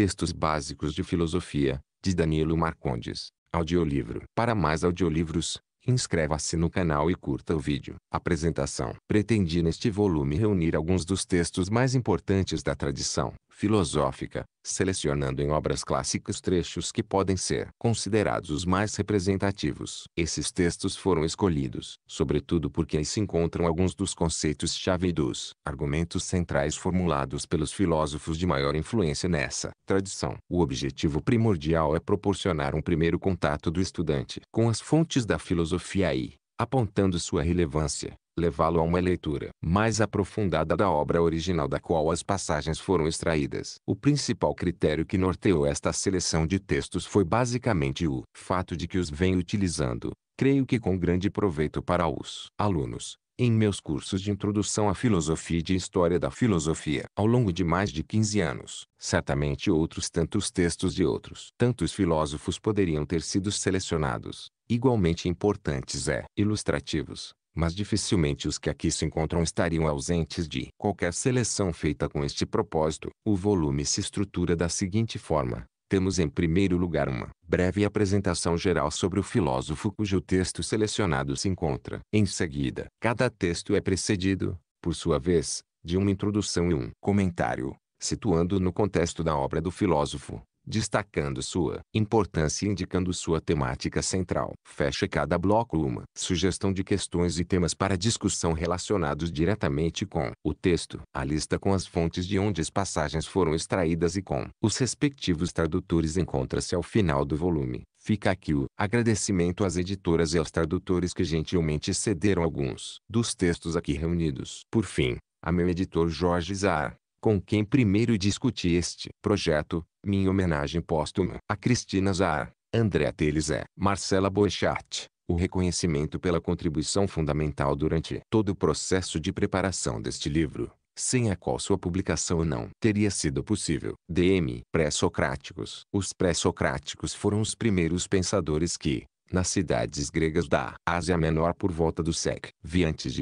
Textos Básicos de Filosofia, de Danilo Marcondes. Audiolivro. Para mais audiolivros, inscreva-se no canal e curta o vídeo. Apresentação. Pretendi neste volume reunir alguns dos textos mais importantes da tradição filosófica, selecionando em obras clássicas trechos que podem ser considerados os mais representativos. Esses textos foram escolhidos, sobretudo porque aí se encontram alguns dos conceitos-chave dos argumentos centrais formulados pelos filósofos de maior influência nessa tradição. O objetivo primordial é proporcionar um primeiro contato do estudante com as fontes da filosofia e, apontando sua relevância, levá-lo a uma leitura mais aprofundada da obra original da qual as passagens foram extraídas. O principal critério que norteou esta seleção de textos foi basicamente o fato de que os venho utilizando, creio que com grande proveito para os alunos, em meus cursos de introdução à filosofia e de história da filosofia ao longo de mais de 15 anos. Certamente outros tantos textos de outros tantos filósofos poderiam ter sido selecionados, igualmente importantes e é ilustrativos, mas dificilmente os que aqui se encontram estariam ausentes de qualquer seleção feita com este propósito. O volume se estrutura da seguinte forma. Temos em primeiro lugar uma breve apresentação geral sobre o filósofo cujo texto selecionado se encontra. Em seguida, cada texto é precedido, por sua vez, de uma introdução e um comentário, situando no contexto da obra do filósofo destacando sua importância e indicando sua temática central. Feche cada bloco uma sugestão de questões e temas para discussão relacionados diretamente com o texto, a lista com as fontes de onde as passagens foram extraídas e com os respectivos tradutores encontra-se ao final do volume. Fica aqui o agradecimento às editoras e aos tradutores que gentilmente cederam alguns dos textos aqui reunidos. Por fim, a meu editor Jorge Zar, com quem primeiro discuti este projeto, minha homenagem póstuma a Cristina Zahar, André Telesé, Marcela Boechat. O reconhecimento pela contribuição fundamental durante todo o processo de preparação deste livro, sem a qual sua publicação não teria sido possível. DM Pré-Socráticos Os pré-socráticos foram os primeiros pensadores que, nas cidades gregas da Ásia Menor por volta do século V a.C.,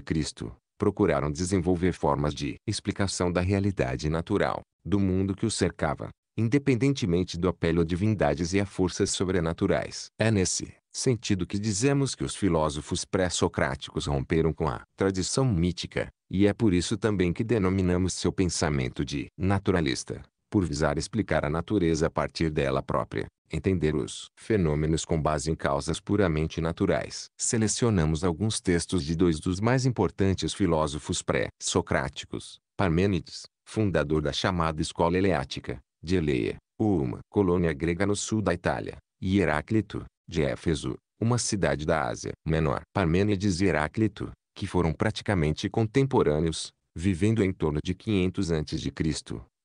procuraram desenvolver formas de explicação da realidade natural, do mundo que o cercava, independentemente do apelo a divindades e a forças sobrenaturais. É nesse sentido que dizemos que os filósofos pré-socráticos romperam com a tradição mítica, e é por isso também que denominamos seu pensamento de naturalista, por visar explicar a natureza a partir dela própria, entender os fenômenos com base em causas puramente naturais. Selecionamos alguns textos de dois dos mais importantes filósofos pré-socráticos, Parmênides, fundador da chamada escola eleática, de Eleia, uma colônia grega no sul da Itália, e Heráclito, de Éfeso, uma cidade da Ásia Menor. Parmênides e Heráclito, que foram praticamente contemporâneos, vivendo em torno de 500 a.C.,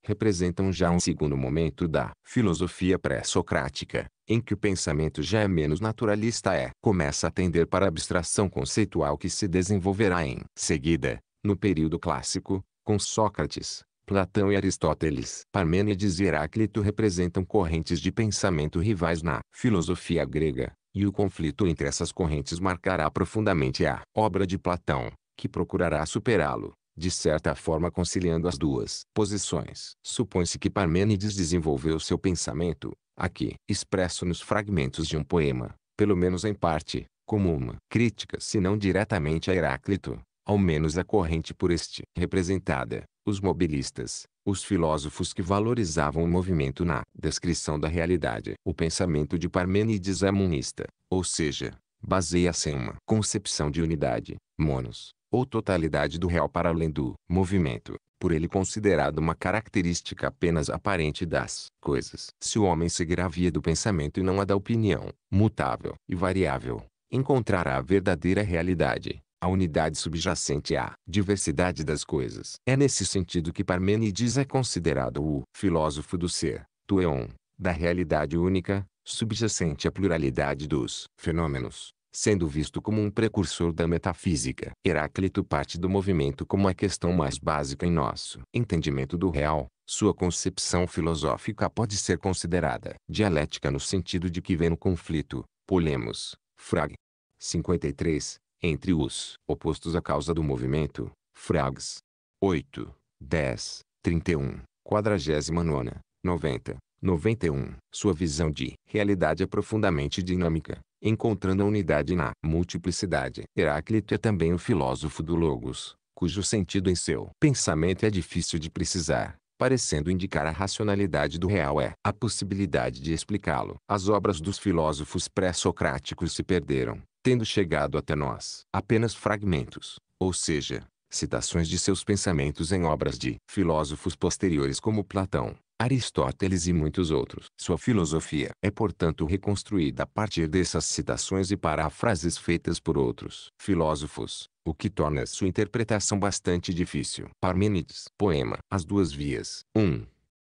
representam já um segundo momento da filosofia pré-socrática, em que o pensamento já é menos naturalista é começa a tender para a abstração conceitual que se desenvolverá em seguida, no período clássico, com Sócrates, Platão e Aristóteles. Parmênides e Heráclito representam correntes de pensamento rivais na filosofia grega, e o conflito entre essas correntes marcará profundamente a obra de Platão, que procurará superá-lo de certa forma conciliando as duas posições. Supõe-se que Parmênides desenvolveu seu pensamento, aqui expresso nos fragmentos de um poema, pelo menos em parte, como uma crítica se não diretamente a Heráclito, ao menos a corrente por este representada os mobilistas, os filósofos que valorizavam o movimento na descrição da realidade. O pensamento de Parmênides é monista, ou seja, baseia-se em uma concepção de unidade, monos, ou totalidade do real para além do movimento, por ele considerado uma característica apenas aparente das coisas. Se o homem seguir a via do pensamento e não a da opinião, mutável e variável, encontrará a verdadeira realidade a unidade subjacente à diversidade das coisas. É nesse sentido que Parmênides é considerado o filósofo do ser, tueon, da realidade única, subjacente à pluralidade dos fenômenos, sendo visto como um precursor da metafísica. Heráclito parte do movimento como a questão mais básica em nosso entendimento do real. Sua concepção filosófica pode ser considerada dialética no sentido de que vê no conflito, polemos, frag. 53, entre os opostos à causa do movimento, Frags. 8, 10, 31, 49, 90, 91. Sua visão de realidade é profundamente dinâmica, encontrando a unidade na multiplicidade. Heráclito é também o filósofo do Logos, cujo sentido em seu pensamento é difícil de precisar, parecendo indicar a racionalidade do real é a possibilidade de explicá-lo. As obras dos filósofos pré-socráticos se perderam, tendo chegado até nós apenas fragmentos, ou seja, citações de seus pensamentos em obras de filósofos posteriores como Platão, Aristóteles e muitos outros. Sua filosofia é, portanto, reconstruída a partir dessas citações e paráfrases feitas por outros filósofos, o que torna sua interpretação bastante difícil. Parmênides, poema As Duas Vias. 1. Um.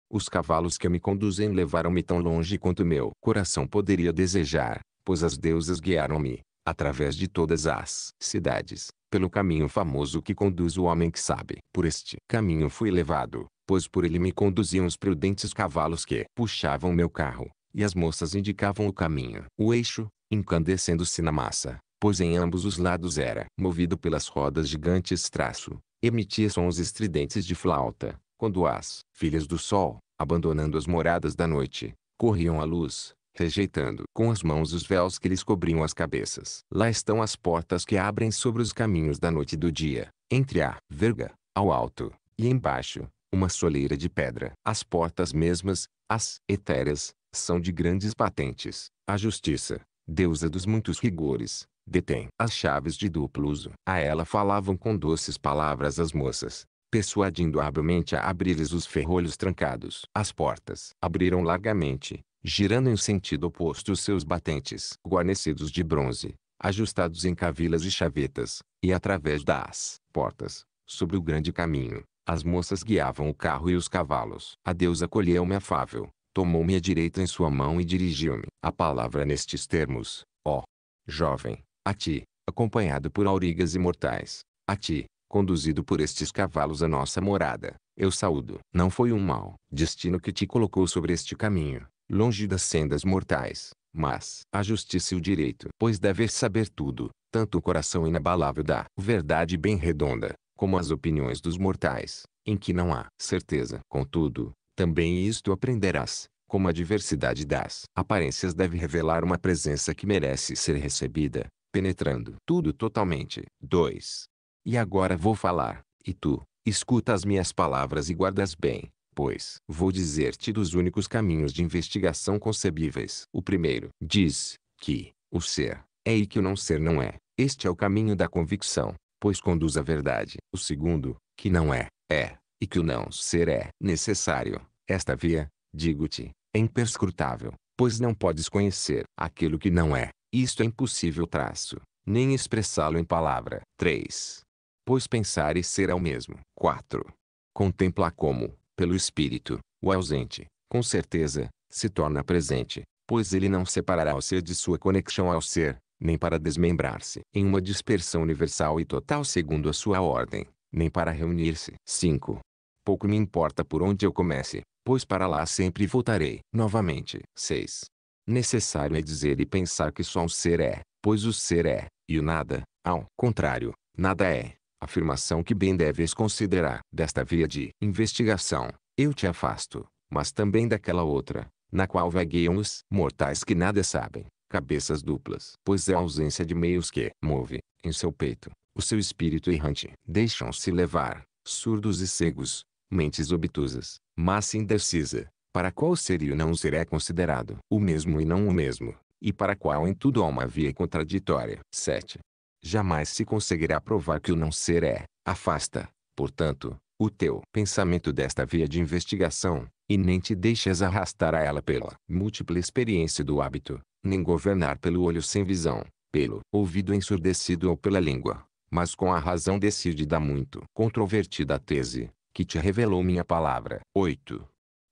Os cavalos que me conduzem levaram-me tão longe quanto meu coração poderia desejar, pois as deusas guiaram-me através de todas as cidades, pelo caminho famoso que conduz o homem que sabe. Por este caminho fui levado, pois por ele me conduziam os prudentes cavalos que puxavam meu carro, e as moças indicavam o caminho. O eixo, incandescendo-se na massa, pois em ambos os lados era movido pelas rodas gigantes traço, emitia sons estridentes de flauta, quando as filhas do sol, abandonando as moradas da noite, corriam à luz, rejeitando com as mãos os véus que lhes cobriam as cabeças. Lá estão as portas que abrem sobre os caminhos da noite e do dia, entre a verga, ao alto, e embaixo, uma soleira de pedra. As portas mesmas, as etéreas, são de grandes patentes. A justiça, deusa dos muitos rigores, detém as chaves de duplo uso. A ela falavam com doces palavras as moças, persuadindo habilmente a abrir-lhes os ferrolhos trancados. As portas abriram largamente, girando em sentido oposto os seus batentes, guarnecidos de bronze, ajustados em cavilas e chavetas, e através das portas, sobre o grande caminho, as moças guiavam o carro e os cavalos. A deusa acolheu-me afável, tomou-me a direita em sua mão e dirigiu-me. A palavra nestes termos, ó jovem, a ti, acompanhado por aurigas imortais, a ti, conduzido por estes cavalos à nossa morada, eu saúdo. Não foi um mau destino que te colocou sobre este caminho, longe das sendas mortais, mas a justiça e o direito. Pois deve saber tudo, tanto o coração inabalável da verdade bem redonda, como as opiniões dos mortais, em que não há certeza. Contudo, também isto aprenderás, como a diversidade das aparências deve revelar uma presença que merece ser recebida, penetrando tudo totalmente. 2. E agora vou falar, e tu, escuta as minhas palavras e guardas bem, pois, vou dizer-te dos únicos caminhos de investigação concebíveis. O primeiro diz que o ser é e que o não ser não é. Este é o caminho da convicção, pois conduz à verdade. O segundo, que não é, é, e que o não ser é necessário. Esta via, digo-te, é imperscrutável, pois não podes conhecer aquilo que não é. Isto é impossível traço, nem expressá-lo em palavra. 3. Pois pensar e ser é o mesmo. 4. Contempla como, pelo espírito, o ausente, com certeza, se torna presente, pois ele não separará o ser de sua conexão ao ser, nem para desmembrar-se em uma dispersão universal e total segundo a sua ordem, nem para reunir-se. 5. Pouco me importa por onde eu comece, pois para lá sempre voltarei. Novamente. 6. Necessário é dizer e pensar que só o ser é, pois o ser é, e o nada, ao contrário, nada é. Afirmação que bem deves considerar. Desta via de investigação, eu te afasto, mas também daquela outra, na qual vagueiam os mortais que nada sabem, cabeças duplas. Pois é a ausência de meios que move, em seu peito, o seu espírito errante. Deixam-se levar, surdos e cegos, mentes obtusas, massa indecisa, para qual ser e não ser é considerado o mesmo e não o mesmo, e para qual em tudo há uma via contraditória. 7 jamais se conseguirá provar que o não ser é. Afasta, portanto, o teu pensamento desta via de investigação, e nem te deixes arrastar a ela pela múltipla experiência do hábito, nem governar pelo olho sem visão, pelo ouvido ensurdecido ou pela língua, mas com a razão decide da muito controvertida tese, que te revelou minha palavra. 8.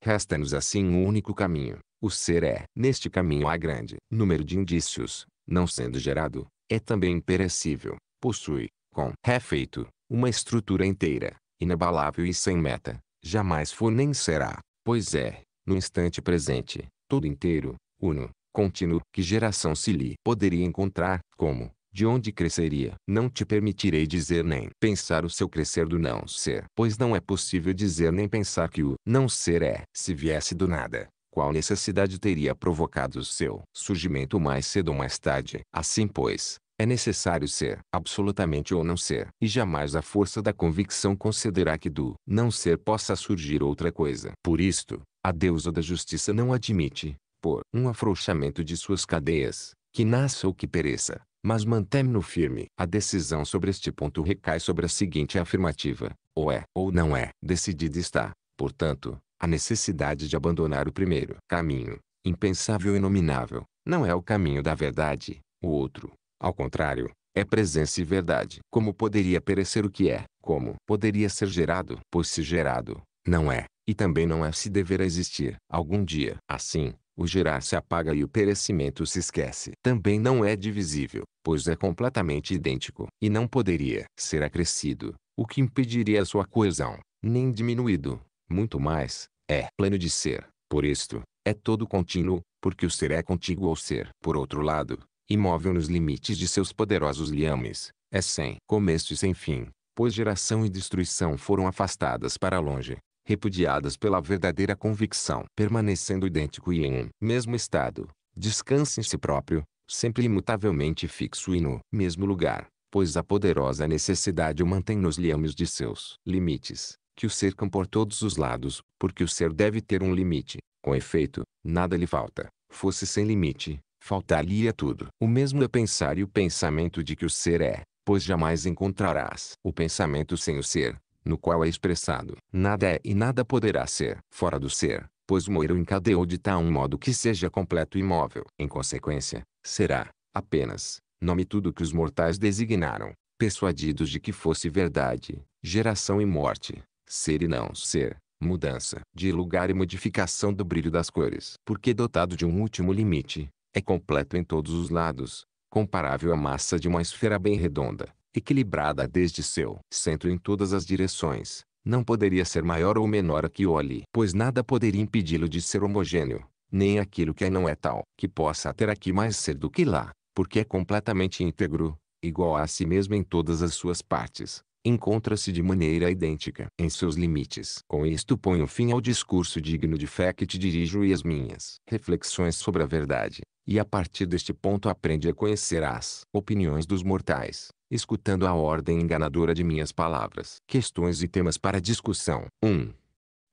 Resta-nos assim um único caminho, o ser é. Neste caminho há grande número de indícios, não sendo gerado, é também imperecível, possui, com refeito, uma estrutura inteira, inabalável e sem meta, jamais foi nem será, pois é, no instante presente, todo inteiro, uno, contínuo, que geração se lhe poderia encontrar, como, de onde cresceria. Não te permitirei dizer nem pensar o seu crescer do não ser, pois não é possível dizer nem pensar que o não ser é. Se viesse do nada, qual necessidade teria provocado seu surgimento mais cedo ou mais tarde. Assim pois, é necessário ser absolutamente ou não ser. E jamais a força da convicção concederá que do não ser possa surgir outra coisa. Por isto, a deusa da justiça não admite, por um afrouxamento de suas cadeias, que nasça ou que pereça, mas mantém-no firme. A decisão sobre este ponto recai sobre a seguinte afirmativa: ou é ou não é. Decidida está, portanto, a necessidade de abandonar o primeiro caminho, impensável e nominável, não é o caminho da verdade, o outro, ao contrário, é presença e verdade. Como poderia perecer o que é? Como poderia ser gerado? Pois se gerado, não é, e também não é se deverá existir algum dia. Assim, o gerar se apaga e o perecimento se esquece. Também não é divisível, pois é completamente idêntico, e não poderia ser acrescido, o que impediria sua coesão, nem diminuído, muito mais, é pleno de ser. Por isto, é todo contínuo, porque o ser é contíguo ao ser. Por outro lado, imóvel nos limites de seus poderosos liames, é sem começo e sem fim, pois geração e destruição foram afastadas para longe, repudiadas pela verdadeira convicção, permanecendo idêntico e em um mesmo estado, descansa em si próprio, sempre imutavelmente fixo e no mesmo lugar, pois a poderosa necessidade o mantém nos liames de seus limites que o cercam por todos os lados, porque o ser deve ter um limite. Com efeito, nada lhe falta. Fosse sem limite, faltar-lhe-ia tudo. O mesmo é pensar e o pensamento de que o ser é, pois jamais encontrarás o pensamento sem o ser, no qual é expressado. Nada é e nada poderá ser. Fora do ser, pois Moira o encadeou de tal modo que seja completo e imóvel. Em consequência, será, apenas, nome tudo que os mortais designaram, persuadidos de que fosse verdade, geração e morte, ser e não ser, mudança de lugar e modificação do brilho das cores. Porque dotado de um último limite, é completo em todos os lados, comparável à massa de uma esfera bem redonda, equilibrada desde seu centro em todas as direções, não poderia ser maior ou menor aqui ou ali, pois nada poderia impedi-lo de ser homogêneo, nem aquilo que é não é tal, que possa ter aqui mais ser do que lá, porque é completamente íntegro, igual a si mesmo em todas as suas partes, encontra-se de maneira idêntica em seus limites. Com isto ponho fim ao discurso digno de fé que te dirijo e as minhas reflexões sobre a verdade, e a partir deste ponto aprende a conhecer as opiniões dos mortais, escutando a ordem enganadora de minhas palavras. Questões e temas para discussão. 1. Um,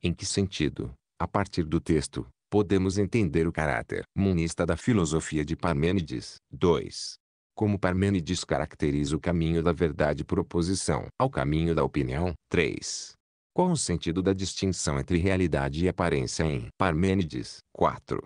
em que sentido, a partir do texto, podemos entender o caráter monista da filosofia de Parmênides? 2 como Parmênides caracteriza o caminho da verdade por oposição ao caminho da opinião. 3. Qual o sentido da distinção entre realidade e aparência em Parmênides? 4.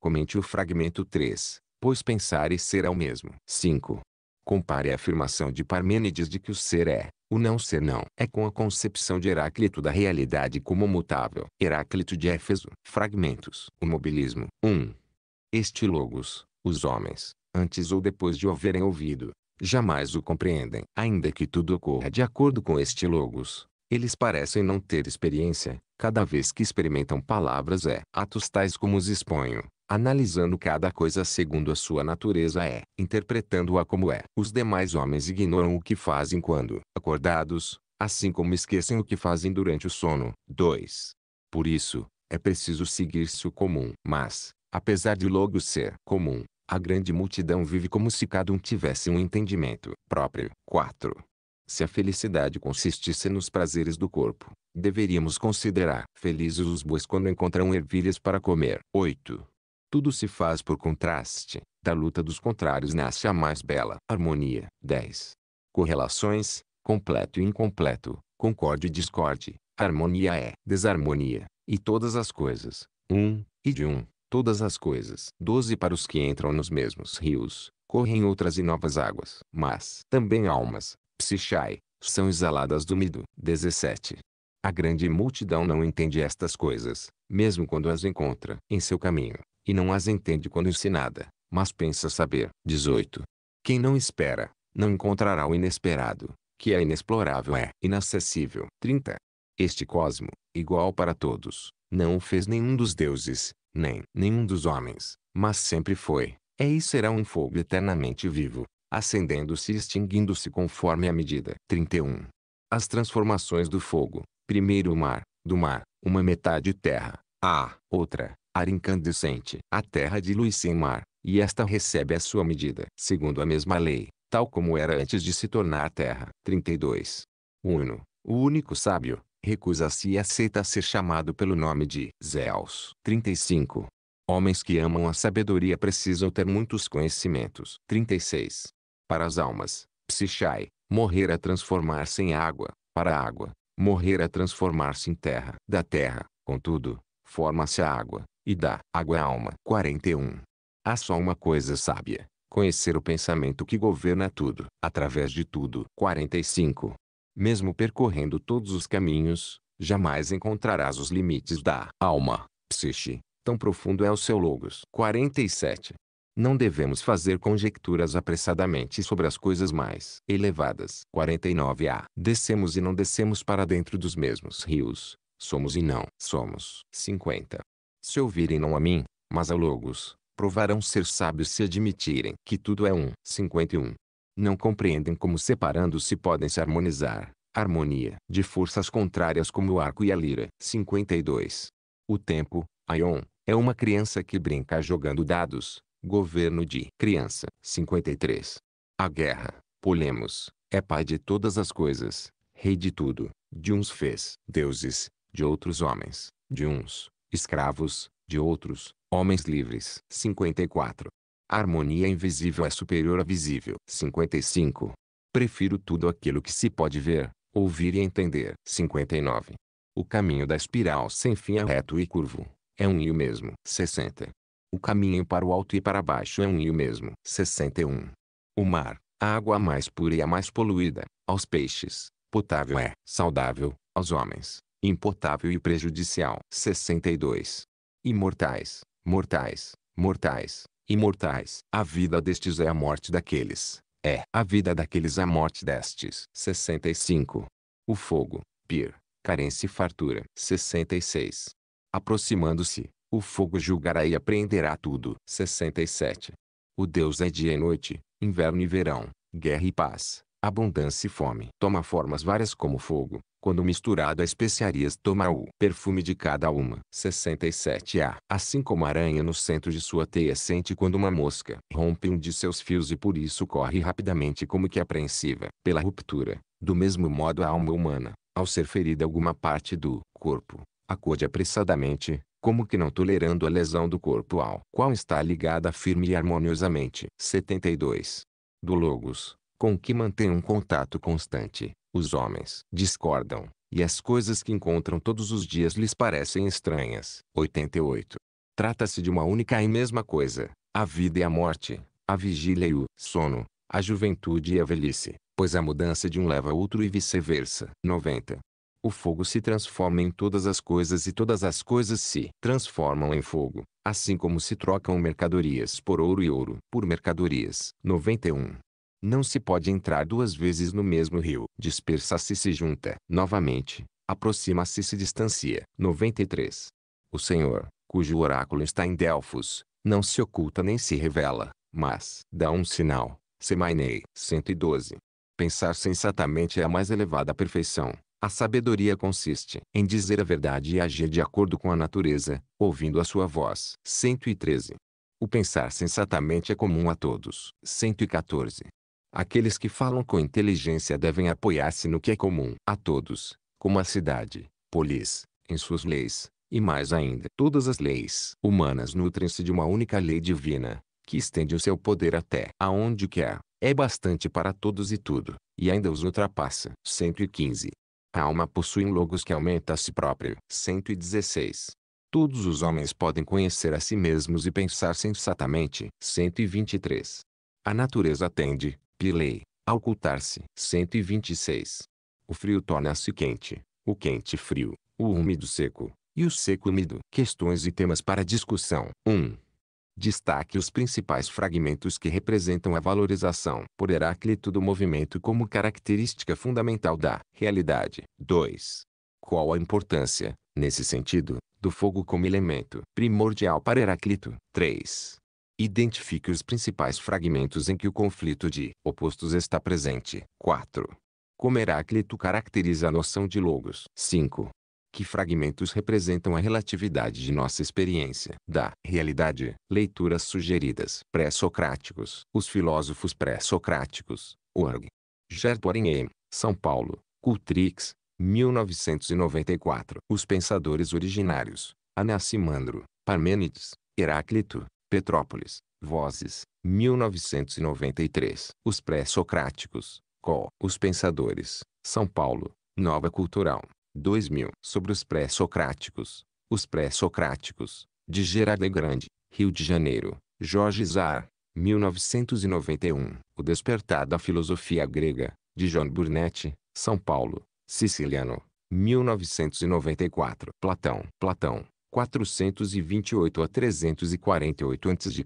Comente o fragmento 3, pois pensar e ser é o mesmo. 5. Compare a afirmação de Parmênides de que o ser é, o não ser não é com a concepção de Heráclito da realidade como mutável. Heráclito de Éfeso. Fragmentos. O mobilismo. 1. Este logos, os homens, antes ou depois de o haverem ouvido, jamais o compreendem. Ainda que tudo ocorra de acordo com este logos, eles parecem não ter experiência, cada vez que experimentam palavras é. Atos tais como os exponho, analisando cada coisa segundo a sua natureza é, interpretando-a como é. Os demais homens ignoram o que fazem quando acordados, assim como esquecem o que fazem durante o sono. 2. Por isso, é preciso seguir-se o comum. Mas, apesar de logo ser comum, a grande multidão vive como se cada um tivesse um entendimento próprio. 4. Se a felicidade consistisse nos prazeres do corpo, deveríamos considerar felizes os bois quando encontram ervilhas para comer. 8. Tudo se faz por contraste, da luta dos contrários nasce a mais bela harmonia. 10. Correlações, completo e incompleto, concorde e discorde, harmonia é desarmonia, e todas as coisas, um, e de um, todas as coisas. 12 Para os que entram nos mesmos rios, correm outras e novas águas. Mas também almas, psichai, são exaladas do mido. 17. A grande multidão não entende estas coisas, mesmo quando as encontra em seu caminho, e não as entende quando ensinada, mas pensa saber. 18. Quem não espera, não encontrará o inesperado, que é inexplorável é inacessível. 30. Este cosmo, igual para todos, não o fez nenhum dos deuses, nem nenhum dos homens, mas sempre foi, é e será um fogo eternamente vivo, acendendo-se e extinguindo-se conforme a medida. 31. As transformações do fogo, primeiro o mar, do mar, uma metade terra, a outra, ar incandescente. A terra dilui-se em mar, e esta recebe a sua medida, segundo a mesma lei, tal como era antes de se tornar terra. 32. Uno, o único sábio, recusa-se e aceita ser chamado pelo nome de Zeus. 35. Homens que amam a sabedoria precisam ter muitos conhecimentos. 36. Para as almas, psichai, morrer a é transformar-se em água, para a água, morrer a é transformar-se em terra. Da terra, contudo, forma-se a água, e da água a alma. 41. Há só uma coisa sábia, conhecer o pensamento que governa tudo, através de tudo. 45 mesmo percorrendo todos os caminhos, jamais encontrarás os limites da alma, psiche, tão profundo é o seu logos. 47. Não devemos fazer conjecturas apressadamente sobre as coisas mais elevadas. 49a. Descemos e não descemos para dentro dos mesmos rios. Somos e não somos. 50. Se ouvirem não a mim, mas ao logos, provarão ser sábios se admitirem que tudo é um. 51 não compreendem como separando-se podem se harmonizar, harmonia de forças contrárias como o arco e a lira. 52. O tempo, Aion, é uma criança que brinca jogando dados, governo de criança. 53. A guerra, polemos, é pai de todas as coisas, rei de tudo, de uns fez deuses, de outros homens, de uns escravos, de outros homens livres. 54. A harmonia invisível é superior à visível. 55. Prefiro tudo aquilo que se pode ver, ouvir e entender. 59. O caminho da espiral sem fim é reto e curvo. É um e o mesmo. 60. O caminho para o alto e para baixo é um e o mesmo. 61. O mar, a água mais pura e a mais poluída, aos peixes, potável é, saudável, aos homens, impotável e prejudicial. 62. Imortais, mortais, mortais, imortais. A vida destes é a morte daqueles. É a vida daqueles é a morte destes. 65. O fogo, pir, carência e fartura. 66. Aproximando-se, o fogo julgará e apreenderá tudo. 67. O Deus é dia e noite, inverno e verão, guerra e paz, abundância e fome. Toma formas várias como fogo, quando misturado a especiarias toma o perfume de cada uma. 67a. Assim como a aranha no centro de sua teia sente quando uma mosca rompe um de seus fios e por isso corre rapidamente como que apreensiva pela ruptura. Do mesmo modo a alma humana, ao ser ferida alguma parte do corpo, acode apressadamente, como que não tolerando a lesão do corpo ao qual está ligada firme e harmoniosamente. 72. Do logos, com que mantém um contato constante, os homens discordam, e as coisas que encontram todos os dias lhes parecem estranhas. 88. Trata-se de uma única e mesma coisa, a vida e a morte, a vigília e o sono, a juventude e a velhice, pois a mudança de um leva a outro e vice-versa. 90. O fogo se transforma em todas as coisas e todas as coisas se transformam em fogo, assim como se trocam mercadorias por ouro e ouro por mercadorias. 91. Não se pode entrar duas vezes no mesmo rio. Dispersa-se se junta. Novamente, aproxima-se se distancia. 93. O Senhor, cujo oráculo está em Delfos, não se oculta nem se revela, mas dá um sinal. Semainei. 112. Pensar sensatamente é a mais elevada perfeição. A sabedoria consiste em dizer a verdade e agir de acordo com a natureza, ouvindo a sua voz. 113. O pensar sensatamente é comum a todos. 114. Aqueles que falam com inteligência devem apoiar-se no que é comum a todos, como a cidade, polis, em suas leis, e mais ainda. Todas as leis humanas nutrem-se de uma única lei divina, que estende o seu poder até aonde quer. É bastante para todos e tudo, e ainda os ultrapassa. 115. A alma possui um logos que aumenta a si próprio. 116. Todos os homens podem conhecer a si mesmos e pensar sensatamente. 123. A natureza tende, Pilei, ocultar-se. 126. O frio torna-se quente, o quente frio, o úmido seco, e o seco úmido. Questões e temas para discussão. 1. Destaque os principais fragmentos que representam a valorização por Heráclito do movimento como característica fundamental da realidade. 2. Qual a importância, nesse sentido, do fogo como elemento primordial para Heráclito? 3. Identifique os principais fragmentos em que o conflito de opostos está presente. 4. Como Heráclito caracteriza a noção de logos. 5. Que fragmentos representam a relatividade de nossa experiência da realidade? Leituras sugeridas. Pré-socráticos. Os filósofos pré-socráticos. Org. Gerborinhem, São Paulo. Cultrix, 1994. Os pensadores originários. Anaximandro, Parmênides, Heráclito, Petrópolis, Vozes, 1993. Os Pré-Socráticos, Col. Os Pensadores, São Paulo, Nova Cultural, 2000. Sobre os Pré-Socráticos, Os Pré-Socráticos, de Gerard Grande, Rio de Janeiro, Jorge Zar, 1991. O Despertar da Filosofia Grega, de John Burnett, São Paulo, Siciliano, 1994. Platão. Platão, 428 a 348 a.C.,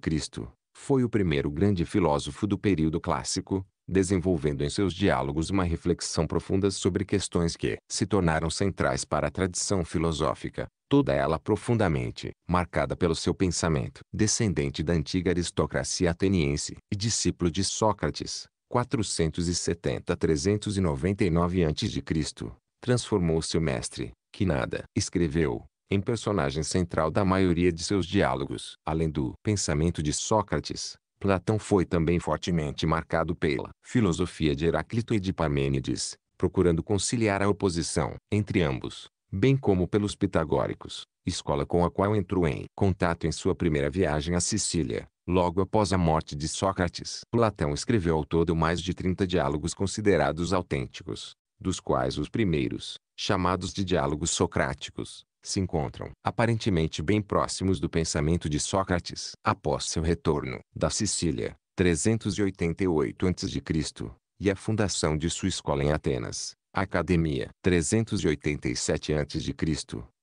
foi o primeiro grande filósofo do período clássico, desenvolvendo em seus diálogos uma reflexão profunda sobre questões que se tornaram centrais para a tradição filosófica, toda ela profundamente marcada pelo seu pensamento. Descendente da antiga aristocracia ateniense e discípulo de Sócrates, 470-399 a a.C., transformou seu mestre, que nada escreveu, em personagem central da maioria de seus diálogos. Além do pensamento de Sócrates, Platão foi também fortemente marcado pela filosofia de Heráclito e de Parmênides, procurando conciliar a oposição entre ambos, bem como pelos pitagóricos, escola com a qual entrou em contato em sua primeira viagem à Sicília. Logo após a morte de Sócrates, Platão escreveu ao todo mais de 30 diálogos considerados autênticos, dos quais os primeiros, chamados de diálogos socráticos, se encontram aparentemente bem próximos do pensamento de Sócrates. Após seu retorno da Sicília, 388 a.C., e a fundação de sua escola em Atenas, Academia, 387 a.C.,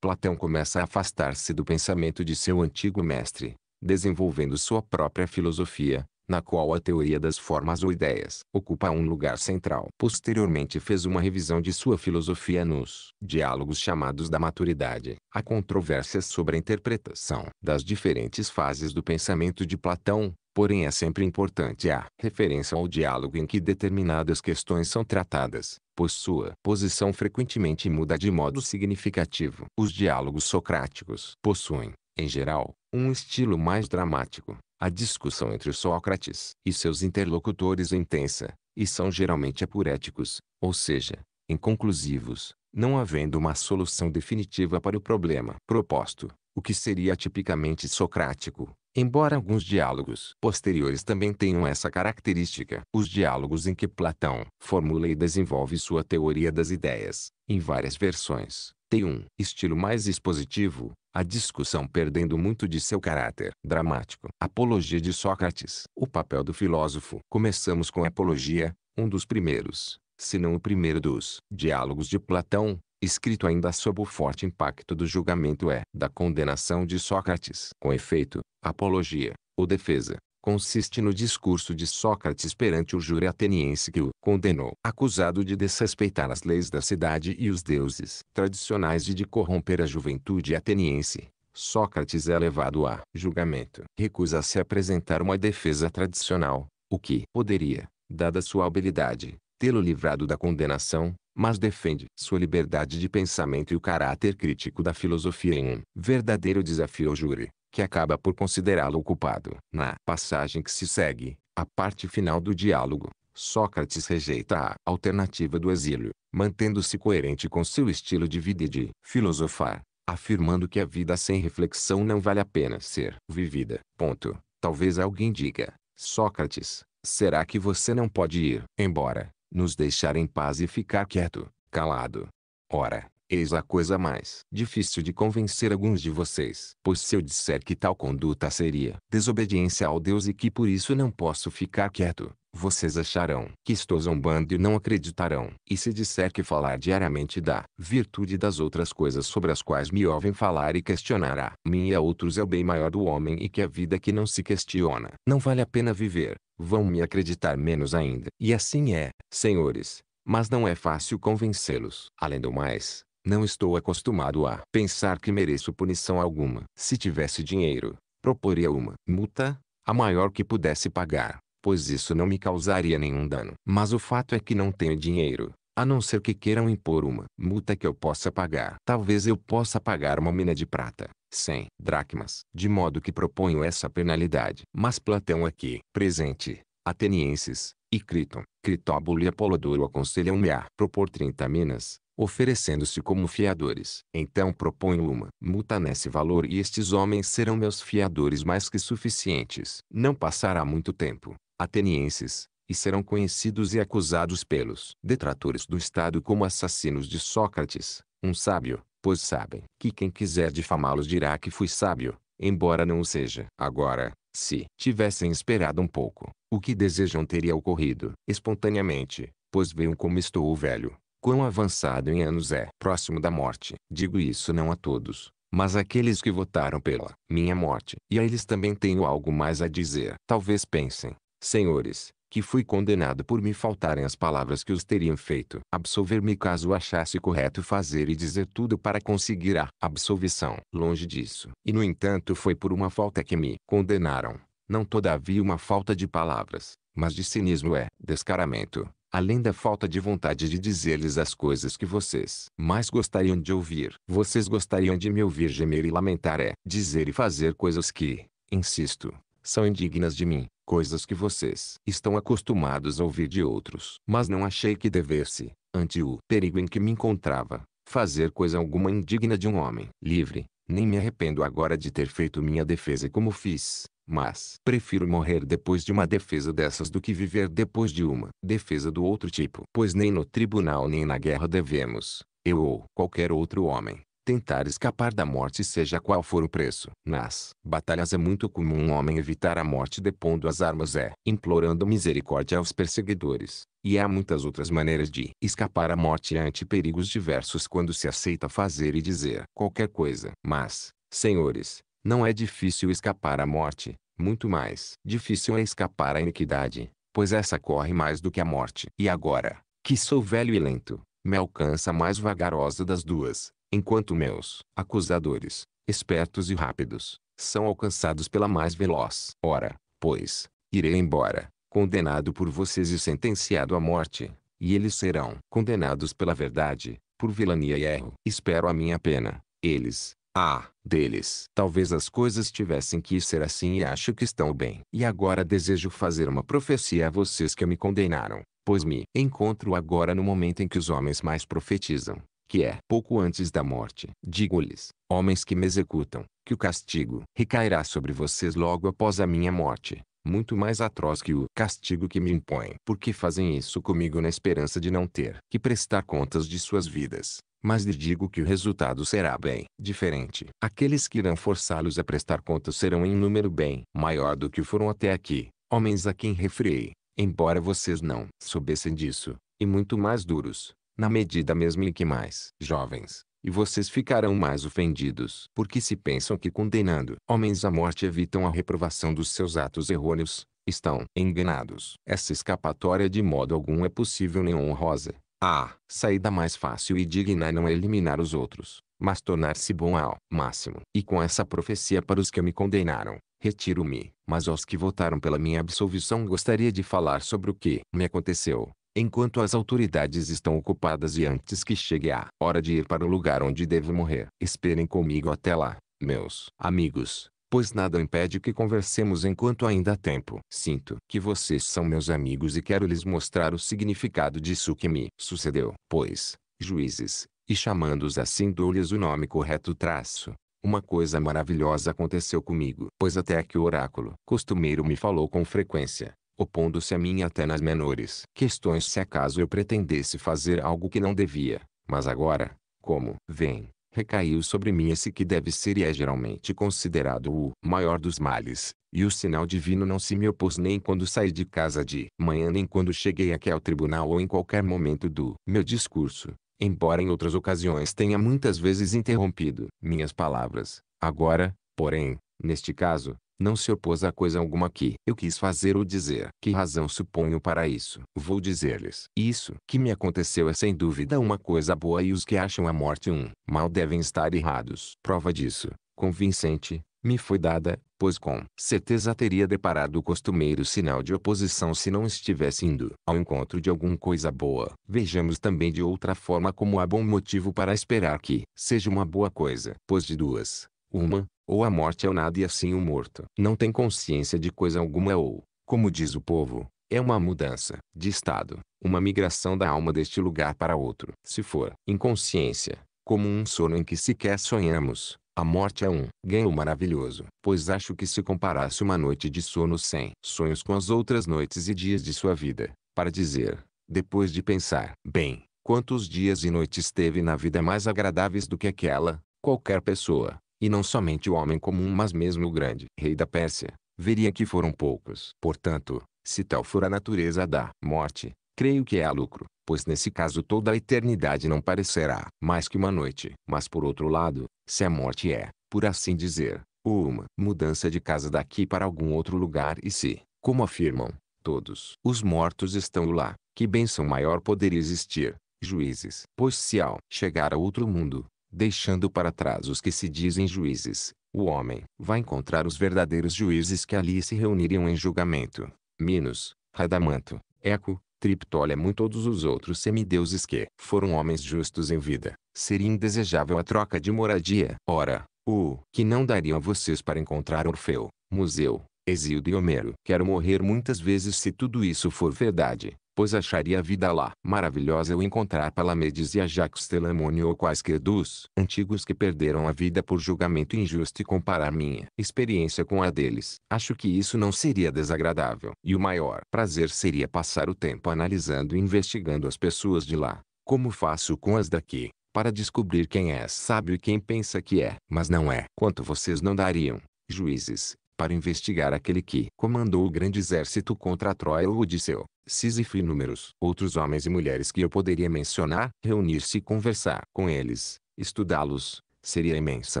Platão começa a afastar-se do pensamento de seu antigo mestre, desenvolvendo sua própria filosofia, na qual a teoria das formas ou ideias ocupa um lugar central. Posteriormente fez uma revisão de sua filosofia nos Diálogos chamados da Maturidade. Há controvérsias sobre a interpretação das diferentes fases do pensamento de Platão, porém é sempre importante a referência ao diálogo em que determinadas questões são tratadas, pois sua posição frequentemente muda de modo significativo. Os diálogos socráticos possuem, em geral, um estilo mais dramático, a discussão entre Sócrates e seus interlocutores é intensa, e são geralmente apuréticos, ou seja, inconclusivos, não havendo uma solução definitiva para o problema proposto, o que seria tipicamente socrático, embora alguns diálogos posteriores também tenham essa característica. Os diálogos em que Platão formula e desenvolve sua teoria das ideias, em várias versões, têm um estilo mais expositivo, a discussão perdendo muito de seu caráter dramático. Apologia de Sócrates. O papel do filósofo. Começamos com a Apologia, um dos primeiros, se não o primeiro dos diálogos de Platão, escrito ainda sob o forte impacto do julgamento é da condenação de Sócrates. Com efeito, Apologia, ou defesa, consiste no discurso de Sócrates perante o júri ateniense que o condenou, acusado de desrespeitar as leis da cidade e os deuses tradicionais e de corromper a juventude ateniense. Sócrates é levado a julgamento. Recusa-se apresentar uma defesa tradicional, o que poderia, dada sua habilidade, tê-lo livrado da condenação, mas defende sua liberdade de pensamento e o caráter crítico da filosofia em um verdadeiro desafio ao júri que acaba por considerá-lo culpado. Na passagem que se segue, a parte final do diálogo, Sócrates rejeita a alternativa do exílio, mantendo-se coerente com seu estilo de vida e de filosofar, afirmando que a vida sem reflexão não vale a pena ser vivida. Ponto. Talvez alguém diga, Sócrates, será que você não pode ir embora, nos deixar em paz e ficar quieto, calado? Ora, Eis a coisa mais difícil de convencer alguns de vocês. Pois se eu disser que tal conduta seria desobediência ao Deus e que por isso não posso ficar quieto, vocês acharão que estou zombando e não acreditarão. E se disser que falar diariamente da virtude das outras coisas sobre as quais me ouvem falar e questionará mim e a outros é o bem maior do homem e que a vida que não se questiona não vale a pena viver, vão me acreditar menos ainda. E assim é, senhores, mas não é fácil convencê-los. Além do mais, não estou acostumado a pensar que mereço punição alguma. Se tivesse dinheiro, proporia uma multa, a maior que pudesse pagar, pois isso não me causaria nenhum dano. Mas o fato é que não tenho dinheiro, a não ser que queiram impor uma multa que eu possa pagar. Talvez eu possa pagar uma mina de prata, 100 dracmas. De modo que proponho essa penalidade. Mas Platão aqui, presente, atenienses, e Criton, Critóbulo e Apolodoro aconselham-me a propor 30 minas, oferecendo-se como fiadores. Então proponho uma multa nesse valor e estes homens serão meus fiadores mais que suficientes. Não passará muito tempo, atenienses, e serão conhecidos e acusados pelos detratores do Estado como assassinos de Sócrates, um sábio, pois sabem que quem quiser difamá-los dirá que fui sábio, embora não o seja. Agora, se tivessem esperado um pouco, o que desejam teria ocorrido espontaneamente, pois veem como estou velho quão avançado em anos é. Próximo da morte. Digo isso não a todos, mas àqueles que votaram pela minha morte. E a eles também tenho algo mais a dizer. Talvez pensem, senhores, que fui condenado por me faltarem as palavras que os teriam feito absolver-me caso achasse correto fazer e dizer tudo para conseguir a absolvição. Longe disso. E no entanto foi por uma falta que me condenaram. Não todavia uma falta de palavras, mas de cinismo é descaramento, além da falta de vontade de dizer-lhes as coisas que vocês mais gostariam de ouvir. Vocês gostariam de me ouvir gemer e lamentar é dizer e fazer coisas que, insisto, são indignas de mim, coisas que vocês estão acostumados a ouvir de outros. Mas não achei que devesse, ante o perigo em que me encontrava, fazer coisa alguma indigna de um homem livre. Nem me arrependo agora de ter feito minha defesa como fiz. Mas prefiro morrer depois de uma defesa dessas do que viver depois de uma defesa do outro tipo. Pois nem no tribunal nem na guerra devemos, eu ou qualquer outro homem, tentar escapar da morte seja qual for o preço. Nas batalhas é muito comum um homem evitar a morte depondo as armas é implorando misericórdia aos perseguidores. E há muitas outras maneiras de escapar à morte ante perigos diversos quando se aceita fazer e dizer qualquer coisa. Mas, senhores, não é difícil escapar à morte, muito mais difícil é escapar à iniquidade, pois essa corre mais do que a morte. E agora, que sou velho e lento, me alcança a mais vagarosa das duas, enquanto meus acusadores, espertos e rápidos, são alcançados pela mais veloz. Ora, pois, irei embora, condenado por vocês e sentenciado à morte, e eles serão condenados pela verdade, por vilania e erro. Espero a minha pena, eles, ah, deles. Talvez as coisas tivessem que ser assim e acho que estão bem. E agora desejo fazer uma profecia a vocês que me condenaram, pois me encontro agora no momento em que os homens mais profetizam, que é pouco antes da morte. Digo-lhes, homens que me executam, que o castigo recairá sobre vocês logo após a minha morte, muito mais atroz que o castigo que me impõem, porque fazem isso comigo na esperança de não ter que prestar contas de suas vidas mas lhe digo que o resultado será bem diferente. Aqueles que irão forçá-los a prestar contas serão em número bem maior do que foram até aqui, homens a quem refriei, embora vocês não soubessem disso, e muito mais duros, na medida mesmo em que mais jovens, e vocês ficarão mais ofendidos, porque se pensam que condenando homens à morte evitam a reprovação dos seus atos errôneos, estão enganados. Essa escapatória de modo algum é possível nem honrosa, a saída mais fácil e digna é não é eliminar os outros, mas tornar-se bom ao máximo. E com essa profecia para os que me condenaram, retiro-me. Mas aos que votaram pela minha absolvição gostaria de falar sobre o que me aconteceu, enquanto as autoridades estão ocupadas e antes que chegue a hora de ir para o lugar onde devo morrer. Esperem comigo até lá, meus amigos pois nada impede que conversemos enquanto ainda há tempo. Sinto que vocês são meus amigos e quero lhes mostrar o significado disso que me sucedeu. Pois, juízes, e chamando-os assim dou-lhes o nome correto traço. Uma coisa maravilhosa aconteceu comigo, pois até que o oráculo costumeiro me falou com frequência, opondo-se a mim até nas menores questões se acaso eu pretendesse fazer algo que não devia. Mas agora, como vem recaiu sobre mim esse que deve ser e é geralmente considerado o maior dos males, e o sinal divino não se me opôs nem quando saí de casa de manhã nem quando cheguei aqui ao tribunal ou em qualquer momento do meu discurso, embora em outras ocasiões tenha muitas vezes interrompido minhas palavras. Agora, porém, neste caso, não se opôs a coisa alguma que eu quis fazer ou dizer. Que razão suponho para isso? Vou dizer-lhes. Isso que me aconteceu é sem dúvida uma coisa boa e os que acham a morte um mal devem estar errados. Prova disso, convincente, me foi dada, pois com certeza teria deparado o costumeiro sinal de oposição se não estivesse indo ao encontro de alguma coisa boa. Vejamos também de outra forma como há bom motivo para esperar que seja uma boa coisa, pois de duas uma, ou a morte é o nada e assim o morto. Não tem consciência de coisa alguma ou, como diz o povo, é uma mudança de estado, uma migração da alma deste lugar para outro. Se for inconsciência, como um sono em que sequer sonhamos, a morte é um ganho maravilhoso, pois acho que se comparasse uma noite de sono sem sonhos com as outras noites e dias de sua vida, para dizer, depois de pensar, bem, quantos dias e noites teve na vida mais agradáveis do que aquela, qualquer pessoa, e não somente o homem comum mas mesmo o grande rei da Pérsia, veria que foram poucos. Portanto, se tal for a natureza da morte, creio que é a lucro, pois nesse caso toda a eternidade não parecerá mais que uma noite. Mas por outro lado, se a morte é, por assim dizer, uma mudança de casa daqui para algum outro lugar e se, como afirmam, todos os mortos estão lá, que bênção maior poderia existir, juízes? Pois se ao chegar a outro mundo, deixando para trás os que se dizem juízes, o homem vai encontrar os verdadeiros juízes que ali se reuniriam em julgamento. Minos, Radamanto, Eco, Triptólemo e todos os outros semideuses que foram homens justos em vida, seria indesejável a troca de moradia. Ora, o que não dariam a vocês para encontrar Orfeu, Museu, Exildo e Homero? Quero morrer muitas vezes se tudo isso for verdade pois acharia a vida lá maravilhosa eu encontrar Palamedes e Ajax Telamônio ou quaisquer dos antigos que perderam a vida por julgamento injusto e comparar minha experiência com a deles. Acho que isso não seria desagradável. E o maior prazer seria passar o tempo analisando e investigando as pessoas de lá, como faço com as daqui para descobrir quem é sábio e quem pensa que é, mas não é. Quanto vocês não dariam, juízes, para investigar aquele que comandou o grande exército contra a Troia ou Odisseu, Sísifo e inúmeros outros homens e mulheres que eu poderia mencionar, reunir-se e conversar com eles, estudá-los, seria imensa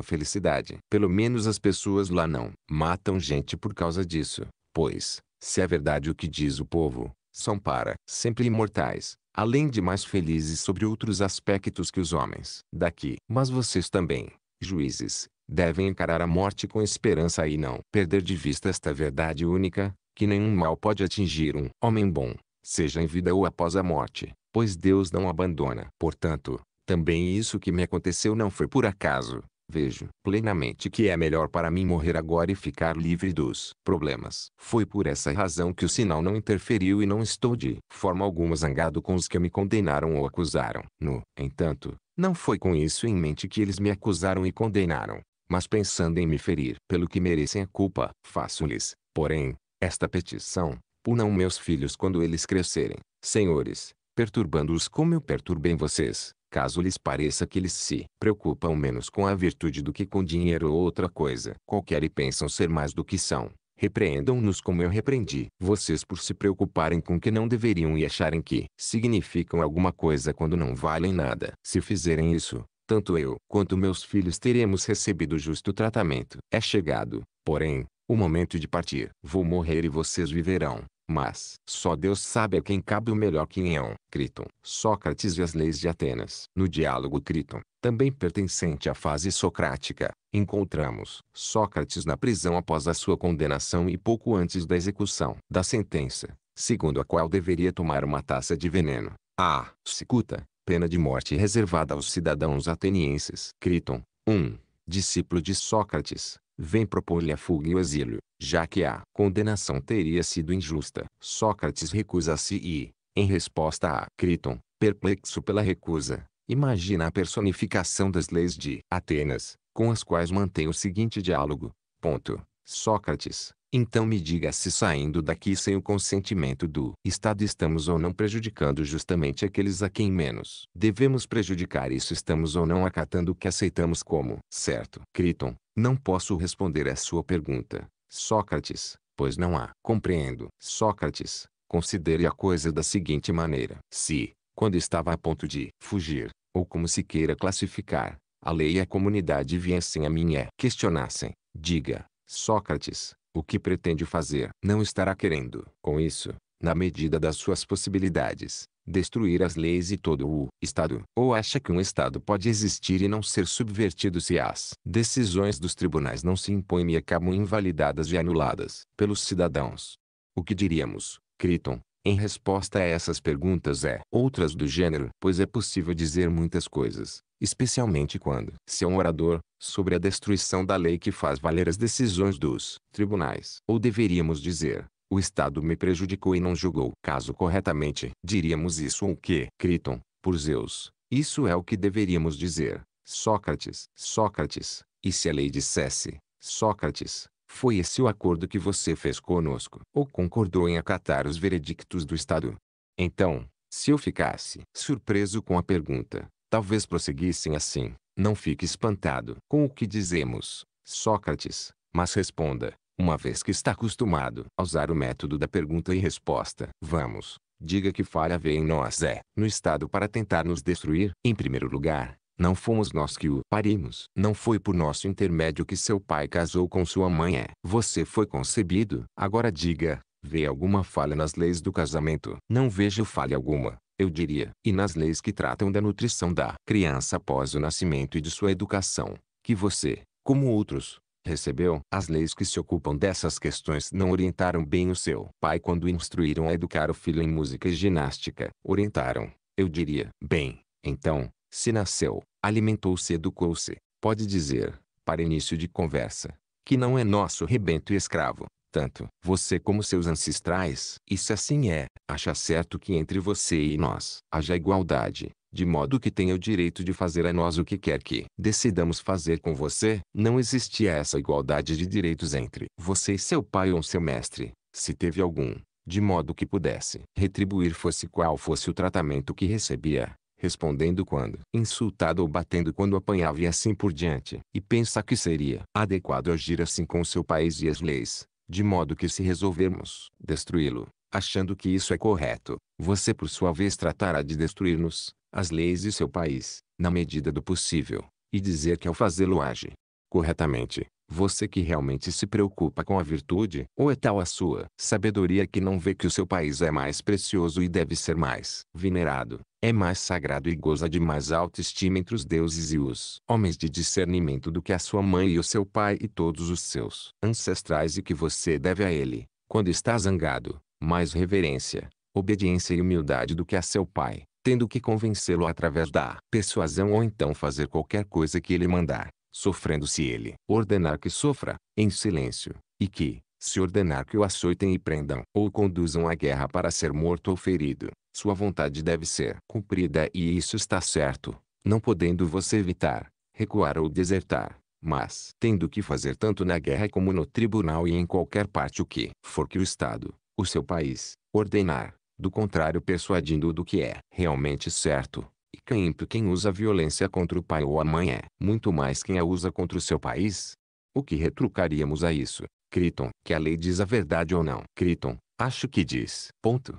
felicidade. Pelo menos as pessoas lá não matam gente por causa disso, pois, se é verdade o que diz o povo, são para sempre imortais, além de mais felizes sobre outros aspectos que os homens daqui. Mas vocês também, juízes, devem encarar a morte com esperança e não perder de vista esta verdade única, que nenhum mal pode atingir um homem bom, seja em vida ou após a morte, pois Deus não abandona. Portanto, também isso que me aconteceu não foi por acaso. Vejo plenamente que é melhor para mim morrer agora e ficar livre dos problemas. Foi por essa razão que o sinal não interferiu e não estou de forma alguma zangado com os que me condenaram ou acusaram. No entanto, não foi com isso em mente que eles me acusaram e condenaram, mas pensando em me ferir pelo que merecem a culpa, faço-lhes, porém, esta petição, punam meus filhos quando eles crescerem, senhores, perturbando-os como eu perturbei vocês, caso lhes pareça que eles se preocupam menos com a virtude do que com dinheiro ou outra coisa qualquer e pensam ser mais do que são. Repreendam-nos como eu repreendi vocês por se preocuparem com o que não deveriam e acharem que significam alguma coisa quando não valem nada. Se fizerem isso, tanto eu quanto meus filhos teremos recebido justo tratamento. É chegado, porém, o momento de partir. Vou morrer e vocês viverão. Mas só Deus sabe a quem cabe o melhor quinhão. Criton, Sócrates e as leis de Atenas. No diálogo Criton, também pertencente à fase socrática, encontramos Sócrates na prisão após a sua condenação e pouco antes da execução da sentença, segundo a qual deveria tomar uma taça de veneno. A ah, cicuta, pena de morte reservada aos cidadãos atenienses. Criton, um discípulo de Sócrates, vem propor-lhe a fuga e o exílio, já que a condenação teria sido injusta. Sócrates recusa-se e, em resposta a Criton, perplexo pela recusa, imagina a personificação das leis de Atenas, com as quais mantém o seguinte diálogo. Ponto. Sócrates, então me diga se saindo daqui sem o consentimento do Estado estamos ou não prejudicando justamente aqueles a quem menos devemos prejudicar e se estamos ou não acatando o que aceitamos como certo. Criton, não posso responder à sua pergunta, Sócrates, pois não há. Compreendo. Sócrates, considere a coisa da seguinte maneira. Se, quando estava a ponto de fugir, ou como se queira classificar, a lei e a comunidade viessem a mim e questionassem, diga, Sócrates, o que pretende fazer? Não estará querendo. Com isso, na medida das suas possibilidades, destruir as leis e todo o Estado, ou acha que um Estado pode existir e não ser subvertido se as decisões dos tribunais não se impõem e acabam invalidadas e anuladas pelos cidadãos. O que diríamos, Criton, em resposta a essas perguntas é outras do gênero, pois é possível dizer muitas coisas, especialmente quando se é um orador, sobre a destruição da lei que faz valer as decisões dos tribunais. Ou deveríamos dizer, o Estado me prejudicou e não julgou caso corretamente. Diríamos isso ou o que? Criton, por Zeus, isso é o que deveríamos dizer. Sócrates, Sócrates, e se a lei dissesse, Sócrates, foi esse o acordo que você fez conosco, ou concordou em acatar os veredictos do Estado? Então, se eu ficasse surpreso com a pergunta, talvez prosseguissem assim, não fique espantado com o que dizemos, Sócrates, mas responda, uma vez que está acostumado a usar o método da pergunta e resposta. Vamos, diga que falha vê em nós é, no estado para tentar nos destruir. Em primeiro lugar, não fomos nós que o parimos. Não foi por nosso intermédio que seu pai casou com sua mãe é. Você foi concebido. Agora diga, vê alguma falha nas leis do casamento? Não vejo falha alguma. Eu diria, e nas leis que tratam da nutrição da criança após o nascimento e de sua educação, que você, como outros, recebeu. As leis que se ocupam dessas questões não orientaram bem o seu pai quando instruíram a educar o filho em música e ginástica. Orientaram, eu diria, bem. Então, se nasceu, alimentou-se educou-se, pode dizer, para início de conversa, que não é nosso rebento e escravo, tanto você como seus ancestrais. e se assim é, acha certo que entre você e nós haja igualdade, de modo que tenha o direito de fazer a nós o que quer que decidamos fazer com você, não existia essa igualdade de direitos entre você e seu pai ou seu mestre, se teve algum, de modo que pudesse retribuir fosse qual fosse o tratamento que recebia, respondendo quando insultado ou batendo quando apanhava e assim por diante. E pensa que seria adequado agir assim com seu país e as leis, de modo que se resolvermos destruí-lo, achando que isso é correto, você por sua vez tratará de destruir-nos, as leis de seu país, na medida do possível, e dizer que ao fazê-lo age corretamente, você que realmente se preocupa com a virtude, ou é tal a sua sabedoria que não vê que o seu país é mais precioso e deve ser mais venerado, é mais sagrado e goza de mais alta estima entre os deuses e os homens de discernimento do que a sua mãe e o seu pai e todos os seus ancestrais e que você deve a ele, quando está zangado, mais reverência, obediência e humildade do que a seu pai, tendo que convencê-lo através da persuasão ou então fazer qualquer coisa que ele mandar, sofrendo se ele ordenar que sofra, em silêncio, e que, se ordenar que o açoitem e prendam ou conduzam à guerra para ser morto ou ferido, sua vontade deve ser cumprida e isso está certo, não podendo você evitar, recuar ou desertar mas tendo que fazer tanto na guerra como no tribunal e em qualquer parte o que for que o Estado, o seu país, ordenar do contrário persuadindo-o do que é realmente certo. E quem quem usa violência contra o pai ou a mãe é muito mais quem a usa contra o seu país. O que retrucaríamos a isso? Criton, que a lei diz a verdade ou não? Criton, acho que diz. Ponto.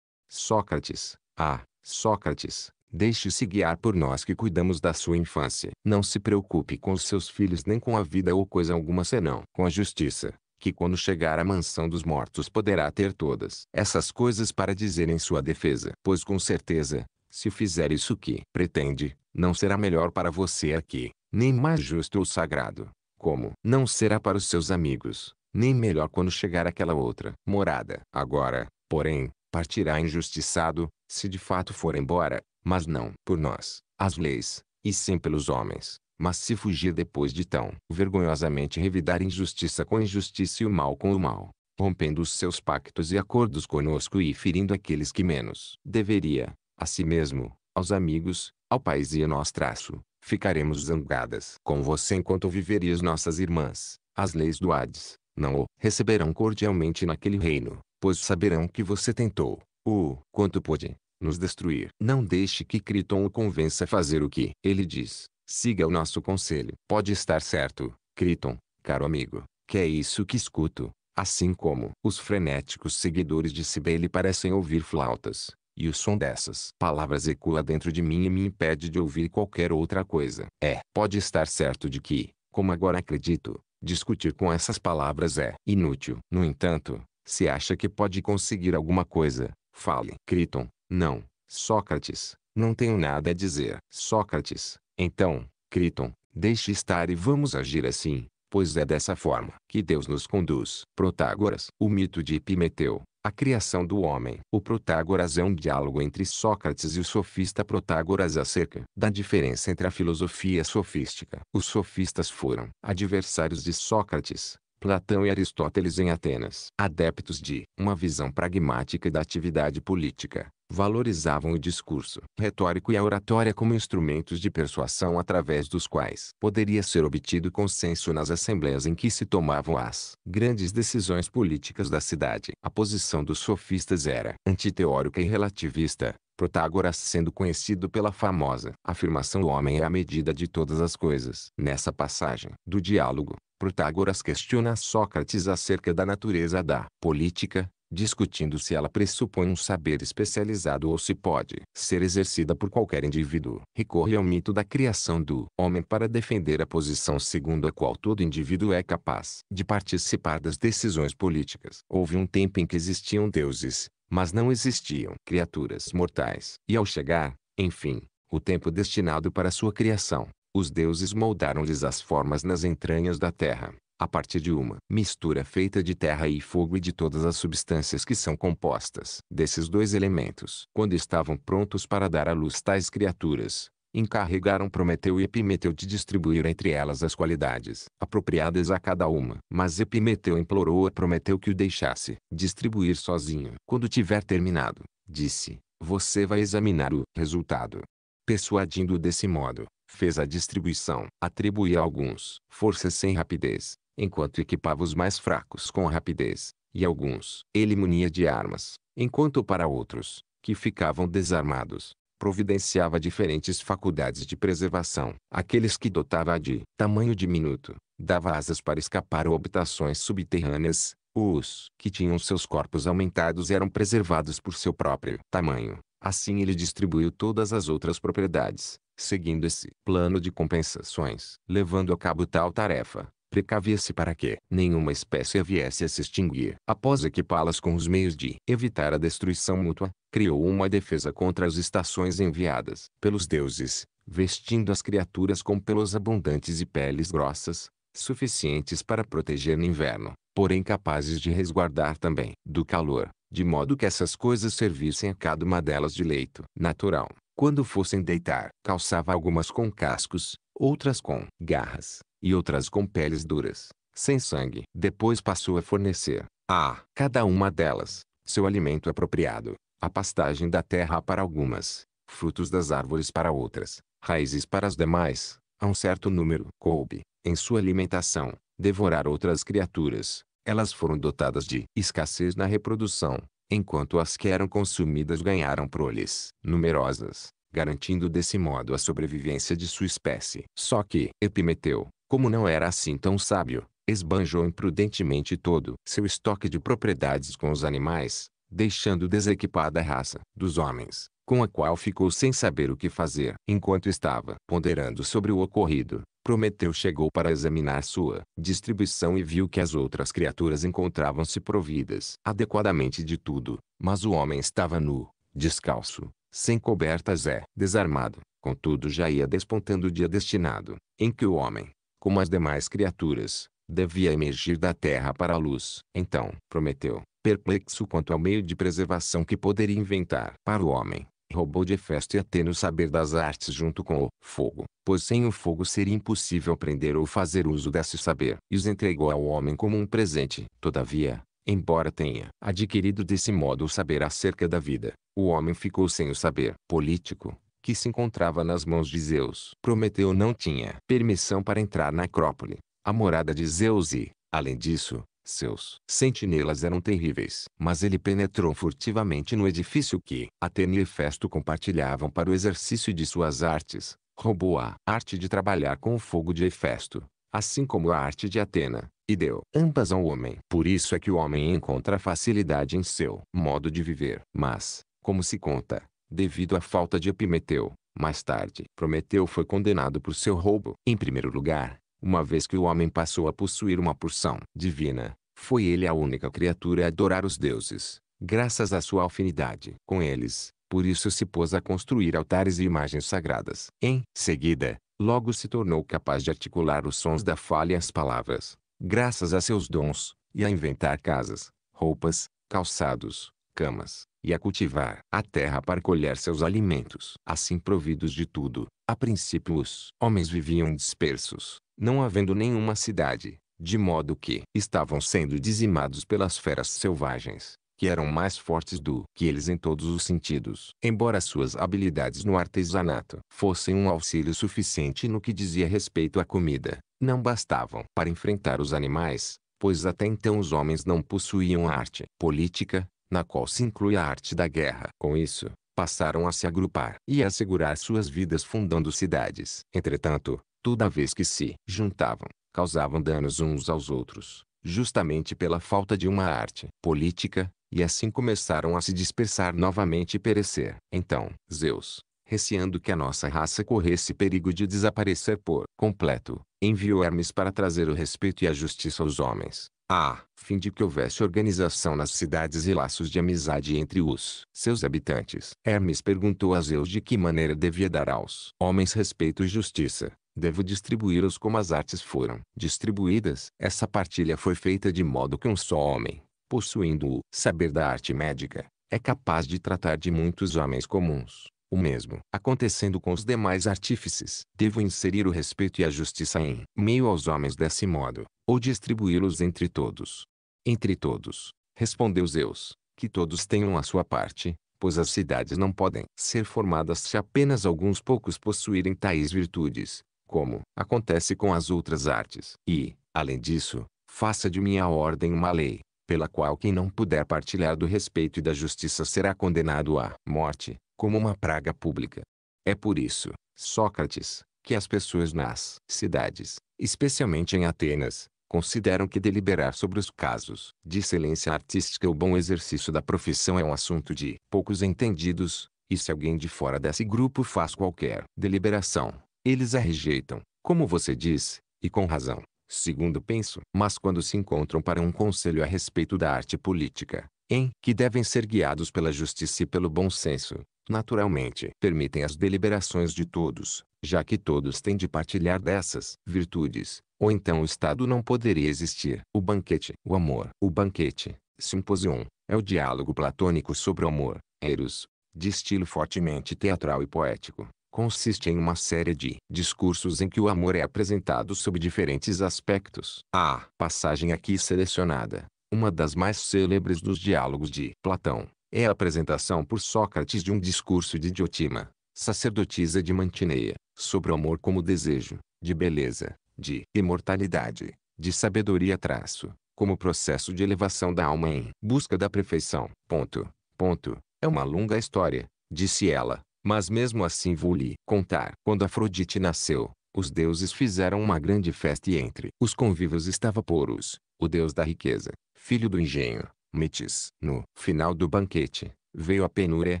Sócrates, ah, Sócrates, Deixe-se guiar por nós que cuidamos da sua infância. Não se preocupe com os seus filhos nem com a vida ou coisa alguma senão com a justiça, que quando chegar à mansão dos mortos poderá ter todas essas coisas para dizer em sua defesa. Pois com certeza, se fizer isso que pretende, não será melhor para você aqui, nem mais justo ou sagrado, como não será para os seus amigos, nem melhor quando chegar àquela outra morada. Agora, porém, partirá injustiçado, se de fato for embora, mas não por nós, as leis, e sim pelos homens. Mas se fugir depois de tão vergonhosamente revidar injustiça com injustiça e o mal com o mal, rompendo os seus pactos e acordos conosco e ferindo aqueles que menos deveria, a si mesmo, aos amigos, ao país e a nós traço, ficaremos zangadas com você enquanto viver as nossas irmãs, as leis do Hades, não o receberão cordialmente naquele reino, pois saberão que você tentou, o quanto pôde, nos destruir. Não deixe que Criton o convença a fazer o que ele diz, Siga o nosso conselho. Pode estar certo, Criton, caro amigo, que é isso que escuto. Assim como os frenéticos seguidores de Sibele parecem ouvir flautas, e o som dessas palavras ecoa dentro de mim e me impede de ouvir qualquer outra coisa. É, pode estar certo de que, como agora acredito, discutir com essas palavras é inútil. No entanto, se acha que pode conseguir alguma coisa, fale. Criton, não, Sócrates, não tenho nada a dizer. Sócrates, então, Criton, deixe estar e vamos agir assim, pois é dessa forma que Deus nos conduz. Protágoras, o mito de Epimeteu, a criação do homem. O Protágoras é um diálogo entre Sócrates e o sofista Protágoras acerca da diferença entre a filosofia sofística. Os sofistas foram adversários de Sócrates, Platão e Aristóteles em Atenas, adeptos de uma visão pragmática da atividade política, valorizavam o discurso retórico e a oratória como instrumentos de persuasão através dos quais poderia ser obtido consenso nas assembleias em que se tomavam as grandes decisões políticas da cidade. A posição dos sofistas era antiteórica e relativista, Protágoras sendo conhecido pela famosa afirmação o homem é a medida de todas as coisas. Nessa passagem do diálogo, Protágoras questiona Sócrates acerca da natureza da política, discutindo se ela pressupõe um saber especializado ou se pode ser exercida por qualquer indivíduo. Recorre ao é mito da criação do homem para defender a posição segundo a qual todo indivíduo é capaz de participar das decisões políticas. Houve um tempo em que existiam deuses, mas não existiam criaturas mortais. E ao chegar, enfim, o tempo destinado para sua criação, os deuses moldaram-lhes as formas nas entranhas da terra, a partir de uma mistura feita de terra e fogo e de todas as substâncias que são compostas desses dois elementos. Quando estavam prontos para dar à luz tais criaturas, encarregaram Prometeu e Epimeteu de distribuir entre elas as qualidades apropriadas a cada uma. Mas Epimeteu implorou a Prometeu que o deixasse distribuir sozinho. Quando tiver terminado, disse, você vai examinar o resultado. Persuadindo desse modo, fez a distribuição. Atribuía a alguns forças sem rapidez, enquanto equipava os mais fracos com rapidez, e alguns ele munia de armas, enquanto para outros, que ficavam desarmados, providenciava diferentes faculdades de preservação. Aqueles que dotava de tamanho diminuto, dava asas para escapar ou habitações subterrâneas. Os que tinham seus corpos aumentados eram preservados por seu próprio tamanho. Assim ele distribuiu todas as outras propriedades, seguindo esse plano de compensações. Levando a cabo tal tarefa, precavia-se para que nenhuma espécie viesse a se extinguir. Após equipá-las com os meios de evitar a destruição mútua, criou uma defesa contra as estações enviadas pelos deuses, vestindo as criaturas com pelos abundantes e peles grossas, suficientes para proteger no inverno, porém capazes de resguardar também do calor, de modo que essas coisas servissem a cada uma delas de leito natural. Quando fossem deitar, calçava algumas com cascos, outras com garras, e outras com peles duras, sem sangue. Depois passou a fornecer, a cada uma delas, seu alimento apropriado, a pastagem da terra para algumas, frutos das árvores para outras, raízes para as demais, a um certo número. Coube, em sua alimentação, devorar outras criaturas. Elas foram dotadas de escassez na reprodução, enquanto as que eram consumidas ganharam proles numerosas, garantindo desse modo a sobrevivência de sua espécie. Só que Epimeteu, como não era assim tão sábio, esbanjou imprudentemente todo seu estoque de propriedades com os animais, deixando desequipada a raça dos homens, com a qual ficou sem saber o que fazer. Enquanto estava ponderando sobre o ocorrido, Prometeu chegou para examinar sua distribuição e viu que as outras criaturas encontravam-se providas adequadamente de tudo, mas o homem estava nu, descalço, sem cobertas é desarmado, contudo já ia despontando o dia destinado, em que o homem como as demais criaturas, devia emergir da terra para a luz. Então, Prometeu, perplexo quanto ao meio de preservação que poderia inventar para o homem, roubou de Hefesto e Ateno saber das artes junto com o fogo, pois sem o fogo seria impossível aprender ou fazer uso desse saber, e os entregou ao homem como um presente. Todavia, embora tenha adquirido desse modo o saber acerca da vida, o homem ficou sem o saber político, que se encontrava nas mãos de Zeus. Prometeu não tinha permissão para entrar na Acrópole, a morada de Zeus e, além disso, seus sentinelas eram terríveis. Mas ele penetrou furtivamente no edifício que Atene e Festo compartilhavam para o exercício de suas artes, roubou a arte de trabalhar com o fogo de Hefesto, assim como a arte de Atena, e deu ambas ao homem. Por isso é que o homem encontra facilidade em seu modo de viver. Mas, como se conta, devido à falta de Epimeteu. Mais tarde, Prometeu foi condenado por seu roubo. Em primeiro lugar, uma vez que o homem passou a possuir uma porção divina, foi ele a única criatura a adorar os deuses, graças à sua afinidade com eles. Por isso se pôs a construir altares e imagens sagradas. Em seguida, logo se tornou capaz de articular os sons da fala e as palavras, graças a seus dons, e a inventar casas, roupas, calçados, camas, e a cultivar a terra para colher seus alimentos. Assim providos de tudo, a princípio os homens viviam dispersos, não havendo nenhuma cidade, de modo que estavam sendo dizimados pelas feras selvagens, que eram mais fortes do que eles em todos os sentidos. Embora suas habilidades no artesanato fossem um auxílio suficiente no que dizia respeito à comida, não bastavam para enfrentar os animais, pois até então os homens não possuíam arte política, na qual se inclui a arte da guerra. Com isso, passaram a se agrupar e a assegurar suas vidas fundando cidades. Entretanto, toda vez que se juntavam, causavam danos uns aos outros, justamente pela falta de uma arte política, e assim começaram a se dispersar novamente e perecer. Então, Zeus, receando que a nossa raça corresse perigo de desaparecer por completo, enviou Hermes para trazer o respeito e a justiça aos homens, a fim de que houvesse organização nas cidades e laços de amizade entre os seus habitantes. Hermes perguntou a Zeus de que maneira devia dar aos homens respeito e justiça. Devo distribuí-los como as artes foram distribuídas. Essa partilha foi feita de modo que um só homem, possuindo o saber da arte médica, é capaz de tratar de muitos homens comuns. O mesmo, acontecendo com os demais artífices, devo inserir o respeito e a justiça em meio aos homens desse modo, ou distribuí-los entre todos. Entre todos, respondeu Zeus, que todos tenham a sua parte, pois as cidades não podem ser formadas se apenas alguns poucos possuírem tais virtudes, como acontece com as outras artes. E, além disso, faça de minha ordem uma lei, pela qual quem não puder partilhar do respeito e da justiça será condenado à morte, como uma praga pública. É por isso, Sócrates, que as pessoas nas cidades, especialmente em Atenas, consideram que deliberar sobre os casos de excelência artística é ou bom exercício da profissão é um assunto de poucos entendidos, e se alguém de fora desse grupo faz qualquer deliberação, eles a rejeitam, como você diz, e com razão, segundo penso. Mas quando se encontram para um conselho a respeito da arte política, em que devem ser guiados pela justiça e pelo bom senso, naturalmente, permitem as deliberações de todos, já que todos têm de partilhar dessas virtudes, ou então o Estado não poderia existir. O banquete, o amor, o banquete, simposium, é o diálogo platônico sobre o amor, eros, de estilo fortemente teatral e poético. Consiste em uma série de discursos em que o amor é apresentado sob diferentes aspectos. A passagem aqui selecionada, uma das mais célebres dos diálogos de Platão, é a apresentação por Sócrates de um discurso de Diotima, sacerdotisa de Mantineia, sobre o amor como desejo, de beleza, de imortalidade, de sabedoria traço, como processo de elevação da alma em busca da perfeição. Ponto. Ponto. É uma longa história, disse ela, mas mesmo assim vou lhe contar. Quando Afrodite nasceu, os deuses fizeram uma grande festa e entre os convívios estava Poros, o deus da riqueza, filho do engenho, metis. No final do banquete, veio a penúria,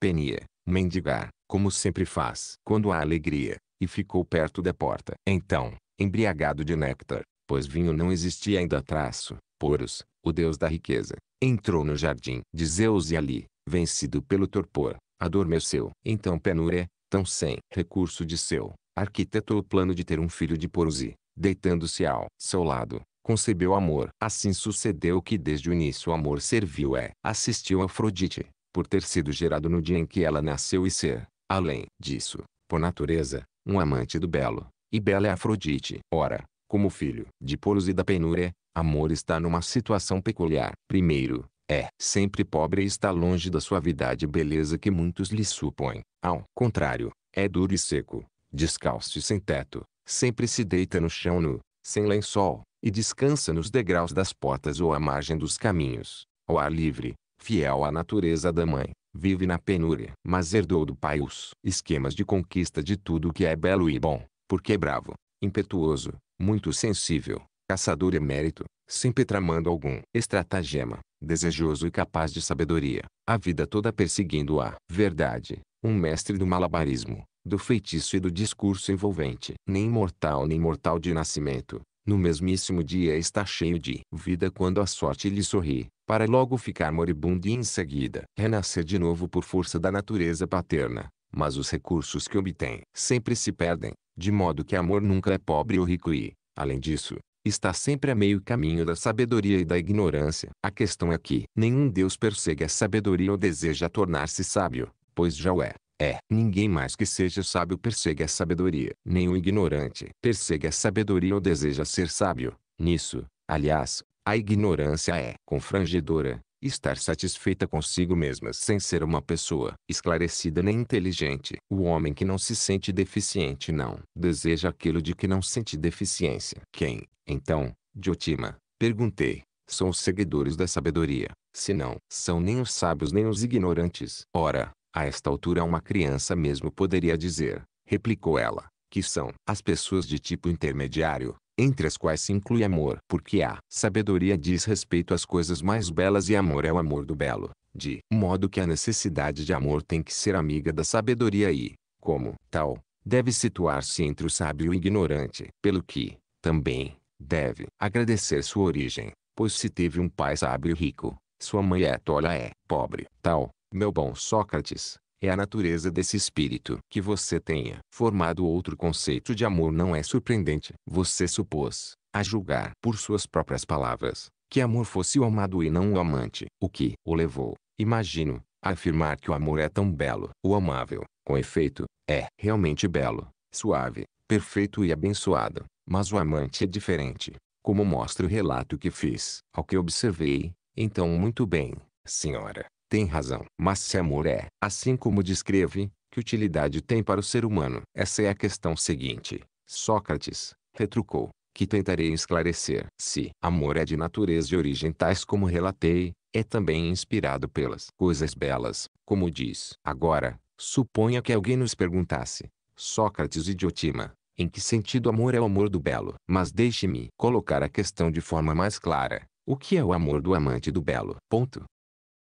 penia, mendigar, como sempre faz. Quando há alegria, e ficou perto da porta. Então, embriagado de néctar, pois vinho não existia ainda traço, Poros, o deus da riqueza, entrou no jardim de Zeus e ali, vencido pelo torpor, adormeceu. Então Penúria, tão sem recurso de seu, arquitetou o plano de ter um filho de Poros e, deitando-se ao seu lado, concebeu amor. Assim sucedeu que desde o início o amor serviu é, assistiu a Afrodite, por ter sido gerado no dia em que ela nasceu e ser, além disso, por natureza, um amante do belo, e bela é Afrodite. Ora, como filho de Polos e da penúria, amor está numa situação peculiar. Primeiro, é sempre pobre e está longe da suavidade e beleza que muitos lhe supõem. Ao contrário, é duro e seco, descalço e sem teto, sempre se deita no chão nu, sem lençol, e descansa nos degraus das portas ou à margem dos caminhos, ao ar livre, fiel à natureza da mãe, vive na penúria, mas herdou do pai os esquemas de conquista de tudo que é belo e bom, porque é bravo, impetuoso, muito sensível, caçador emérito, sempre tramando algum estratagema, desejoso e capaz de sabedoria, a vida toda perseguindo a verdade, um mestre do malabarismo, do feitiço e do discurso envolvente, nem mortal nem mortal de nascimento, no mesmíssimo dia está cheio de vida quando a sorte lhe sorri, para logo ficar moribundo e em seguida renascer de novo por força da natureza paterna. Mas os recursos que obtém sempre se perdem, de modo que amor nunca é pobre ou rico e, além disso, está sempre a meio caminho da sabedoria e da ignorância. A questão é que nenhum Deus persegue a sabedoria ou deseja tornar-se sábio, pois já o é. É, ninguém mais que seja sábio persegue a sabedoria. Nem o ignorante persegue a sabedoria ou deseja ser sábio. Nisso, aliás, a ignorância é confrangedora. Estar satisfeita consigo mesma sem ser uma pessoa esclarecida nem inteligente. O homem que não se sente deficiente não deseja aquilo de que não sente deficiência. Quem, então, Diotima, perguntei, são os seguidores da sabedoria, se não são nem os sábios nem os ignorantes. Ora, a esta altura uma criança mesmo poderia dizer, replicou ela, que são as pessoas de tipo intermediário, entre as quais se inclui amor, porque a sabedoria diz respeito às coisas mais belas e amor é o amor do belo, de modo que a necessidade de amor tem que ser amiga da sabedoria e, como tal, deve situar-se entre o sábio e o ignorante, pelo que, também, deve agradecer sua origem, pois se teve um pai sábio e rico, sua mãe é tola é pobre. Tal, meu bom Sócrates, é a natureza desse espírito. Que você tenha formado outro conceito de amor não é surpreendente. Você supôs, a julgar por suas próprias palavras, que amor fosse o amado e não o amante. O que o levou, imagino, a afirmar que o amor é tão belo. O amável, com efeito, é realmente belo, suave, perfeito e abençoado. Mas o amante é diferente, como mostra o relato que fiz. Ao que observei, então muito bem, senhora tem razão. Mas se amor é, assim como descreve, que utilidade tem para o ser humano? Essa é a questão seguinte. Sócrates, retrucou, que tentarei esclarecer. Se amor é de natureza e origem tais como relatei, é também inspirado pelas coisas belas, como diz. Agora, suponha que alguém nos perguntasse, Sócrates e Diotima, em que sentido amor é o amor do belo? Mas deixe-me colocar a questão de forma mais clara. O que é o amor do amante do belo? Ponto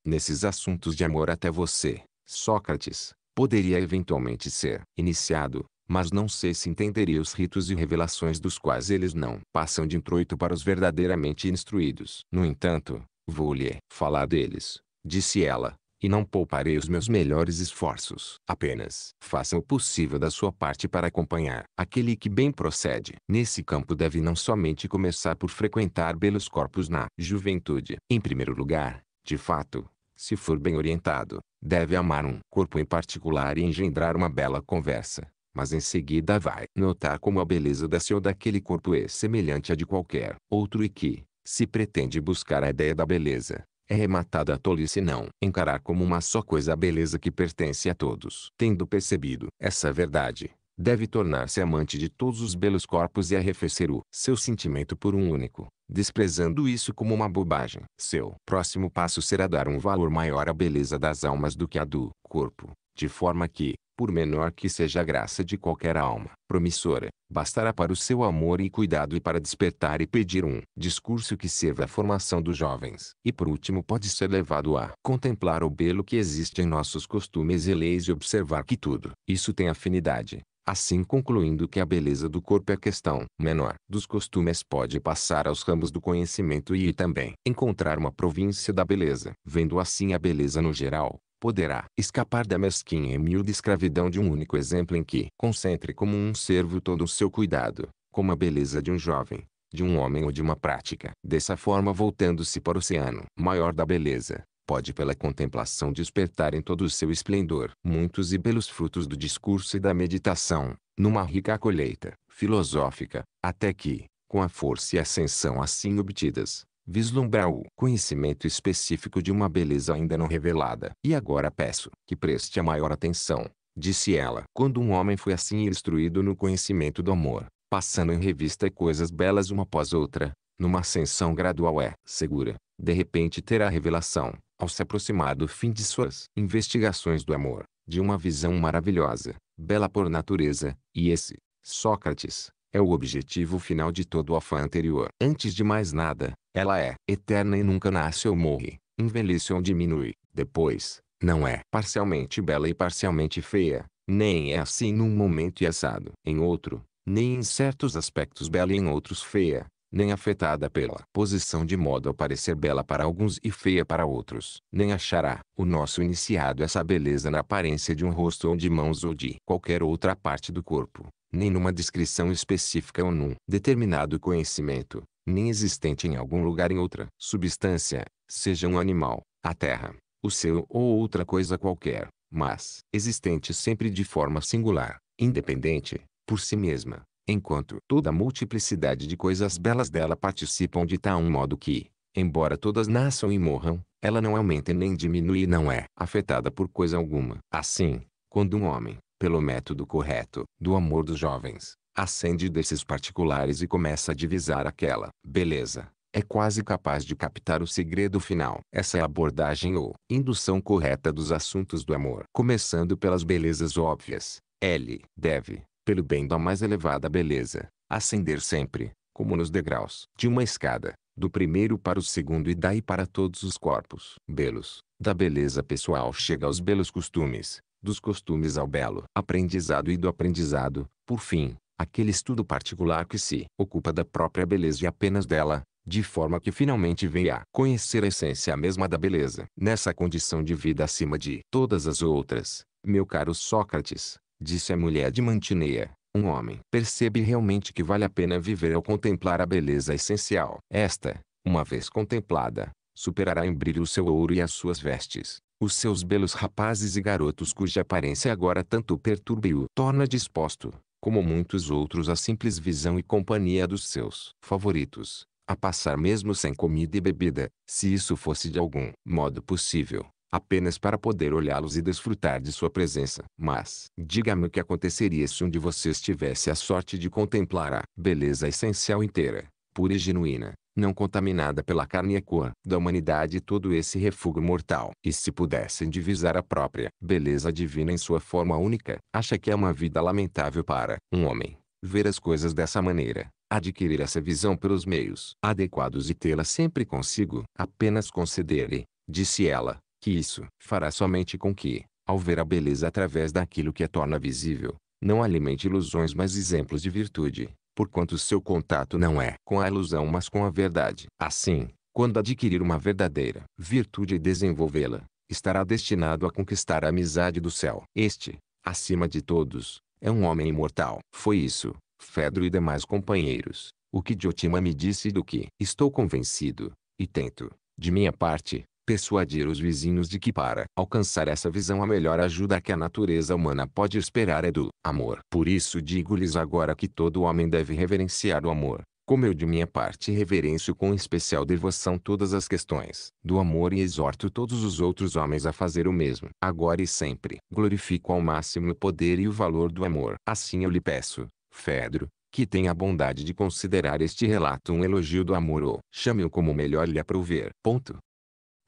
nesses assuntos de amor até você, Sócrates, poderia eventualmente ser iniciado, mas não sei se entenderia os ritos e revelações dos quais eles não passam de introito para os verdadeiramente instruídos. No entanto, vou-lhe falar deles, disse ela, e não pouparei os meus melhores esforços. Apenas faça o possível da sua parte para acompanhar aquele que bem procede. Nesse campo deve não somente começar por frequentar belos corpos na juventude. Em primeiro lugar, de fato, se for bem orientado, deve amar um corpo em particular e engendrar uma bela conversa, mas em seguida vai notar como a beleza desse ou daquele corpo é semelhante à de qualquer outro e que, se pretende buscar a ideia da beleza, é rematada a tolice não encarar como uma só coisa a beleza que pertence a todos. Tendo percebido essa verdade, deve tornar-se amante de todos os belos corpos e arrefecer o seu sentimento por um único, desprezando isso como uma bobagem. Seu próximo passo será dar um valor maior à beleza das almas do que à do corpo, de forma que, por menor que seja a graça de qualquer alma promissora, bastará para o seu amor e cuidado e para despertar e pedir um discurso que sirva à formação dos jovens. E por último pode ser levado a contemplar o belo que existe em nossos costumes e leis e observar que tudo isso tem afinidade, assim concluindo que a beleza do corpo é questão menor dos costumes pode passar aos ramos do conhecimento e também encontrar uma província da beleza. Vendo assim a beleza no geral, poderá escapar da mesquinha e miúda escravidão de um único exemplo em que concentre como um servo todo o seu cuidado, como a beleza de um jovem, de um homem ou de uma prática. Dessa forma voltando-se para o oceano maior da beleza, pode pela contemplação despertar em todo o seu esplendor muitos e belos frutos do discurso e da meditação, numa rica colheita filosófica, até que, com a força e ascensão assim obtidas, vislumbrar o conhecimento específico de uma beleza ainda não revelada. E agora peço que preste a maior atenção, disse ela. Quando um homem foi assim instruído no conhecimento do amor, passando em revista coisas belas uma após outra, numa ascensão gradual é segura, de repente terá revelação ao se aproximar do fim de suas investigações do amor, de uma visão maravilhosa, bela por natureza, e esse, Sócrates, é o objetivo final de todo o afã anterior. Antes de mais nada, ela é eterna e nunca nasce ou morre, envelhece ou diminui. Depois, não é parcialmente bela e parcialmente feia, nem é assim num momento e assado, em outro, nem em certos aspectos bela e em outros feia, nem afetada pela posição de modo a parecer bela para alguns e feia para outros, nem achará o nosso iniciado essa beleza na aparência de um rosto ou de mãos ou de qualquer outra parte do corpo, nem numa descrição específica ou num determinado conhecimento, nem existente em algum lugar em outra substância, seja um animal, a terra, o seu ou outra coisa qualquer, mas existente sempre de forma singular, independente, por si mesma, enquanto toda a multiplicidade de coisas belas dela participam de tal modo que, embora todas nasçam e morram, ela não aumenta nem diminui e não é afetada por coisa alguma. Assim, quando um homem, pelo método correto, do amor dos jovens, ascende desses particulares e começa a divisar aquela beleza, é quase capaz de captar o segredo final. Essa é a abordagem ou indução correta dos assuntos do amor. Começando pelas belezas óbvias, ele deve pelo bem da mais elevada beleza, ascender sempre, como nos degraus de uma escada, do primeiro para o segundo e daí para todos os corpos belos, da beleza pessoal chega aos belos costumes, dos costumes ao belo aprendizado e do aprendizado, por fim, aquele estudo particular que se ocupa da própria beleza e apenas dela, de forma que finalmente venha a conhecer a essência mesma da beleza. Nessa condição de vida acima de todas as outras, meu caro Sócrates, Disse a mulher de Mantineia. Um homem percebe realmente que vale a pena viver ao contemplar a beleza essencial. Esta, uma vez contemplada, superará em brilho o seu ouro e as suas vestes. Os seus belos rapazes e garotos cuja aparência agora tanto perturba e o torna disposto, como muitos outros à simples visão e companhia dos seus favoritos, a passar mesmo sem comida e bebida, se isso fosse de algum modo possível apenas para poder olhá-los e desfrutar de sua presença. Mas, diga-me o que aconteceria se um de vocês tivesse a sorte de contemplar a beleza essencial inteira, pura e genuína, não contaminada pela carne e cor da humanidade e todo esse refúgio mortal. E se pudessem divisar a própria beleza divina em sua forma única, acha que é uma vida lamentável para um homem ver as coisas dessa maneira, adquirir essa visão pelos meios adequados e tê-la sempre consigo, apenas conceder-lhe, disse ela, que isso fará somente com que, ao ver a beleza através daquilo que a torna visível, não alimente ilusões mas exemplos de virtude, porquanto seu contato não é com a ilusão mas com a verdade. Assim, quando adquirir uma verdadeira virtude e desenvolvê-la, estará destinado a conquistar a amizade do céu. Este, acima de todos, é um homem imortal. Foi isso, Fedro e demais companheiros, o que Diotima me disse do que estou convencido, e tento, de minha parte, persuadir os vizinhos de que para alcançar essa visão a melhor ajuda que a natureza humana pode esperar é do amor. Por isso digo-lhes agora que todo homem deve reverenciar o amor, como eu de minha parte reverencio com especial devoção todas as questões do amor e exorto todos os outros homens a fazer o mesmo. Agora e sempre, glorifico ao máximo o poder e o valor do amor. Assim eu lhe peço, Fedro, que tenha a bondade de considerar este relato um elogio do amor ou chame-o como melhor lhe aprouver. Ponto.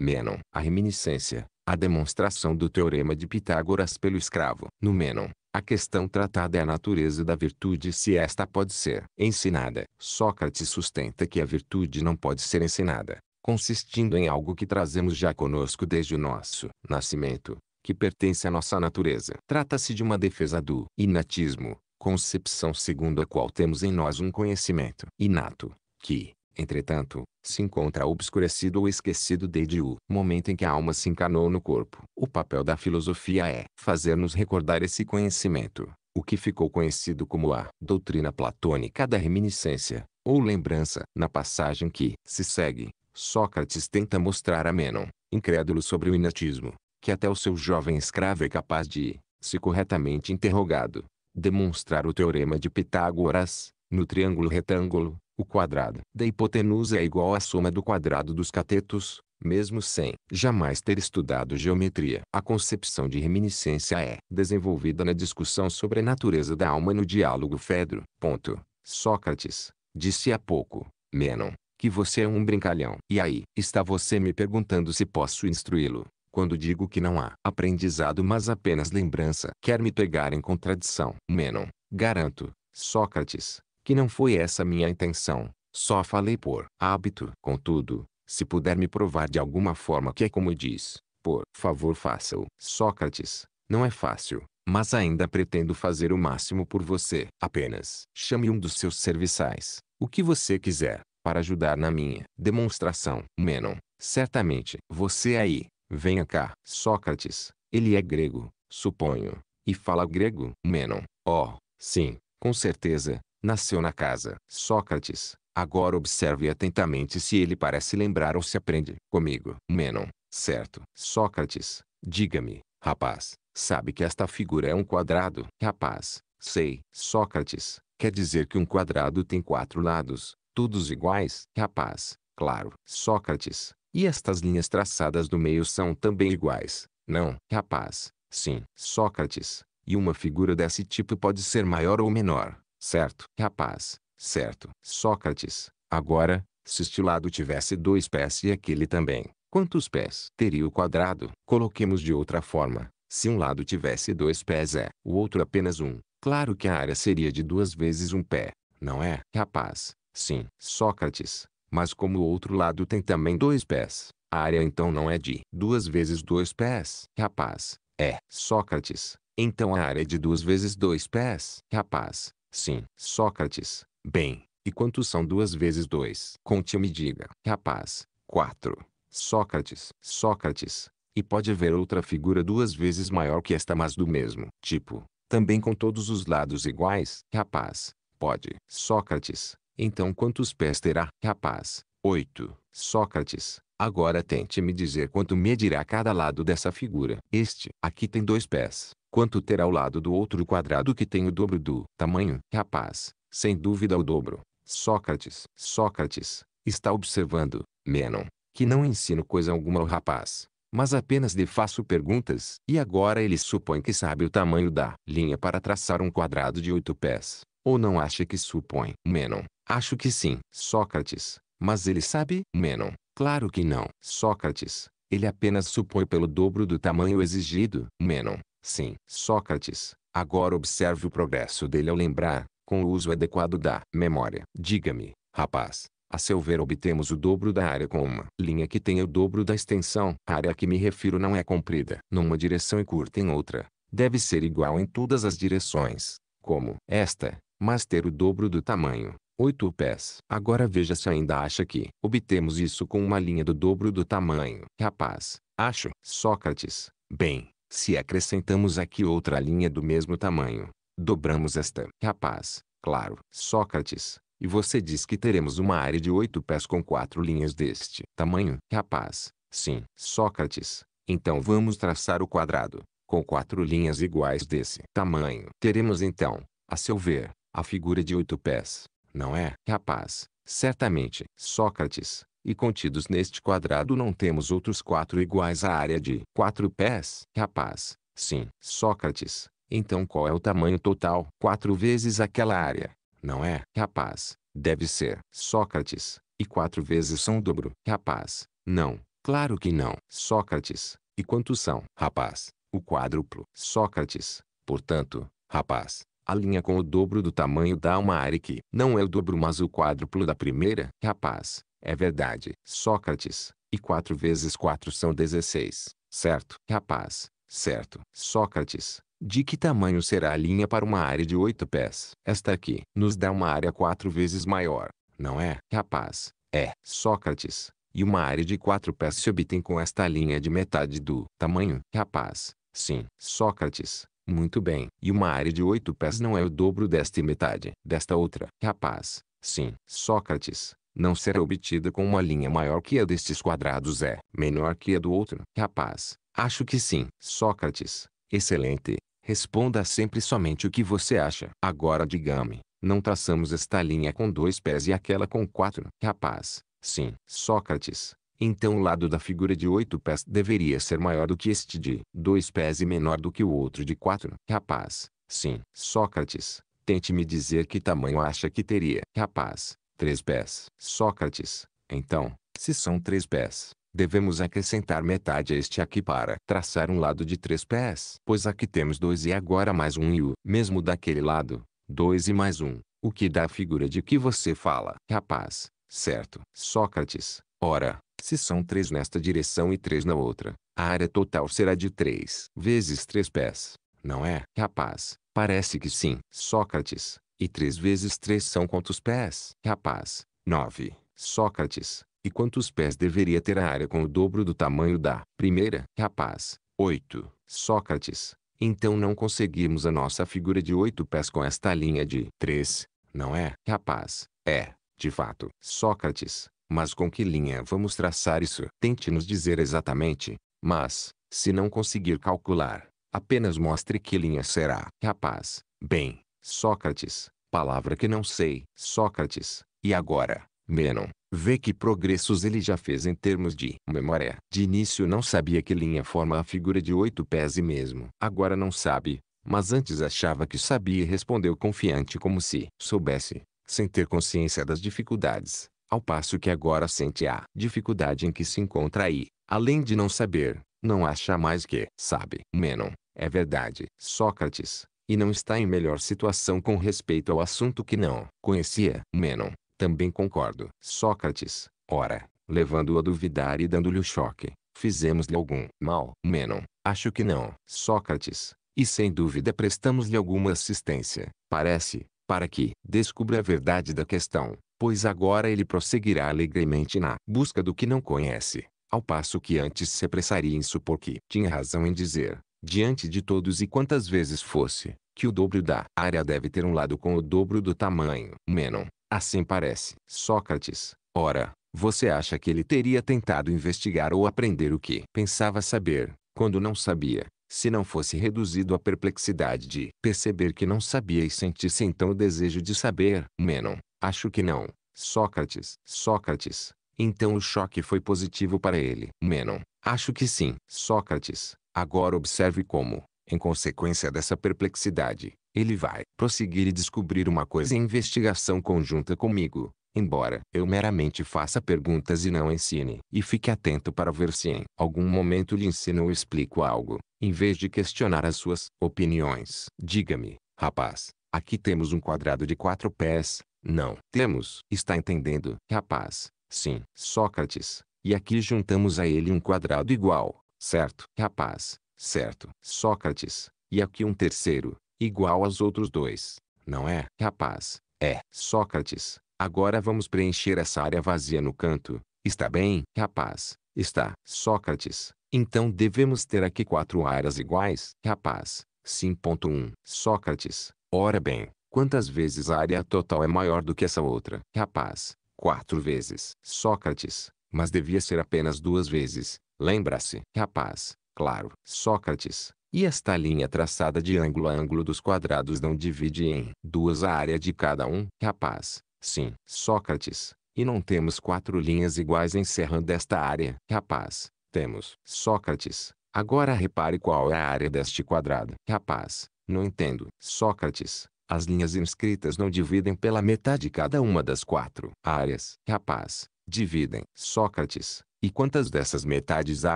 Menon. A reminiscência, a demonstração do teorema de Pitágoras pelo escravo. No Menon, a questão tratada é a natureza da virtude e se esta pode ser ensinada. Sócrates sustenta que a virtude não pode ser ensinada, consistindo em algo que trazemos já conosco desde o nosso nascimento, que pertence à nossa natureza. Trata-se de uma defesa do inatismo, concepção segundo a qual temos em nós um conhecimento inato, que, Entretanto, se encontra obscurecido ou esquecido desde o momento em que a alma se encarnou no corpo. O papel da filosofia é fazer-nos recordar esse conhecimento, o que ficou conhecido como a doutrina platônica da reminiscência, ou lembrança. Na passagem que se segue, Sócrates tenta mostrar a Menon, incrédulo sobre o inatismo, que até o seu jovem escravo é capaz de, se corretamente interrogado, demonstrar o teorema de Pitágoras, no triângulo retângulo, o quadrado da hipotenusa é igual à soma do quadrado dos catetos, mesmo sem jamais ter estudado geometria. A concepção de reminiscência é desenvolvida na discussão sobre a natureza da alma no diálogo Fedro. Ponto. Sócrates, disse há pouco, Menon, que você é um brincalhão. E aí, está você me perguntando se posso instruí-lo, quando digo que não há aprendizado mas apenas lembrança. Quer me pegar em contradição. Menon, garanto, Sócrates, que não foi essa minha intenção, só falei por hábito. Contudo, se puder me provar de alguma forma que é como diz, por favor faça-o. Sócrates, não é fácil, mas ainda pretendo fazer o máximo por você. Apenas chame um dos seus serviçais, o que você quiser, para ajudar na minha demonstração. Menon, certamente. Você é aí, venha cá. Sócrates, ele é grego, suponho, e fala grego. Menon, oh, sim, com certeza, Nasceu na casa. Sócrates, agora observe atentamente se ele parece lembrar ou se aprende. Comigo. Menon. Certo. Sócrates, diga-me, rapaz, sabe que esta figura é um quadrado? Rapaz, sei. Sócrates, quer dizer que um quadrado tem quatro lados, todos iguais? Rapaz, claro. Sócrates, e estas linhas traçadas do meio são também iguais? Não. Rapaz, sim. Sócrates, e uma figura desse tipo pode ser maior ou menor, Certo, rapaz, certo, Sócrates. Agora, se este lado tivesse dois pés e aquele também, quantos pés teria o quadrado? Coloquemos de outra forma. Se um lado tivesse dois pés é, o outro apenas um. Claro que a área seria de duas vezes um pé, não é? Rapaz, sim, Sócrates. Mas como o outro lado tem também dois pés, a área então não é de duas vezes dois pés, rapaz. É, Sócrates. Então a área é de duas vezes dois pés, rapaz. Sim, Sócrates. Bem, e quantos são duas vezes dois? Conte me diga. Rapaz, quatro. Sócrates, Sócrates. E pode haver outra figura duas vezes maior que esta mas do mesmo tipo, também com todos os lados iguais? Rapaz, pode. Sócrates, então quantos pés terá? Rapaz, oito. Sócrates, agora tente me dizer quanto medirá cada lado dessa figura. Este aqui tem dois pés quanto terá ao lado do outro quadrado que tem o dobro do tamanho. Rapaz, sem dúvida o dobro. Sócrates, Sócrates, está observando, Menon, que não ensino coisa alguma ao rapaz, mas apenas lhe faço perguntas. E agora ele supõe que sabe o tamanho da linha para traçar um quadrado de oito pés. Ou não acha que supõe? Menon, acho que sim. Sócrates, mas ele sabe? Menon, claro que não. Sócrates, ele apenas supõe pelo dobro do tamanho exigido. Menon, Sim, Sócrates, agora observe o progresso dele ao lembrar, com o uso adequado da memória. Diga-me, rapaz, a seu ver obtemos o dobro da área com uma linha que tenha o dobro da extensão. A área a que me refiro não é comprida numa direção e curta em outra. Deve ser igual em todas as direções, como esta, mas ter o dobro do tamanho. 8 pés. Agora veja se ainda acha que obtemos isso com uma linha do dobro do tamanho. Rapaz, acho. Sócrates, bem, se acrescentamos aqui outra linha do mesmo tamanho, dobramos esta. Rapaz, claro, Sócrates, e você diz que teremos uma área de oito pés com quatro linhas deste tamanho? Rapaz, sim, Sócrates. Então vamos traçar o quadrado, com quatro linhas iguais desse tamanho. Teremos então, a seu ver, a figura de oito pés, não é? Rapaz, certamente, Sócrates e contidos neste quadrado não temos outros quatro iguais à área de quatro pés. Rapaz, sim, Sócrates, então qual é o tamanho total? Quatro vezes aquela área, não é? Rapaz, deve ser. Sócrates, e quatro vezes são o dobro. Rapaz, não, claro que não. Sócrates, e quantos são? Rapaz, o quádruplo. Sócrates, portanto, rapaz, a linha com o dobro do tamanho dá uma área que não é o dobro mas o quádruplo da primeira. Rapaz, é verdade, Sócrates. E quatro vezes quatro são dezesseis, certo? Rapaz, certo. Sócrates, de que tamanho será a linha para uma área de oito pés? Esta aqui nos dá uma área quatro vezes maior, não é? Rapaz, é. Sócrates, e uma área de quatro pés se obtém com esta linha de metade do tamanho? Rapaz, sim. Sócrates, muito bem. E uma área de oito pés não é o dobro desta metade desta outra? Rapaz, sim. Sócrates, não será obtida com uma linha maior que a destes quadrados é menor que a do outro. Rapaz, acho que sim. Sócrates, excelente. Responda sempre somente o que você acha. Agora diga-me, não traçamos esta linha com dois pés e aquela com quatro? Rapaz, sim. Sócrates, então o lado da figura de oito pés deveria ser maior do que este de dois pés e menor do que o outro de quatro? Rapaz, sim. Sócrates, tente me dizer que tamanho acha que teria. Rapaz, Três pés. Sócrates, então, se são três pés, devemos acrescentar metade a este aqui para traçar um lado de três pés. Pois aqui temos dois e agora mais um e o mesmo daquele lado, dois e mais um, o que dá a figura de que você fala. Rapaz, certo. Sócrates, ora, se são três nesta direção e três na outra, a área total será de três vezes três pés, não é? Rapaz, parece que sim. Sócrates, e três vezes três são quantos pés? Rapaz, nove, Sócrates, e quantos pés deveria ter a área com o dobro do tamanho da primeira? Rapaz, oito, Sócrates, então não conseguimos a nossa figura de oito pés com esta linha de três, não é? Rapaz, é, de fato, Sócrates, mas com que linha vamos traçar isso? Tente nos dizer exatamente, mas, se não conseguir calcular, apenas mostre que linha será. Rapaz, bem, Sócrates, palavra que não sei. Sócrates, e agora, Menon, vê que progressos ele já fez em termos de memória. De início não sabia que linha forma a figura de oito pés e mesmo. Agora não sabe, mas antes achava que sabia e respondeu confiante como se soubesse, sem ter consciência das dificuldades, ao passo que agora sente a dificuldade em que se encontra aí. Além de não saber, não acha mais que sabe. Menon, é verdade. Sócrates, e não está em melhor situação com respeito ao assunto que não conhecia. Menon, também concordo. Sócrates, ora, levando-o a duvidar e dando-lhe o choque, fizemos-lhe algum mal. Menon, acho que não. Sócrates, e sem dúvida prestamos-lhe alguma assistência, parece, para que descubra a verdade da questão, pois agora ele prosseguirá alegremente na busca do que não conhece, ao passo que antes se apressaria em supor que tinha razão em dizer diante de todos e quantas vezes fosse, que o dobro da área deve ter um lado com o dobro do tamanho. Menon, assim parece. Sócrates, ora, você acha que ele teria tentado investigar ou aprender o que pensava saber, quando não sabia, se não fosse reduzido à perplexidade de perceber que não sabia e sentisse então o desejo de saber? Menon, acho que não. Sócrates, Sócrates, então o choque foi positivo para ele. Menon, acho que sim. Sócrates, Agora observe como, em consequência dessa perplexidade, ele vai prosseguir e descobrir uma coisa em investigação conjunta comigo, embora eu meramente faça perguntas e não ensine. E fique atento para ver se em algum momento lhe ensino ou explico algo, em vez de questionar as suas opiniões. Diga-me, rapaz, aqui temos um quadrado de quatro pés. Não, temos. Está entendendo, rapaz? Sim, Sócrates. E aqui juntamos a ele um quadrado igual certo, rapaz, certo, Sócrates, e aqui um terceiro, igual aos outros dois, não é, rapaz, é, Sócrates, agora vamos preencher essa área vazia no canto, está bem, rapaz, está, Sócrates, então devemos ter aqui quatro áreas iguais, rapaz, Sim. um, Sócrates, ora bem, quantas vezes a área total é maior do que essa outra, rapaz, quatro vezes, Sócrates, mas devia ser apenas duas vezes, Lembra-se, rapaz, claro, Sócrates, e esta linha traçada de ângulo a ângulo dos quadrados não divide em duas a área de cada um, rapaz. Sim, Sócrates, e não temos quatro linhas iguais encerrando esta área, rapaz. Temos, Sócrates. Agora repare qual é a área deste quadrado, rapaz. Não entendo, Sócrates. As linhas inscritas não dividem pela metade cada uma das quatro áreas, rapaz dividem. Sócrates, e quantas dessas metades há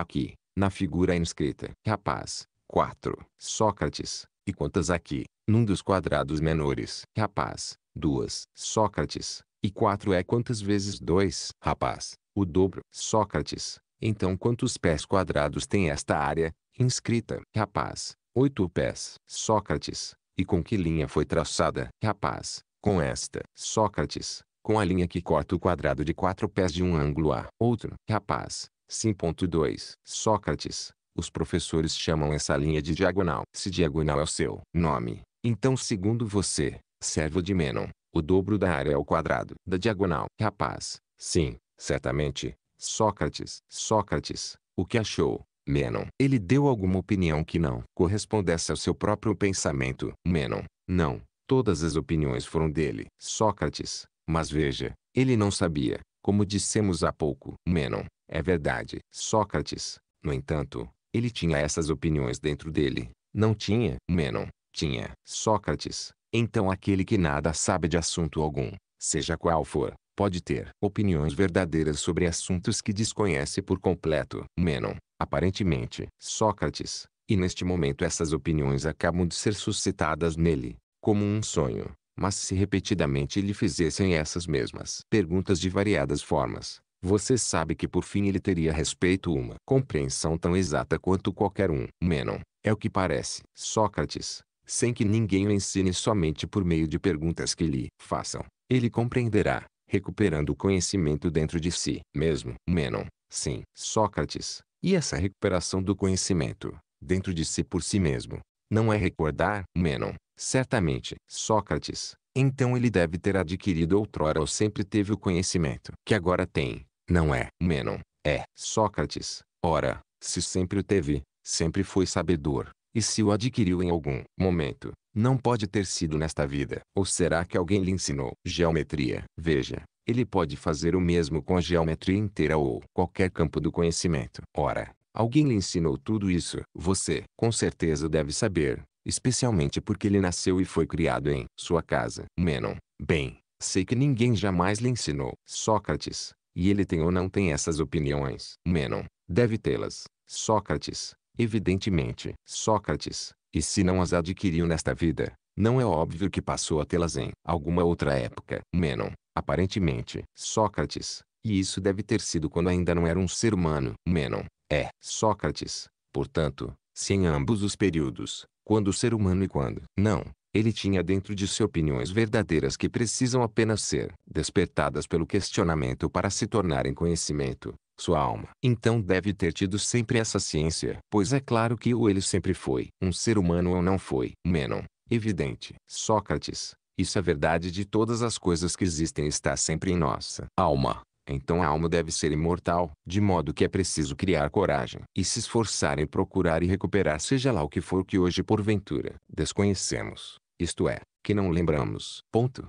aqui, na figura inscrita? Rapaz, 4. Sócrates, e quantas aqui, num dos quadrados menores? Rapaz, 2. Sócrates, e 4 é quantas vezes 2? Rapaz, o dobro. Sócrates, então quantos pés quadrados tem esta área, inscrita? Rapaz, 8 pés. Sócrates, e com que linha foi traçada? Rapaz, com esta. Sócrates, com a linha que corta o quadrado de quatro pés de um ângulo a outro. Rapaz, sim 2. Sócrates, os professores chamam essa linha de diagonal. Se diagonal é o seu nome, então segundo você, servo de Menon, o dobro da área é o quadrado da diagonal. Rapaz, sim, certamente. Sócrates, Sócrates, o que achou? Menon. Ele deu alguma opinião que não correspondesse ao seu próprio pensamento. Menon. Não. Todas as opiniões foram dele. Sócrates. Mas veja, ele não sabia, como dissemos há pouco. Menon, é verdade. Sócrates, no entanto, ele tinha essas opiniões dentro dele. Não tinha. Menon, tinha. Sócrates, então aquele que nada sabe de assunto algum, seja qual for, pode ter opiniões verdadeiras sobre assuntos que desconhece por completo. Menon, aparentemente, Sócrates, e neste momento essas opiniões acabam de ser suscitadas nele, como um sonho. Mas se repetidamente lhe fizessem essas mesmas perguntas de variadas formas, você sabe que por fim ele teria respeito uma compreensão tão exata quanto qualquer um. Menon, é o que parece. Sócrates, sem que ninguém o ensine somente por meio de perguntas que lhe façam, ele compreenderá, recuperando o conhecimento dentro de si mesmo. Menon, sim, Sócrates, e essa recuperação do conhecimento, dentro de si por si mesmo, não é recordar, Menon, Certamente, Sócrates, então ele deve ter adquirido outrora ou sempre teve o conhecimento que agora tem, não é? Menon, é. Sócrates, ora, se sempre o teve, sempre foi sabedor, e se o adquiriu em algum momento, não pode ter sido nesta vida. Ou será que alguém lhe ensinou geometria? Veja, ele pode fazer o mesmo com a geometria inteira ou qualquer campo do conhecimento. Ora, alguém lhe ensinou tudo isso. Você, com certeza, deve saber especialmente porque ele nasceu e foi criado em sua casa. Menon, bem, sei que ninguém jamais lhe ensinou. Sócrates, e ele tem ou não tem essas opiniões? Menon, deve tê-las. Sócrates, evidentemente. Sócrates, e se não as adquiriu nesta vida, não é óbvio que passou a tê-las em alguma outra época. Menon, aparentemente. Sócrates, e isso deve ter sido quando ainda não era um ser humano. Menon, é. Sócrates, portanto, se em ambos os períodos, quando ser humano e quando não. Ele tinha dentro de si opiniões verdadeiras que precisam apenas ser despertadas pelo questionamento para se tornarem conhecimento. Sua alma então deve ter tido sempre essa ciência, pois é claro que ou ele sempre foi um ser humano ou não foi. Menon, evidente. Sócrates, isso é verdade de todas as coisas que existem está sempre em nossa alma. Então a alma deve ser imortal, de modo que é preciso criar coragem e se esforçar em procurar e recuperar seja lá o que for que hoje porventura desconhecemos, isto é, que não lembramos. Ponto.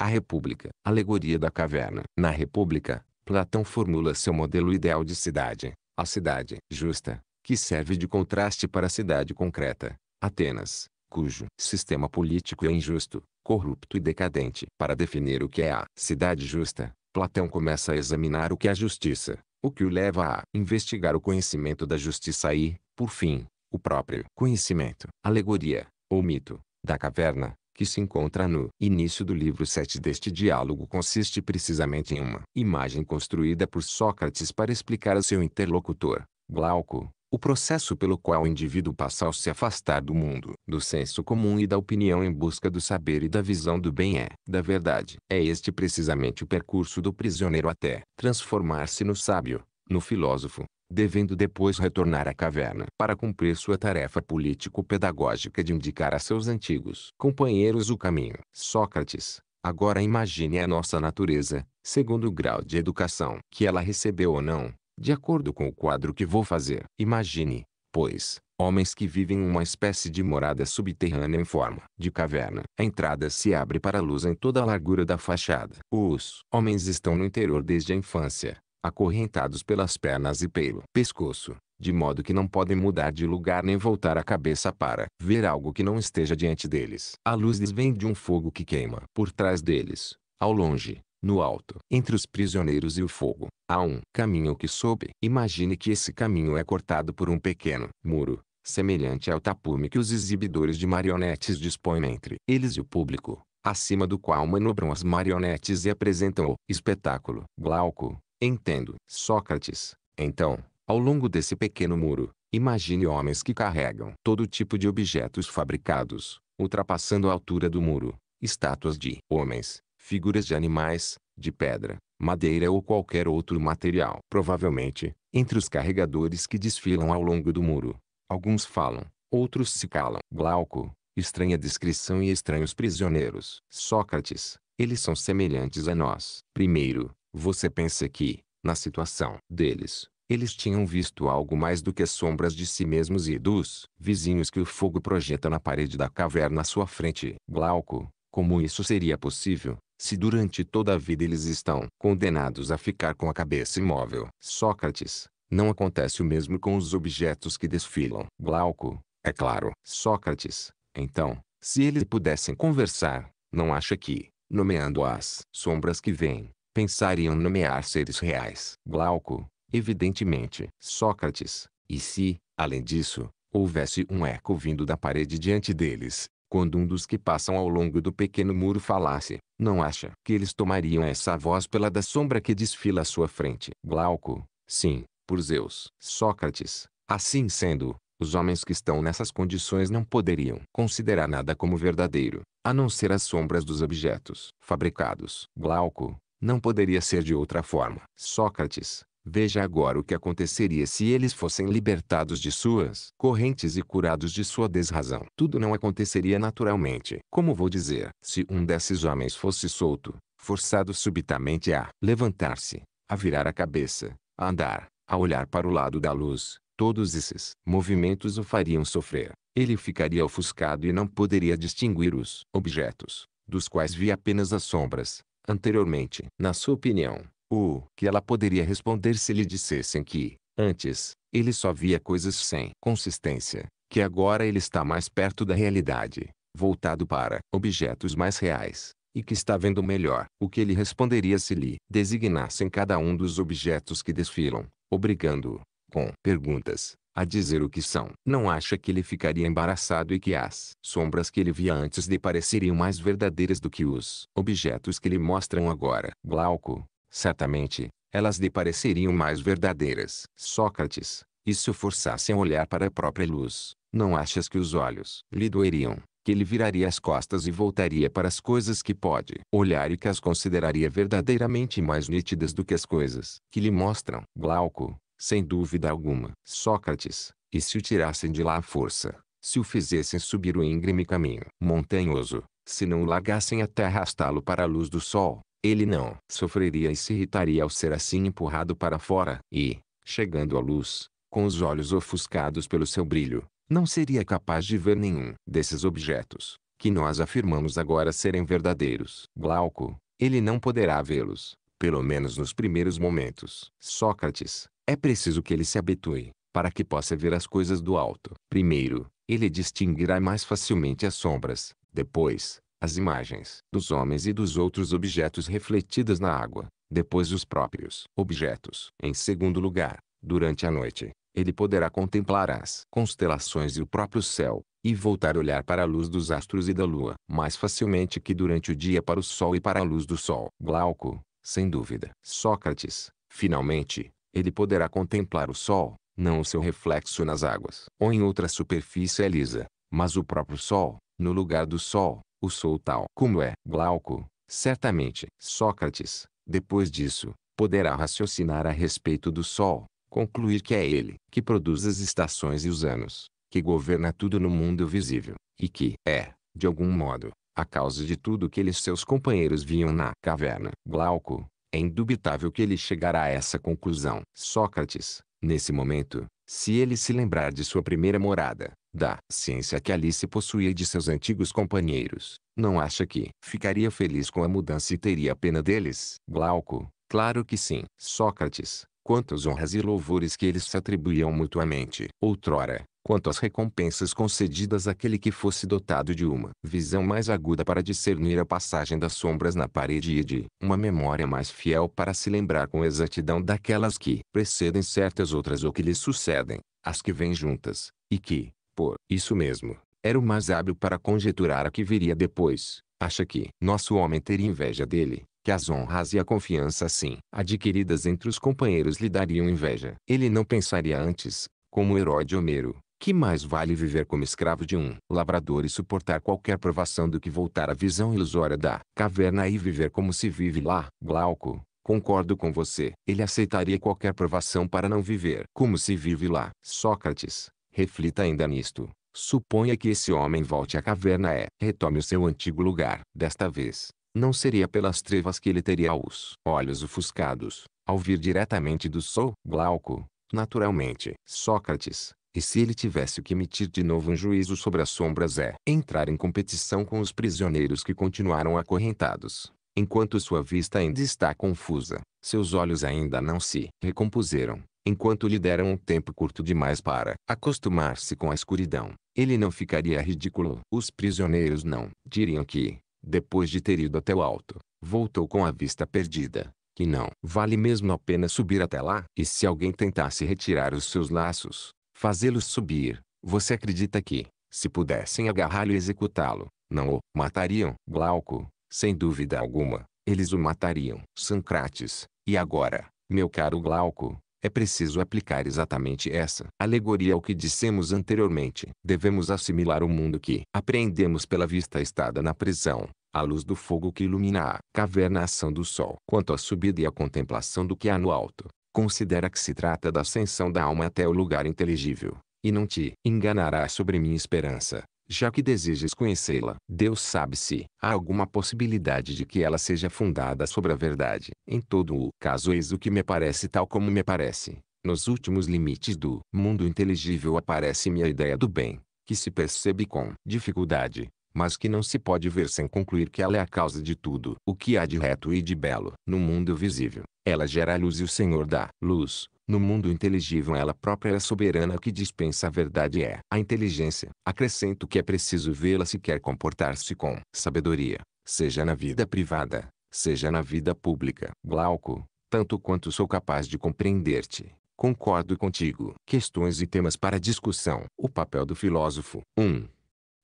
A República, alegoria da caverna. Na República, Platão formula seu modelo ideal de cidade, a cidade justa, que serve de contraste para a cidade concreta, Atenas, cujo sistema político é injusto, corrupto e decadente. Para definir o que é a cidade justa, Platão começa a examinar o que é justiça, o que o leva a investigar o conhecimento da justiça e, por fim, o próprio conhecimento, alegoria, ou mito, da caverna, que se encontra no início do livro 7 deste diálogo consiste precisamente em uma imagem construída por Sócrates para explicar a seu interlocutor, Glauco, o processo pelo qual o indivíduo passa ao se afastar do mundo, do senso comum e da opinião em busca do saber e da visão do bem é, da verdade. É este precisamente o percurso do prisioneiro até transformar-se no sábio, no filósofo, devendo depois retornar à caverna para cumprir sua tarefa político-pedagógica de indicar a seus antigos companheiros o caminho. Sócrates, agora imagine a nossa natureza, segundo o grau de educação que ela recebeu ou não, de acordo com o quadro que vou fazer. Imagine, pois, homens que vivem em uma espécie de morada subterrânea em forma de caverna. A entrada se abre para a luz em toda a largura da fachada. Os homens estão no interior desde a infância, acorrentados pelas pernas e pelo pescoço, de modo que não podem mudar de lugar nem voltar a cabeça para ver algo que não esteja diante deles. A luz lhes vem de um fogo que queima por trás deles, ao longe, no alto, entre os prisioneiros e o fogo, há um caminho que sobe. Imagine que esse caminho é cortado por um pequeno muro, semelhante ao tapume que os exibidores de marionetes dispõem entre eles e o público, acima do qual manobram as marionetes e apresentam o espetáculo. Glauco, entendo. Sócrates, então, ao longo desse pequeno muro, imagine homens que carregam todo tipo de objetos fabricados, ultrapassando a altura do muro, estátuas de homens, figuras de animais, de pedra, madeira ou qualquer outro material. Provavelmente, entre os carregadores que desfilam ao longo do muro. Alguns falam, outros se calam. Glauco, estranha descrição e estranhos prisioneiros. Sócrates, eles são semelhantes a nós. Primeiro, você pensa que, na situação deles, eles tinham visto algo mais do que sombras de si mesmos e dos vizinhos que o fogo projeta na parede da caverna à sua frente. Glauco, como isso seria possível, se durante toda a vida eles estão condenados a ficar com a cabeça imóvel. Sócrates, não acontece o mesmo com os objetos que desfilam. Glauco, é claro. Sócrates, então, se eles pudessem conversar, não acha que, nomeando as sombras que vêm, pensariam nomear seres reais? Glauco, evidentemente. Sócrates, e se, além disso, houvesse um eco vindo da parede diante deles, quando um dos que passam ao longo do pequeno muro falasse, não acha que eles tomariam essa voz pela da sombra que desfila à sua frente? Glauco, sim, por Zeus. Sócrates, assim sendo, os homens que estão nessas condições não poderiam considerar nada como verdadeiro, a não ser as sombras dos objetos fabricados. Glauco, não poderia ser de outra forma. Sócrates, Veja agora o que aconteceria se eles fossem libertados de suas correntes e curados de sua desrazão. Tudo não aconteceria naturalmente. Como vou dizer, se um desses homens fosse solto, forçado subitamente a levantar-se, a virar a cabeça, a andar, a olhar para o lado da luz, todos esses movimentos o fariam sofrer. Ele ficaria ofuscado e não poderia distinguir os objetos, dos quais via apenas as sombras, anteriormente. Na sua opinião, o que ela poderia responder se lhe dissessem que, antes, ele só via coisas sem consistência, que agora ele está mais perto da realidade, voltado para objetos mais reais, e que está vendo melhor? O que ele responderia se lhe designassem cada um dos objetos que desfilam, obrigando-o, com perguntas, a dizer o que são. Não acha que ele ficaria embaraçado e que as sombras que ele via antes lhe pareceriam mais verdadeiras do que os objetos que lhe mostram agora? Glauco, certamente, elas lhe pareceriam mais verdadeiras. Sócrates, e se o forçassem a olhar para a própria luz, não achas que os olhos lhe doeriam, que ele viraria as costas e voltaria para as coisas que pode olhar e que as consideraria verdadeiramente mais nítidas do que as coisas que lhe mostram? Glauco, sem dúvida alguma. Sócrates, e se o tirassem de lá à força, se o fizessem subir o íngreme caminho montanhoso, se não o largassem até arrastá-lo para a luz do sol, ele não sofreria e se irritaria ao ser assim empurrado para fora e, chegando à luz, com os olhos ofuscados pelo seu brilho, não seria capaz de ver nenhum desses objetos, que nós afirmamos agora serem verdadeiros. Glauco, ele não poderá vê-los, pelo menos nos primeiros momentos. Sócrates, é preciso que ele se habitue, para que possa ver as coisas do alto. Primeiro, ele distinguirá mais facilmente as sombras. Depois, as imagens dos homens e dos outros objetos refletidas na água, depois os próprios objetos. Em segundo lugar, durante a noite, ele poderá contemplar as constelações e o próprio céu, e voltar a olhar para a luz dos astros e da lua, mais facilmente que durante o dia para o sol e para a luz do sol. Glauco, sem dúvida. Sócrates, finalmente, ele poderá contemplar o sol, não o seu reflexo nas águas ou em outra superfície lisa, mas o próprio sol, no lugar do sol, o sou tal como é. Glauco, certamente, Sócrates, depois disso, poderá raciocinar a respeito do Sol, concluir que é ele que produz as estações e os anos, que governa tudo no mundo visível, e que é, de algum modo, a causa de tudo que ele e seus companheiros viam na caverna. Glauco, é indubitável que ele chegará a essa conclusão. Sócrates, nesse momento, se ele se lembrar de sua primeira morada, da ciência que Alice possuía de seus antigos companheiros, não acha que ficaria feliz com a mudança e teria pena deles? Glauco, claro que sim. Sócrates, quantas honras e louvores que eles se atribuíam mutuamente. Outrora, Quantas recompensas concedidas àquele que fosse dotado de uma visão mais aguda para discernir a passagem das sombras na parede e de uma memória mais fiel para se lembrar com exatidão daquelas que precedem certas outras ou que lhes sucedem, as que vêm juntas, e que, supor. Isso mesmo. Era o mais hábil para conjeturar a que viria depois. Acha que nosso homem teria inveja dele, que as honras e a confiança assim adquiridas entre os companheiros lhe dariam inveja. Ele não pensaria antes, como o herói de Homero, que mais vale viver como escravo de um labrador e suportar qualquer provação do que voltar à visão ilusória da caverna e viver como se vive lá? Glauco, concordo com você. Ele aceitaria qualquer provação para não viver como se vive lá. Sócrates, reflita ainda nisto. Suponha que esse homem volte à caverna e retome o seu antigo lugar. Desta vez, não seria pelas trevas que ele teria os olhos ofuscados, ao vir diretamente do sol. Glauco, naturalmente. Sócrates, e se ele tivesse que emitir de novo um juízo sobre as sombras é entrar em competição com os prisioneiros que continuaram acorrentados. Enquanto sua vista ainda está confusa, seus olhos ainda não se recompuseram enquanto lhe deram um tempo curto demais para acostumar-se com a escuridão. Ele não ficaria ridículo. Os prisioneiros não diriam que, depois de ter ido até o alto, voltou com a vista perdida, que não vale mesmo a pena subir até lá. E se alguém tentasse retirar os seus laços, fazê-los subir, você acredita que, se pudessem agarrá-lo e executá-lo, não o matariam? Glauco, sem dúvida alguma, eles o matariam. Sancrates, e agora, meu caro Glauco, é preciso aplicar exatamente essa alegoria ao que dissemos anteriormente. Devemos assimilar o mundo que apreendemos pela vista estada na prisão, à luz do fogo que ilumina a caverna ação do sol. Quanto à subida e à contemplação do que há no alto, considera que se trata da ascensão da alma até o lugar inteligível, e não te enganarás sobre minha esperança, já que desejas conhecê-la. Deus sabe se há alguma possibilidade de que ela seja fundada sobre a verdade. Em todo o caso eis o que me parece tal como me parece. Nos últimos limites do mundo inteligível aparece-me a ideia do bem, que se percebe com dificuldade, mas que não se pode ver sem concluir que ela é a causa de tudo o que há de reto e de belo no mundo visível. Ela gera a luz e o Senhor dá luz. No mundo inteligível ela própria é soberana que dispensa a verdade é a inteligência. Acrescento que é preciso vê-la se quer comportar-se com sabedoria, seja na vida privada, seja na vida pública. Glauco, tanto quanto sou capaz de compreender-te, concordo contigo. Questões e temas para discussão. O papel do filósofo. 1. Um.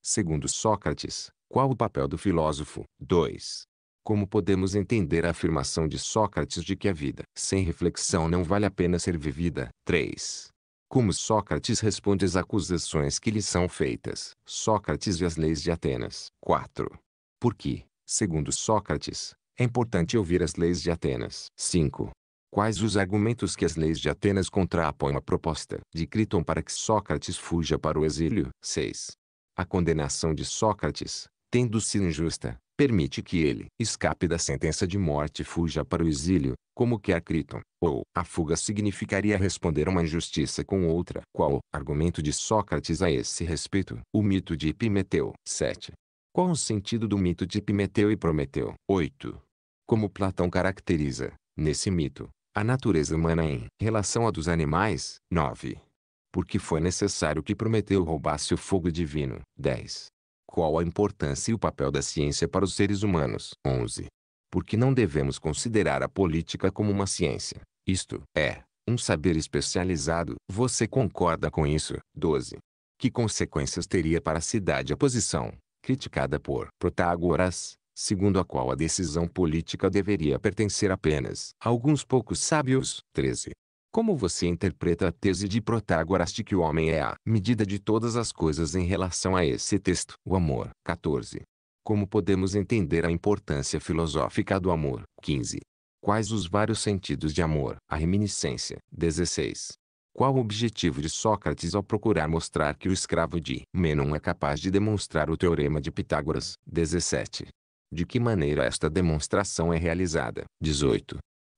Segundo Sócrates, qual o papel do filósofo? 2. Como podemos entender a afirmação de Sócrates de que a vida sem reflexão não vale a pena ser vivida? 3. Como Sócrates responde às acusações que lhe são feitas? Sócrates e as leis de Atenas. 4. que segundo Sócrates, é importante ouvir as leis de Atenas. 5. Quais os argumentos que as leis de Atenas contrapõem à proposta de Criton para que Sócrates fuja para o exílio? 6. A condenação de Sócrates, tendo sido injusta, permite que ele escape da sentença de morte e fuja para o exílio, como quer Criton, ou a fuga significaria responder a uma injustiça com outra. Qual o argumento de Sócrates a esse respeito? O mito de Epimeteu. 7. Qual o sentido do mito de Epimeteu e Prometeu? 8. Como Platão caracteriza, nesse mito, a natureza humana em relação à dos animais? 9. Porque foi necessário que Prometeu roubasse o fogo divino? 10. Qual a importância e o papel da ciência para os seres humanos? 11. Por que não devemos considerar a política como uma ciência, isto é, um saber especializado. Você concorda com isso? 12. Que consequências teria para a cidade a posição, criticada por Protágoras, segundo a qual a decisão política deveria pertencer apenas a alguns poucos sábios? 13. Como você interpreta a tese de Protágoras de que o homem é a medida de todas as coisas em relação a esse texto? O amor. 14. Como podemos entender a importância filosófica do amor? 15. Quais os vários sentidos de amor? A reminiscência. 16. Qual o objetivo de Sócrates ao procurar mostrar que o escravo de Menon é capaz de demonstrar o teorema de Pitágoras? 17. De que maneira esta demonstração é realizada? 18.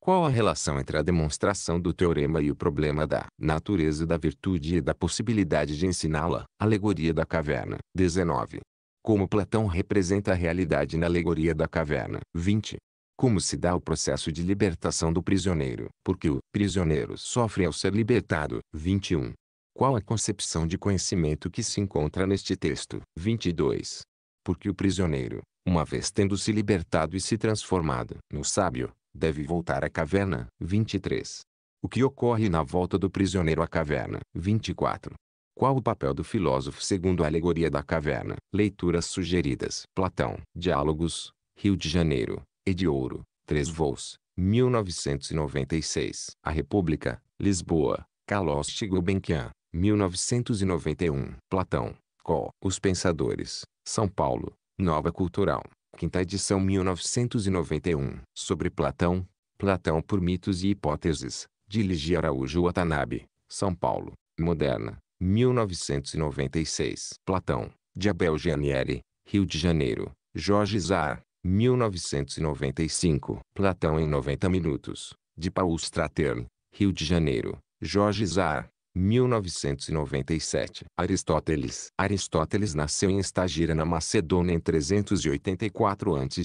Qual a relação entre a demonstração do teorema e o problema da natureza da virtude e da possibilidade de ensiná-la? Alegoria da caverna. 19. Como Platão representa a realidade na alegoria da caverna. 20. Como se dá o processo de libertação do prisioneiro? Porque o prisioneiro sofre ao ser libertado. 21. Qual a concepção de conhecimento que se encontra neste texto? 22. Porque o prisioneiro, uma vez tendo se libertado e se transformado no sábio, deve voltar à caverna. 23. O que ocorre na volta do prisioneiro à caverna? 24. Qual o papel do filósofo segundo a alegoria da caverna? Leituras sugeridas. Platão. Diálogos. Rio de Janeiro. Ediouro. três voos. 1996. A República. Lisboa. Kalost Gulbenkian. 1991. Platão. Col. Os Pensadores. São Paulo. Nova Cultural. Quinta edição 1991. Sobre Platão. Platão por mitos e hipóteses. De Ligi Araújo Watanabe. São Paulo. Moderna. 1996. Platão. De Abel Gianieri. Rio de Janeiro. Jorge Zar. 1995. Platão em 90 minutos. De Paul Stratern. Rio de Janeiro. Jorge Zar. 1997. Aristóteles. Aristóteles nasceu em Estagira na Macedônia em 384 a.C.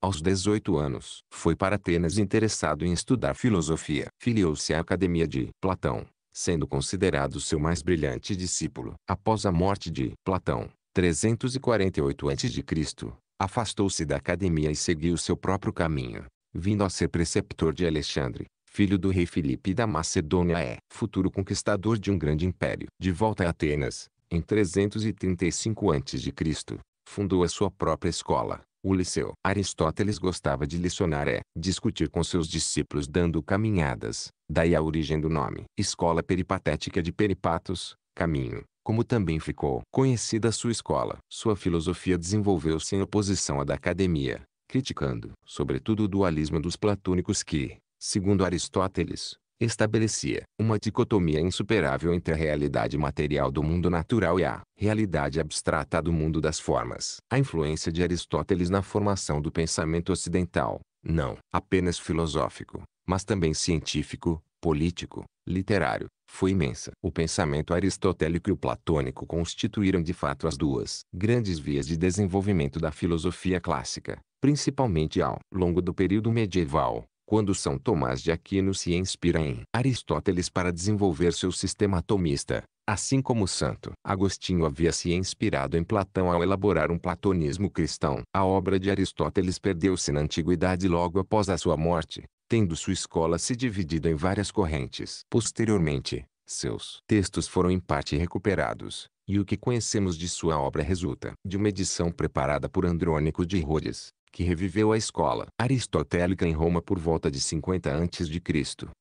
Aos 18 anos, foi para Atenas interessado em estudar filosofia. Filiou-se à Academia de Platão, sendo considerado seu mais brilhante discípulo. Após a morte de Platão, 348 a.C., afastou-se da academia e seguiu seu próprio caminho, vindo a ser preceptor de Alexandre filho do rei Filipe da Macedônia é futuro conquistador de um grande império. De volta a Atenas, em 335 a.C., fundou a sua própria escola, o Liceu. Aristóteles gostava de lecionar é discutir com seus discípulos dando caminhadas, daí a origem do nome. Escola Peripatética de Peripatos, caminho, como também ficou conhecida sua escola. Sua filosofia desenvolveu-se em oposição à da academia, criticando, sobretudo o dualismo dos platônicos que, segundo Aristóteles, estabelecia uma dicotomia insuperável entre a realidade material do mundo natural e a realidade abstrata do mundo das formas. A influência de Aristóteles na formação do pensamento ocidental, não apenas filosófico, mas também científico, político, literário, foi imensa. O pensamento aristotélico e o platônico constituíram de fato as duas grandes vias de desenvolvimento da filosofia clássica, principalmente ao longo do período medieval quando São Tomás de Aquino se inspira em Aristóteles para desenvolver seu sistema atomista, assim como Santo Agostinho havia se inspirado em Platão ao elaborar um platonismo cristão. A obra de Aristóteles perdeu-se na antiguidade logo após a sua morte, tendo sua escola se dividido em várias correntes. Posteriormente, seus textos foram em parte recuperados, e o que conhecemos de sua obra resulta de uma edição preparada por Andrônico de Rhodes, que reviveu a escola aristotélica em Roma por volta de 50 a.C.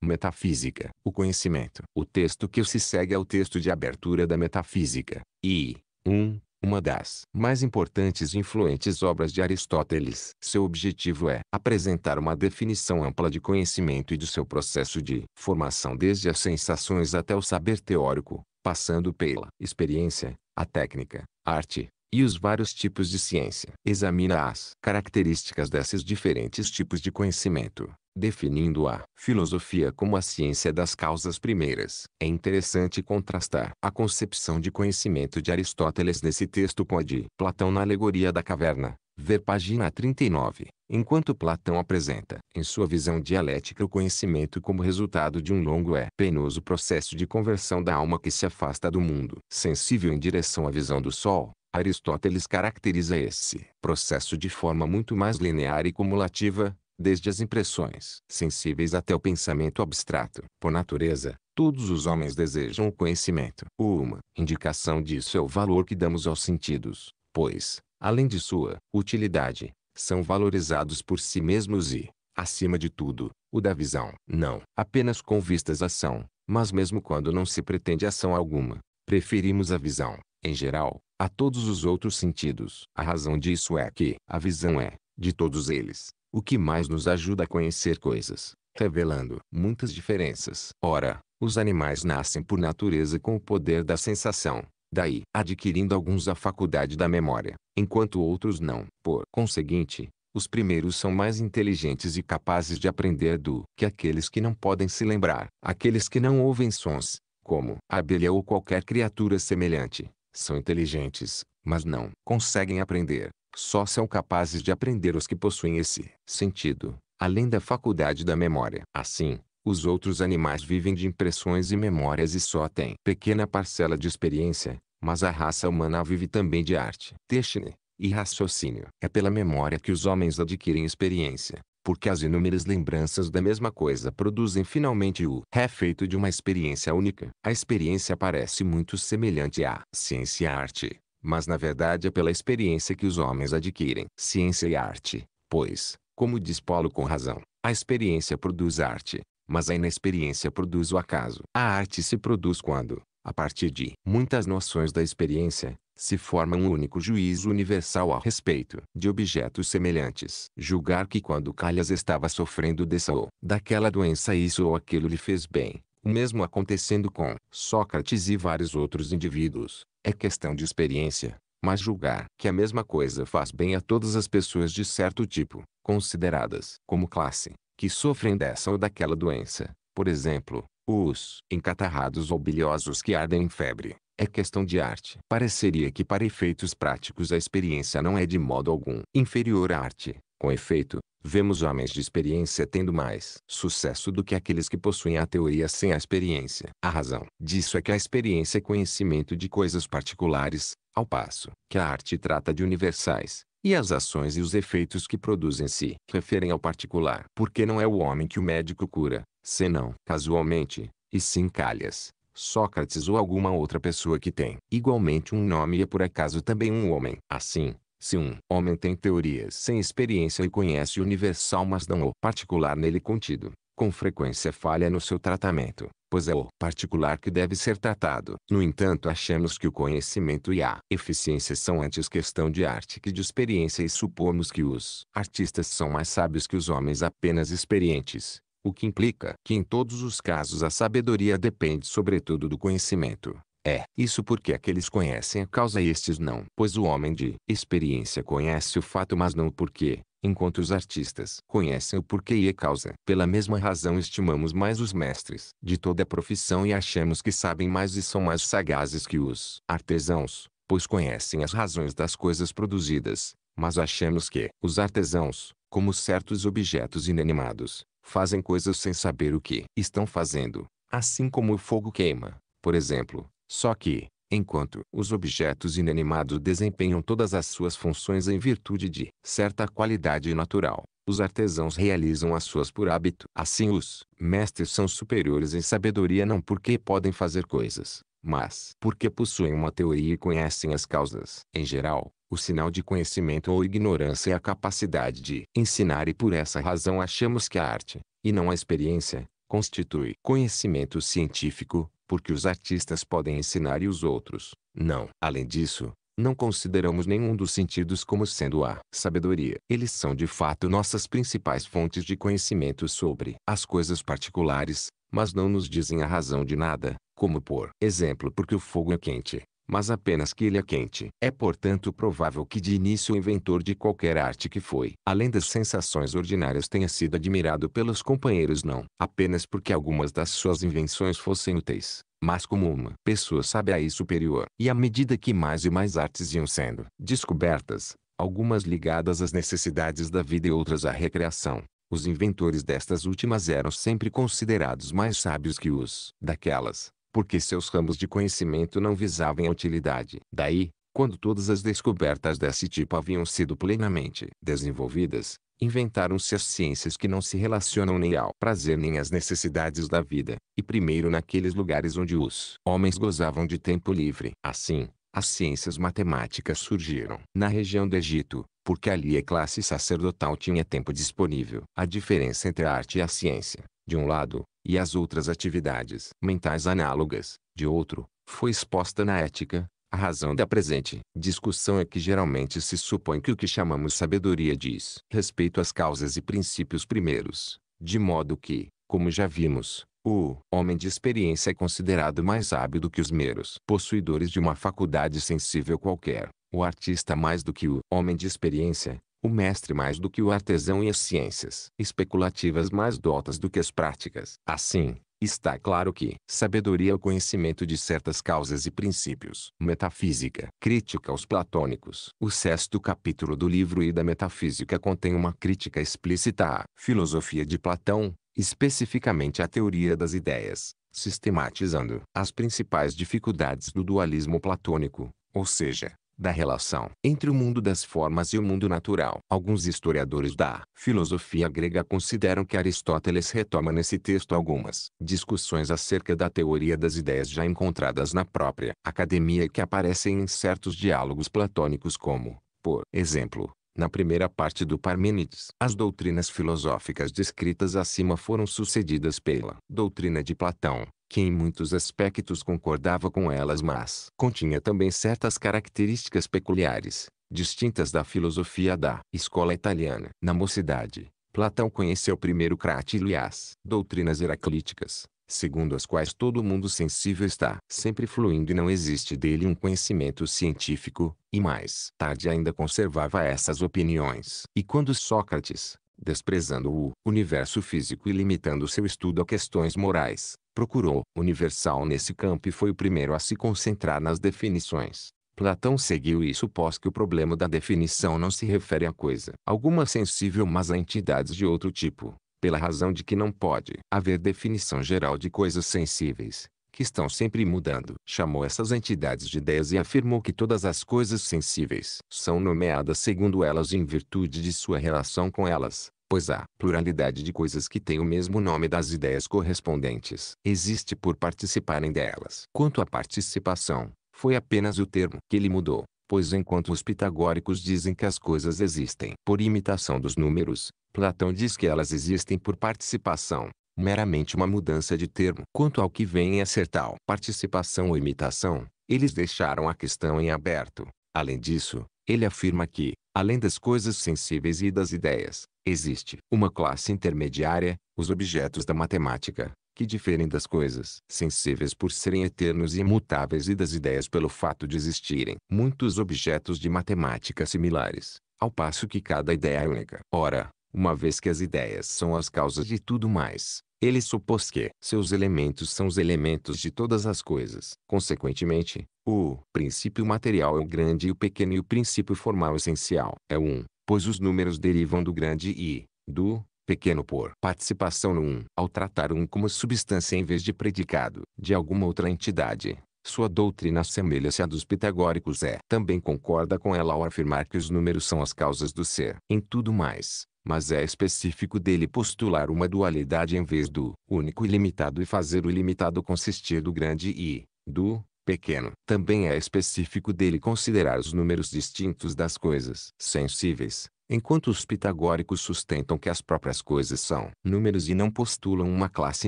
Metafísica, o conhecimento. O texto que se segue é o texto de abertura da metafísica, e, 1. Um, uma das mais importantes e influentes obras de Aristóteles. Seu objetivo é apresentar uma definição ampla de conhecimento e do seu processo de formação desde as sensações até o saber teórico, passando pela experiência, a técnica, a arte, e os vários tipos de ciência. Examina as características desses diferentes tipos de conhecimento, definindo a filosofia como a ciência das causas primeiras. É interessante contrastar a concepção de conhecimento de Aristóteles nesse texto com a de Platão na Alegoria da Caverna. Ver página 39. Enquanto Platão apresenta, em sua visão dialética, o conhecimento como resultado de um longo e penoso processo de conversão da alma que se afasta do mundo sensível em direção à visão do sol, Aristóteles caracteriza esse processo de forma muito mais linear e cumulativa, desde as impressões sensíveis até o pensamento abstrato. Por natureza, todos os homens desejam o conhecimento. Uma indicação disso é o valor que damos aos sentidos, pois, além de sua utilidade, são valorizados por si mesmos e, acima de tudo, o da visão. Não apenas com vistas à ação, mas mesmo quando não se pretende ação alguma, preferimos a visão, em geral, a todos os outros sentidos. A razão disso é que a visão é, de todos eles, o que mais nos ajuda a conhecer coisas, revelando muitas diferenças. Ora, os animais nascem por natureza com o poder da sensação, daí adquirindo alguns a faculdade da memória, enquanto outros não. Por conseguinte, os primeiros são mais inteligentes e capazes de aprender do que aqueles que não podem se lembrar. Aqueles que não ouvem sons, como a abelha ou qualquer criatura semelhante, são inteligentes, mas não conseguem aprender. Só são capazes de aprender os que possuem esse sentido, além da faculdade da memória. Assim, os outros animais vivem de impressões e memórias e só têm pequena parcela de experiência, mas a raça humana vive também de arte, têxtil e raciocínio. É pela memória que os homens adquirem experiência porque as inúmeras lembranças da mesma coisa produzem finalmente o refeito de uma experiência única. A experiência parece muito semelhante à ciência e à arte, mas na verdade é pela experiência que os homens adquirem ciência e arte, pois, como diz Paulo com razão, a experiência produz arte, mas a inexperiência produz o acaso. A arte se produz quando, a partir de muitas noções da experiência, se forma um único juízo universal a respeito de objetos semelhantes. Julgar que quando Calhas estava sofrendo dessa ou daquela doença isso ou aquilo lhe fez bem, o mesmo acontecendo com Sócrates e vários outros indivíduos, é questão de experiência. Mas julgar que a mesma coisa faz bem a todas as pessoas de certo tipo, consideradas como classe, que sofrem dessa ou daquela doença, por exemplo, os encatarrados ou biliosos que ardem em febre, é questão de arte. Pareceria que para efeitos práticos a experiência não é de modo algum inferior à arte. Com efeito, vemos homens de experiência tendo mais sucesso do que aqueles que possuem a teoria sem a experiência. A razão disso é que a experiência é conhecimento de coisas particulares, ao passo que a arte trata de universais, e as ações e os efeitos que produzem se referem ao particular. Porque não é o homem que o médico cura, senão casualmente, e sim calhas, Sócrates ou alguma outra pessoa que tem igualmente um nome e é por acaso também um homem. Assim, se um homem tem teorias sem experiência e conhece o universal mas não o particular nele contido, com frequência falha no seu tratamento, pois é o particular que deve ser tratado. No entanto, achamos que o conhecimento e a eficiência são antes questão de arte que de experiência e supomos que os artistas são mais sábios que os homens apenas experientes o que implica que em todos os casos a sabedoria depende sobretudo do conhecimento. É isso porque aqueles conhecem a causa e estes não. Pois o homem de experiência conhece o fato mas não o porquê, enquanto os artistas conhecem o porquê e a causa. Pela mesma razão estimamos mais os mestres de toda a profissão e achamos que sabem mais e são mais sagazes que os artesãos, pois conhecem as razões das coisas produzidas, mas achamos que os artesãos, como certos objetos inanimados, fazem coisas sem saber o que estão fazendo, assim como o fogo queima, por exemplo. Só que, enquanto os objetos inanimados desempenham todas as suas funções em virtude de certa qualidade natural, os artesãos realizam as suas por hábito. Assim, os mestres são superiores em sabedoria não porque podem fazer coisas, mas porque possuem uma teoria e conhecem as causas. Em geral, o sinal de conhecimento ou ignorância é a capacidade de ensinar e por essa razão achamos que a arte, e não a experiência, constitui conhecimento científico, porque os artistas podem ensinar e os outros, não. Além disso, não consideramos nenhum dos sentidos como sendo a sabedoria. Eles são de fato nossas principais fontes de conhecimento sobre as coisas particulares, mas não nos dizem a razão de nada, como por exemplo porque o fogo é quente, mas apenas que ele é quente. É portanto provável que de início o inventor de qualquer arte que foi, além das sensações ordinárias tenha sido admirado pelos companheiros não apenas porque algumas das suas invenções fossem úteis, mas como uma pessoa sabe a superior. E à medida que mais e mais artes iam sendo descobertas, algumas ligadas às necessidades da vida e outras à recreação, os inventores destas últimas eram sempre considerados mais sábios que os daquelas porque seus ramos de conhecimento não visavam a utilidade. Daí, quando todas as descobertas desse tipo haviam sido plenamente desenvolvidas, inventaram-se as ciências que não se relacionam nem ao prazer nem às necessidades da vida, e primeiro naqueles lugares onde os homens gozavam de tempo livre. Assim, as ciências matemáticas surgiram na região do Egito, porque ali a classe sacerdotal tinha tempo disponível. A diferença entre a arte e a ciência de um lado, e as outras atividades mentais análogas, de outro, foi exposta na ética, a razão da presente discussão é que geralmente se supõe que o que chamamos sabedoria diz respeito às causas e princípios primeiros, de modo que, como já vimos, o homem de experiência é considerado mais hábil do que os meros possuidores de uma faculdade sensível qualquer, o artista mais do que o homem de experiência, o mestre mais do que o artesão e as ciências especulativas mais dotas do que as práticas. Assim, Está claro que sabedoria é o conhecimento de certas causas e princípios. Metafísica. Crítica aos platônicos. O sexto capítulo do livro da Metafísica contém uma crítica explícita à filosofia de Platão, especificamente à teoria das ideias, sistematizando as principais dificuldades do dualismo platônico, ou seja, da relação entre o mundo das formas e o mundo natural. Alguns historiadores da filosofia grega consideram que Aristóteles retoma nesse texto algumas discussões acerca da teoria das ideias já encontradas na própria academia e que aparecem em certos diálogos platônicos como, por exemplo, na primeira parte do Parmênides. As doutrinas filosóficas descritas acima foram sucedidas pela doutrina de Platão, que em muitos aspectos concordava com elas mas continha também certas características peculiares, distintas da filosofia da escola italiana. Na mocidade, Platão conheceu primeiro Crátilo e as doutrinas heraclíticas, segundo as quais todo mundo sensível está sempre fluindo e não existe dele um conhecimento científico, e mais tarde ainda conservava essas opiniões. E quando Sócrates, desprezando o universo físico e limitando seu estudo a questões morais, procurou universal nesse campo e foi o primeiro a se concentrar nas definições. Platão seguiu isso supôs que o problema da definição não se refere à coisa alguma sensível mas a entidades de outro tipo, pela razão de que não pode haver definição geral de coisas sensíveis, que estão sempre mudando. Chamou essas entidades de ideias e afirmou que todas as coisas sensíveis são nomeadas segundo elas em virtude de sua relação com elas, pois a pluralidade de coisas que têm o mesmo nome das ideias correspondentes existe por participarem delas. Quanto à participação, foi apenas o termo que ele mudou pois enquanto os pitagóricos dizem que as coisas existem por imitação dos números, Platão diz que elas existem por participação, meramente uma mudança de termo. Quanto ao que vem a ser tal participação ou imitação, eles deixaram a questão em aberto. Além disso, ele afirma que, além das coisas sensíveis e das ideias, existe uma classe intermediária, os objetos da matemática, que diferem das coisas sensíveis por serem eternos e imutáveis e das ideias pelo fato de existirem muitos objetos de matemática similares, ao passo que cada ideia é única. Ora, uma vez que as ideias são as causas de tudo mais. Ele supôs que seus elementos são os elementos de todas as coisas. Consequentemente, o princípio material é o grande e o pequeno e o princípio formal essencial é o um, pois os números derivam do grande e do pequeno por participação no um. Ao tratar um como substância em vez de predicado de alguma outra entidade, sua doutrina semelha se à dos pitagóricos é. Também concorda com ela ao afirmar que os números são as causas do ser. Em tudo mais, mas é específico dele postular uma dualidade em vez do único e limitado e fazer o ilimitado consistir do grande e do pequeno. Também é específico dele considerar os números distintos das coisas sensíveis, enquanto os pitagóricos sustentam que as próprias coisas são números e não postulam uma classe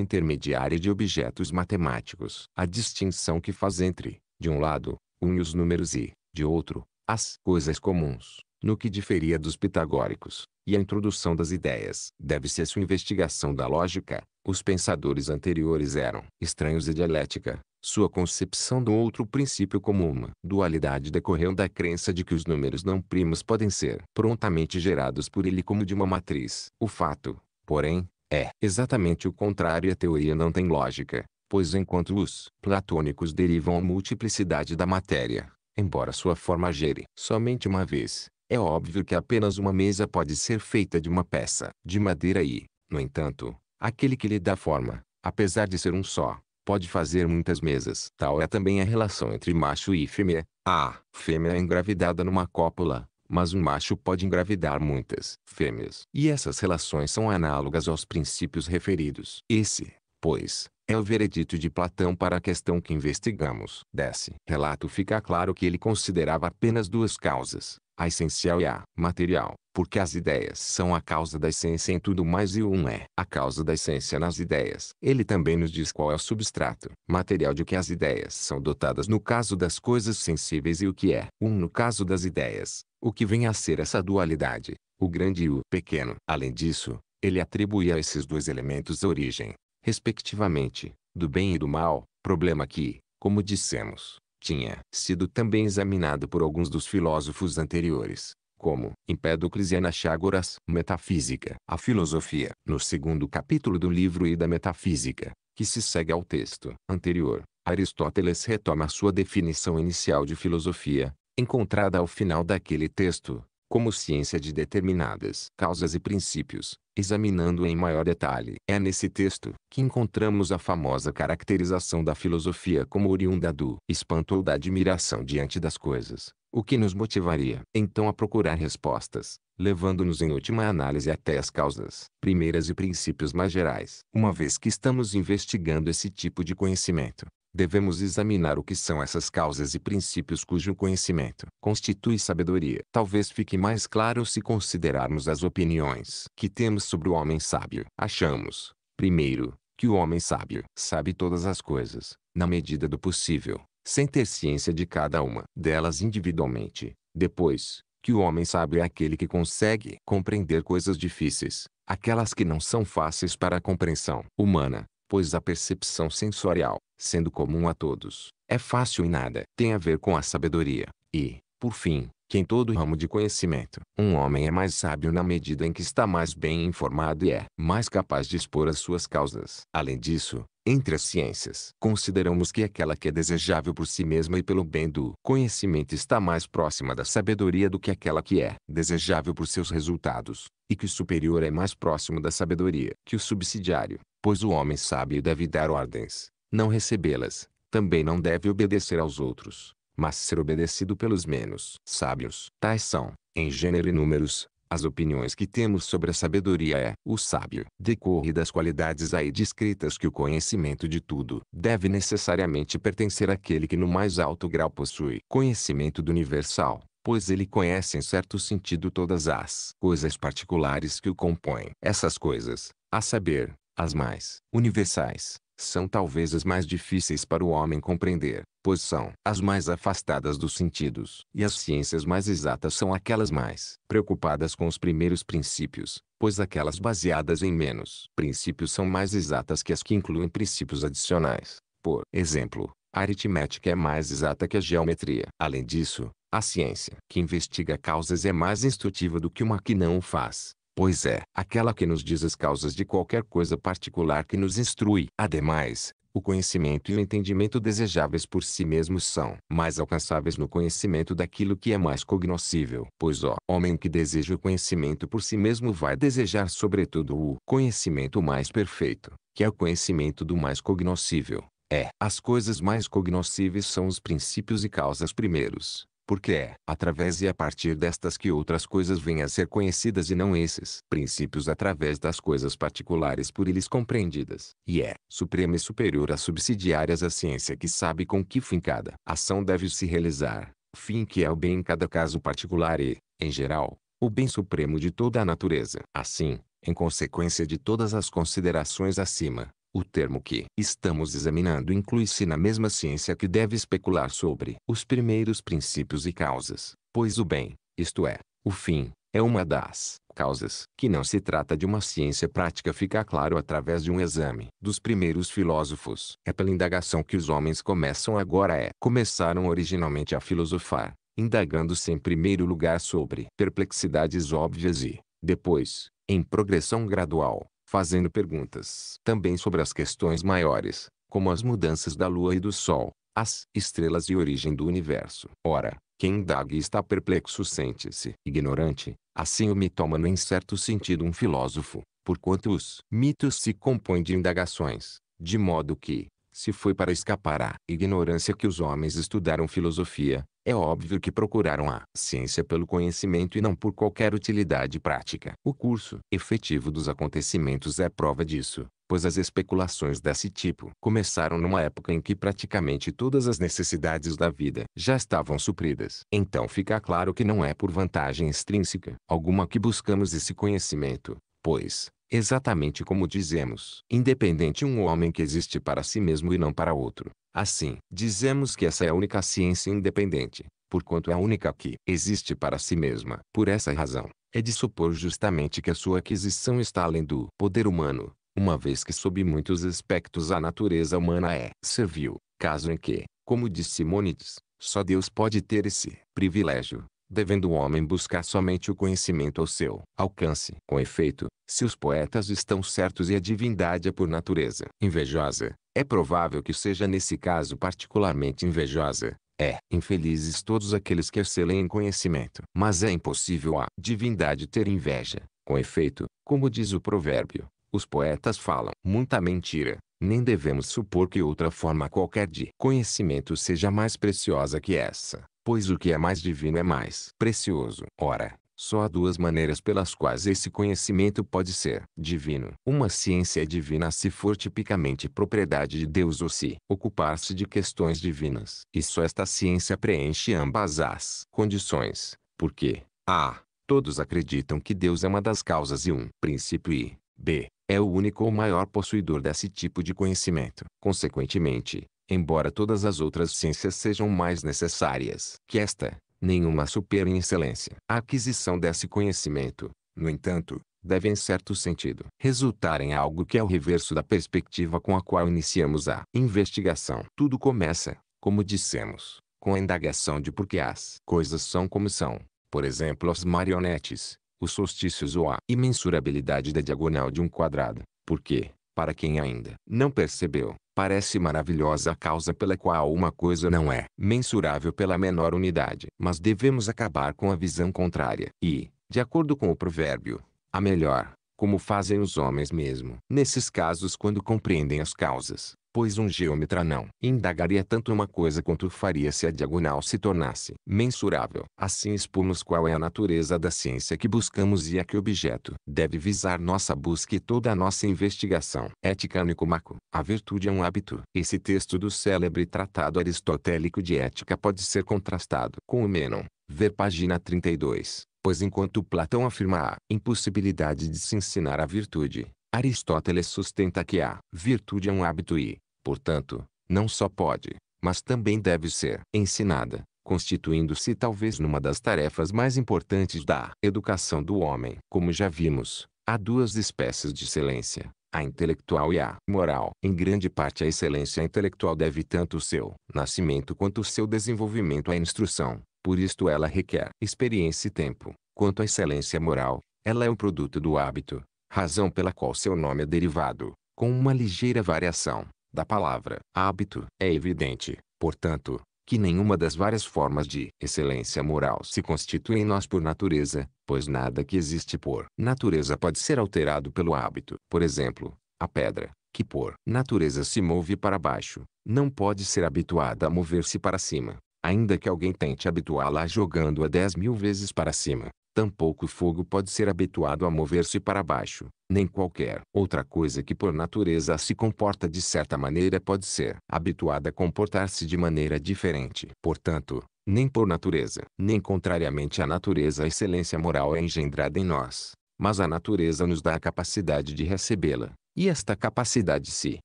intermediária de objetos matemáticos. A distinção que faz entre, de um lado, um e os números e, de outro, as coisas comuns, no que diferia dos pitagóricos, e a introdução das ideias. Deve-se a sua investigação da lógica. Os pensadores anteriores eram estranhos à dialética. Sua concepção do outro princípio como uma dualidade decorreu da crença de que os números não primos podem ser prontamente gerados por ele como de uma matriz. O fato, porém, é exatamente o contrário e a teoria não tem lógica, pois enquanto os platônicos derivam a multiplicidade da matéria, embora sua forma gere somente uma vez, é óbvio que apenas uma mesa pode ser feita de uma peça de madeira e, no entanto, aquele que lhe dá forma, apesar de ser um só, pode fazer muitas mesas. Tal é também a relação entre macho e fêmea. A fêmea é engravidada numa cópula, mas um macho pode engravidar muitas fêmeas. E essas relações são análogas aos princípios referidos. Esse, pois, é o veredito de Platão para a questão que investigamos. Desse relato fica claro que ele considerava apenas duas causas, a essencial e é a material, porque as ideias são a causa da essência em tudo mais e um é a causa da essência nas ideias. Ele também nos diz qual é o substrato material de que as ideias são dotadas no caso das coisas sensíveis e o que é um no caso das ideias, o que vem a ser essa dualidade, o grande e o pequeno. Além disso, ele atribui a esses dois elementos a origem, respectivamente, do bem e do mal, problema que, como dissemos, tinha sido também examinado por alguns dos filósofos anteriores, como Empédocles e Anaxágoras. Metafísica. A filosofia, no segundo capítulo do livro e da Metafísica, que se segue ao texto anterior, Aristóteles retoma sua definição inicial de filosofia, encontrada ao final daquele texto, como ciência de determinadas causas e princípios, examinando em maior detalhe. É nesse texto que encontramos a famosa caracterização da filosofia como oriunda do espanto ou da admiração diante das coisas, o que nos motivaria então a procurar respostas, levando-nos em última análise até as causas primeiras e princípios mais gerais. Uma vez que estamos investigando esse tipo de conhecimento, devemos examinar o que são essas causas e princípios cujo conhecimento constitui sabedoria. Talvez fique mais claro se considerarmos as opiniões que temos sobre o homem sábio. Achamos, primeiro, que o homem sábio sabe todas as coisas, na medida do possível, sem ter ciência de cada uma delas individualmente. Depois, que o homem sábio é aquele que consegue compreender coisas difíceis, aquelas que não são fáceis para a compreensão humana, pois a percepção sensorial, sendo comum a todos, é fácil e nada tem a ver com a sabedoria. E, por fim, que em todo ramo de conhecimento, um homem é mais sábio na medida em que está mais bem informado e é mais capaz de expor as suas causas. Além disso, entre as ciências, consideramos que aquela que é desejável por si mesma e pelo bem do conhecimento está mais próxima da sabedoria do que aquela que é desejável por seus resultados e que o superior é mais próximo da sabedoria que o subsidiário, pois o homem sábio deve dar ordens, não recebê-las, também não deve obedecer aos outros, mas ser obedecido pelos menos sábios. Tais são, em gênero e números, as opiniões que temos sobre a sabedoria é o sábio. Decorre das qualidades aí descritas que o conhecimento de tudo deve necessariamente pertencer àquele que no mais alto grau possui conhecimento do universal pois ele conhece em certo sentido todas as coisas particulares que o compõem. Essas coisas, a saber, as mais universais, são talvez as mais difíceis para o homem compreender, pois são as mais afastadas dos sentidos. E as ciências mais exatas são aquelas mais preocupadas com os primeiros princípios, pois aquelas baseadas em menos princípios são mais exatas que as que incluem princípios adicionais. Por exemplo, a aritmética é mais exata que a geometria. Além disso, a ciência que investiga causas é mais instrutiva do que uma que não o faz, pois é aquela que nos diz as causas de qualquer coisa particular que nos instrui. Ademais, o conhecimento e o entendimento desejáveis por si mesmos são mais alcançáveis no conhecimento daquilo que é mais cognoscível. Pois o homem que deseja o conhecimento por si mesmo vai desejar sobretudo o conhecimento mais perfeito, que é o conhecimento do mais cognoscível. É, as coisas mais cognoscíveis são os princípios e causas primeiros, porque é através e a partir destas que outras coisas vêm a ser conhecidas e não esses princípios através das coisas particulares por eles compreendidas, e é suprema e superior às subsidiárias a ciência que sabe com que fim cada ação deve se realizar, fim que é o bem em cada caso particular e, em geral, o bem supremo de toda a natureza. Assim, em consequência de todas as considerações acima, o termo que estamos examinando inclui-se na mesma ciência que deve especular sobre os primeiros princípios e causas, pois o bem, isto é, o fim, é uma das causas. Que não se trata de uma ciência prática fica claro através de um exame dos primeiros filósofos. É pela indagação que os homens começam agora é. Começaram originalmente a filosofar, indagando-se em primeiro lugar sobre perplexidades óbvias e, depois, em progressão gradual, fazendo perguntas também sobre as questões maiores, como as mudanças da Lua e do Sol, as estrelas e origem do universo. Ora, quem indaga e está perplexo sente-se ignorante, assim o mitômano é em certo sentido um filósofo, porquanto os mitos se compõem de indagações, de modo que, se foi para escapar à ignorância que os homens estudaram filosofia, é óbvio que procuraram a ciência pelo conhecimento e não por qualquer utilidade prática. O curso efetivo dos acontecimentos é prova disso, pois as especulações desse tipo começaram numa época em que praticamente todas as necessidades da vida já estavam supridas. Então fica claro que não é por vantagem extrínseca alguma que buscamos esse conhecimento, pois, Exatamente como dizemos, independente um homem que existe para si mesmo e não para outro. Assim, dizemos que essa é a única ciência independente, porquanto é a única que existe para si mesma. Por essa razão, é de supor justamente que a sua aquisição está além do poder humano, uma vez que sob muitos aspectos a natureza humana é servil, caso em que, como disse Simônides, só Deus pode ter esse privilégio devendo o homem buscar somente o conhecimento ao seu alcance. Com efeito, se os poetas estão certos e a divindade é por natureza invejosa, é provável que seja nesse caso particularmente invejosa. É, infelizes todos aqueles que excelem em conhecimento. Mas é impossível a divindade ter inveja. Com efeito, como diz o provérbio, os poetas falam muita mentira, nem devemos supor que outra forma qualquer de conhecimento seja mais preciosa que essa pois o que é mais divino é mais precioso. Ora, só há duas maneiras pelas quais esse conhecimento pode ser divino. Uma ciência é divina se for tipicamente propriedade de Deus ou se ocupar-se de questões divinas. E só esta ciência preenche ambas as condições, porque a. Todos acreditam que Deus é uma das causas e um princípio e b. É o único ou maior possuidor desse tipo de conhecimento. Consequentemente, embora todas as outras ciências sejam mais necessárias que esta, nenhuma supera em excelência. A aquisição desse conhecimento, no entanto, deve em certo sentido resultar em algo que é o reverso da perspectiva com a qual iniciamos a investigação. Tudo começa, como dissemos, com a indagação de por que as coisas são como são, por exemplo as marionetes, os solstícios ou a imensurabilidade da diagonal de um quadrado, Por quê? Para quem ainda não percebeu, parece maravilhosa a causa pela qual uma coisa não é mensurável pela menor unidade. Mas devemos acabar com a visão contrária. E, de acordo com o provérbio, a melhor, como fazem os homens mesmo. Nesses casos quando compreendem as causas, pois um geômetra não indagaria tanto uma coisa quanto faria se a diagonal se tornasse mensurável. Assim expomos qual é a natureza da ciência que buscamos e a que objeto deve visar nossa busca e toda a nossa investigação. Ética Nicomaco, a virtude é um hábito. Esse texto do célebre tratado aristotélico de ética pode ser contrastado com o Menon. Ver página 32. Pois enquanto Platão afirma a impossibilidade de se ensinar a virtude, Aristóteles sustenta que a virtude é um hábito e, portanto, não só pode, mas também deve ser ensinada, constituindo-se talvez numa das tarefas mais importantes da educação do homem. Como já vimos, há duas espécies de excelência, a intelectual e a moral. Em grande parte a excelência intelectual deve tanto o seu nascimento quanto o seu desenvolvimento à instrução, por isto ela requer experiência e tempo. Quanto à excelência moral, ela é um produto do hábito, razão pela qual seu nome é derivado, com uma ligeira variação, da palavra hábito. É evidente, portanto, que nenhuma das várias formas de excelência moral se constitui em nós por natureza, pois nada que existe por natureza pode ser alterado pelo hábito. Por exemplo, a pedra, que por natureza se move para baixo, não pode ser habituada a mover-se para cima, ainda que alguém tente habituá-la jogando-a dez mil vezes para cima. Tampouco o fogo pode ser habituado a mover-se para baixo, nem qualquer outra coisa que por natureza se comporta de certa maneira pode ser habituada a comportar-se de maneira diferente. Portanto, nem por natureza, nem contrariamente à natureza a excelência moral é engendrada em nós, mas a natureza nos dá a capacidade de recebê-la, e esta capacidade se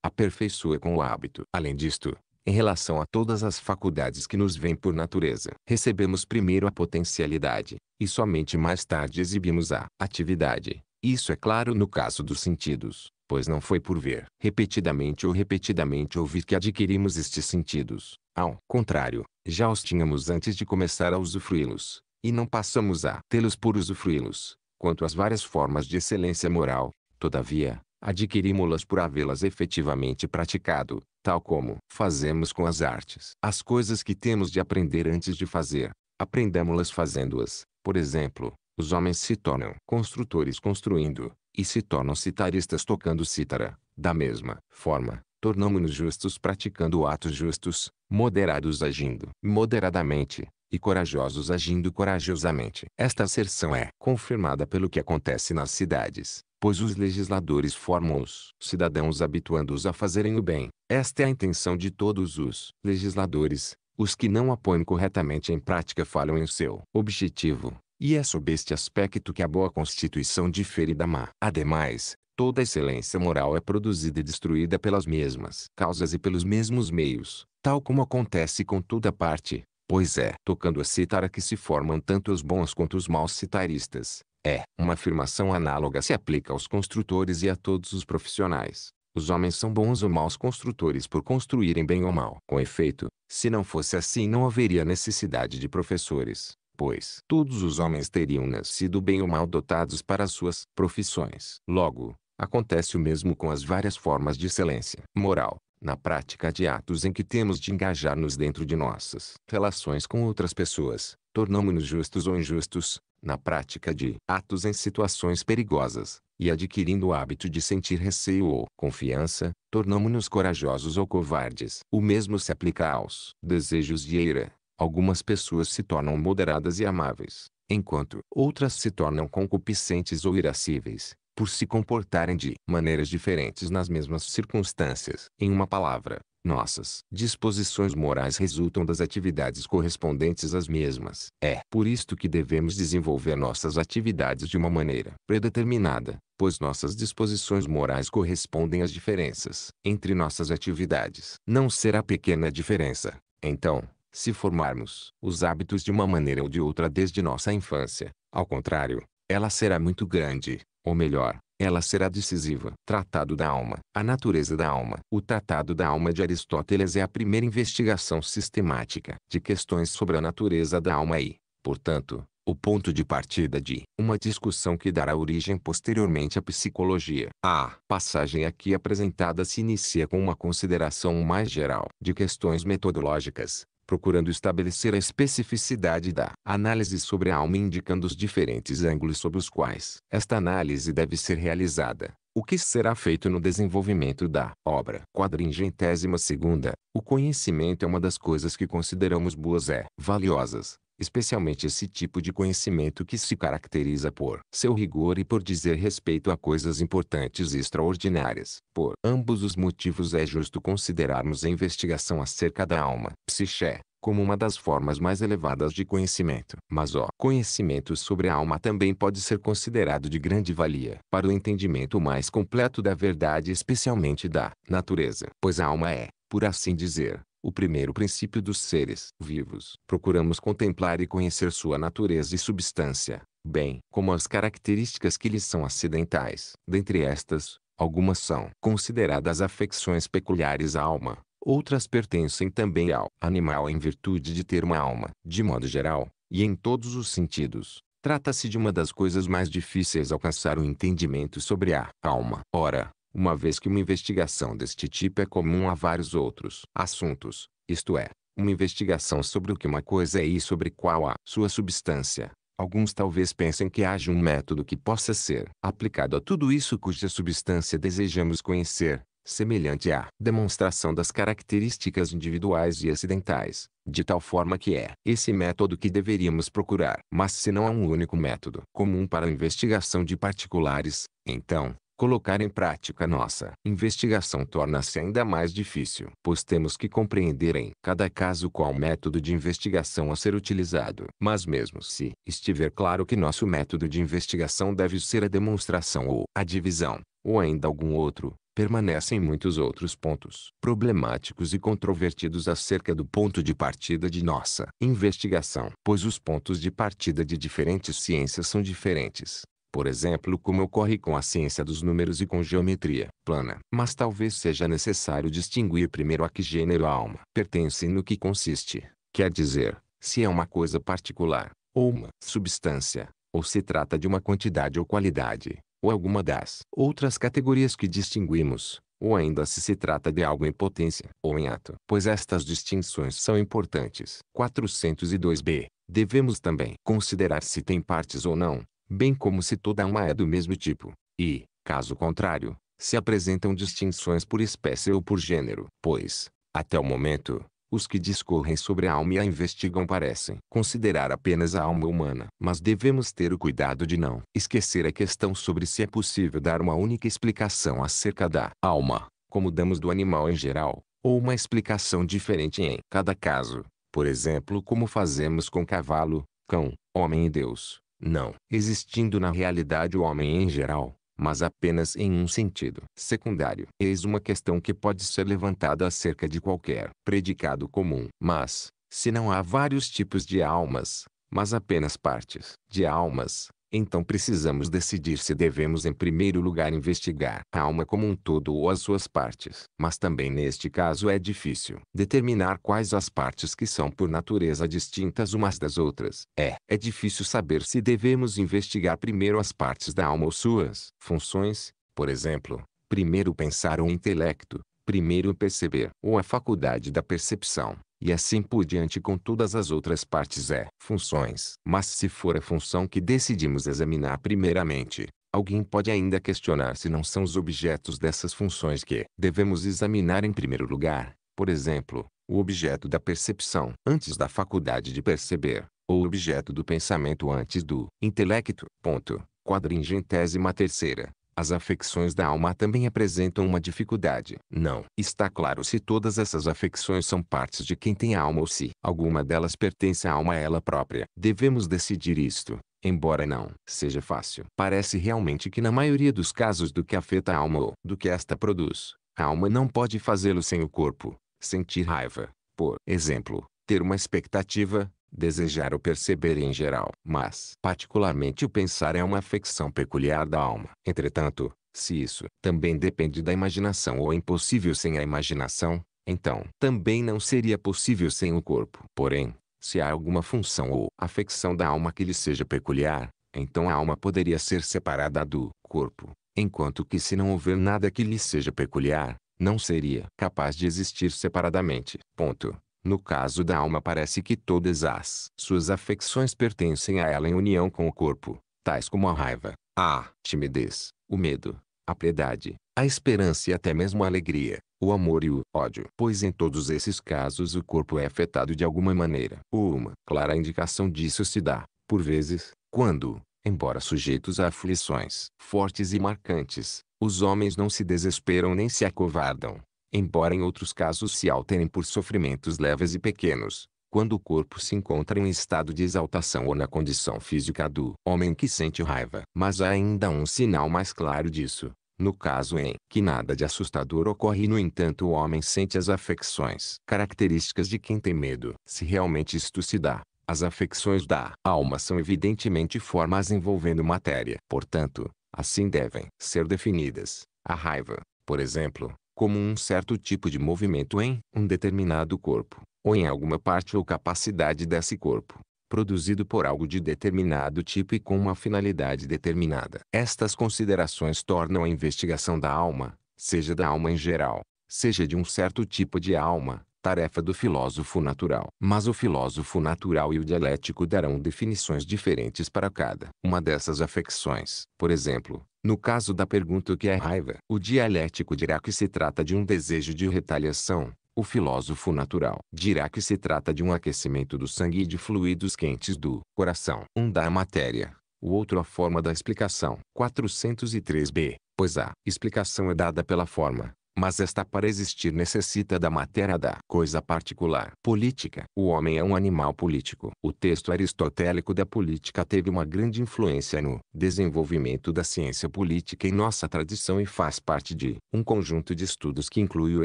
aperfeiçoa com o hábito. Além disto, em relação a todas as faculdades que nos vêm por natureza. Recebemos primeiro a potencialidade, e somente mais tarde exibimos a atividade. Isso é claro no caso dos sentidos, pois não foi por ver repetidamente ou repetidamente ouvir que adquirimos estes sentidos. Ao contrário, já os tínhamos antes de começar a usufruí-los, e não passamos a tê-los por usufruí-los. Quanto às várias formas de excelência moral, todavia, adquirimos-las por havê-las efetivamente praticado, tal como fazemos com as artes. As coisas que temos de aprender antes de fazer, aprendamos-las fazendo-as. Por exemplo, os homens se tornam construtores construindo, e se tornam citaristas tocando cítara. Da mesma forma, tornamos-nos justos praticando atos justos, moderados agindo moderadamente, e corajosos agindo corajosamente. Esta asserção é confirmada pelo que acontece nas cidades, pois os legisladores formam os cidadãos habituando-os a fazerem o bem. Esta é a intenção de todos os legisladores. Os que não a põem corretamente em prática falham em seu objetivo, e é sob este aspecto que a boa Constituição difere da má. Ademais, toda excelência moral é produzida e destruída pelas mesmas causas e pelos mesmos meios, tal como acontece com toda parte, pois é tocando a cítara que se formam tanto os bons quanto os maus citaristas, é, uma afirmação análoga se aplica aos construtores e a todos os profissionais. Os homens são bons ou maus construtores por construírem bem ou mal. Com efeito, se não fosse assim não haveria necessidade de professores, pois todos os homens teriam nascido bem ou mal dotados para suas profissões. Logo, acontece o mesmo com as várias formas de excelência moral, na prática de atos em que temos de engajar-nos dentro de nossas relações com outras pessoas, tornamos-nos justos ou injustos, na prática de atos em situações perigosas, e adquirindo o hábito de sentir receio ou confiança, tornamos-nos corajosos ou covardes. O mesmo se aplica aos desejos de ira. Algumas pessoas se tornam moderadas e amáveis, enquanto outras se tornam concupiscentes ou irascíveis, por se comportarem de maneiras diferentes nas mesmas circunstâncias. Em uma palavra, nossas disposições morais resultam das atividades correspondentes às mesmas. É por isto que devemos desenvolver nossas atividades de uma maneira predeterminada, pois nossas disposições morais correspondem às diferenças entre nossas atividades. Não será pequena a diferença, então, se formarmos os hábitos de uma maneira ou de outra desde nossa infância. Ao contrário, ela será muito grande, ou melhor, ela será decisiva. Tratado da alma. A natureza da alma. O Tratado da Alma de Aristóteles é a primeira investigação sistemática de questões sobre a natureza da alma e, portanto, o ponto de partida de uma discussão que dará origem posteriormente à psicologia. A passagem aqui apresentada se inicia com uma consideração mais geral de questões metodológicas, procurando estabelecer a especificidade da análise sobre a alma indicando os diferentes ângulos sob os quais esta análise deve ser realizada. O que será feito no desenvolvimento da obra? Quadringentésima segunda. O conhecimento é uma das coisas que consideramos boas e valiosas especialmente esse tipo de conhecimento que se caracteriza por seu rigor e por dizer respeito a coisas importantes e extraordinárias. Por ambos os motivos é justo considerarmos a investigação acerca da alma, psiché, como uma das formas mais elevadas de conhecimento. Mas o conhecimento sobre a alma também pode ser considerado de grande valia para o entendimento mais completo da verdade, especialmente da natureza, pois a alma é, por assim dizer, o primeiro princípio dos seres vivos. Procuramos contemplar e conhecer sua natureza e substância, bem como as características que lhes são acidentais. Dentre estas, algumas são consideradas afecções peculiares à alma, outras pertencem também ao animal em virtude de ter uma alma. De modo geral, e em todos os sentidos, trata-se de uma das coisas mais difíceis alcançar o entendimento sobre a alma. Ora, uma vez que uma investigação deste tipo é comum a vários outros assuntos, isto é, uma investigação sobre o que uma coisa é e sobre qual a sua substância. Alguns talvez pensem que haja um método que possa ser aplicado a tudo isso cuja substância desejamos conhecer, semelhante à demonstração das características individuais e acidentais, de tal forma que é esse método que deveríamos procurar. Mas se não há um único método comum para a investigação de particulares, então, Colocar em prática nossa investigação torna-se ainda mais difícil, pois temos que compreender em cada caso qual método de investigação a ser utilizado. Mas mesmo se estiver claro que nosso método de investigação deve ser a demonstração ou a divisão, ou ainda algum outro, permanecem muitos outros pontos problemáticos e controvertidos acerca do ponto de partida de nossa investigação, pois os pontos de partida de diferentes ciências são diferentes, por exemplo como ocorre com a ciência dos números e com geometria plana. Mas talvez seja necessário distinguir primeiro a que gênero a alma pertence e no que consiste, quer dizer, se é uma coisa particular, ou uma substância, ou se trata de uma quantidade ou qualidade, ou alguma das outras categorias que distinguimos, ou ainda se se trata de algo em potência ou em ato, pois estas distinções são importantes. 402b. Devemos também considerar se tem partes ou não, bem como se toda uma é do mesmo tipo, e, caso contrário, se apresentam distinções por espécie ou por gênero, pois, até o momento, os que discorrem sobre a alma e a investigam parecem considerar apenas a alma humana. Mas devemos ter o cuidado de não esquecer a questão sobre se é possível dar uma única explicação acerca da alma, como damos do animal em geral, ou uma explicação diferente em cada caso, por exemplo como fazemos com cavalo, cão, homem e Deus. Não existindo na realidade o homem em geral, mas apenas em um sentido secundário. Eis uma questão que pode ser levantada acerca de qualquer predicado comum. Mas, se não há vários tipos de almas, mas apenas partes de almas, então precisamos decidir se devemos em primeiro lugar investigar a alma como um todo ou as suas partes. Mas também neste caso é difícil determinar quais as partes que são por natureza distintas umas das outras. É, é difícil saber se devemos investigar primeiro as partes da alma ou suas funções, por exemplo, primeiro pensar o intelecto, primeiro perceber, ou a faculdade da percepção, e assim por diante com todas as outras partes é funções. Mas se for a função que decidimos examinar primeiramente, alguém pode ainda questionar se não são os objetos dessas funções que devemos examinar em primeiro lugar, por exemplo, o objeto da percepção antes da faculdade de perceber, ou o objeto do pensamento antes do intelecto. Ponto. Quadringentésima terceira. As afecções da alma também apresentam uma dificuldade. Não está claro se todas essas afecções são partes de quem tem alma ou se alguma delas pertence à alma ela própria. Devemos decidir isto. Embora não seja fácil, parece realmente que na maioria dos casos do que afeta a alma ou do que esta produz, a alma não pode fazê-lo sem o corpo. Sentir raiva, por exemplo, ter uma expectativa, desejar ou perceber em geral. Mas, particularmente, o pensar é uma afecção peculiar da alma. Entretanto, se isso também depende da imaginação ou é impossível sem a imaginação, então também não seria possível sem o corpo. Porém, se há alguma função ou afecção da alma que lhe seja peculiar, então a alma poderia ser separada do corpo, enquanto que se não houver nada que lhe seja peculiar, não seria capaz de existir separadamente. Ponto. No caso da alma parece que todas as suas afecções pertencem a ela em união com o corpo, tais como a raiva, a timidez, o medo, a piedade, a esperança e até mesmo a alegria, o amor e o ódio. Pois em todos esses casos o corpo é afetado de alguma maneira. Uma clara indicação disso se dá, por vezes, quando, embora sujeitos a aflições fortes e marcantes, os homens não se desesperam nem se acovardam, embora em outros casos se alterem por sofrimentos leves e pequenos, quando o corpo se encontra em estado de exaltação ou na condição física do homem que sente raiva. Mas há ainda um sinal mais claro disso, no caso em que nada de assustador ocorre e no entanto o homem sente as afecções características de quem tem medo. Se realmente isto se dá, as afecções da alma são evidentemente formas envolvendo matéria. Portanto, assim devem ser definidas. A raiva, por exemplo, como um certo tipo de movimento em um determinado corpo, ou em alguma parte ou capacidade desse corpo, produzido por algo de determinado tipo e com uma finalidade determinada. Estas considerações tornam a investigação da alma, seja da alma em geral, seja de um certo tipo de alma, tarefa do filósofo natural. Mas o filósofo natural e o dialético darão definições diferentes para cada uma dessas afecções. Por exemplo, no caso da pergunta o que é raiva, o dialético dirá que se trata de um desejo de retaliação. O filósofo natural dirá que se trata de um aquecimento do sangue e de fluidos quentes do coração. Um dá a matéria, o outro a forma da explicação. 403b. Pois a explicação é dada pela forma, mas esta para existir necessita da matéria da coisa particular. Política. O homem é um animal político. O texto aristotélico da política teve uma grande influência no desenvolvimento da ciência política em nossa tradição e faz parte de um conjunto de estudos que inclui o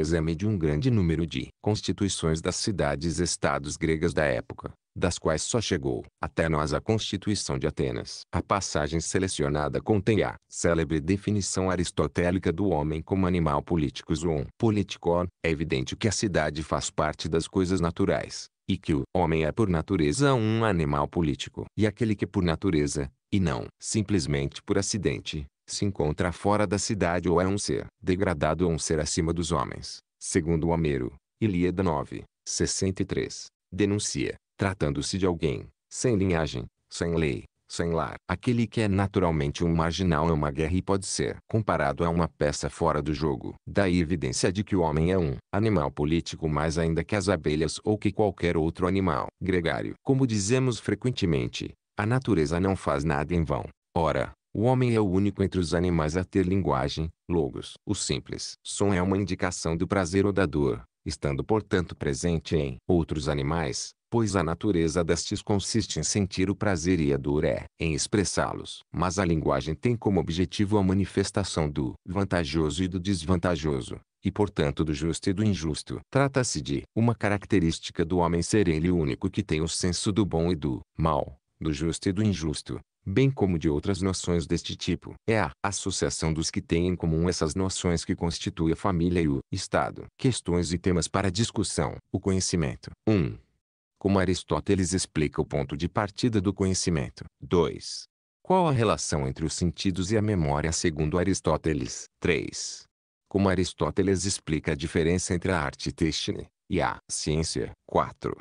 exame de um grande número de constituições das cidades-estados gregas da época das quais só chegou até nós a Constituição de Atenas. A passagem selecionada contém a célebre definição aristotélica do homem como animal político zoon. Politikon, é evidente que a cidade faz parte das coisas naturais, e que o homem é por natureza um animal político. E aquele que por natureza, e não simplesmente por acidente, se encontra fora da cidade ou é um ser degradado ou um ser acima dos homens, segundo Homero, Ilíada 9, 63, denuncia tratando-se de alguém, sem linhagem, sem lei, sem lar. Aquele que é naturalmente um marginal é uma guerra e pode ser comparado a uma peça fora do jogo. Daí evidência de que o homem é um animal político mais ainda que as abelhas ou que qualquer outro animal gregário. Como dizemos frequentemente, a natureza não faz nada em vão. Ora, o homem é o único entre os animais a ter linguagem, logos. O simples som é uma indicação do prazer ou da dor, estando portanto presente em outros animais, pois a natureza destes consiste em sentir o prazer e a dor é em expressá-los. Mas a linguagem tem como objetivo a manifestação do vantajoso e do desvantajoso, e portanto do justo e do injusto. Trata-se de uma característica do homem ser ele único que tem o senso do bom e do mal, do justo e do injusto, bem como de outras noções deste tipo. É a associação dos que têm em comum essas noções que constitui a família e o Estado. Questões e temas para discussão. O conhecimento. 1. Um, como Aristóteles explica o ponto de partida do conhecimento. 2. Qual a relação entre os sentidos e a memória segundo Aristóteles? 3. Como Aristóteles explica a diferença entre a arte e a ciência? 4.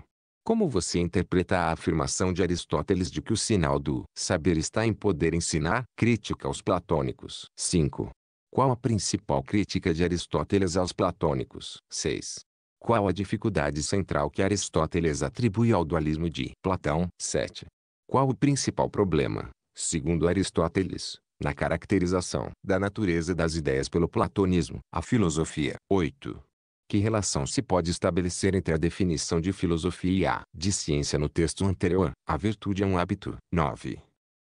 Como você interpreta a afirmação de Aristóteles de que o sinal do saber está em poder ensinar? Crítica aos platônicos. 5. Qual a principal crítica de Aristóteles aos platônicos? 6. Qual a dificuldade central que Aristóteles atribui ao dualismo de Platão? 7. Qual o principal problema, segundo Aristóteles, na caracterização da natureza das ideias pelo platonismo? A filosofia. 8. Que relação se pode estabelecer entre a definição de filosofia e a de ciência no texto anterior? A virtude é um hábito. 9.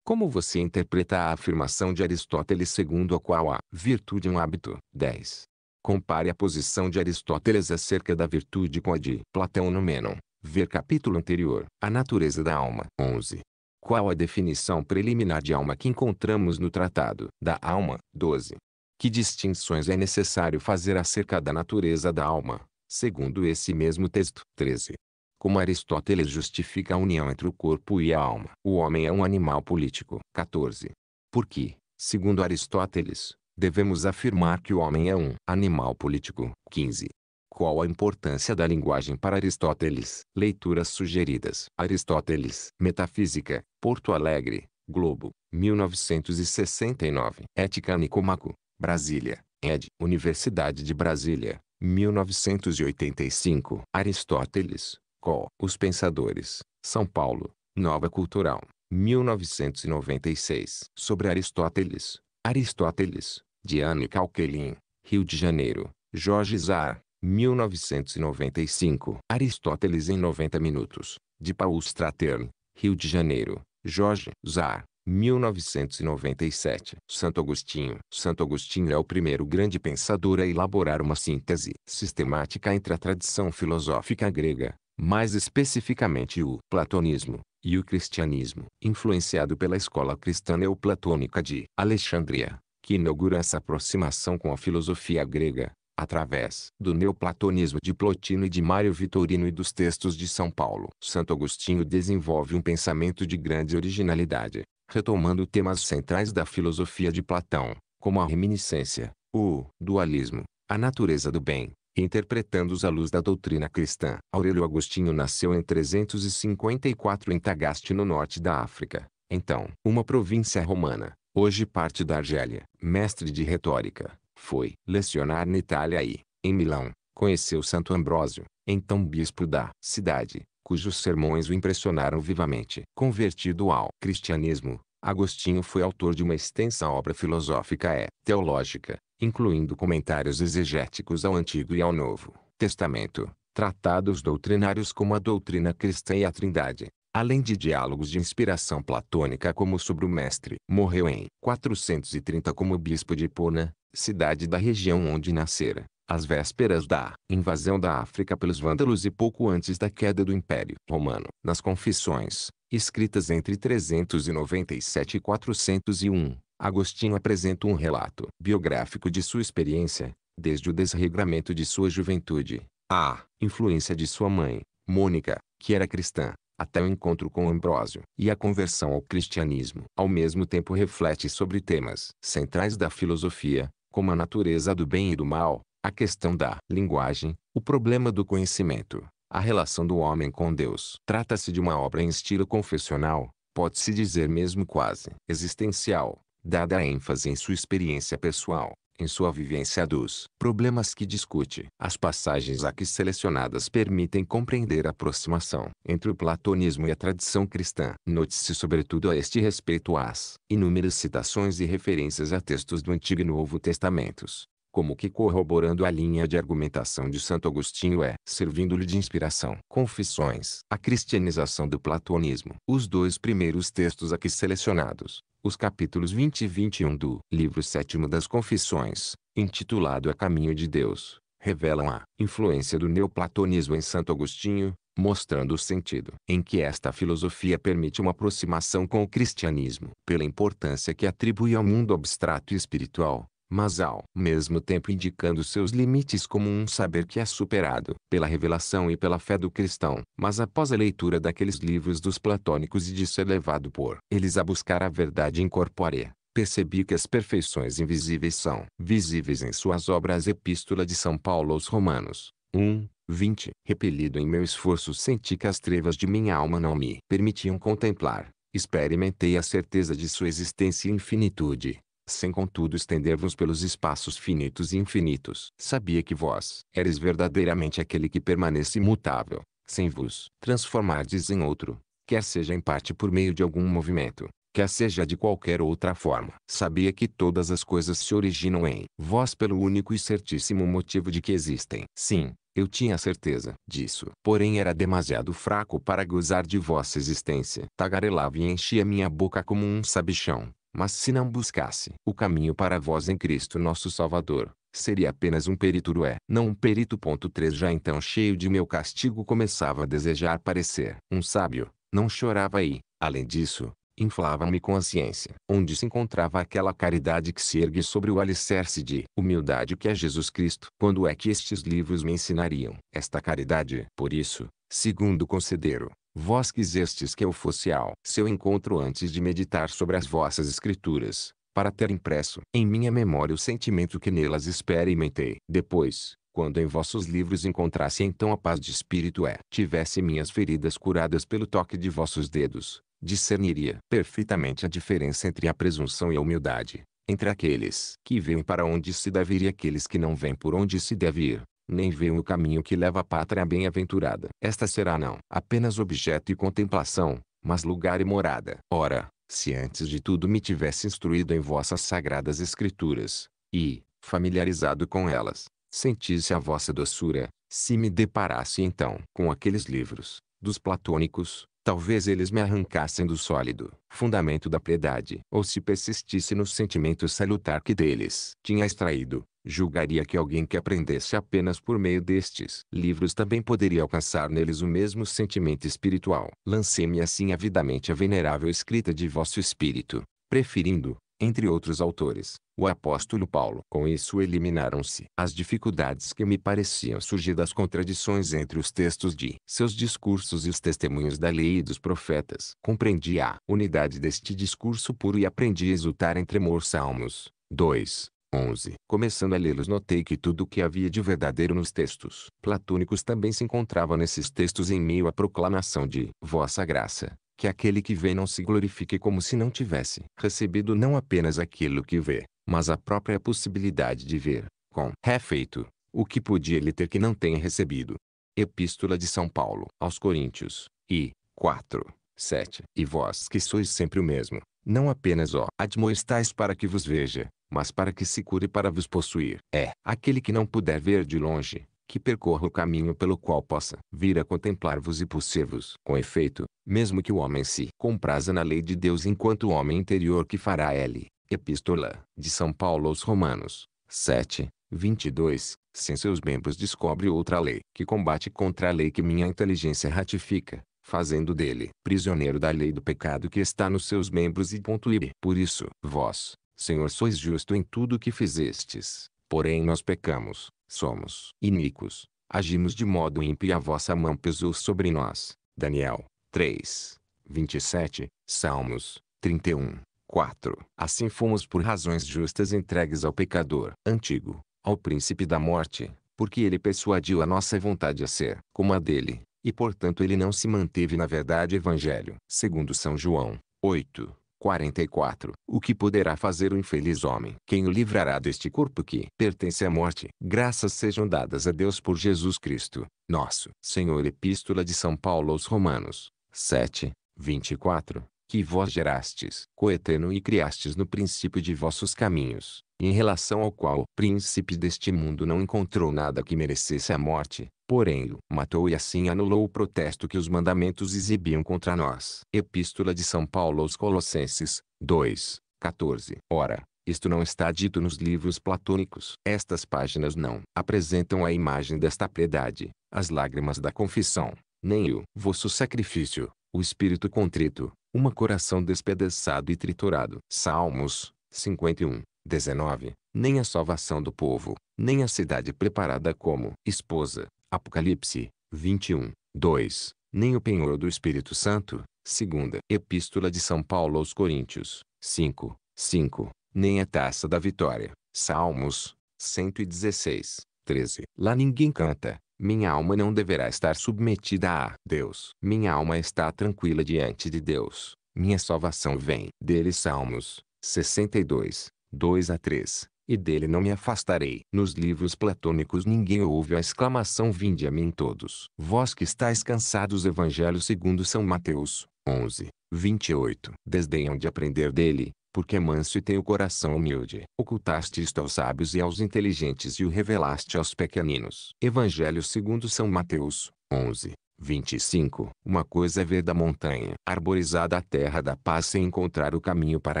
Como você interpreta a afirmação de Aristóteles segundo a qual a virtude é um hábito? 10. Compare a posição de Aristóteles acerca da virtude com a de Platão no Menon. Ver capítulo anterior. A natureza da alma. 11. Qual a definição preliminar de alma que encontramos no tratado da alma? 12. Que distinções é necessário fazer acerca da natureza da alma, segundo esse mesmo texto? 13. Como Aristóteles justifica a união entre o corpo e a alma? O homem é um animal político. 14. Porque, segundo Aristóteles, devemos afirmar que o homem é um animal político. 15. Qual a importância da linguagem para Aristóteles? Leituras sugeridas. Aristóteles, Metafísica, Porto Alegre, Globo, 1969. Ética Nicomaco, Brasília, ed. Universidade de Brasília, 1985. Aristóteles, Co. Os Pensadores, São Paulo, Nova Cultural, 1996. Sobre Aristóteles, Aristóteles, Diane Calquelin, Rio de Janeiro, Jorge Zar, 1995. Aristóteles em 90 Minutos, de Paul Stratern, Rio de Janeiro, Jorge Zar, 1997. Santo Agostinho. Santo Agostinho é o primeiro grande pensador a elaborar uma síntese sistemática entre a tradição filosófica grega, mais especificamente o platonismo, e o cristianismo. Influenciado pela escola cristã neoplatônica de Alexandria, que inaugura essa aproximação com a filosofia grega, através do neoplatonismo de Plotino e de Mário Vitorino e dos textos de São Paulo. Santo Agostinho desenvolve um pensamento de grande originalidade, retomando temas centrais da filosofia de Platão, como a reminiscência, o dualismo, a natureza do bem, interpretando-os à luz da doutrina cristã. Aurelio Agostinho nasceu em 354 em Tagaste, no norte da África, então uma província romana hoje parte da Argélia, mestre de retórica, foi lecionar na Itália e, em Milão, conheceu Santo Ambrósio, então bispo da cidade, cujos sermões o impressionaram vivamente. Convertido ao cristianismo, Agostinho foi autor de uma extensa obra filosófica e teológica, incluindo comentários exegéticos ao Antigo e ao Novo Testamento, tratados doutrinários como a doutrina cristã e a Trindade, além de diálogos de inspiração platônica como sobre o mestre. Morreu em 430 como bispo de Pona, cidade da região onde nascera, às vésperas da invasão da África pelos vândalos e pouco antes da queda do Império Romano. Nas confissões, escritas entre 397 e 401, Agostinho apresenta um relato biográfico de sua experiência, desde o desregramento de sua juventude, à influência de sua mãe, Mônica, que era cristã, até o encontro com Ambrósio e a conversão ao cristianismo. Ao mesmo tempo reflete sobre temas centrais da filosofia, como a natureza do bem e do mal, a questão da linguagem, o problema do conhecimento, a relação do homem com Deus. Trata-se de uma obra em estilo confessional, pode-se dizer mesmo quase existencial, dada a ênfase em sua experiência pessoal em sua vivência dos problemas que discute. As passagens aqui selecionadas permitem compreender a aproximação entre o platonismo e a tradição cristã. Note-se sobretudo a este respeito as inúmeras citações e referências a textos do Antigo e Novo Testamentos, como que corroborando a linha de argumentação de Santo Agostinho é, servindo-lhe de inspiração. Confissões. A cristianização do platonismo. Os dois primeiros textos aqui selecionados, os capítulos 20 e 21 do livro sétimo das Confissões, intitulado A Caminho de Deus, revelam a influência do neoplatonismo em Santo Agostinho, mostrando o sentido em que esta filosofia permite uma aproximação com o cristianismo. Pela importância que atribui ao mundo abstrato e espiritual, mas ao mesmo tempo indicando seus limites como um saber que é superado pela revelação e pela fé do cristão. Mas após a leitura daqueles livros dos platônicos e de ser levado por eles a buscar a verdade incorpórea, percebi que as perfeições invisíveis são visíveis em suas obras Epístola de São Paulo aos Romanos, 1, 20. Repelido em meu esforço senti que as trevas de minha alma não me permitiam contemplar. Experimentei a certeza de sua existência e infinitude sem contudo estender-vos pelos espaços finitos e infinitos. Sabia que vós eres verdadeiramente aquele que permanece imutável, sem vos transformardes em outro, quer seja em parte por meio de algum movimento, quer seja de qualquer outra forma. Sabia que todas as coisas se originam em vós pelo único e certíssimo motivo de que existem. Sim, eu tinha certeza disso. Porém era demasiado fraco para gozar de vossa existência. Tagarelava e enchia minha boca como um sabichão. Mas se não buscasse o caminho para vós em Cristo nosso Salvador, seria apenas um periturué. Não um perito. Ponto 3 Já então cheio de meu castigo começava a desejar parecer um sábio, não chorava e, além disso, inflava-me com a ciência. Onde se encontrava aquela caridade que se ergue sobre o alicerce de humildade que é Jesus Cristo? Quando é que estes livros me ensinariam esta caridade? Por isso, segundo considero Vós quisestes que eu fosse ao seu encontro antes de meditar sobre as vossas escrituras, para ter impresso em minha memória o sentimento que nelas experimentei. Depois, quando em vossos livros encontrasse então a paz de espírito é, tivesse minhas feridas curadas pelo toque de vossos dedos, discerniria perfeitamente a diferença entre a presunção e a humildade, entre aqueles que vêm para onde se deve ir e aqueles que não vêm por onde se deve ir nem vêem o caminho que leva à pátria bem-aventurada. Esta será não apenas objeto e contemplação, mas lugar e morada. Ora, se antes de tudo me tivesse instruído em vossas sagradas escrituras, e, familiarizado com elas, sentisse a vossa doçura, se me deparasse então com aqueles livros, dos platônicos, talvez eles me arrancassem do sólido fundamento da piedade, ou se persistisse no sentimento salutar que deles tinha extraído, Julgaria que alguém que aprendesse apenas por meio destes livros também poderia alcançar neles o mesmo sentimento espiritual. Lancei-me assim avidamente a venerável escrita de vosso espírito, preferindo, entre outros autores, o apóstolo Paulo. Com isso eliminaram-se as dificuldades que me pareciam surgir das contradições entre os textos de seus discursos e os testemunhos da lei e dos profetas. Compreendi a unidade deste discurso puro e aprendi a exultar em tremor Salmos 2, 11. Começando a lê-los notei que tudo o que havia de verdadeiro nos textos platônicos também se encontrava nesses textos em meio à proclamação de vossa graça, que aquele que vê não se glorifique como se não tivesse recebido não apenas aquilo que vê, mas a própria possibilidade de ver, com refeito, o que podia ele ter que não tenha recebido. Epístola de São Paulo aos Coríntios, e 4, 7. E vós que sois sempre o mesmo, não apenas ó, admoestais para que vos veja, mas para que se cure para vos possuir. É aquele que não puder ver de longe, que percorra o caminho pelo qual possa vir a contemplar-vos e possuir-vos. Com efeito, mesmo que o homem se compraza na lei de Deus enquanto o homem interior que fará ele. Epístola de São Paulo aos Romanos, 7, 22, sem seus membros descobre outra lei, que combate contra a lei que minha inteligência ratifica, fazendo dele prisioneiro da lei do pecado que está nos seus membros e ponto ir. Por isso, vós, Senhor, sois justo em tudo o que fizestes. Porém nós pecamos, somos iníquos, agimos de modo ímpio e a vossa mão pesou sobre nós. Daniel 3, 27, Salmos 31, 4. Assim fomos por razões justas entregues ao pecador antigo, ao príncipe da morte, porque ele persuadiu a nossa vontade a ser como a dele, e portanto ele não se manteve na verdade evangelho. Segundo São João 8, 44. O que poderá fazer o infeliz homem? Quem o livrará deste corpo que pertence à morte? Graças sejam dadas a Deus por Jesus Cristo, nosso Senhor. Epístola de São Paulo aos Romanos, 7, 24. Que vós gerastes, coeteno e criastes no princípio de vossos caminhos, em relação ao qual o príncipe deste mundo não encontrou nada que merecesse a morte, porém o matou e assim anulou o protesto que os mandamentos exibiam contra nós. Epístola de São Paulo aos Colossenses, 2, 14. Ora, isto não está dito nos livros platônicos. Estas páginas não apresentam a imagem desta piedade, as lágrimas da confissão, nem o vosso sacrifício, o espírito contrito, uma coração despedaçado e triturado. Salmos 51, 19. Nem a salvação do povo, nem a cidade preparada como esposa, Apocalipse 21, 2. Nem o penhor do Espírito Santo, segunda Epístola de São Paulo aos Coríntios 5, 5. Nem a taça da vitória. Salmos 116, 13. Lá ninguém canta. Minha alma não deverá estar submetida a Deus. Minha alma está tranquila diante de Deus. Minha salvação vem dele. Salmos 62, 2 a 3 e dele não me afastarei. Nos livros platônicos ninguém ouve a exclamação vinde a mim todos. Vós que estáis cansados Evangelho segundo São Mateus, 11, 28. Desdenham de aprender dele, porque é manso e tem o coração humilde. Ocultaste isto aos sábios e aos inteligentes e o revelaste aos pequeninos. Evangelho segundo São Mateus, 11, 25. Uma coisa é ver da montanha arborizada a terra da paz sem encontrar o caminho para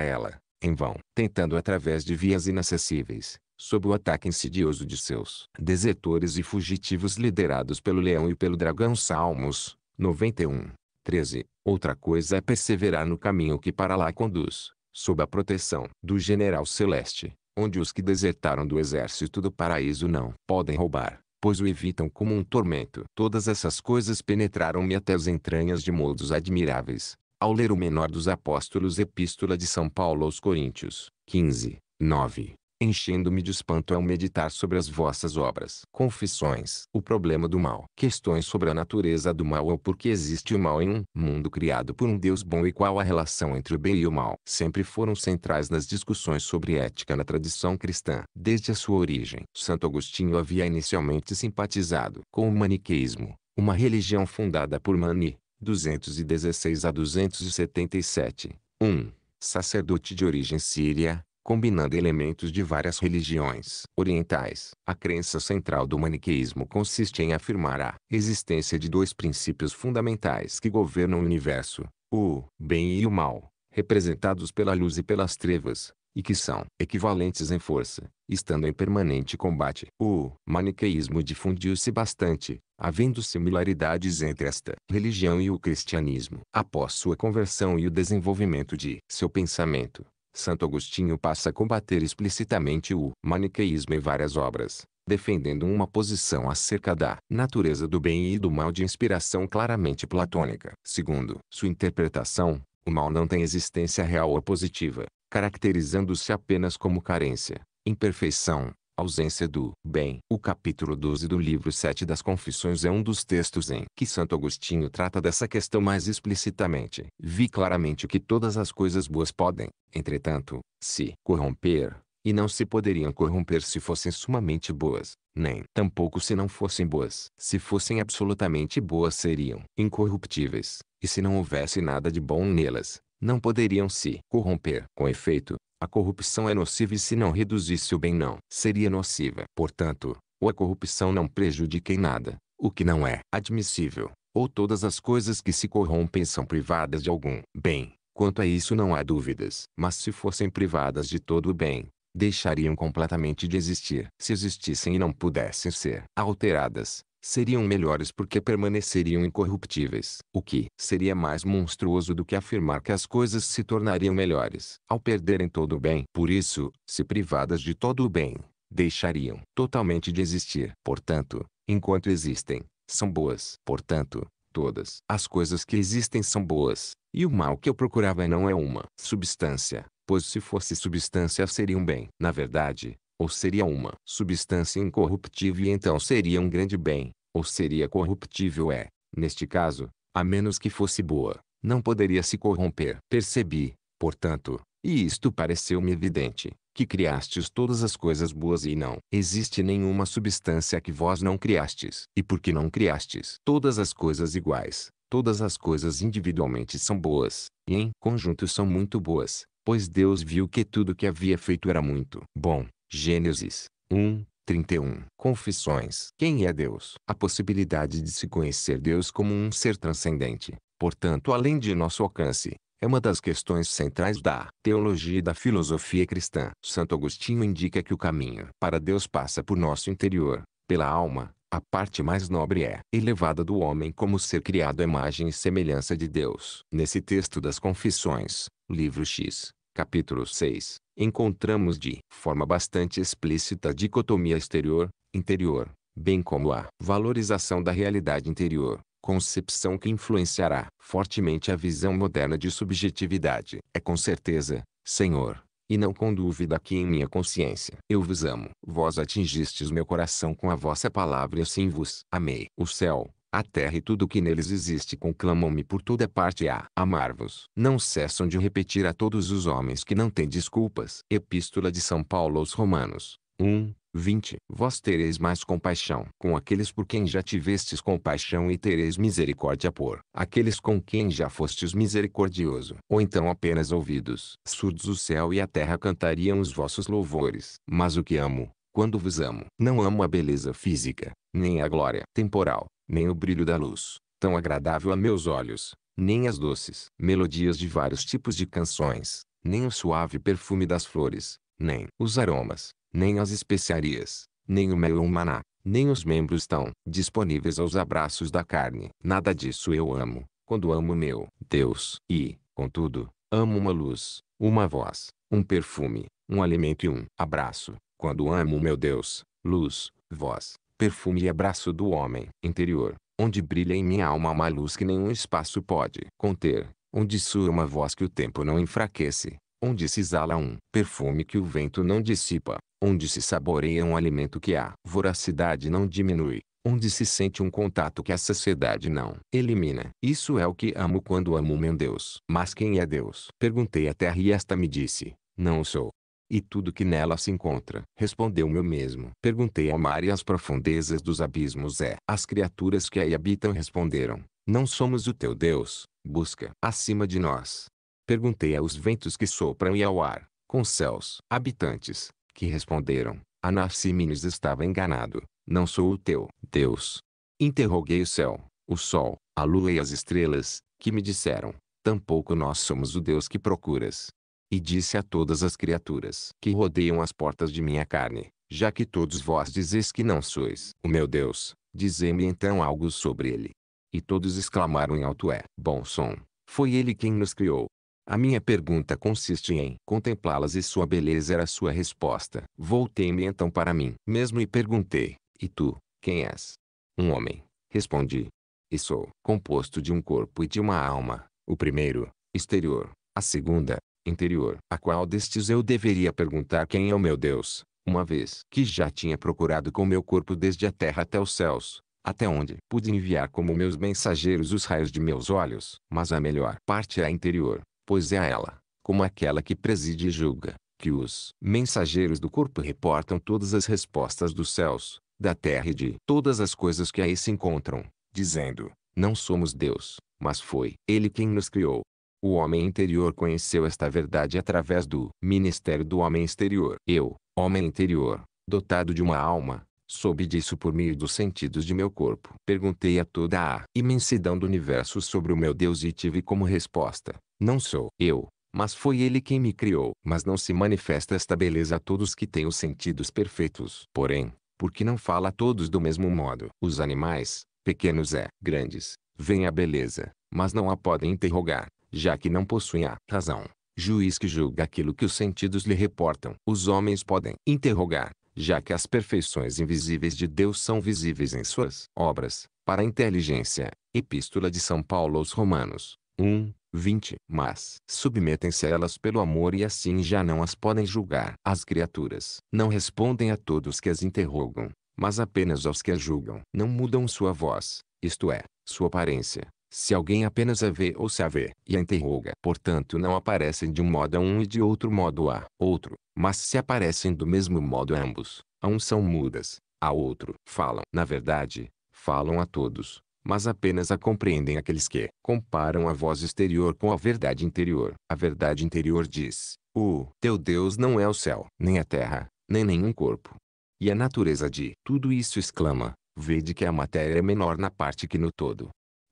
ela em vão, tentando através de vias inacessíveis, sob o ataque insidioso de seus desertores e fugitivos liderados pelo leão e pelo dragão Salmos 91, 13. Outra coisa é perseverar no caminho que para lá conduz, sob a proteção do general celeste, onde os que desertaram do exército do paraíso não podem roubar, pois o evitam como um tormento. Todas essas coisas penetraram-me até as entranhas de modos admiráveis, ao ler o menor dos apóstolos Epístola de São Paulo aos Coríntios, 15, 9, enchendo-me de espanto ao meditar sobre as vossas obras. Confissões. O problema do mal. Questões sobre a natureza do mal ou por que existe o mal em um mundo criado por um Deus bom e qual a relação entre o bem e o mal. Sempre foram centrais nas discussões sobre ética na tradição cristã. Desde a sua origem, Santo Agostinho havia inicialmente simpatizado com o maniqueísmo, uma religião fundada por Mani, 216 a 277. 1. Sacerdote de origem síria, combinando elementos de várias religiões orientais. A crença central do maniqueísmo consiste em afirmar a existência de dois princípios fundamentais que governam o universo: o bem e o mal, representados pela luz e pelas trevas e que são equivalentes em força, estando em permanente combate. O maniqueísmo difundiu-se bastante, havendo similaridades entre esta religião e o cristianismo. Após sua conversão e o desenvolvimento de seu pensamento, Santo Agostinho passa a combater explicitamente o maniqueísmo em várias obras, defendendo uma posição acerca da natureza do bem e do mal de inspiração claramente platônica. Segundo sua interpretação, o mal não tem existência real ou positiva, caracterizando-se apenas como carência, imperfeição, ausência do bem. O capítulo 12 do livro 7 das Confissões é um dos textos em que Santo Agostinho trata dessa questão mais explicitamente. Vi claramente que todas as coisas boas podem, entretanto, se corromper, e não se poderiam corromper se fossem sumamente boas, nem tampouco se não fossem boas. Se fossem absolutamente boas seriam incorruptíveis, e se não houvesse nada de bom nelas, não poderiam se corromper. Com efeito, a corrupção é nociva e se não reduzisse o bem não seria nociva. Portanto, ou a corrupção não prejudica em nada, o que não é admissível, ou todas as coisas que se corrompem são privadas de algum bem. Quanto a isso não há dúvidas. Mas se fossem privadas de todo o bem, deixariam completamente de existir. Se existissem e não pudessem ser alteradas, seriam melhores porque permaneceriam incorruptíveis. O que seria mais monstruoso do que afirmar que as coisas se tornariam melhores ao perderem todo o bem. Por isso, se privadas de todo o bem, deixariam totalmente de existir. Portanto, enquanto existem, são boas. Portanto, todas as coisas que existem são boas, e o mal que eu procurava não é uma substância, pois se fosse substância seria um bem. Na verdade, ou seria uma substância incorruptível e então seria um grande bem, ou seria corruptível é, neste caso, a menos que fosse boa, não poderia se corromper. Percebi, portanto, e isto pareceu-me evidente, que criastes todas as coisas boas e não existe nenhuma substância que vós não criastes. E por que não criastes todas as coisas iguais, todas as coisas individualmente são boas, e em conjunto são muito boas, pois Deus viu que tudo que havia feito era muito bom. Gênesis 1, 31. Confissões. Quem é Deus? A possibilidade de se conhecer Deus como um ser transcendente, portanto além de nosso alcance, é uma das questões centrais da teologia e da filosofia cristã. Santo Agostinho indica que o caminho para Deus passa por nosso interior, pela alma, a parte mais nobre é elevada do homem como ser criado à imagem e semelhança de Deus. Nesse texto das Confissões, livro X, capítulo 6, encontramos de forma bastante explícita a dicotomia exterior-interior, bem como a valorização da realidade interior, concepção que influenciará fortemente a visão moderna de subjetividade. É com certeza, Senhor, e não com dúvida que em minha consciência eu vos amo. Vós atingistes meu coração com a vossa palavra e assim vos amei. O céu, a terra e tudo o que neles existe conclamam-me por toda parte a amar-vos. Não cessam de repetir a todos os homens que não têm desculpas. Epístola de São Paulo aos Romanos, 1, 20. Vós tereis mais compaixão com aqueles por quem já tivestes compaixão e tereis misericórdia por aqueles com quem já fostes misericordioso. Ou então apenas ouvidos. Surdos o céu e a terra cantariam os vossos louvores. Mas o que amo, quando vos amo, não amo a beleza física, nem a glória temporal nem o brilho da luz, tão agradável a meus olhos, nem as doces melodias de vários tipos de canções, nem o suave perfume das flores, nem os aromas, nem as especiarias, nem o mel ou o maná, nem os membros tão disponíveis aos abraços da carne. Nada disso eu amo, quando amo meu Deus. E, contudo, amo uma luz, uma voz, um perfume, um alimento e um abraço, quando amo meu Deus, luz, voz, perfume e abraço do homem interior, onde brilha em minha alma uma luz que nenhum espaço pode conter, onde sua uma voz que o tempo não enfraquece, onde se exala um perfume que o vento não dissipa, onde se saboreia um alimento que a voracidade não diminui, onde se sente um contato que a saciedade não elimina. Isso é o que amo quando amo meu Deus. Mas quem é Deus? Perguntei à terra e esta me disse, não sou e tudo que nela se encontra. Respondeu-me o mesmo. Perguntei ao mar e às profundezas dos abismos é. As criaturas que aí habitam responderam, não somos o teu Deus, busca acima de nós. Perguntei aos ventos que sopram e ao ar, com céus, habitantes, que responderam, Anarcímenes estava enganado, não sou o teu Deus. Interroguei o céu, o sol, a lua e as estrelas, que me disseram, tampouco nós somos o Deus que procuras. E disse a todas as criaturas que rodeiam as portas de minha carne, já que todos vós dizeis que não sois o meu Deus, dizei-me então algo sobre ele. E todos exclamaram em alto é bom som, foi ele quem nos criou. A minha pergunta consiste em contemplá-las e sua beleza era sua resposta. Voltei-me então para mim mesmo e perguntei, e tu, quem és? Um homem, respondi. E sou composto de um corpo e de uma alma, o primeiro, exterior, a segunda, interior, a qual destes eu deveria perguntar quem é o meu Deus, uma vez que já tinha procurado com meu corpo desde a terra até os céus, até onde pude enviar como meus mensageiros os raios de meus olhos, mas a melhor parte é a interior, pois é a ela, como aquela que preside e julga, que os mensageiros do corpo reportam todas as respostas dos céus, da terra e de todas as coisas que aí se encontram, dizendo, não somos Deus, mas foi Ele quem nos criou. O homem interior conheceu esta verdade através do ministério do homem exterior. Eu, homem interior, dotado de uma alma, soube disso por meio dos sentidos de meu corpo. Perguntei a toda a imensidão do universo sobre o meu Deus e tive como resposta: Não sou eu, mas foi ele quem me criou. Mas não se manifesta esta beleza a todos que têm os sentidos perfeitos. Porém, porque não fala a todos do mesmo modo. Os animais, pequenos é, grandes, veem a beleza, mas não a podem interrogar já que não possuem a razão, juiz que julga aquilo que os sentidos lhe reportam. Os homens podem interrogar, já que as perfeições invisíveis de Deus são visíveis em suas obras, para a inteligência. Epístola de São Paulo aos Romanos, 1, 20. Mas submetem-se a elas pelo amor e assim já não as podem julgar. As criaturas não respondem a todos que as interrogam, mas apenas aos que as julgam. Não mudam sua voz, isto é, sua aparência, se alguém apenas a vê ou se a vê e a interroga, portanto não aparecem de um modo a um e de outro modo a outro, mas se aparecem do mesmo modo a ambos, a um são mudas, a outro falam. Na verdade, falam a todos, mas apenas a compreendem aqueles que comparam a voz exterior com a verdade interior. A verdade interior diz: O teu Deus não é o céu, nem a terra, nem nenhum corpo. E a natureza de tudo isso exclama: Vede que a matéria é menor na parte que no todo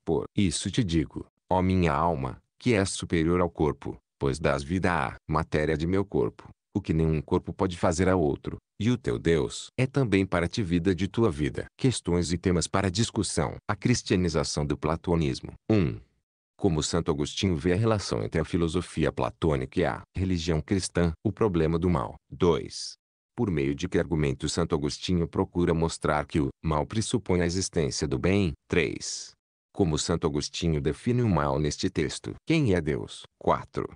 por isso te digo, ó minha alma, que és superior ao corpo, pois das vida à matéria de meu corpo, o que nenhum corpo pode fazer a outro, e o teu Deus é também para ti vida de tua vida. Questões e temas para discussão. A cristianização do platonismo. 1. Como Santo Agostinho vê a relação entre a filosofia platônica e a religião cristã, o problema do mal. 2. Por meio de que argumento Santo Agostinho procura mostrar que o mal pressupõe a existência do bem? 3 como Santo Agostinho define o mal neste texto. Quem é Deus? 4.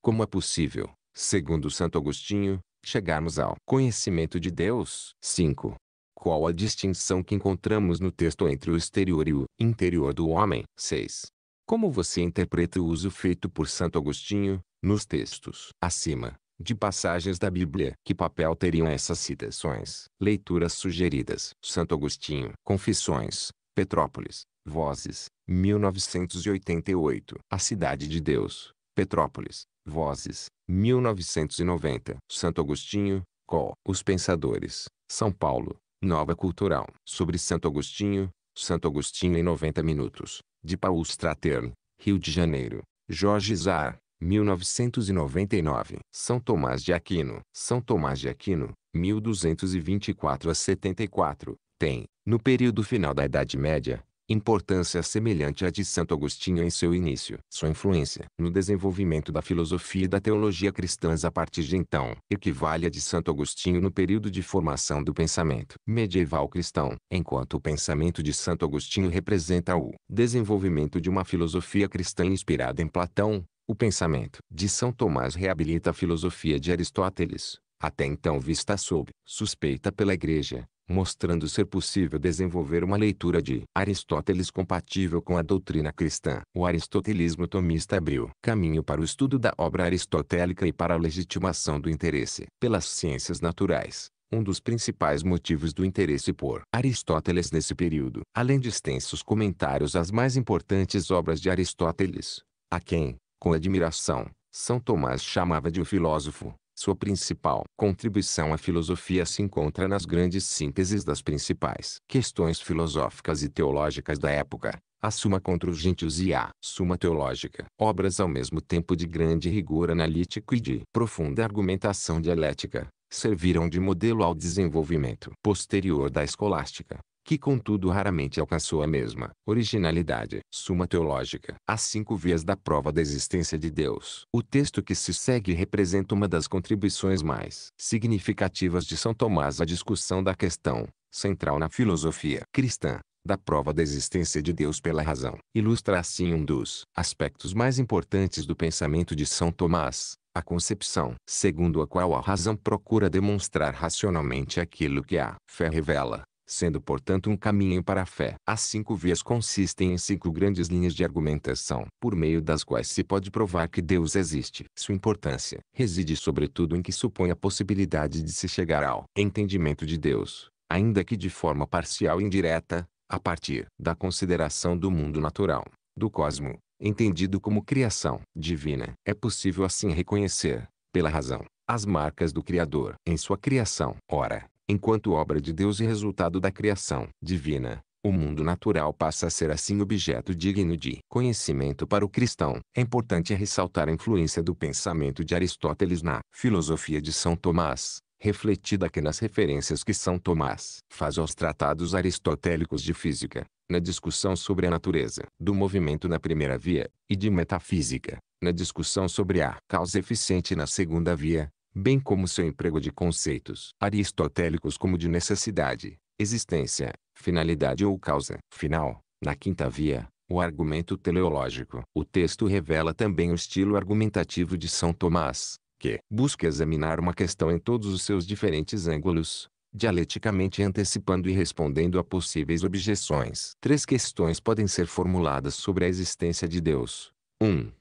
Como é possível, segundo Santo Agostinho, chegarmos ao conhecimento de Deus? 5. Qual a distinção que encontramos no texto entre o exterior e o interior do homem? 6. Como você interpreta o uso feito por Santo Agostinho, nos textos acima, de passagens da Bíblia. Que papel teriam essas citações? Leituras sugeridas. Santo Agostinho. Confissões. Petrópolis. Vozes, 1988. A Cidade de Deus, Petrópolis. Vozes, 1990. Santo Agostinho, Col. Os Pensadores, São Paulo. Nova Cultural. Sobre Santo Agostinho, Santo Agostinho em 90 Minutos. De Paul Stratern, Rio de Janeiro. Jorge Zar, 1999. São Tomás de Aquino. São Tomás de Aquino, 1224 a 74. Tem, no período final da Idade Média, importância semelhante à de Santo Agostinho em seu início. Sua influência no desenvolvimento da filosofia e da teologia cristãs a partir de então equivale à de Santo Agostinho no período de formação do pensamento medieval cristão, enquanto o pensamento de Santo Agostinho representa o desenvolvimento de uma filosofia cristã inspirada em Platão. O pensamento de São Tomás reabilita a filosofia de Aristóteles, até então vista sob suspeita pela Igreja, mostrando ser possível desenvolver uma leitura de Aristóteles compatível com a doutrina cristã. O aristotelismo tomista abriu caminho para o estudo da obra aristotélica e para a legitimação do interesse pelas ciências naturais um dos principais motivos do interesse por Aristóteles nesse período. Além de extensos comentários às mais importantes obras de Aristóteles, a quem, com admiração, São Tomás chamava de o filósofo, sua principal contribuição à filosofia se encontra nas grandes sínteses das principais questões filosóficas e teológicas da época, a Suma contra os Gentios e a Suma Teológica. Obras ao mesmo tempo de grande rigor analítico e de profunda argumentação dialética, serviram de modelo ao desenvolvimento posterior da escolástica que contudo raramente alcançou a mesma originalidade. Suma teológica. As cinco vias da prova da existência de Deus. O texto que se segue representa uma das contribuições mais significativas de São Tomás à discussão da questão, central na filosofia cristã, da prova da existência de Deus pela razão. Ilustra assim um dos aspectos mais importantes do pensamento de São Tomás, a concepção, segundo a qual a razão procura demonstrar racionalmente aquilo que a fé revela sendo portanto um caminho para a fé. As cinco vias consistem em cinco grandes linhas de argumentação, por meio das quais se pode provar que Deus existe. Sua importância reside sobretudo em que supõe a possibilidade de se chegar ao entendimento de Deus, ainda que de forma parcial e indireta, a partir da consideração do mundo natural, do cosmo, entendido como criação divina. É possível assim reconhecer, pela razão, as marcas do Criador em sua criação. Ora, Enquanto obra de Deus e resultado da criação divina, o mundo natural passa a ser assim objeto digno de conhecimento para o cristão. É importante ressaltar a influência do pensamento de Aristóteles na filosofia de São Tomás, refletida aqui nas referências que São Tomás faz aos tratados aristotélicos de física, na discussão sobre a natureza do movimento na primeira via, e de metafísica, na discussão sobre a causa eficiente na segunda via, bem como seu emprego de conceitos aristotélicos como de necessidade, existência, finalidade ou causa. Final, na quinta via, o argumento teleológico. O texto revela também o estilo argumentativo de São Tomás, que busca examinar uma questão em todos os seus diferentes ângulos, dialeticamente antecipando e respondendo a possíveis objeções. Três questões podem ser formuladas sobre a existência de Deus. 1. Um,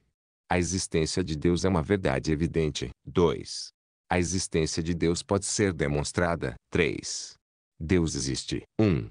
a existência de Deus é uma verdade evidente. 2 a existência de Deus pode ser demonstrada. 3. Deus existe. 1.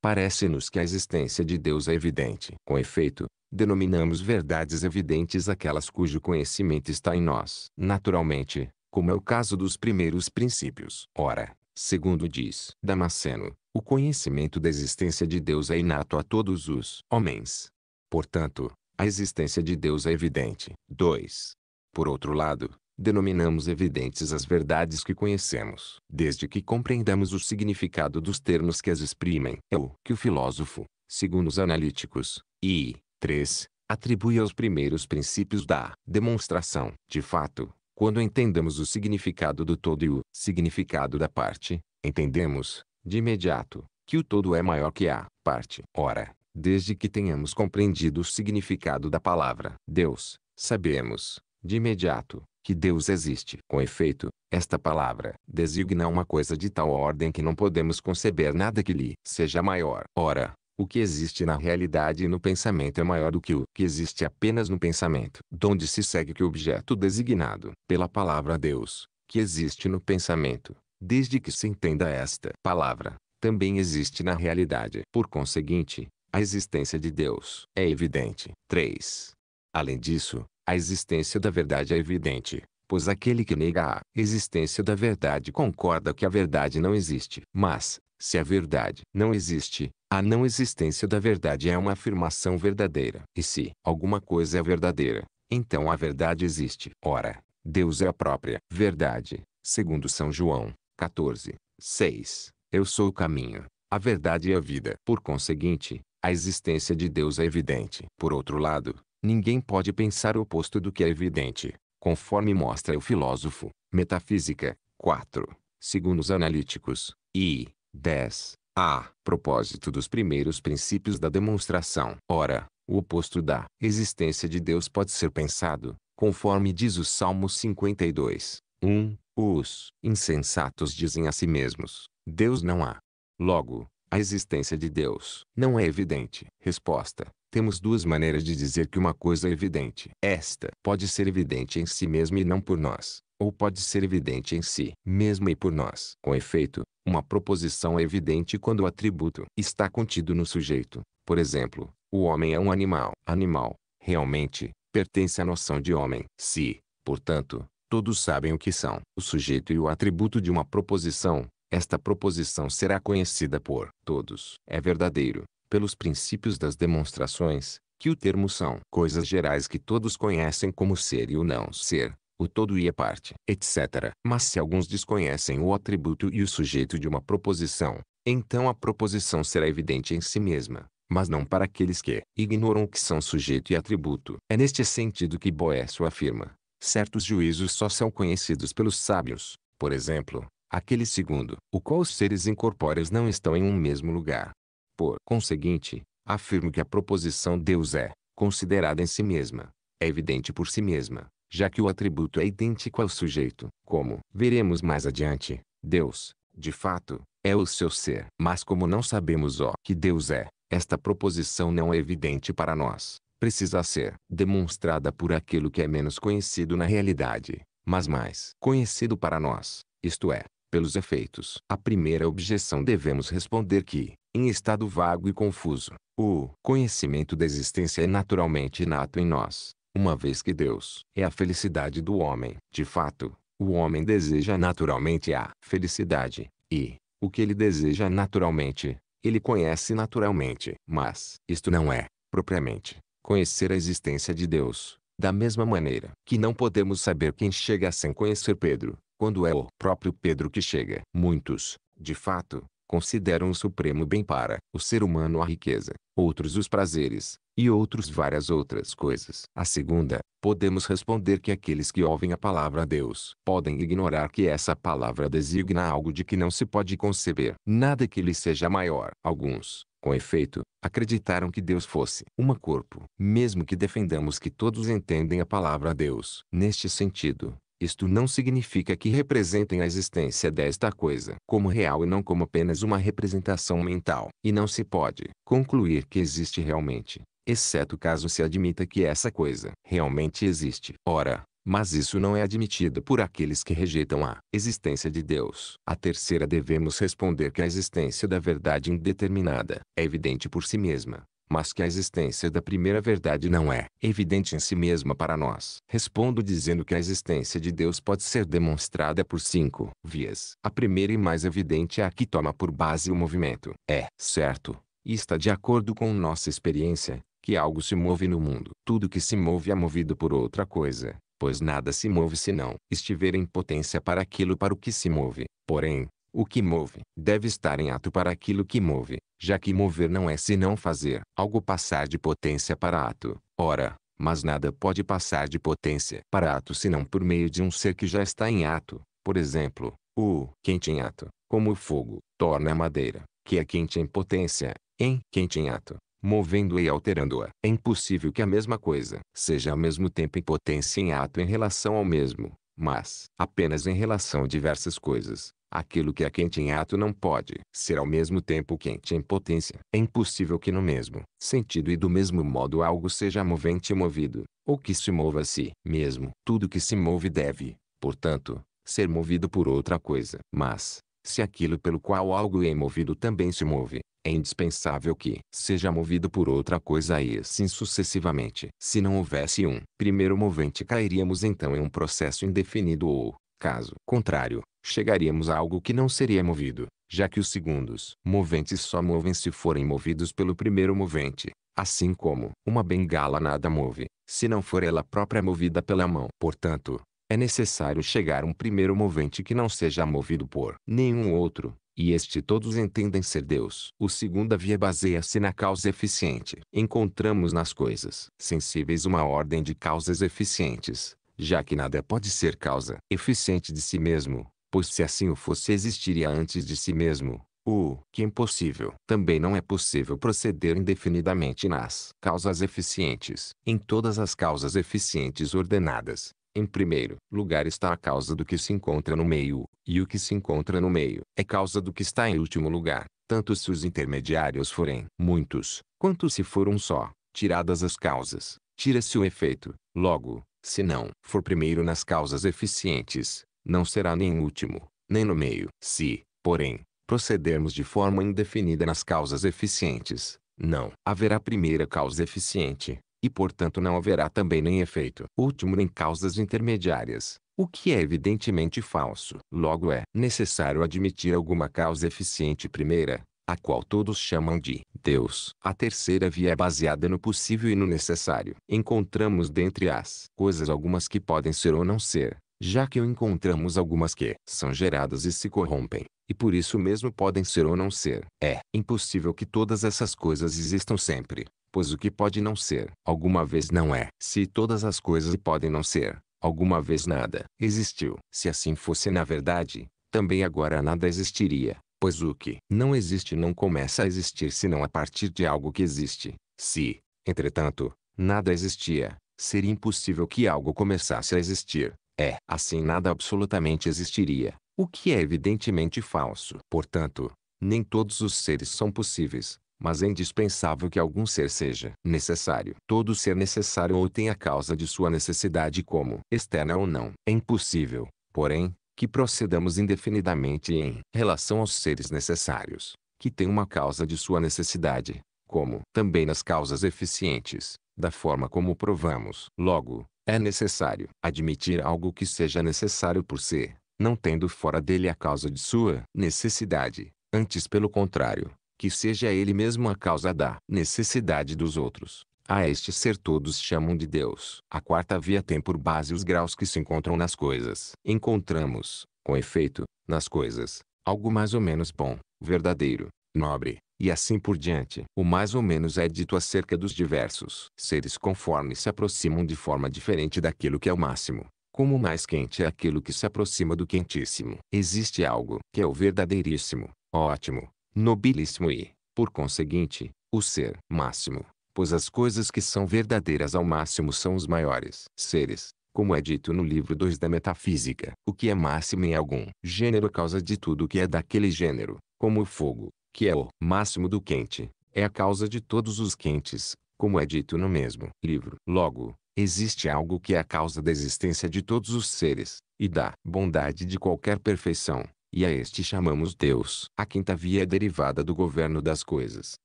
Parece-nos que a existência de Deus é evidente. Com efeito, denominamos verdades evidentes aquelas cujo conhecimento está em nós, naturalmente, como é o caso dos primeiros princípios. Ora, segundo diz Damasceno, o conhecimento da existência de Deus é inato a todos os homens. Portanto, a existência de Deus é evidente. 2. Por outro lado, denominamos evidentes as verdades que conhecemos, desde que compreendamos o significado dos termos que as exprimem. É o que o filósofo, segundo os analíticos, I, 3, atribui aos primeiros princípios da demonstração. De fato, quando entendemos o significado do todo e o significado da parte, entendemos, de imediato, que o todo é maior que a parte. Ora, desde que tenhamos compreendido o significado da palavra Deus, sabemos, de imediato, que Deus existe. Com efeito, esta palavra designa uma coisa de tal ordem que não podemos conceber nada que lhe seja maior. Ora, o que existe na realidade e no pensamento é maior do que o que existe apenas no pensamento. Donde se segue que o objeto designado pela palavra Deus, que existe no pensamento, desde que se entenda esta palavra, também existe na realidade. Por conseguinte, a existência de Deus é evidente. 3. Além disso, a existência da verdade é evidente, pois aquele que nega a existência da verdade concorda que a verdade não existe. Mas, se a verdade não existe, a não existência da verdade é uma afirmação verdadeira. E se alguma coisa é verdadeira, então a verdade existe. Ora, Deus é a própria verdade, segundo São João 14, 6. Eu sou o caminho, a verdade e a vida. Por conseguinte, a existência de Deus é evidente. Por outro lado, Ninguém pode pensar o oposto do que é evidente, conforme mostra o filósofo. Metafísica 4, segundo os analíticos, e 10, a propósito dos primeiros princípios da demonstração. Ora, o oposto da existência de Deus pode ser pensado, conforme diz o Salmo 52, 1. Os insensatos dizem a si mesmos: Deus não há. Logo, a existência de Deus não é evidente. Resposta: temos duas maneiras de dizer que uma coisa é evidente. Esta pode ser evidente em si mesma e não por nós, ou pode ser evidente em si mesma e por nós. Com efeito, uma proposição é evidente quando o atributo está contido no sujeito. Por exemplo, o homem é um animal. Animal, realmente, pertence à noção de homem. Se, portanto, todos sabem o que são o sujeito e o atributo de uma proposição, esta proposição será conhecida por todos. É verdadeiro pelos princípios das demonstrações, que o termo são coisas gerais que todos conhecem como ser e o não ser, o todo e a parte, etc. Mas se alguns desconhecem o atributo e o sujeito de uma proposição, então a proposição será evidente em si mesma, mas não para aqueles que ignoram o que são sujeito e atributo. É neste sentido que Boécio afirma: certos juízos só são conhecidos pelos sábios, por exemplo, aquele segundo o qual os seres incorpóreos não estão em um mesmo lugar, por conseguinte, afirmo que a proposição Deus é, considerada em si mesma, é evidente por si mesma, já que o atributo é idêntico ao sujeito. Como veremos mais adiante, Deus, de fato, é o seu ser. Mas como não sabemos o que Deus é, esta proposição não é evidente para nós. Precisa ser demonstrada por aquilo que é menos conhecido na realidade, mas mais conhecido para nós, isto é, pelos efeitos. A primeira objeção devemos responder que, em estado vago e confuso. O conhecimento da existência é naturalmente inato em nós, uma vez que Deus é a felicidade do homem. De fato, o homem deseja naturalmente a felicidade, e o que ele deseja naturalmente, ele conhece naturalmente. Mas isto não é, propriamente, conhecer a existência de Deus. Da mesma maneira que não podemos saber quem chega sem conhecer Pedro, quando é o próprio Pedro que chega. Muitos, de fato, Consideram o supremo bem para o ser humano a riqueza, outros os prazeres, e outros várias outras coisas. A segunda, podemos responder que aqueles que ouvem a palavra Deus podem ignorar que essa palavra designa algo de que não se pode conceber. Nada que lhe seja maior. Alguns, com efeito, acreditaram que Deus fosse um corpo, mesmo que defendamos que todos entendem a palavra Deus. Neste sentido, isto não significa que representem a existência desta coisa como real e não como apenas uma representação mental. E não se pode concluir que existe realmente, exceto caso se admita que essa coisa realmente existe. Ora, mas isso não é admitido por aqueles que rejeitam a existência de Deus. A terceira devemos responder que a existência da verdade indeterminada é evidente por si mesma, mas que a existência da primeira verdade não é evidente em si mesma para nós. Respondo dizendo que a existência de Deus pode ser demonstrada por cinco vias. A primeira e mais evidente é a que toma por base o movimento. É certo, e está de acordo com nossa experiência, que algo se move no mundo. Tudo que se move é movido por outra coisa, pois nada se move se não estiver em potência para aquilo para o que se move. Porém, o que move deve estar em ato para aquilo que move, já que mover não é senão fazer algo passar de potência para ato. Ora, mas nada pode passar de potência para ato senão por meio de um ser que já está em ato. Por exemplo, o quente em ato, como o fogo, torna a madeira, que é quente em potência, em quente em ato, movendo-a e alterando-a. É impossível que a mesma coisa seja ao mesmo tempo em potência em ato em relação ao mesmo, mas apenas em relação a diversas coisas. Aquilo que é quente em ato não pode ser ao mesmo tempo quente em potência. É impossível que no mesmo sentido e do mesmo modo algo seja movente e movido, ou que se mova a si mesmo. Tudo que se move deve, portanto, ser movido por outra coisa. Mas, se aquilo pelo qual algo é movido também se move, é indispensável que seja movido por outra coisa e assim sucessivamente. Se não houvesse um primeiro movente cairíamos então em um processo indefinido ou, caso contrário, chegaríamos a algo que não seria movido, já que os segundos moventes só movem se forem movidos pelo primeiro movente, assim como uma bengala nada move, se não for ela própria movida pela mão. Portanto, é necessário chegar a um primeiro movente que não seja movido por nenhum outro, e este todos entendem ser Deus. O segundo via baseia-se na causa eficiente. Encontramos nas coisas sensíveis uma ordem de causas eficientes, já que nada pode ser causa eficiente de si mesmo, pois se assim o fosse existiria antes de si mesmo, o que é impossível. Também não é possível proceder indefinidamente nas causas eficientes. Em todas as causas eficientes ordenadas, em primeiro lugar está a causa do que se encontra no meio, e o que se encontra no meio é causa do que está em último lugar, tanto se os intermediários forem muitos, quanto se for um só. Tiradas as causas, tira-se o efeito. Logo, se não for primeiro nas causas eficientes, não será nem último, nem no meio. Se, porém, procedermos de forma indefinida nas causas eficientes, não haverá primeira causa eficiente, e portanto não haverá também nem efeito último nem causas intermediárias, o que é evidentemente falso. Logo é necessário admitir alguma causa eficiente primeira, a qual todos chamam de Deus. A terceira via é baseada no possível e no necessário. Encontramos dentre as coisas algumas que podem ser ou não ser, já que encontramos algumas que são geradas e se corrompem, e por isso mesmo podem ser ou não ser. É impossível que todas essas coisas existam sempre, pois o que pode não ser, alguma vez não é. Se todas as coisas podem não ser, alguma vez nada existiu. Se assim fosse na verdade, também agora nada existiria, pois o que não existe não começa a existir senão a partir de algo que existe. Se, entretanto, nada existia, seria impossível que algo começasse a existir, é, assim nada absolutamente existiria, o que é evidentemente falso. Portanto, nem todos os seres são possíveis, mas é indispensável que algum ser seja necessário. Todo ser necessário ou tem a causa de sua necessidade como externa ou não. É impossível, porém, que procedamos indefinidamente em relação aos seres necessários, que têm uma causa de sua necessidade, como também nas causas eficientes, da forma como provamos. Logo, é necessário admitir algo que seja necessário por si, não tendo fora dele a causa de sua necessidade, antes pelo contrário, que seja ele mesmo a causa da necessidade dos outros. A este ser todos chamam de Deus. A quarta via tem por base os graus que se encontram nas coisas. Encontramos, com efeito, nas coisas, algo mais ou menos bom, verdadeiro, nobre, e assim por diante. O mais ou menos é dito acerca dos diversos seres conforme se aproximam de forma diferente daquilo que é o máximo. Como o mais quente é aquilo que se aproxima do quentíssimo. Existe algo que é o verdadeiríssimo, ótimo, nobilíssimo e, por conseguinte, o ser máximo. Pois as coisas que são verdadeiras ao máximo são os maiores seres, como é dito no livro 2 da Metafísica. O que é máximo em algum gênero causa de tudo o que é daquele gênero, como o fogo, que é o máximo do quente, é a causa de todos os quentes, como é dito no mesmo livro. Logo, existe algo que é a causa da existência de todos os seres, e da bondade de qualquer perfeição, e a este chamamos Deus. A quinta via é derivada do governo das coisas.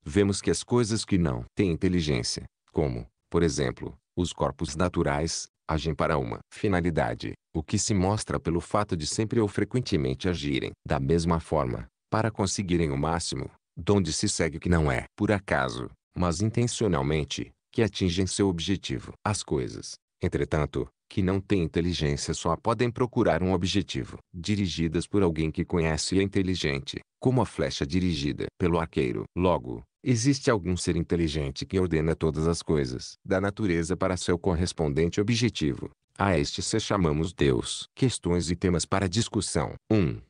Vemos que as coisas que não têm inteligência, como, por exemplo, os corpos naturais, agem para uma finalidade, o que se mostra pelo fato de sempre ou frequentemente agirem da mesma forma, para conseguirem o máximo, donde se segue que não é por acaso, mas intencionalmente, que atingem seu objetivo. As coisas, entretanto, que não têm inteligência só podem procurar um objetivo. Dirigidas por alguém que conhece e é inteligente, como a flecha dirigida pelo arqueiro. Logo, existe algum ser inteligente que ordena todas as coisas da natureza para seu correspondente objetivo. A este se chamamos Deus. Questões e temas para discussão. 1. Um,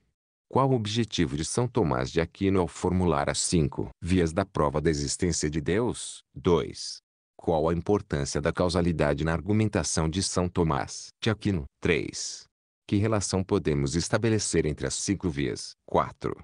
qual o objetivo de São Tomás de Aquino ao formular as cinco vias da prova da existência de Deus? 2. Qual a importância da causalidade na argumentação de São Tomás de Aquino? 3. Que relação podemos estabelecer entre as cinco vias? 4.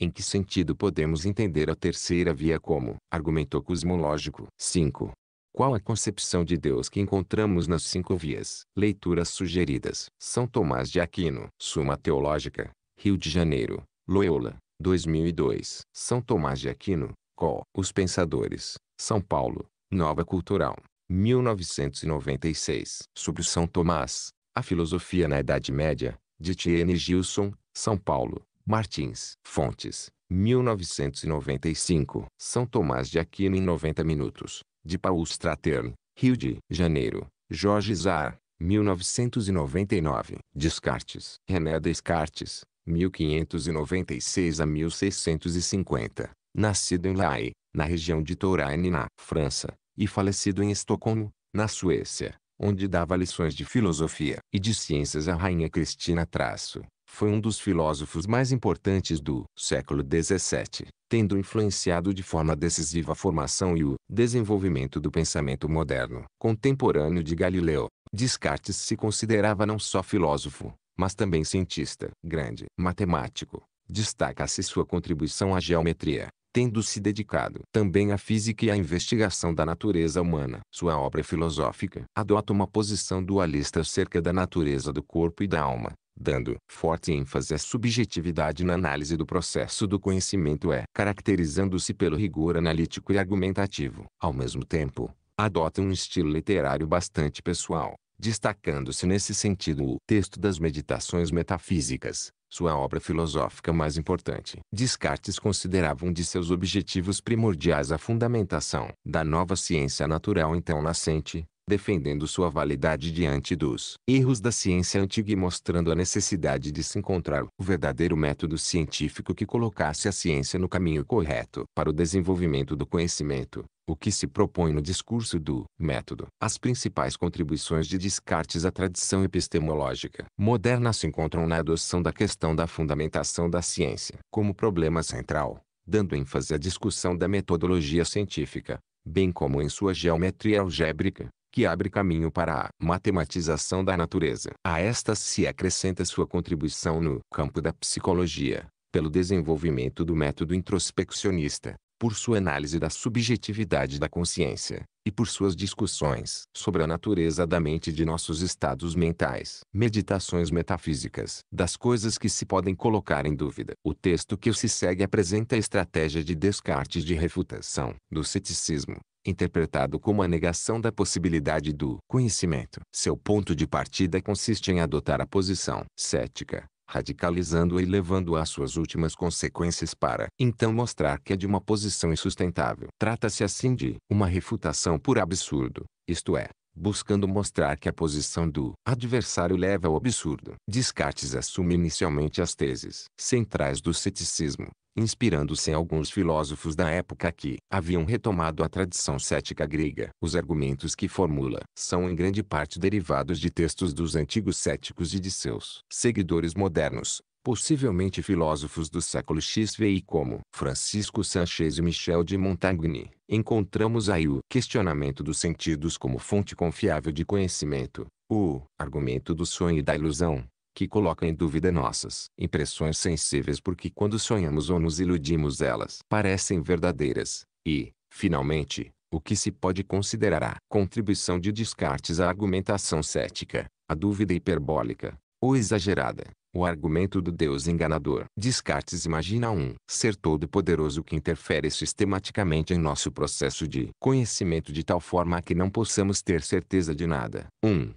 Em que sentido podemos entender a terceira via como argumento cosmológico? 5. Qual a concepção de Deus que encontramos nas cinco vias? Leituras sugeridas. São Tomás de Aquino, Suma Teológica, Rio de Janeiro, Loyola, 2002. São Tomás de Aquino, Col. Os Pensadores, São Paulo, Nova Cultural, 1996. Sobre São Tomás, A Filosofia na Idade Média, de Tiene Gilson, São Paulo, Martins. Fontes, 1995. São Tomás de Aquino em 90 Minutos, de Paul Stratern, Rio de Janeiro, Jorge Zar. 1999. Descartes. René Descartes, 1596 a 1650, nascido em Lae, na região de Touraine na França, e falecido em Estocolmo, na Suécia, onde dava lições de filosofia e de ciências à rainha Cristina Traço, foi um dos filósofos mais importantes do século XVII, tendo influenciado de forma decisiva a formação e o desenvolvimento do pensamento moderno. Contemporâneo de Galileu, Descartes se considerava não só filósofo, mas também cientista. Grande matemático, destaca-se sua contribuição à geometria, tendo se dedicado também à física e à investigação da natureza humana. Sua obra filosófica adota uma posição dualista acerca da natureza do corpo e da alma, dando forte ênfase à subjetividade na análise do processo do conhecimento é, caracterizando-se pelo rigor analítico e argumentativo. Ao mesmo tempo, adota um estilo literário bastante pessoal, destacando-se nesse sentido o texto das Meditações Metafísicas, sua obra filosófica mais importante. Descartes considerava um de seus objetivos primordiais a fundamentação da nova ciência natural então nascente, defendendo sua validade diante dos erros da ciência antiga e mostrando a necessidade de se encontrar o verdadeiro método científico que colocasse a ciência no caminho correto para o desenvolvimento do conhecimento, o que se propõe no discurso do método. As principais contribuições de Descartes à tradição epistemológica moderna se encontram na adoção da questão da fundamentação da ciência como problema central, dando ênfase à discussão da metodologia científica, bem como em sua geometria algébrica, que abre caminho para a matematização da natureza. A esta se acrescenta sua contribuição no campo da psicologia, pelo desenvolvimento do método introspeccionista, por sua análise da subjetividade da consciência, e por suas discussões sobre a natureza da mente e de nossos estados mentais. Meditações metafísicas das coisas que se podem colocar em dúvida. O texto que se segue apresenta a estratégia de descarte de refutação do ceticismo, interpretado como a negação da possibilidade do conhecimento. Seu ponto de partida consiste em adotar a posição cética, radicalizando-a e levando-a às suas últimas consequências para então mostrar que é de uma posição insustentável. Trata-se assim de uma refutação por absurdo, isto é, buscando mostrar que a posição do adversário leva ao absurdo. Descartes assume inicialmente as teses centrais do ceticismo, inspirando-se em alguns filósofos da época que haviam retomado a tradição cética grega. Os argumentos que formula são em grande parte derivados de textos dos antigos céticos e de seus seguidores modernos, possivelmente filósofos do século XVI como Francisco Sanchez e Michel de Montaigne. Encontramos aí o questionamento dos sentidos como fonte confiável de conhecimento, o argumento do sonho e da ilusão, que coloca em dúvida nossas impressões sensíveis porque quando sonhamos ou nos iludimos elas parecem verdadeiras, e, finalmente, o que se pode considerar a contribuição de Descartes à argumentação cética, a dúvida hiperbólica, ou exagerada, o argumento do Deus enganador. Descartes imagina um ser todo-poderoso que interfere sistematicamente em nosso processo de conhecimento de tal forma que não possamos ter certeza de nada. 1. Um,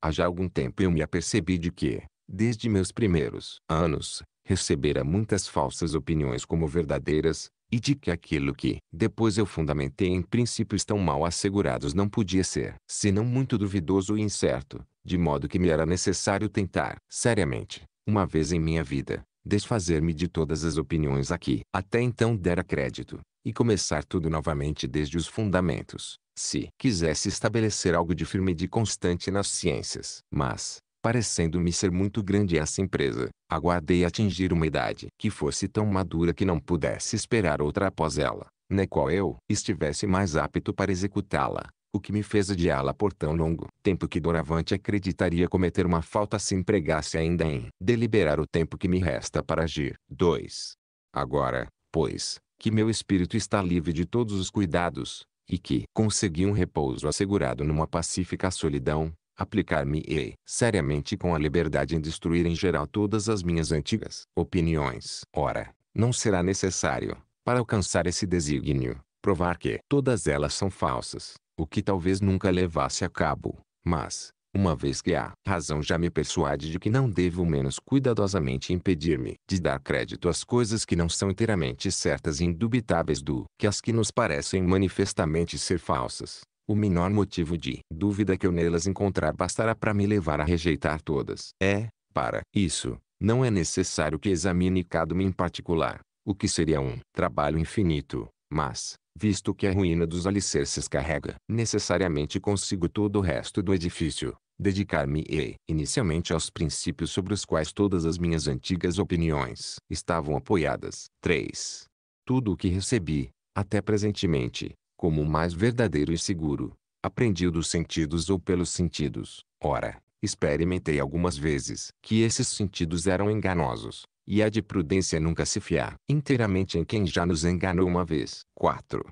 Há já algum tempo eu me apercebi de que, desde meus primeiros anos, recebera muitas falsas opiniões como verdadeiras, e de que aquilo que depois eu fundamentei em princípios tão mal assegurados não podia ser, senão muito duvidoso e incerto, de modo que me era necessário tentar, seriamente, uma vez em minha vida, desfazer-me de todas as opiniões aqui até então dera crédito, e começar tudo novamente desde os fundamentos, se quisesse estabelecer algo de firme e de constante nas ciências. Mas, parecendo-me ser muito grande essa empresa, aguardei atingir uma idade que fosse tão madura que não pudesse esperar outra após ela, na qual eu estivesse mais apto para executá-la o que me fez adiá-la por tão longo tempo que doravante acreditaria cometer uma falta se empregasse ainda em deliberar o tempo que me resta para agir. 2. Agora, pois, que meu espírito está livre de todos os cuidados, e que consegui um repouso assegurado numa pacífica solidão, aplicar-me-ei seriamente com a liberdade em destruir em geral todas as minhas antigas opiniões. Ora, não será necessário, para alcançar esse desígnio, provar que todas elas são falsas, o que talvez nunca levasse a cabo, mas, uma vez que a razão já me persuade de que não devo menos cuidadosamente impedir-me de dar crédito às coisas que não são inteiramente certas e indubitáveis do que as que nos parecem manifestamente ser falsas. O menor motivo de dúvida que eu nelas encontrar bastará para me levar a rejeitar todas. É, para isso, não é necessário que examine cada uma em particular, o que seria um trabalho infinito, mas, visto que a ruína dos alicerces carrega necessariamente consigo todo o resto do edifício, dedicar-me-ei inicialmente aos princípios sobre os quais todas as minhas antigas opiniões estavam apoiadas. 3. Tudo o que recebi, até presentemente, como o mais verdadeiro e seguro, aprendi dos sentidos ou pelos sentidos. Ora, experimentei algumas vezes que esses sentidos eram enganosos, e é de prudência nunca se fiar inteiramente em quem já nos enganou uma vez. 4.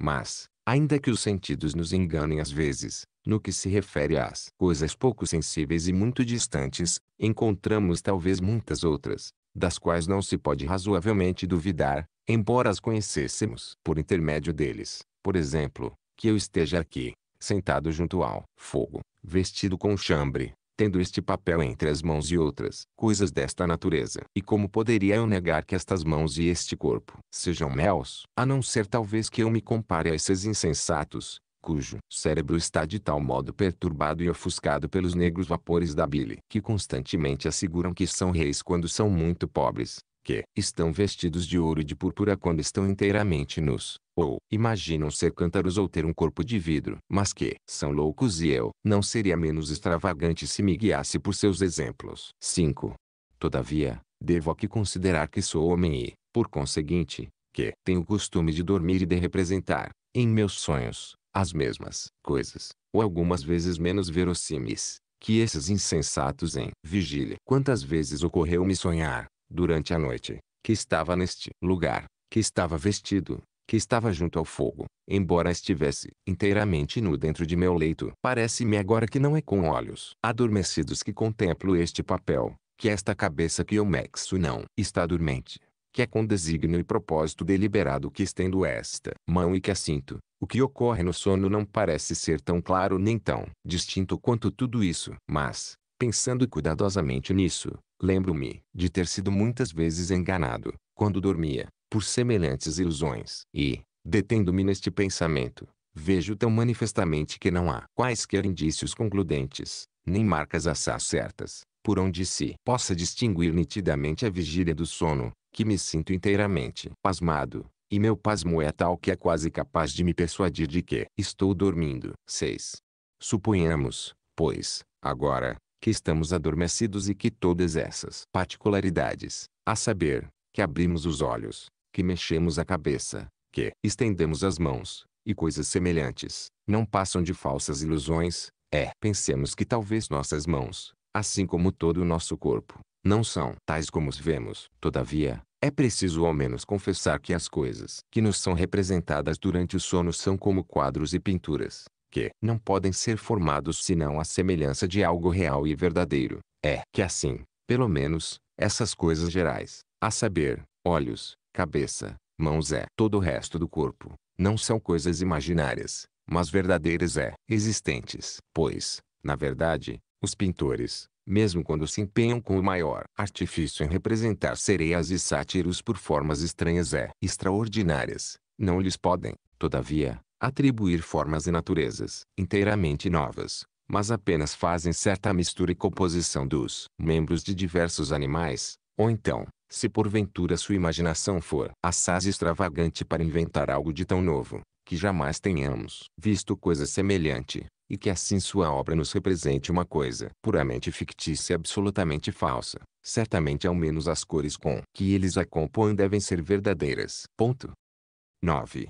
Mas, ainda que os sentidos nos enganem às vezes, no que se refere às coisas pouco sensíveis e muito distantes, encontramos talvez muitas outras, das quais não se pode razoavelmente duvidar, embora as conhecêssemos por intermédio deles. Por exemplo, que eu esteja aqui, sentado junto ao fogo, vestido com chambre, tendo este papel entre as mãos e outras coisas desta natureza. E como poderia eu negar que estas mãos e este corpo sejam meus, a não ser talvez que eu me compare a esses insensatos, cujo cérebro está de tal modo perturbado e ofuscado pelos negros vapores da bile que constantemente asseguram que são reis quando são muito pobres, que estão vestidos de ouro e de púrpura quando estão inteiramente nus, ou imaginam ser cântaros ou ter um corpo de vidro, mas que são loucos e eu não seria menos extravagante se me guiasse por seus exemplos. 5. Todavia, devo aqui considerar que sou homem e, por conseguinte, que tenho o costume de dormir e de representar, em meus sonhos, as mesmas coisas, ou algumas vezes menos verossímeis, que esses insensatos em vigília. Quantas vezes ocorreu-me sonhar, durante a noite, que estava neste lugar, que estava vestido, que estava junto ao fogo, embora estivesse inteiramente nu dentro de meu leito. Parece-me agora que não é com olhos adormecidos que contemplo este papel, que esta cabeça que eu mexo não está dormente, que é com desígnio e propósito deliberado que estendo esta mão e que a O que ocorre no sono não parece ser tão claro nem tão distinto quanto tudo isso. Mas, pensando cuidadosamente nisso, lembro-me de ter sido muitas vezes enganado, quando dormia, por semelhantes ilusões. E, detendo-me neste pensamento, vejo tão manifestamente que não há quaisquer indícios concludentes, nem marcas assaz certas, por onde se possa distinguir nitidamente a vigília do sono, que me sinto inteiramente pasmado, e meu pasmo é tal que é quase capaz de me persuadir de que estou dormindo. 6. Suponhamos, pois, agora, que estamos adormecidos e que todas essas particularidades, a saber, que abrimos os olhos, que mexemos a cabeça, que estendemos as mãos, e coisas semelhantes, não passam de falsas ilusões, é, pensemos que talvez nossas mãos, assim como todo o nosso corpo, não são tais como os vemos. Todavia, é preciso ao menos confessar que as coisas que nos são representadas durante o sono são como quadros e pinturas, que não podem ser formados senão à semelhança de algo real e verdadeiro. É que assim, pelo menos, essas coisas gerais, a saber, olhos, cabeça, mãos é todo o resto do corpo, não são coisas imaginárias, mas verdadeiras é existentes. Pois, na verdade, os pintores, mesmo quando se empenham com o maior artifício em representar sereias e sátiros por formas estranhas e extraordinárias, não lhes podem, todavia, atribuir formas e naturezas inteiramente novas, mas apenas fazem certa mistura e composição dos membros de diversos animais, ou então, se porventura sua imaginação for assaz extravagante para inventar algo de tão novo, que jamais tenhamos visto coisa semelhante, e que assim sua obra nos represente uma coisa puramente fictícia e absolutamente falsa. Certamente ao menos as cores com que eles a compõem devem ser verdadeiras. Ponto. 9.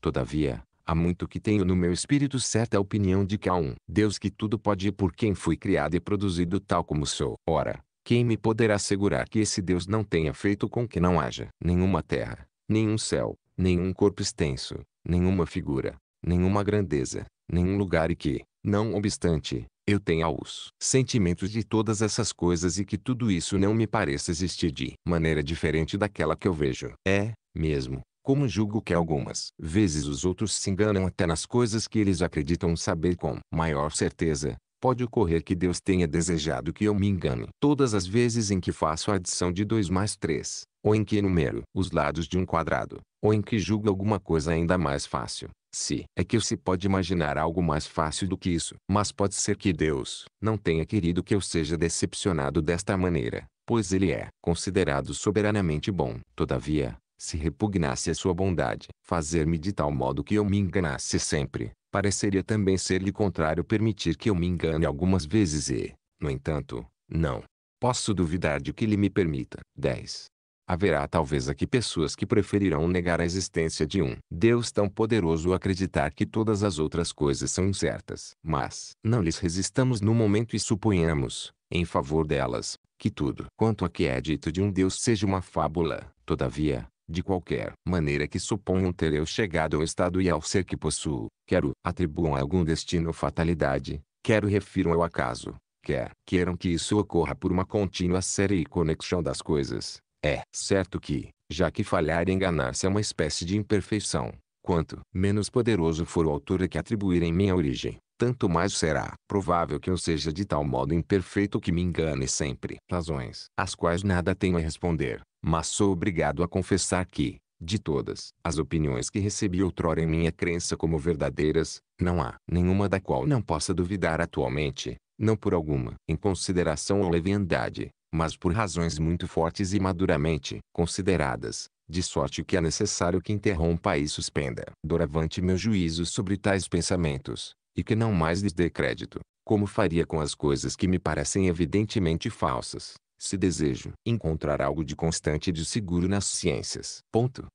Todavia, há muito que tenho no meu espírito certa opinião de que há um Deus que tudo pode e por quem fui criado e produzido tal como sou. Ora, quem me poderá assegurar que esse Deus não tenha feito com que não haja nenhuma terra, nenhum céu, nenhum corpo extenso, nenhuma figura, nenhuma grandeza, nenhum lugar e que, não obstante, eu tenha os sentimentos de todas essas coisas e que tudo isso não me pareça existir de maneira diferente daquela que eu vejo. É, mesmo, como julgo que algumas vezes os outros se enganam até nas coisas que eles acreditam saber com maior certeza, Pode ocorrer que Deus tenha desejado que eu me engane. Todas as vezes em que faço a adição de 2 mais 3, ou em que enumero os lados de um quadrado, ou em que julgo alguma coisa ainda mais fácil, se é que se pode imaginar algo mais fácil do que isso. Mas pode ser que Deus não tenha querido que eu seja decepcionado desta maneira, pois Ele é considerado soberanamente bom. Todavia, se repugnasse a sua bondade, fazer-me de tal modo que eu me enganasse sempre, pareceria também ser-lhe contrário permitir que eu me engane algumas vezes e, no entanto, não. Posso duvidar de que ele me permita. 10. Haverá talvez aqui pessoas que preferirão negar a existência de um Deus tão poderoso ou acreditar que todas as outras coisas são incertas. Mas não lhes resistamos no momento e suponhamos, em favor delas, que tudo quanto aqui é dito de um Deus seja uma fábula. Todavia, de qualquer maneira que suponham ter eu chegado ao estado e ao ser que possuo, quero atribuam a algum destino ou fatalidade, quero refiram ao acaso, quer queiram que isso ocorra por uma contínua série e conexão das coisas. É certo que, já que falhar e enganar-se é uma espécie de imperfeição, quanto menos poderoso for o autor a que atribuir em minha origem, tanto mais será provável que eu seja de tal modo imperfeito que me engane sempre. Razões às quais nada tenho a responder, mas sou obrigado a confessar que, de todas as opiniões que recebi outrora em minha crença como verdadeiras, não há nenhuma da qual não possa duvidar atualmente, não por alguma em consideração ou leviandade, mas por razões muito fortes e maduramente consideradas, de sorte que é necessário que interrompa e suspenda doravante meu juízo sobre tais pensamentos, e que não mais lhes dê crédito, como faria com as coisas que me parecem evidentemente falsas, se desejo encontrar algo de constante e de seguro nas ciências. Ponto.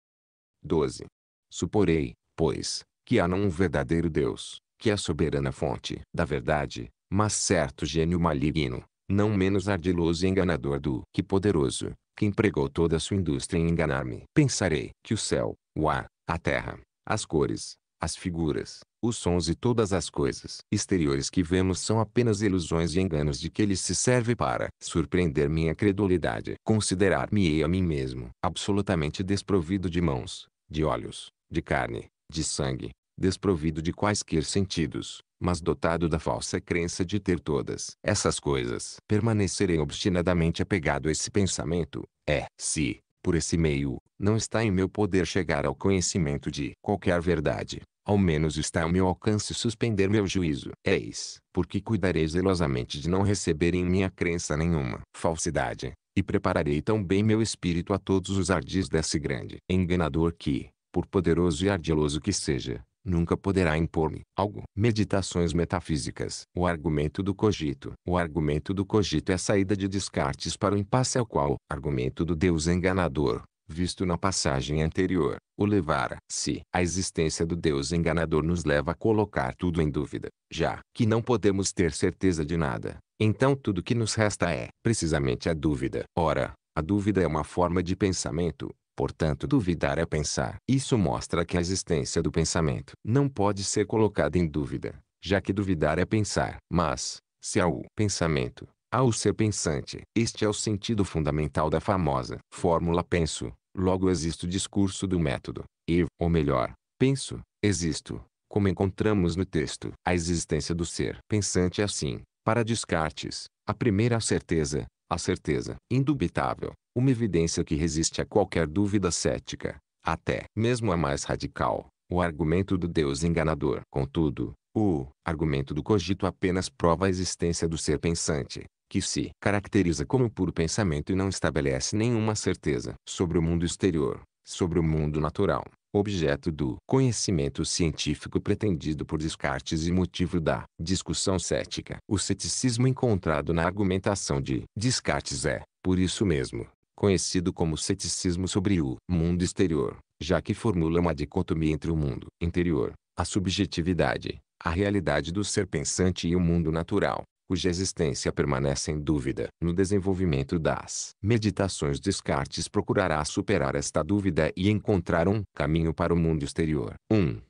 12. Suporei, pois, que há não um verdadeiro Deus, que é a soberana fonte da verdade, mas certo gênio maligno, não menos ardiloso e enganador do que poderoso, que empregou toda a sua indústria em enganar-me. Pensarei que o céu, o ar, a terra, as cores, as figuras, os sons e todas as coisas exteriores que vemos são apenas ilusões e enganos de que ele se serve para surpreender minha credulidade. Considerar-me-ei a mim mesmo absolutamente desprovido de mãos, de olhos, de carne, de sangue, desprovido de quaisquer sentidos, mas dotado da falsa crença de ter todas essas coisas. Permanecerei obstinadamente apegado a esse pensamento, é, se, por esse meio, não está em meu poder chegar ao conhecimento de qualquer verdade. Ao menos está ao meu alcance suspender meu juízo. Eis, é porque cuidarei zelosamente de não receber em minha crença nenhuma falsidade, e prepararei tão bem meu espírito a todos os ardis desse grande enganador que, por poderoso e ardiloso que seja, nunca poderá impor-me algo. Meditações metafísicas. O argumento do cogito. O argumento do cogito é a saída de Descartes para o impasse ao qual argumento do Deus enganador visto na passagem anterior, o levar-se a existência do Deus enganador nos leva a colocar tudo em dúvida, já que não podemos ter certeza de nada, então tudo que nos resta é precisamente a dúvida. Ora, a dúvida é uma forma de pensamento, portanto duvidar é pensar. Isso mostra que a existência do pensamento não pode ser colocada em dúvida, já que duvidar é pensar. Mas, se ao pensamento ao ser pensante. Este é o sentido fundamental da famosa fórmula penso, logo existe o discurso do método. E, ou melhor, penso, existo, como encontramos no texto. A existência do ser pensante é assim, para Descartes, a primeira certeza, a certeza indubitável, uma evidência que resiste a qualquer dúvida cética, até mesmo a mais radical, o argumento do Deus enganador. Contudo, o argumento do cogito apenas prova a existência do ser pensante que se caracteriza como puro pensamento e não estabelece nenhuma certeza sobre o mundo exterior, sobre o mundo natural, objeto do conhecimento científico pretendido por Descartes e motivo da discussão cética. O ceticismo encontrado na argumentação de Descartes é, por isso mesmo, conhecido como ceticismo sobre o mundo exterior, já que formula uma dicotomia entre o mundo interior, a subjetividade, a realidade do ser pensante e o mundo natural, cuja existência permanece em dúvida. No desenvolvimento das meditações Descartes procurará superar esta dúvida e encontrar um caminho para o mundo exterior. 1. Um,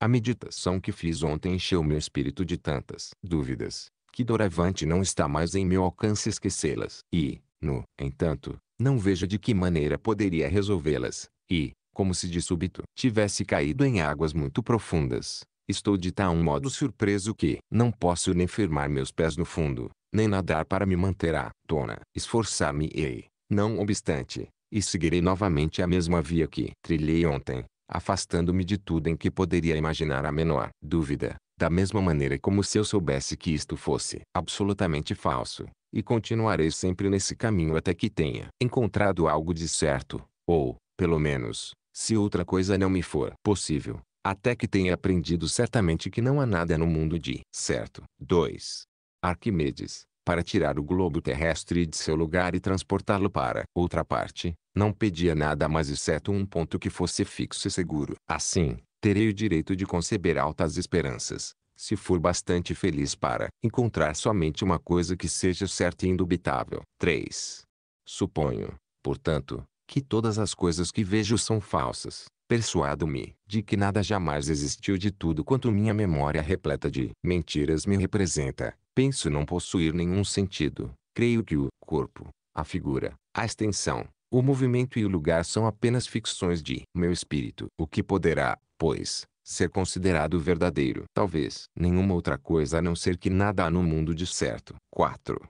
a meditação que fiz ontem encheu meu espírito de tantas dúvidas, que doravante não está mais em meu alcance esquecê-las. E, no entanto, não vejo de que maneira poderia resolvê-las, e, como se de súbito tivesse caído em águas muito profundas, Estou de tal modo surpreso que não posso nem firmar meus pés no fundo, nem nadar para me manter à tona. Esforçar-me-ei, não obstante, e seguirei novamente a mesma via que trilhei ontem, afastando-me de tudo em que poderia imaginar a menor dúvida, da mesma maneira como se eu soubesse que isto fosse absolutamente falso, e continuarei sempre nesse caminho até que tenha encontrado algo de certo, ou, pelo menos, se outra coisa não me for possível, até que tenha aprendido certamente que não há nada no mundo de certo. 2. Arquimedes, para tirar o globo terrestre de seu lugar e transportá-lo para outra parte, não pedia nada mais exceto um ponto que fosse fixo e seguro. Assim, terei o direito de conceber altas esperanças, se for bastante feliz para encontrar somente uma coisa que seja certa e indubitável. 3. Suponho, portanto, que todas as coisas que vejo são falsas persuado-me de que nada jamais existiu de tudo quanto minha memória repleta de mentiras me representa. Penso não possuir nenhum sentido. Creio que o corpo, a figura, a extensão, o movimento e o lugar são apenas ficções de meu espírito. O que poderá, pois, ser considerado verdadeiro? Talvez nenhuma outra coisa a não ser que nada há no mundo de certo. 4.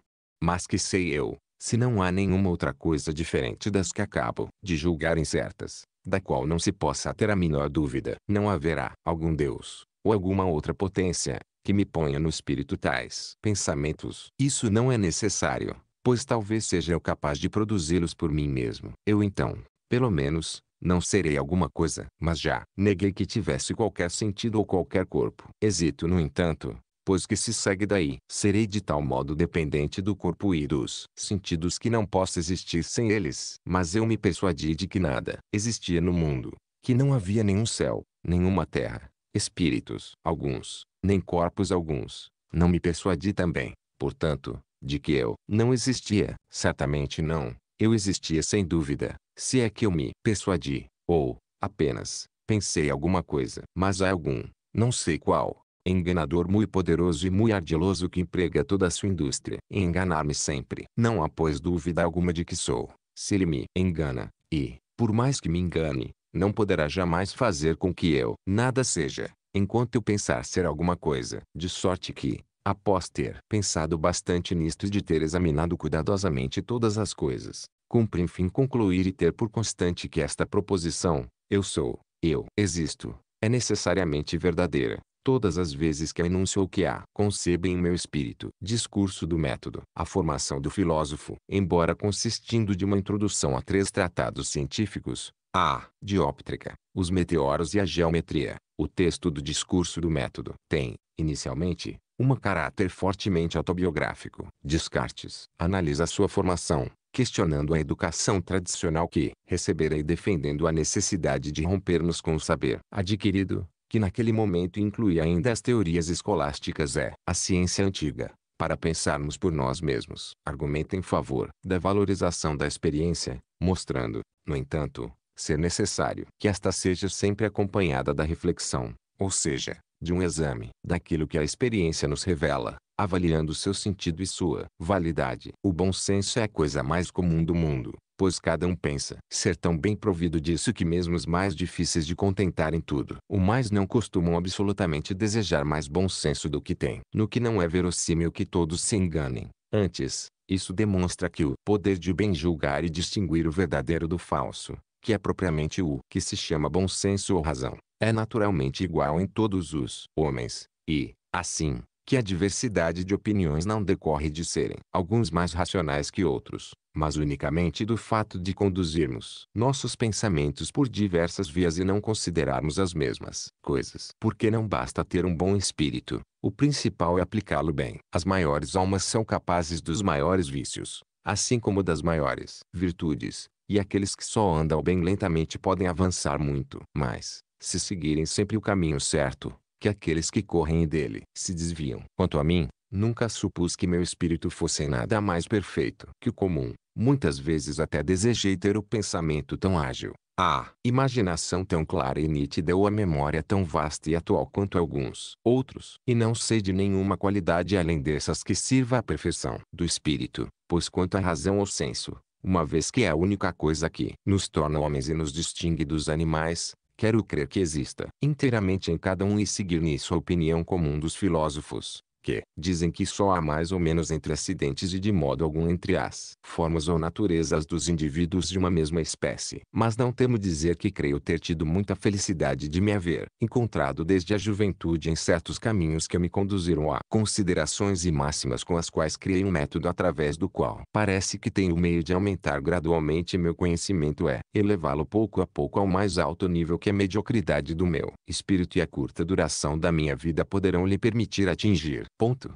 Mas que sei eu, se não há nenhuma outra coisa diferente das que acabo de julgar incertas? da qual não se possa ter a menor dúvida. Não haverá algum Deus, ou alguma outra potência, que me ponha no espírito tais pensamentos. Isso não é necessário, pois talvez seja eu capaz de produzi-los por mim mesmo. Eu então, pelo menos, não serei alguma coisa, mas já neguei que tivesse qualquer sentido ou qualquer corpo. Hesito, no entanto, pois que se segue daí. Serei de tal modo dependente do corpo e dos sentidos que não posso existir sem eles. Mas eu me persuadi de que nada existia no mundo, que não havia nenhum céu, nenhuma terra, espíritos alguns, nem corpos alguns. Não me persuadi também, portanto, de que eu não existia. Certamente não, eu existia sem dúvida, se é que eu me persuadi, ou, apenas, pensei alguma coisa. Mas há algum, não sei qual, enganador muito poderoso e muito ardiloso que emprega toda a sua indústria em enganar-me sempre. Não há pois dúvida alguma de que sou, se ele me engana, e, por mais que me engane, não poderá jamais fazer com que eu nada seja, enquanto eu pensar ser alguma coisa. De sorte que, após ter pensado bastante nisto e de ter examinado cuidadosamente todas as coisas, cumpre enfim concluir e ter por constante que esta proposição, eu sou, eu existo, é necessariamente verdadeira, todas as vezes que enunciou que há. concebem em meu espírito. Discurso do método. A formação do filósofo, embora consistindo de uma introdução a três tratados científicos, a dióptrica, os meteoros e a geometria, o texto do discurso do método, tem, inicialmente, um caráter fortemente autobiográfico. Descartes analisa sua formação, questionando a educação tradicional que recebera e defendendo a necessidade de rompermos com o saber adquirido, que naquele momento incluía ainda as teorias escolásticas é a ciência antiga, para pensarmos por nós mesmos. Argumenta em favor da valorização da experiência, mostrando, no entanto, ser necessário que esta seja sempre acompanhada da reflexão, ou seja, de um exame daquilo que a experiência nos revela, avaliando seu sentido e sua validade. O bom senso é a coisa mais comum do mundo, pois cada um pensa ser tão bem provido disso que mesmo os mais difíceis de contentar em tudo, o mais não costumam absolutamente desejar mais bom senso do que tem. No que não é verossímil que todos se enganem. Antes, isso demonstra que o poder de bem julgar e distinguir o verdadeiro do falso, que é propriamente o que se chama bom senso ou razão, é naturalmente igual em todos os homens, e, assim, que a diversidade de opiniões não decorre de serem alguns mais racionais que outros, mas unicamente do fato de conduzirmos nossos pensamentos por diversas vias e não considerarmos as mesmas coisas. Porque não basta ter um bom espírito, o principal é aplicá-lo bem. As maiores almas são capazes dos maiores vícios, assim como das maiores virtudes, e aqueles que só andam bem lentamente podem avançar muito mais, se seguirem sempre o caminho certo que aqueles que correm dele se desviam. Quanto a mim, nunca supus que meu espírito fosse nada mais perfeito que o comum. Muitas vezes até desejei ter o pensamento tão ágil, a imaginação tão clara e nítida ou a memória tão vasta e atual quanto alguns outros. E não sei de nenhuma qualidade além dessas que sirva à perfeição do espírito, pois quanto à razão ou senso, uma vez que é a única coisa que nos torna homens e nos distingue dos animais, quero crer que exista inteiramente em cada um e seguir nisso a opinião comum dos filósofos, que dizem que só há mais ou menos entre acidentes e de modo algum entre as formas ou naturezas dos indivíduos de uma mesma espécie. Mas não temo dizer que creio ter tido muita felicidade de me haver encontrado desde a juventude em certos caminhos que me conduziram a considerações e máximas com as quais criei um método através do qual parece que tenho o meio de aumentar gradualmente meu conhecimento é elevá-lo pouco a pouco ao mais alto nível que a mediocridade do meu espírito e a curta duração da minha vida poderão lhe permitir atingir. Ponto.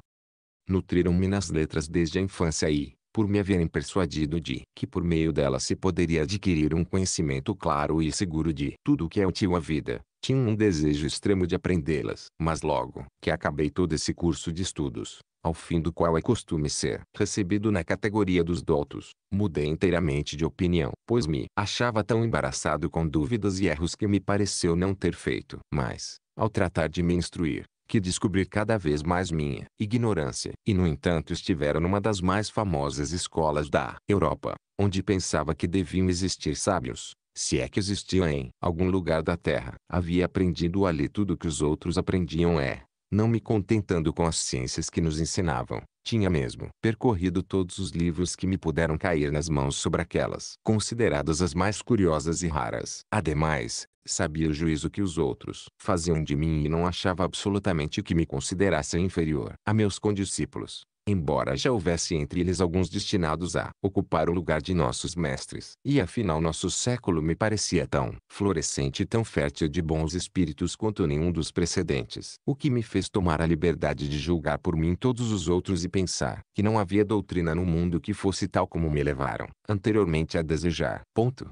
Nutriram-me nas letras desde a infância e, por me haverem persuadido de que por meio dela se poderia adquirir um conhecimento claro e seguro de tudo o que é útil à vida, tinha um desejo extremo de aprendê-las. Mas logo que acabei todo esse curso de estudos, ao fim do qual é costume ser recebido na categoria dos doutos, mudei inteiramente de opinião, pois me achava tão embaraçado com dúvidas e erros que me pareceu não ter feito. Mas, ao tratar de me instruir, que descobrir cada vez mais minha ignorância. E no entanto estivera numa das mais famosas escolas da Europa, onde pensava que deviam existir sábios, se é que existiam em algum lugar da terra. Havia aprendido ali tudo o que os outros aprendiam é, não me contentando com as ciências que nos ensinavam, tinha mesmo percorrido todos os livros que me puderam cair nas mãos sobre aquelas consideradas as mais curiosas e raras. Ademais, sabia o juízo que os outros faziam de mim e não achava absolutamente que me considerassem inferior a meus condiscípulos embora já houvesse entre eles alguns destinados a ocupar o lugar de nossos mestres. E afinal nosso século me parecia tão florescente e tão fértil de bons espíritos quanto nenhum dos precedentes. O que me fez tomar a liberdade de julgar por mim todos os outros e pensar que não havia doutrina no mundo que fosse tal como me levaram anteriormente a desejar. Ponto.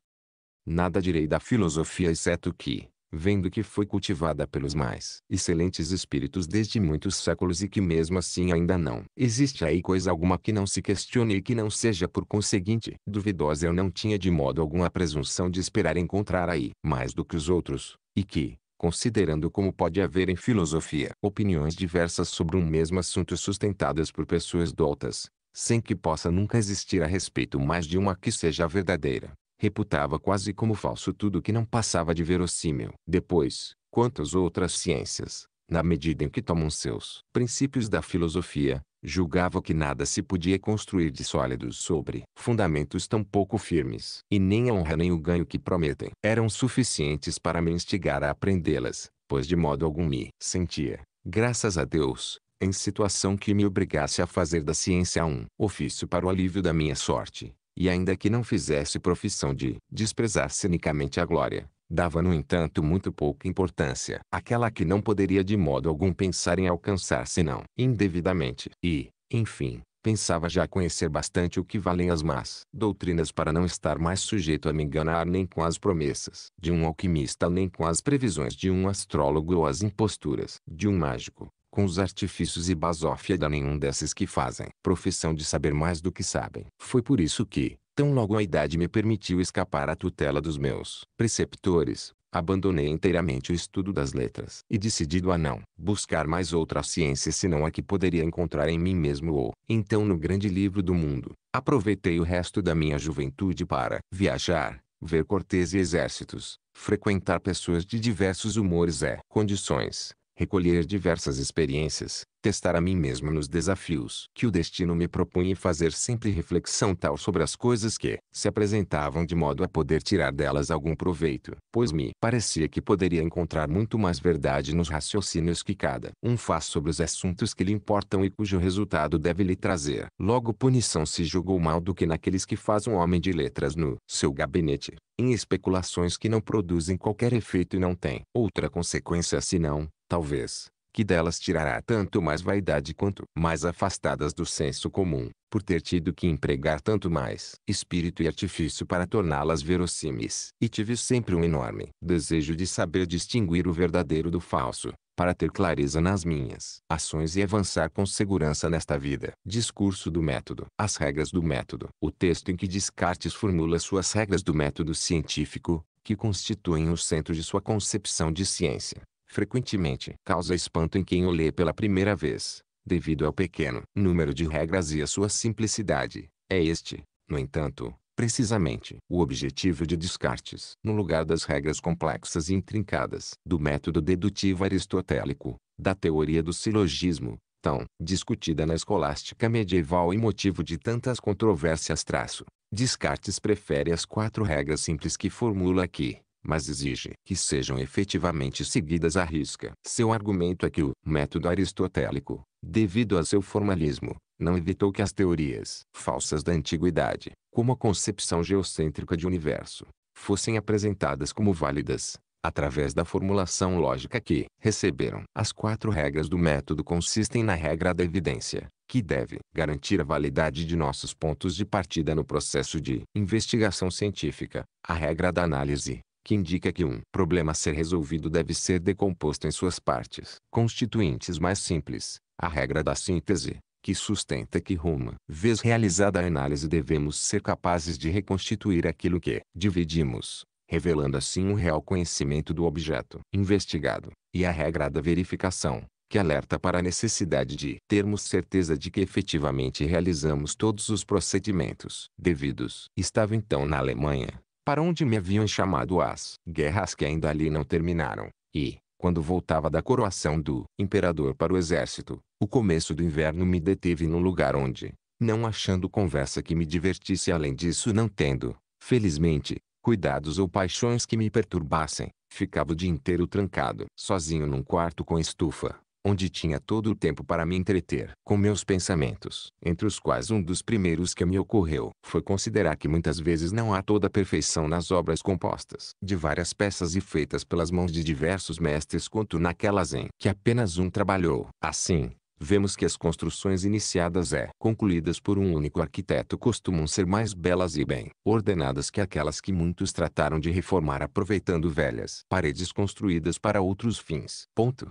Nada direi da filosofia exceto que, vendo que foi cultivada pelos mais excelentes espíritos desde muitos séculos e que mesmo assim ainda não existe aí coisa alguma que não se questione e que não seja por conseguinte duvidosa eu não tinha de modo algum a presunção de esperar encontrar aí mais do que os outros, e que, considerando como pode haver em filosofia opiniões diversas sobre um mesmo assunto sustentadas por pessoas doutas, sem que possa nunca existir a respeito mais de uma que seja verdadeira reputava quase como falso tudo que não passava de verossímil. Depois, quantas outras ciências, na medida em que tomam seus princípios da filosofia, julgava que nada se podia construir de sólidos sobre fundamentos tão pouco firmes, e nem a honra nem o ganho que prometem eram suficientes para me instigar a aprendê-las, pois de modo algum me sentia, graças a Deus, em situação que me obrigasse a fazer da ciência um ofício para o alívio da minha sorte e ainda que não fizesse profissão de desprezar cinicamente a glória, dava no entanto muito pouca importância aquela que não poderia de modo algum pensar em alcançar senão indevidamente. E, enfim, pensava já conhecer bastante o que valem as más doutrinas para não estar mais sujeito a me enganar nem com as promessas de um alquimista nem com as previsões de um astrólogo ou as imposturas de um mágico com os artifícios e basófia da nenhum desses que fazem profissão de saber mais do que sabem. Foi por isso que, tão logo a idade me permitiu escapar à tutela dos meus preceptores, abandonei inteiramente o estudo das letras e decidido a não buscar mais outra ciência senão a que poderia encontrar em mim mesmo ou então no grande livro do mundo. Aproveitei o resto da minha juventude para viajar, ver cortes e exércitos, frequentar pessoas de diversos humores e condições, recolher diversas experiências, testar a mim mesmo nos desafios que o destino me propunha e fazer sempre reflexão tal sobre as coisas que se apresentavam de modo a poder tirar delas algum proveito, pois me parecia que poderia encontrar muito mais verdade nos raciocínios que cada um faz sobre os assuntos que lhe importam e cujo resultado deve lhe trazer. Logo punição se julgou mal do que naqueles que faz um homem de letras no seu gabinete, em especulações que não produzem qualquer efeito e não têm outra consequência senão talvez, que delas tirará tanto mais vaidade quanto mais afastadas do senso comum, por ter tido que empregar tanto mais espírito e artifício para torná-las verossímeis. E tive sempre um enorme desejo de saber distinguir o verdadeiro do falso, para ter clareza nas minhas ações e avançar com segurança nesta vida. Discurso do método. As regras do método. O texto em que Descartes formula suas regras do método científico, que constituem o centro de sua concepção de ciência, frequentemente causa espanto em quem o lê pela primeira vez, devido ao pequeno número de regras e à sua simplicidade. É este, no entanto, precisamente o objetivo de Descartes, no lugar das regras complexas e intrincadas do método dedutivo aristotélico, da teoria do silogismo, tão discutida na escolástica medieval e motivo de tantas controvérsias. Traço. Descartes prefere as quatro regras simples que formula aqui mas exige que sejam efetivamente seguidas à risca. Seu argumento é que o método aristotélico, devido a seu formalismo, não evitou que as teorias falsas da antiguidade, como a concepção geocêntrica de universo, fossem apresentadas como válidas, através da formulação lógica que receberam. As quatro regras do método consistem na regra da evidência, que deve garantir a validade de nossos pontos de partida no processo de investigação científica, a regra da análise, que indica que um problema a ser resolvido deve ser decomposto em suas partes constituintes mais simples, a regra da síntese, que sustenta que uma vez realizada a análise devemos ser capazes de reconstituir aquilo que dividimos, revelando assim o um real conhecimento do objeto investigado, e a regra da verificação, que alerta para a necessidade de termos certeza de que efetivamente realizamos todos os procedimentos devidos. Estava então na Alemanha, para onde me haviam chamado às guerras que ainda ali não terminaram, e, quando voltava da coroação do imperador para o exército, o começo do inverno me deteve num lugar onde, não achando conversa que me divertisse além disso não tendo, felizmente, cuidados ou paixões que me perturbassem, ficava o dia inteiro trancado, sozinho num quarto com estufa, onde tinha todo o tempo para me entreter com meus pensamentos, entre os quais um dos primeiros que me ocorreu foi considerar que muitas vezes não há toda a perfeição nas obras compostas de várias peças e feitas pelas mãos de diversos mestres quanto naquelas em que apenas um trabalhou. Assim, vemos que as construções iniciadas e é, concluídas por um único arquiteto costumam ser mais belas e bem ordenadas que aquelas que muitos trataram de reformar aproveitando velhas paredes construídas para outros fins. Ponto.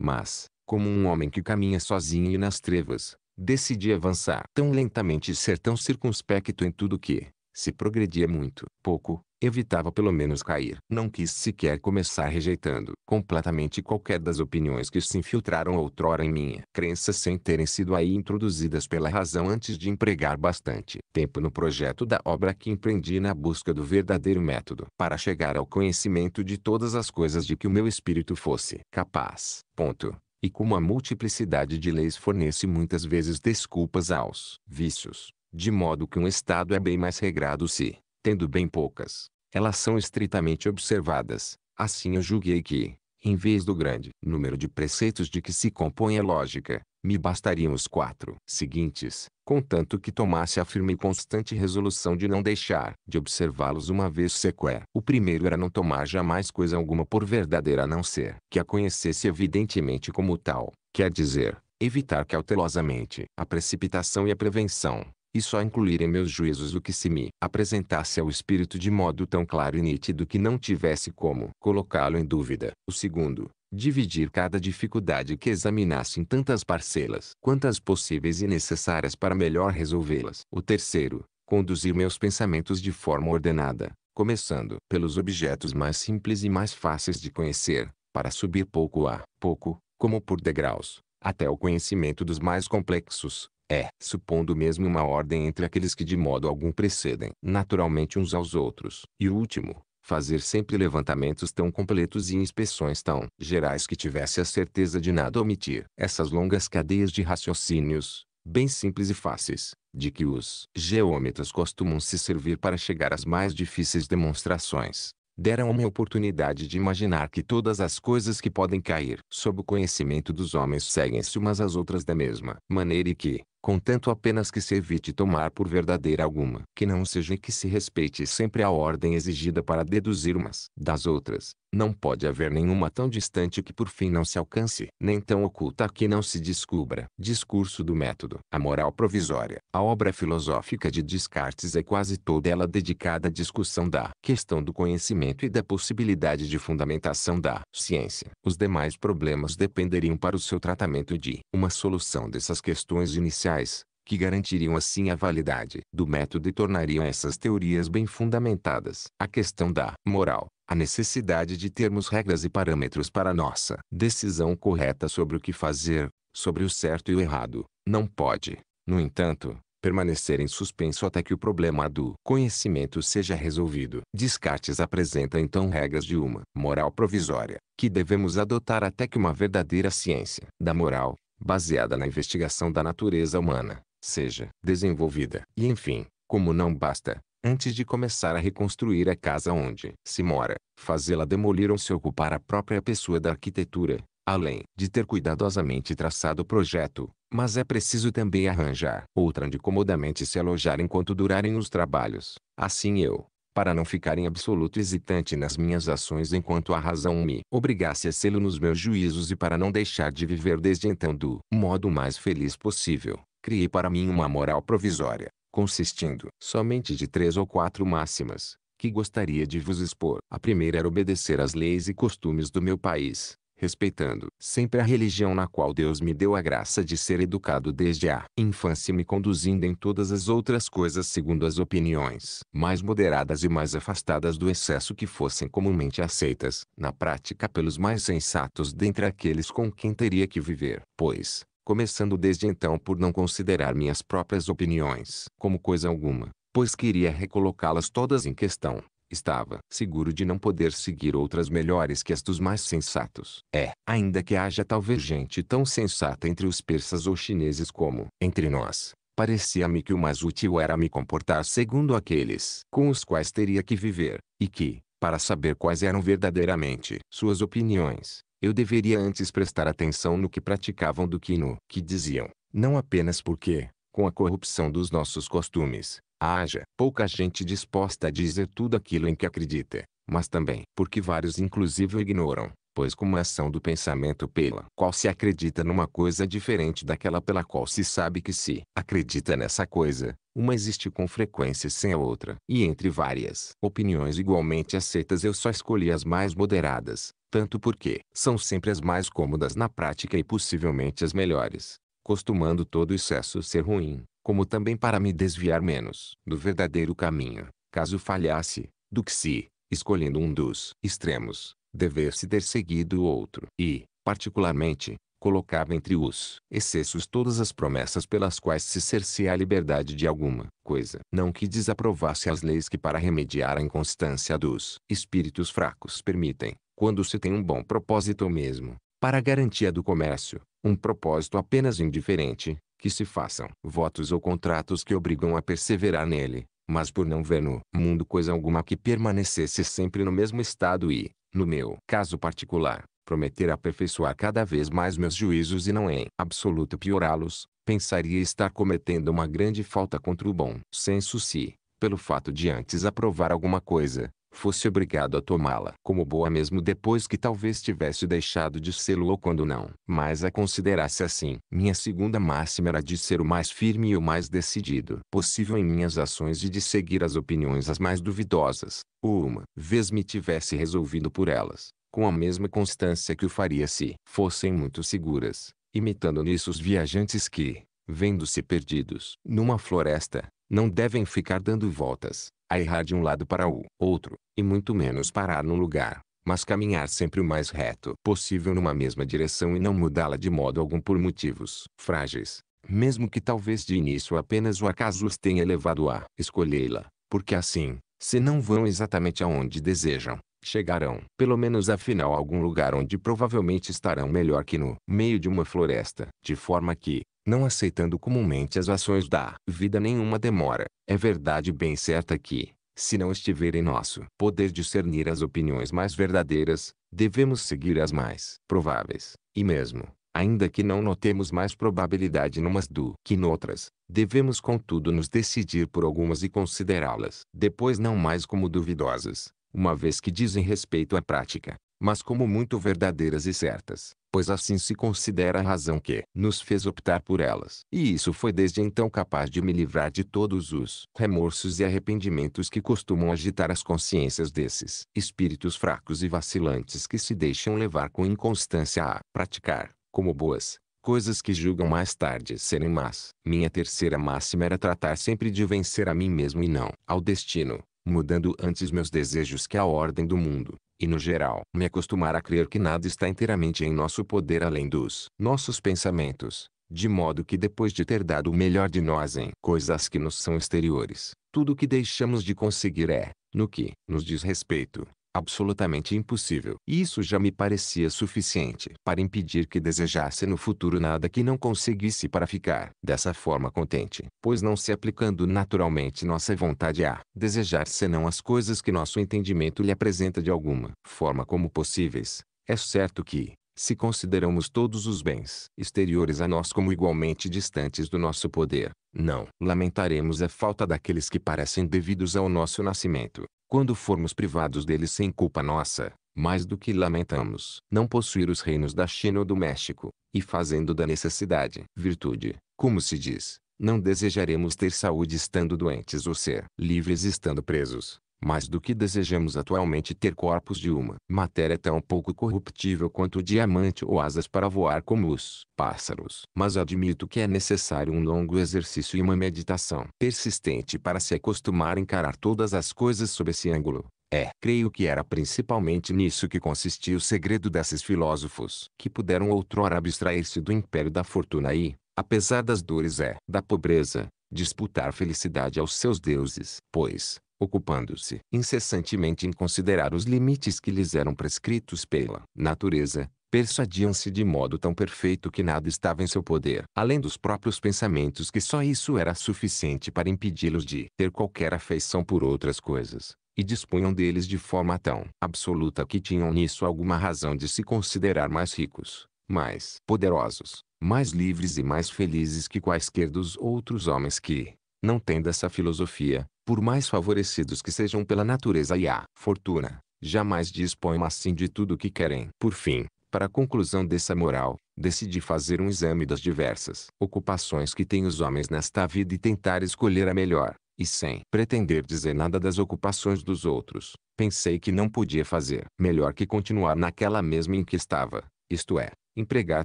Mas, como um homem que caminha sozinho e nas trevas, decidi avançar tão lentamente e ser tão circunspecto em tudo que, se progredia muito, pouco, evitava pelo menos cair. Não quis sequer começar rejeitando completamente qualquer das opiniões que se infiltraram outrora em minha crença sem terem sido aí introduzidas pela razão antes de empregar bastante tempo no projeto da obra que empreendi na busca do verdadeiro método para chegar ao conhecimento de todas as coisas de que o meu espírito fosse capaz. Ponto e como a multiplicidade de leis fornece muitas vezes desculpas aos vícios, de modo que um Estado é bem mais regrado se tendo bem poucas, elas são estritamente observadas. Assim eu julguei que, em vez do grande número de preceitos de que se compõe a lógica, me bastariam os quatro seguintes, contanto que tomasse a firme e constante resolução de não deixar de observá-los uma vez sequer. O primeiro era não tomar jamais coisa alguma por verdadeira a não ser que a conhecesse evidentemente como tal, quer dizer, evitar cautelosamente a precipitação e a prevenção e só incluir em meus juízos o que se me apresentasse ao espírito de modo tão claro e nítido que não tivesse como colocá-lo em dúvida. O segundo, dividir cada dificuldade que examinasse em tantas parcelas quantas possíveis e necessárias para melhor resolvê-las. O terceiro, conduzir meus pensamentos de forma ordenada, começando pelos objetos mais simples e mais fáceis de conhecer, para subir pouco a pouco, como por degraus, até o conhecimento dos mais complexos, é, supondo mesmo uma ordem entre aqueles que de modo algum precedem naturalmente uns aos outros. E o último, fazer sempre levantamentos tão completos e inspeções tão gerais que tivesse a certeza de nada omitir. Essas longas cadeias de raciocínios, bem simples e fáceis, de que os geômetras costumam se servir para chegar às mais difíceis demonstrações, deram-me a oportunidade de imaginar que todas as coisas que podem cair sob o conhecimento dos homens seguem-se umas às outras da mesma maneira e que, contanto apenas que se evite tomar por verdadeira alguma que não seja e que se respeite sempre a ordem exigida para deduzir umas das outras. Não pode haver nenhuma tão distante que por fim não se alcance, nem tão oculta que não se descubra. Discurso do método. A moral provisória. A obra filosófica de Descartes é quase toda ela dedicada à discussão da questão do conhecimento e da possibilidade de fundamentação da ciência. Os demais problemas dependeriam para o seu tratamento de uma solução dessas questões iniciais sociais, que garantiriam assim a validade do método e tornariam essas teorias bem fundamentadas. A questão da moral, a necessidade de termos regras e parâmetros para nossa decisão correta sobre o que fazer, sobre o certo e o errado, não pode, no entanto, permanecer em suspenso até que o problema do conhecimento seja resolvido. Descartes apresenta então regras de uma moral provisória, que devemos adotar até que uma verdadeira ciência da moral baseada na investigação da natureza humana, seja desenvolvida. E enfim, como não basta, antes de começar a reconstruir a casa onde se mora, fazê-la demolir ou se ocupar a própria pessoa da arquitetura, além de ter cuidadosamente traçado o projeto, mas é preciso também arranjar outra onde comodamente se alojar enquanto durarem os trabalhos. Assim eu, para não ficar em absoluto hesitante nas minhas ações enquanto a razão me obrigasse a sê-lo nos meus juízos e para não deixar de viver desde então do modo mais feliz possível, criei para mim uma moral provisória, consistindo somente de três ou quatro máximas, que gostaria de vos expor. A primeira era obedecer às leis e costumes do meu país, respeitando sempre a religião na qual Deus me deu a graça de ser educado desde a infância me conduzindo em todas as outras coisas segundo as opiniões mais moderadas e mais afastadas do excesso que fossem comumente aceitas, na prática pelos mais sensatos dentre aqueles com quem teria que viver, pois, começando desde então por não considerar minhas próprias opiniões como coisa alguma, pois queria recolocá-las todas em questão, estava seguro de não poder seguir outras melhores que as dos mais sensatos. É, ainda que haja talvez gente tão sensata entre os persas ou chineses como entre nós, parecia-me que o mais útil era me comportar segundo aqueles com os quais teria que viver, e que, para saber quais eram verdadeiramente suas opiniões, eu deveria antes prestar atenção no que praticavam do que no que diziam, não apenas porque, com a corrupção dos nossos costumes, Haja pouca gente disposta a dizer tudo aquilo em que acredita, mas também porque vários inclusive o ignoram, pois como a é ação do pensamento pela qual se acredita numa coisa diferente daquela pela qual se sabe que se acredita nessa coisa, uma existe com frequência sem a outra. E entre várias opiniões igualmente aceitas eu só escolhi as mais moderadas, tanto porque são sempre as mais cômodas na prática e possivelmente as melhores, costumando todo excesso ser ruim como também para me desviar menos do verdadeiro caminho, caso falhasse, do que se, escolhendo um dos extremos, devesse ter seguido o outro. E, particularmente, colocava entre os excessos todas as promessas pelas quais se cerceia a liberdade de alguma coisa. Não que desaprovasse as leis que para remediar a inconstância dos espíritos fracos permitem, quando se tem um bom propósito mesmo, para a garantia do comércio, um propósito apenas indiferente, que se façam votos ou contratos que obrigam a perseverar nele, mas por não ver no mundo coisa alguma que permanecesse sempre no mesmo estado e, no meu caso particular, prometer aperfeiçoar cada vez mais meus juízos e não em absoluto piorá-los, pensaria estar cometendo uma grande falta contra o bom senso se, pelo fato de antes aprovar alguma coisa, fosse obrigado a tomá-la como boa mesmo depois que talvez tivesse deixado de sê-lo ou quando não, mas a considerasse assim. Minha segunda máxima era de ser o mais firme e o mais decidido possível em minhas ações e de seguir as opiniões as mais duvidosas, uma vez me tivesse resolvido por elas, com a mesma constância que o faria se fossem muito seguras, imitando nisso os viajantes que, vendo-se perdidos numa floresta, não devem ficar dando voltas, a errar de um lado para o outro, e muito menos parar num lugar, mas caminhar sempre o mais reto possível numa mesma direção e não mudá-la de modo algum por motivos frágeis, mesmo que talvez de início apenas o acaso os tenha levado a escolhê-la, porque assim, se não vão exatamente aonde desejam, chegarão pelo menos afinal a algum lugar onde provavelmente estarão melhor que no meio de uma floresta, de forma que, não aceitando comumente as ações da vida nenhuma demora. É verdade bem certa que, se não estiver em nosso poder discernir as opiniões mais verdadeiras, devemos seguir as mais prováveis, e mesmo, ainda que não notemos mais probabilidade numas do que noutras, devemos contudo nos decidir por algumas e considerá-las depois não mais como duvidosas, uma vez que dizem respeito à prática mas como muito verdadeiras e certas, pois assim se considera a razão que nos fez optar por elas. E isso foi desde então capaz de me livrar de todos os remorsos e arrependimentos que costumam agitar as consciências desses espíritos fracos e vacilantes que se deixam levar com inconstância a praticar, como boas, coisas que julgam mais tarde serem más. Minha terceira máxima era tratar sempre de vencer a mim mesmo e não ao destino, mudando antes meus desejos que a ordem do mundo, e no geral, me acostumar a crer que nada está inteiramente em nosso poder além dos nossos pensamentos, de modo que depois de ter dado o melhor de nós em coisas que nos são exteriores, tudo o que deixamos de conseguir é, no que nos diz respeito, absolutamente impossível. Isso já me parecia suficiente para impedir que desejasse no futuro nada que não conseguisse para ficar dessa forma contente, pois não se aplicando naturalmente nossa vontade a desejar senão as coisas que nosso entendimento lhe apresenta de alguma forma como possíveis, é certo que, se consideramos todos os bens exteriores a nós como igualmente distantes do nosso poder, não lamentaremos a falta daqueles que parecem devidos ao nosso nascimento, quando formos privados deles sem culpa nossa, mais do que lamentamos não possuir os reinos da China ou do México, e fazendo da necessidade virtude, como se diz, não desejaremos ter saúde estando doentes ou ser livres estando presos mais do que desejamos atualmente ter corpos de uma matéria tão pouco corruptível quanto o diamante ou asas para voar como os pássaros. Mas admito que é necessário um longo exercício e uma meditação persistente para se acostumar a encarar todas as coisas sob esse ângulo. É, creio que era principalmente nisso que consistia o segredo desses filósofos, que puderam outrora abstrair-se do império da fortuna e, apesar das dores é, da pobreza, disputar felicidade aos seus deuses. Pois, ocupando-se incessantemente em considerar os limites que lhes eram prescritos pela natureza, persuadiam-se de modo tão perfeito que nada estava em seu poder, além dos próprios pensamentos que só isso era suficiente para impedi-los de ter qualquer afeição por outras coisas, e dispunham deles de forma tão absoluta que tinham nisso alguma razão de se considerar mais ricos, mais poderosos, mais livres e mais felizes que quaisquer dos outros homens que, não tendo essa filosofia, por mais favorecidos que sejam pela natureza e a fortuna, jamais dispõem assim de tudo o que querem. Por fim, para a conclusão dessa moral, decidi fazer um exame das diversas ocupações que têm os homens nesta vida e tentar escolher a melhor, e sem pretender dizer nada das ocupações dos outros, pensei que não podia fazer melhor que continuar naquela mesma em que estava, isto é, empregar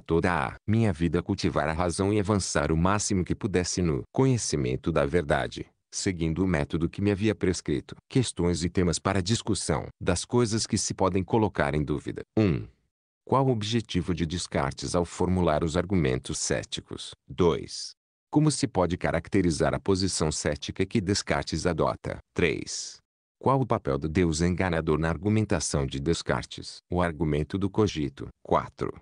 toda a minha vida a cultivar a razão e avançar o máximo que pudesse no conhecimento da verdade, seguindo o método que me havia prescrito. Questões e temas para discussão das coisas que se podem colocar em dúvida. 1. Qual o objetivo de Descartes ao formular os argumentos céticos? 2. Como se pode caracterizar a posição cética que Descartes adota? 3. Qual o papel do Deus enganador na argumentação de Descartes? O argumento do cogito. 4.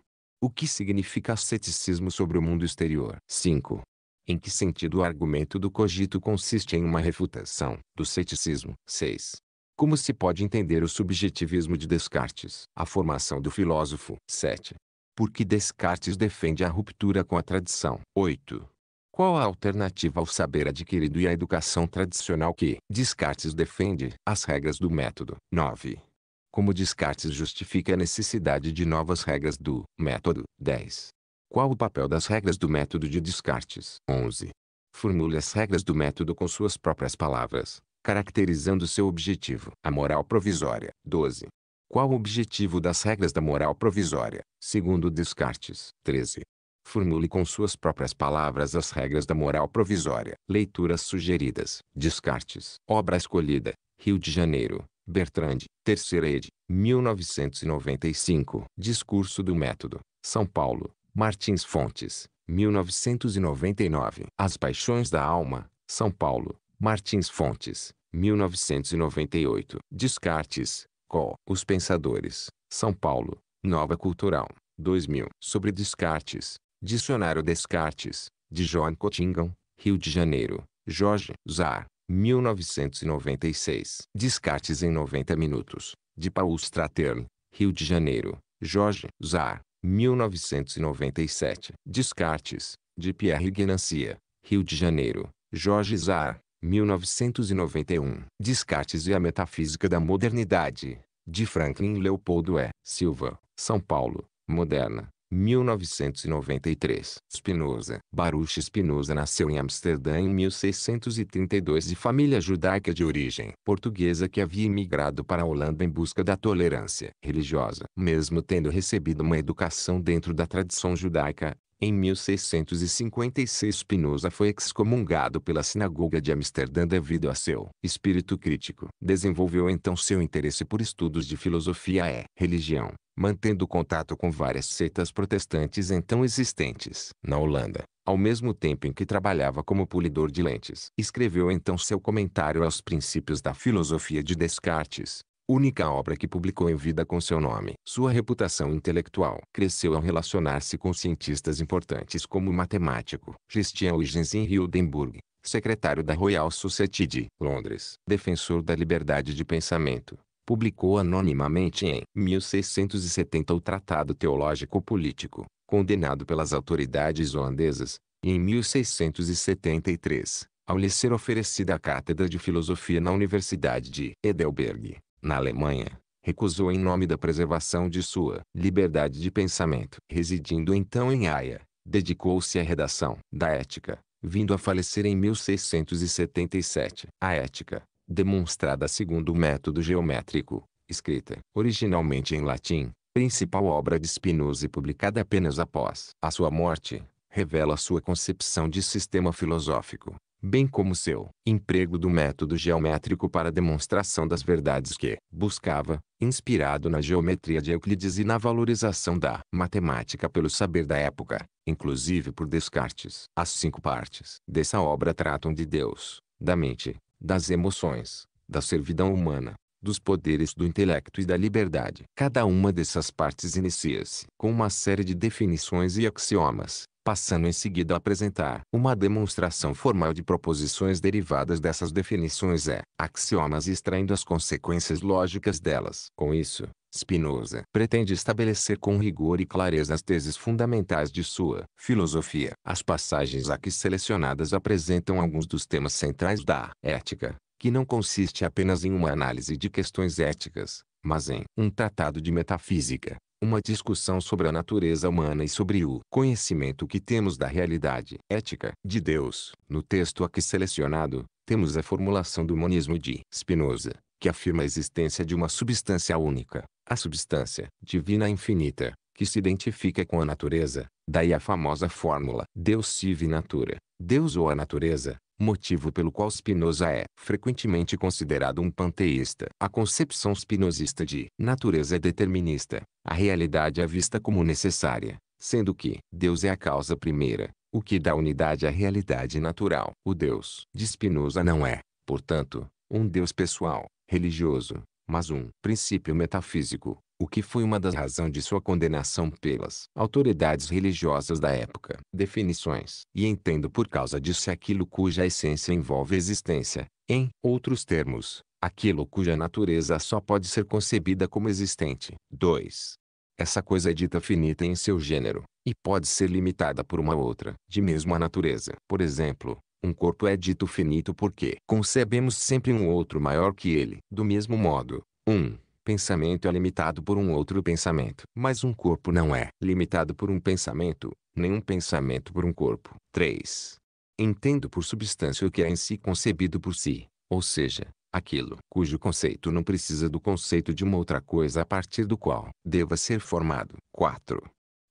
O que significa ceticismo sobre o mundo exterior? 5. Em que sentido o argumento do cogito consiste em uma refutação do ceticismo? 6. Como se pode entender o subjetivismo de Descartes? A formação do filósofo. 7. Por que Descartes defende a ruptura com a tradição? 8. Qual a alternativa ao saber adquirido e à educação tradicional que Descartes defende? As regras do método. 9 como Descartes justifica a necessidade de novas regras do método. 10. Qual o papel das regras do método de Descartes? 11. Formule as regras do método com suas próprias palavras, caracterizando seu objetivo. A moral provisória. 12. Qual o objetivo das regras da moral provisória, segundo Descartes? 13. Formule com suas próprias palavras as regras da moral provisória. Leituras sugeridas. Descartes. Obra escolhida. Rio de Janeiro, Bertrand, Terceira Ed, 1995. Discurso do Método, São Paulo, Martins Fontes, 1999. As Paixões da Alma, São Paulo, Martins Fontes, 1998. Descartes, Col. Os Pensadores, São Paulo, Nova Cultural, 2000. Sobre Descartes, Dicionário Descartes, de John Cottingham, Rio de Janeiro, Jorge Zar. 1996. Descartes em 90 minutos, de Paul Stratern, Rio de Janeiro, Jorge Zar, 1997. Descartes, de Pierre Guénancia, Rio de Janeiro, Jorge Zar, 1991. Descartes e a Metafísica da Modernidade, de Franklin Leopoldo E. Silva, São Paulo, Moderna. 1993. Spinoza. Baruch Spinoza nasceu em Amsterdã em 1632 de família judaica de origem portuguesa que havia imigrado para a Holanda em busca da tolerância religiosa. Mesmo tendo recebido uma educação dentro da tradição judaica, em 1656 Spinoza foi excomungado pela sinagoga de Amsterdã devido a seu espírito crítico. Desenvolveu então seu interesse por estudos de filosofia e religião mantendo contato com várias seitas protestantes então existentes na Holanda, ao mesmo tempo em que trabalhava como polidor de lentes. Escreveu então seu comentário aos princípios da filosofia de Descartes, única obra que publicou em vida com seu nome. Sua reputação intelectual cresceu ao relacionar-se com cientistas importantes como o matemático Christian Huygens em Hildenburg, secretário da Royal Society de Londres, defensor da liberdade de pensamento publicou anonimamente em 1670 o Tratado Teológico Político, condenado pelas autoridades holandesas, e em 1673, ao lhe ser oferecida a cátedra de filosofia na Universidade de Heidelberg, na Alemanha, recusou em nome da preservação de sua liberdade de pensamento. Residindo então em Haia, dedicou-se à redação da Ética, vindo a falecer em 1677. A Ética, demonstrada segundo o método geométrico, escrita originalmente em latim, principal obra de Spinoza e publicada apenas após a sua morte, revela sua concepção de sistema filosófico, bem como seu emprego do método geométrico para a demonstração das verdades que buscava, inspirado na geometria de Euclides e na valorização da matemática pelo saber da época, inclusive por Descartes. As cinco partes dessa obra tratam de Deus, da mente, das emoções, da servidão humana, dos poderes do intelecto e da liberdade. Cada uma dessas partes inicia-se com uma série de definições e axiomas, passando em seguida a apresentar uma demonstração formal de proposições derivadas dessas definições é axiomas e extraindo as consequências lógicas delas. Com isso, Spinoza pretende estabelecer com rigor e clareza as teses fundamentais de sua filosofia. As passagens aqui selecionadas apresentam alguns dos temas centrais da ética, que não consiste apenas em uma análise de questões éticas, mas em um tratado de metafísica, uma discussão sobre a natureza humana e sobre o conhecimento que temos da realidade ética de Deus. No texto aqui selecionado, temos a formulação do monismo de Spinoza, que afirma a existência de uma substância única, a substância divina infinita, que se identifica com a natureza, daí a famosa fórmula Deus sive natura, Deus ou a natureza, motivo pelo qual Spinoza é frequentemente considerado um panteísta. A concepção spinozista de natureza é determinista, a realidade é vista como necessária, sendo que Deus é a causa primeira, o que dá unidade à realidade natural. O Deus de Spinoza não é, portanto, um Deus pessoal, religioso, mas um princípio metafísico, o que foi uma das razões de sua condenação pelas autoridades religiosas da época. Definições. E entendo por causa disso aquilo cuja essência envolve existência, em outros termos, aquilo cuja natureza só pode ser concebida como existente. 2. Essa coisa é dita finita em seu gênero, e pode ser limitada por uma outra, de mesma natureza. Por exemplo, um corpo é dito finito porque concebemos sempre um outro maior que ele. Do mesmo modo, um pensamento é limitado por um outro pensamento. Mas um corpo não é limitado por um pensamento, nem um pensamento por um corpo. 3. Entendo por substância o que é em si concebido por si, ou seja, aquilo cujo conceito não precisa do conceito de uma outra coisa a partir do qual deva ser formado. 4.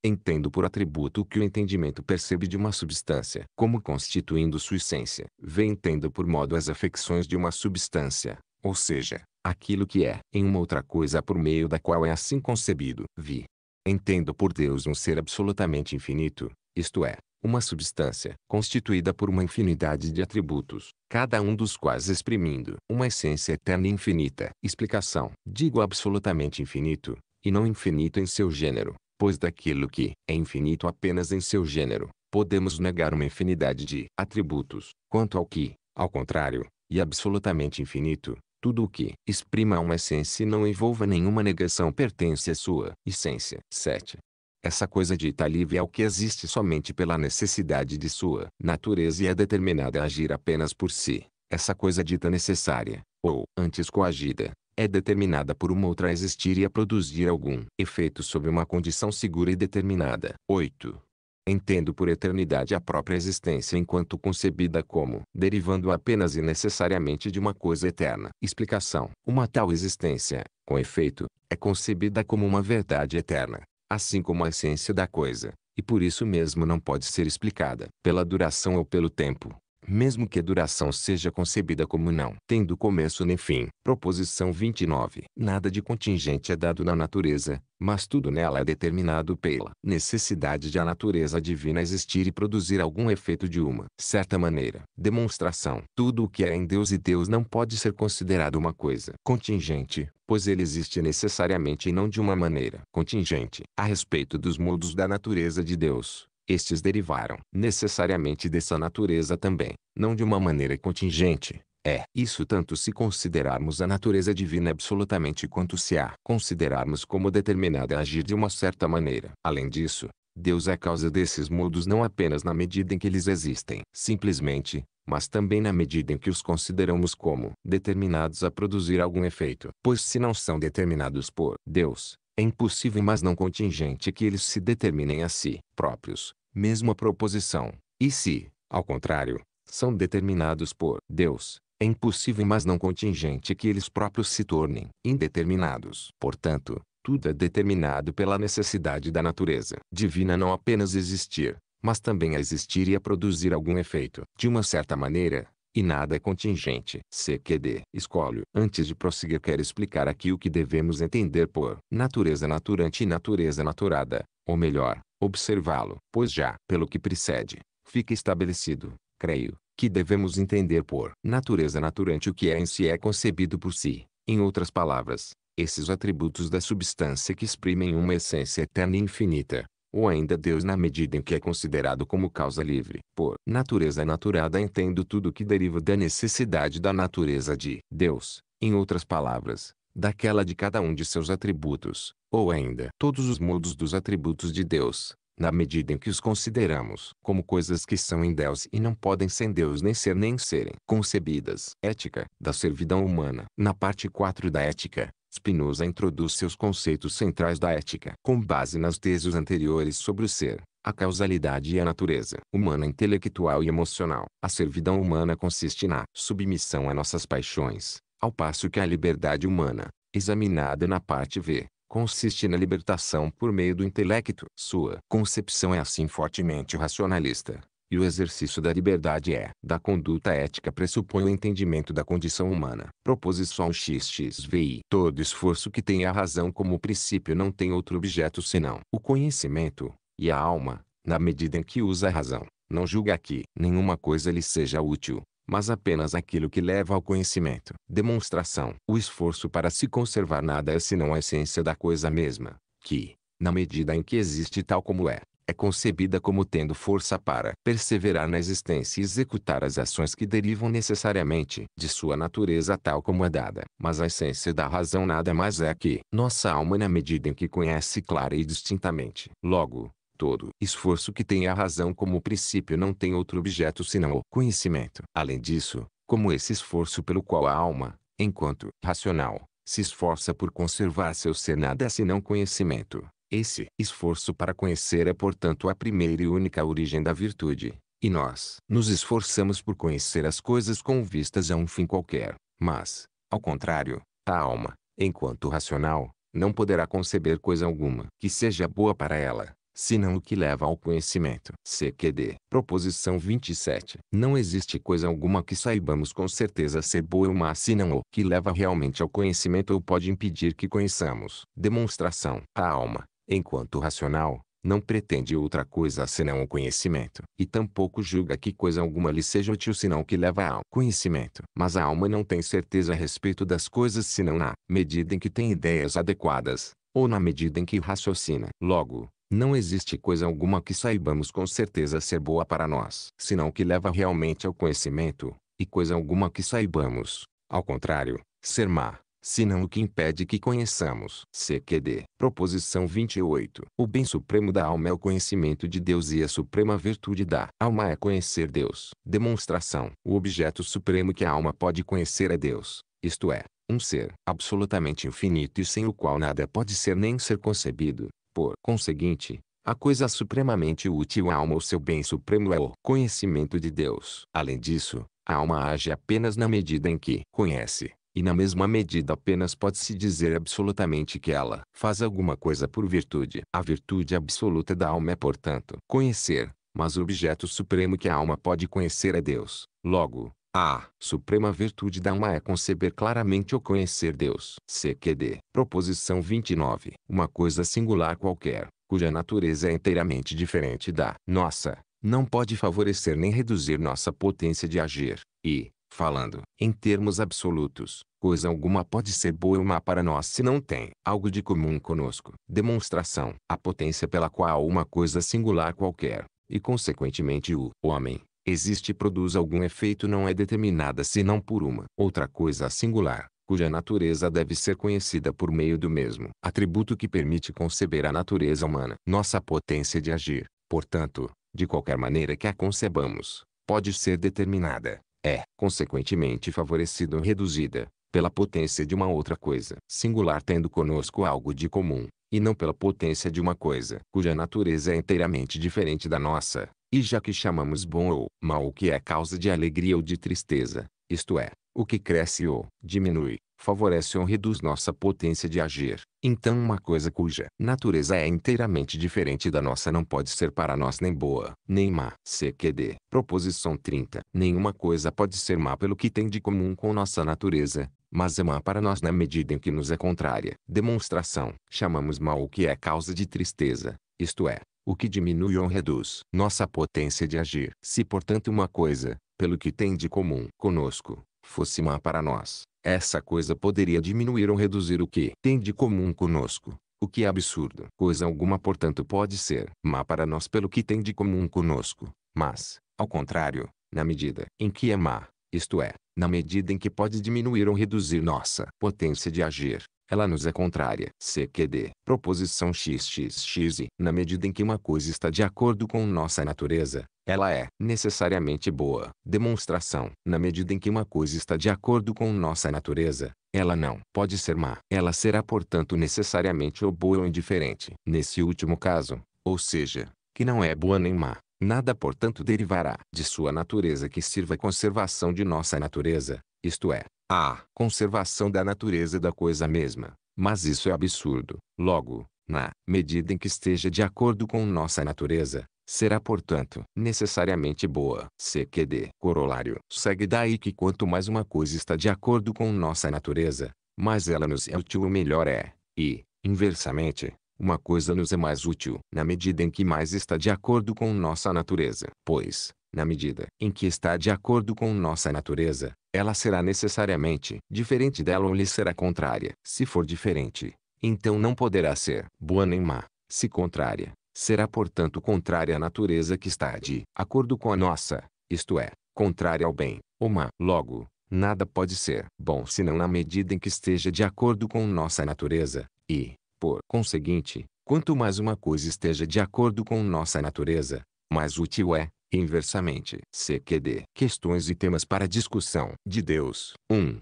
Entendo por atributo o que o entendimento percebe de uma substância como constituindo sua essência. V. Entendo por modo as afecções de uma substância, ou seja, aquilo que é, em uma outra coisa por meio da qual é assim concebido. Vi. Entendo por Deus um ser absolutamente infinito, isto é, uma substância constituída por uma infinidade de atributos, cada um dos quais exprimindo uma essência eterna e infinita. Explicação: digo absolutamente infinito, e não infinito em seu gênero, pois daquilo que é infinito apenas em seu gênero, podemos negar uma infinidade de atributos, quanto ao que, ao contrário, é absolutamente infinito, tudo o que exprima uma essência e não envolva nenhuma negação pertence à sua essência. 7. Essa coisa dita livre é o que existe somente pela necessidade de sua natureza e é determinada a agir apenas por si. Essa coisa dita necessária, ou antes coagida, é determinada por uma outra a existir e a produzir algum efeito sob uma condição segura e determinada. 8 entendo por eternidade a própria existência enquanto concebida como derivando apenas e necessariamente de uma coisa eterna. Explicação: Uma tal existência, com efeito, é concebida como uma verdade eterna, assim como a essência da coisa, e por isso mesmo não pode ser explicada pela duração ou pelo tempo mesmo que a duração seja concebida como não tendo começo nem fim. Proposição 29. Nada de contingente é dado na natureza, mas tudo nela é determinado pela necessidade de a natureza divina existir e produzir algum efeito de uma certa maneira. Demonstração. Tudo o que é em Deus e Deus não pode ser considerado uma coisa contingente, pois ele existe necessariamente e não de uma maneira contingente. A respeito dos modos da natureza de Deus, estes derivaram necessariamente dessa natureza também, não de uma maneira contingente. É isso tanto se considerarmos a natureza divina absolutamente quanto se a considerarmos como determinada a agir de uma certa maneira. Além disso, Deus é causa desses modos não apenas na medida em que eles existem simplesmente, mas também na medida em que os consideramos como determinados a produzir algum efeito. Pois se não são determinados por Deus, é impossível mas não contingente que eles se determinem a si próprios, mesmo a proposição. E se, ao contrário, são determinados por Deus, é impossível mas não contingente que eles próprios se tornem indeterminados. Portanto, tudo é determinado pela necessidade da natureza divina não apenas existir, mas também a existir e a produzir algum efeito. De uma certa maneira, e nada é contingente. CQD. Escolho. Antes de prosseguir quero explicar aqui o que devemos entender por natureza naturante e natureza naturada, ou melhor, observá-lo. Pois já, pelo que precede, fica estabelecido, creio, que devemos entender por natureza naturante o que é em si é concebido por si. Em outras palavras, esses atributos da substância que exprimem uma essência eterna e infinita, ou ainda Deus na medida em que é considerado como causa livre. Por natureza naturada entendo tudo o que deriva da necessidade da natureza de Deus, em outras palavras, daquela de cada um de seus atributos, ou ainda todos os modos dos atributos de Deus, na medida em que os consideramos como coisas que são em Deus e não podem sem Deus nem ser nem serem concebidas. Ética da servidão humana. Na parte 4 da ética, Spinoza introduz seus conceitos centrais da ética. Com base nas teses anteriores sobre o ser, a causalidade e a natureza humana intelectual e emocional, a servidão humana consiste na submissão a nossas paixões, ao passo que a liberdade humana, examinada na parte V, consiste na libertação por meio do intelecto. Sua concepção é assim fortemente racionalista, e o exercício da liberdade é. Da conduta ética pressupõe o entendimento da condição humana. Proposição XXVI. Todo esforço que tem a razão como princípio não tem outro objeto senão o conhecimento, e a alma, na medida em que usa a razão, não julga que nenhuma coisa lhe seja útil, mas apenas aquilo que leva ao conhecimento. Demonstração. O esforço para se conservar nada é senão a essência da coisa mesma, que, na medida em que existe tal como é, é concebida como tendo força para perseverar na existência e executar as ações que derivam necessariamente de sua natureza tal como é dada. Mas a essência da razão nada mais é que nossa alma na medida em que conhece clara e distintamente. Logo, todo esforço que tem a razão como princípio não tem outro objeto senão o conhecimento. Além disso, como esse esforço pelo qual a alma, enquanto racional, se esforça por conservar seu ser nada é senão conhecimento. Esse esforço para conhecer é portanto a primeira e única origem da virtude. E nós nos esforçamos por conhecer as coisas com vistas a um fim qualquer. Mas, ao contrário, a alma, enquanto racional, não poderá conceber coisa alguma que seja boa para ela, senão o que leva ao conhecimento. CQD. Proposição 27. Não existe coisa alguma que saibamos com certeza ser boa ou má, senão o que leva realmente ao conhecimento ou pode impedir que conheçamos. Demonstração. A alma, enquanto racional, não pretende outra coisa senão o conhecimento, e tampouco julga que coisa alguma lhe seja útil senão que leva ao conhecimento. Mas a alma não tem certeza a respeito das coisas senão na medida em que tem ideias adequadas, ou na medida em que raciocina. Logo, não existe coisa alguma que saibamos com certeza ser boa para nós, senão que leva realmente ao conhecimento, e coisa alguma que saibamos, ao contrário, ser má, senão o que impede que conheçamos. CQD. Proposição 28. O bem supremo da alma é o conhecimento de Deus e a suprema virtude da alma é conhecer Deus. Demonstração. O objeto supremo que a alma pode conhecer é Deus, isto é, um ser absolutamente infinito e sem o qual nada pode ser nem ser concebido. Por conseguinte, a coisa supremamente útil à alma ou seu bem supremo é o conhecimento de Deus. Além disso, a alma age apenas na medida em que conhece e na mesma medida apenas pode-se dizer absolutamente que ela faz alguma coisa por virtude. A virtude absoluta da alma é, portanto, conhecer, mas o objeto supremo que a alma pode conhecer é Deus. Logo, a suprema virtude da alma é conceber claramente ou conhecer Deus. CQD. Proposição 29. Uma coisa singular qualquer, cuja natureza é inteiramente diferente da nossa, não pode favorecer nem reduzir nossa potência de agir, e, Falando em termos absolutos, coisa alguma pode ser boa ou má para nós se não tem algo de comum conosco. Demonstração. A potência pela qual uma coisa singular qualquer, e consequentemente o homem, existe e produz algum efeito não é determinada senão por uma outra coisa singular, cuja natureza deve ser conhecida por meio do mesmo atributo que permite conceber a natureza humana. Nossa potência de agir, portanto, de qualquer maneira que a concebamos, pode ser determinada é, consequentemente favorecida ou reduzida, pela potência de uma outra coisa. Singular tendo conosco algo de comum, e não pela potência de uma coisa cuja natureza é inteiramente diferente da nossa, e já que chamamos bom ou mal o que é causa de alegria ou de tristeza, isto é, o que cresce ou diminui, favorece ou reduz nossa potência de agir. Então uma coisa cuja natureza é inteiramente diferente da nossa não pode ser para nós nem boa, nem má. CQD. Proposição 30. Nenhuma coisa pode ser má pelo que tem de comum com nossa natureza, mas é má para nós na medida em que nos é contrária. Demonstração. Chamamos mal o que é causa de tristeza, isto é, o que diminui ou reduz nossa potência de agir. Se portanto uma coisa, pelo que tem de comum conosco, fosse má para nós, essa coisa poderia diminuir ou reduzir o que tem de comum conosco, o que é absurdo. Coisa alguma portanto pode ser má para nós pelo que tem de comum conosco, mas, ao contrário, na medida em que é má, isto é, na medida em que pode diminuir ou reduzir nossa potência de agir, ela nos é contrária. CQD. Proposição XXX e, na medida em que uma coisa está de acordo com nossa natureza, ela é, necessariamente boa, demonstração. Na medida em que uma coisa está de acordo com nossa natureza, ela não pode ser má. Ela será portanto necessariamente ou boa ou indiferente. Nesse último caso, ou seja, que não é boa nem má, nada portanto derivará de sua natureza que sirva à conservação de nossa natureza, isto é, à conservação da natureza da coisa mesma. Mas isso é absurdo. Logo, na medida em que esteja de acordo com nossa natureza, Será, portanto, necessariamente boa. CQD. Corolário. Segue daí que quanto mais uma coisa está de acordo com nossa natureza, mais ela nos é útil ou melhor é. E, inversamente, uma coisa nos é mais útil na medida em que mais está de acordo com nossa natureza. Pois, na medida em que está de acordo com nossa natureza, ela será necessariamente diferente dela ou lhe será contrária. Se for diferente, então não poderá ser boa nem má. Se contrária, será portanto contrária à natureza que está de acordo com a nossa, isto é, contrária ao bem, ou má. Logo, nada pode ser bom senão na medida em que esteja de acordo com nossa natureza, e, por conseguinte, quanto mais uma coisa esteja de acordo com nossa natureza, mais útil é, inversamente. CQD. Questões e temas para discussão de Deus. 1.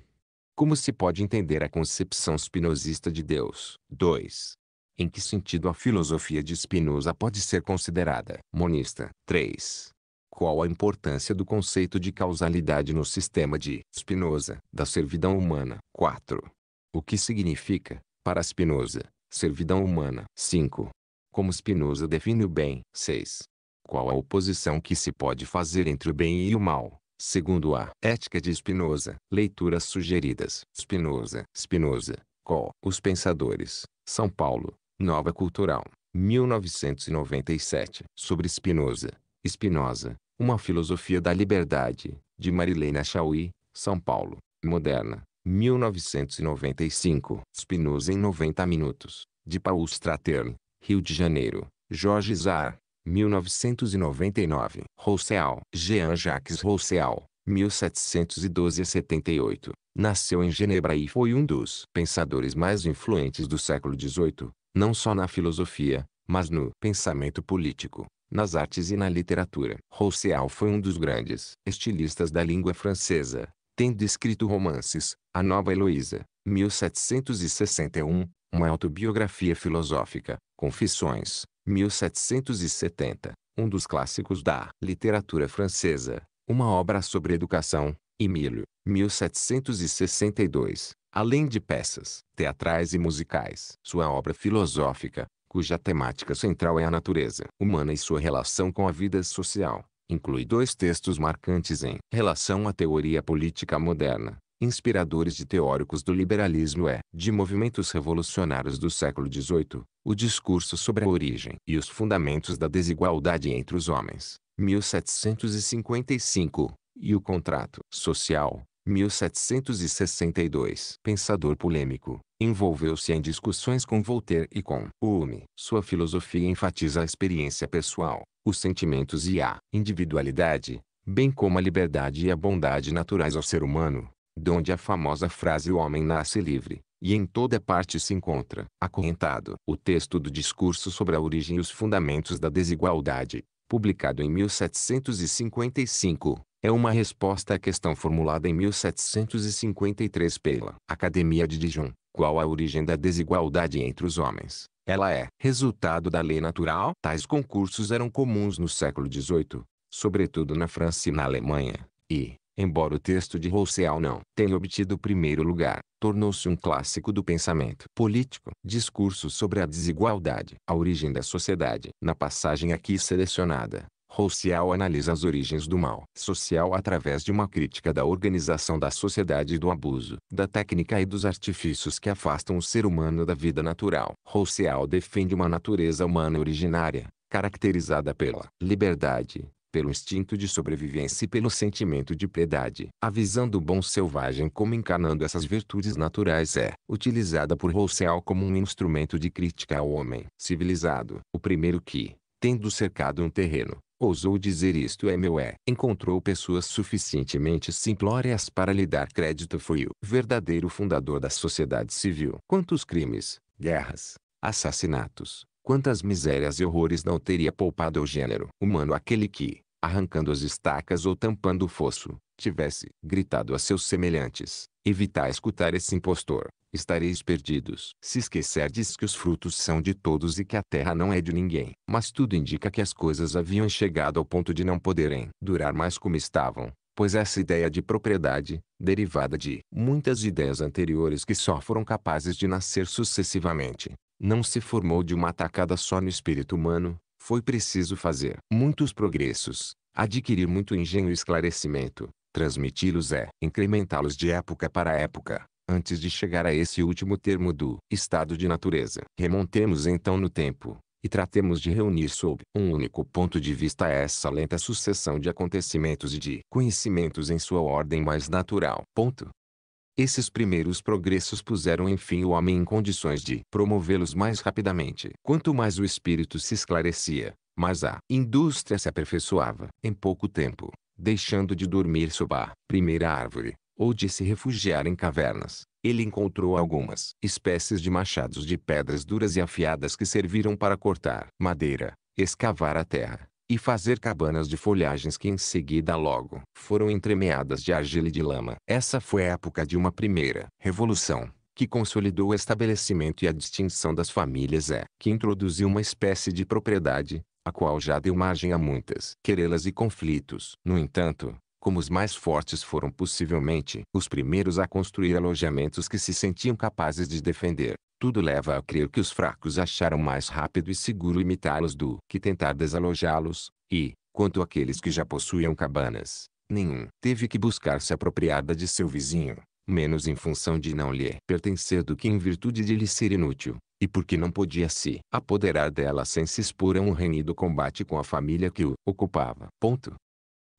Como se pode entender a concepção spinozista de Deus? 2. Em que sentido a filosofia de Spinoza pode ser considerada monista? 3. Qual a importância do conceito de causalidade no sistema de Spinoza da servidão humana? 4. O que significa, para Spinoza, servidão humana? 5. Como Spinoza define o bem? 6. Qual a oposição que se pode fazer entre o bem e o mal? Segundo a Ética de Spinoza, leituras sugeridas. Spinoza, Spinoza, qual? Os Pensadores, São Paulo, Nova Cultural, 1997, sobre Spinoza. Spinoza, uma filosofia da liberdade, de Marilena Chauí, São Paulo, Moderna, 1995. Spinoza em 90 minutos, de Paul Stratern, Rio de Janeiro, Jorge Zar, 1999. Rousseau, Jean-Jacques Rousseau, 1712 a 78. Nasceu em Genebra e foi um dos pensadores mais influentes do século XVIII, não só na filosofia, mas no pensamento político, nas artes e na literatura. Rousseau foi um dos grandes estilistas da língua francesa, tendo escrito romances, A Nova Heloísa, 1761, uma autobiografia filosófica, Confissões, 1770, um dos clássicos da literatura francesa, uma obra sobre educação, Emílio, 1762, Além de peças teatrais e musicais, sua obra filosófica, cuja temática central é a natureza humana e sua relação com a vida social, inclui dois textos marcantes em relação à teoria política moderna, inspiradores de teóricos do liberalismo e de movimentos revolucionários do século XVIII, o discurso sobre a origem e os fundamentos da desigualdade entre os homens, 1755, e o contrato social, 1762. Pensador polêmico, envolveu-se em discussões com Voltaire e com Hume. Sua filosofia enfatiza a experiência pessoal, os sentimentos e a individualidade, bem como a liberdade e a bondade naturais ao ser humano, onde a famosa frase o homem nasce livre, e em toda parte se encontra, acorrentado. O texto do discurso sobre a origem e os fundamentos da desigualdade, publicado em 1755, é uma resposta à questão formulada em 1753 pela Academia de Dijon, qual a origem da desigualdade entre os homens. Ela é resultado da lei natural. Tais concursos eram comuns no século XVIII, sobretudo na França e na Alemanha, e, embora o texto de Rousseau não tenha obtido o primeiro lugar, tornou-se um clássico do pensamento político. Discurso sobre a desigualdade, a origem da sociedade. Na passagem aqui selecionada, Rousseau analisa as origens do mal social através de uma crítica da organização da sociedade e do abuso, da técnica e dos artifícios que afastam o ser humano da vida natural. Rousseau defende uma natureza humana originária, caracterizada pela liberdade, pelo instinto de sobrevivência e pelo sentimento de piedade. A visão do bom selvagem como encarnando essas virtudes naturais é utilizada por Rousseau como um instrumento de crítica ao homem civilizado. O primeiro que, tendo cercado um terreno, Ousou dizer isto é meu é. Encontrou pessoas suficientemente simplórias para lhe dar crédito foi o verdadeiro fundador da sociedade civil. Quantos crimes, guerras, assassinatos, quantas misérias e horrores não teria poupado ao gênero humano aquele que, arrancando as estacas ou tampando o fosso, tivesse gritado a seus semelhantes, evitar escutar esse impostor estareis perdidos. Se esquecerdes que os frutos são de todos e que a terra não é de ninguém. Mas tudo indica que as coisas haviam chegado ao ponto de não poderem durar mais como estavam, pois essa ideia de propriedade, derivada de muitas ideias anteriores que só foram capazes de nascer sucessivamente, não se formou de uma atacada só no espírito humano, foi preciso fazer muitos progressos, adquirir muito engenho e esclarecimento, transmiti-los é incrementá-los de época para época, antes de chegar a esse último termo do estado de natureza. Remontemos então no tempo, e tratemos de reunir sob um único ponto de vista essa lenta sucessão de acontecimentos e de conhecimentos em sua ordem mais natural. Ponto. Esses primeiros progressos puseram enfim o homem em condições de promovê-los mais rapidamente. Quanto mais o espírito se esclarecia, mais a indústria se aperfeiçoava. Em pouco tempo, deixando de dormir sob a primeira árvore, ou de se refugiar em cavernas. Ele encontrou algumas espécies de machados de pedras duras e afiadas que serviram para cortar madeira, escavar a terra e fazer cabanas de folhagens que em seguida logo foram entremeadas de argila e de lama. Essa foi a época de uma primeira revolução, que consolidou o estabelecimento e a distinção das famílias é, que introduziu uma espécie de propriedade, a qual já deu margem a muitas querelas e conflitos. No entanto, como os mais fortes foram possivelmente os primeiros a construir alojamentos que se sentiam capazes de defender. Tudo leva a crer que os fracos acharam mais rápido e seguro imitá-los do que tentar desalojá-los, e, quanto àqueles que já possuíam cabanas, nenhum teve que buscar se apropriada de seu vizinho, menos em função de não lhe pertencer do que em virtude de lhe ser inútil, e porque não podia se apoderar dela sem se expor a um renhido combate com a família que o ocupava. Ponto.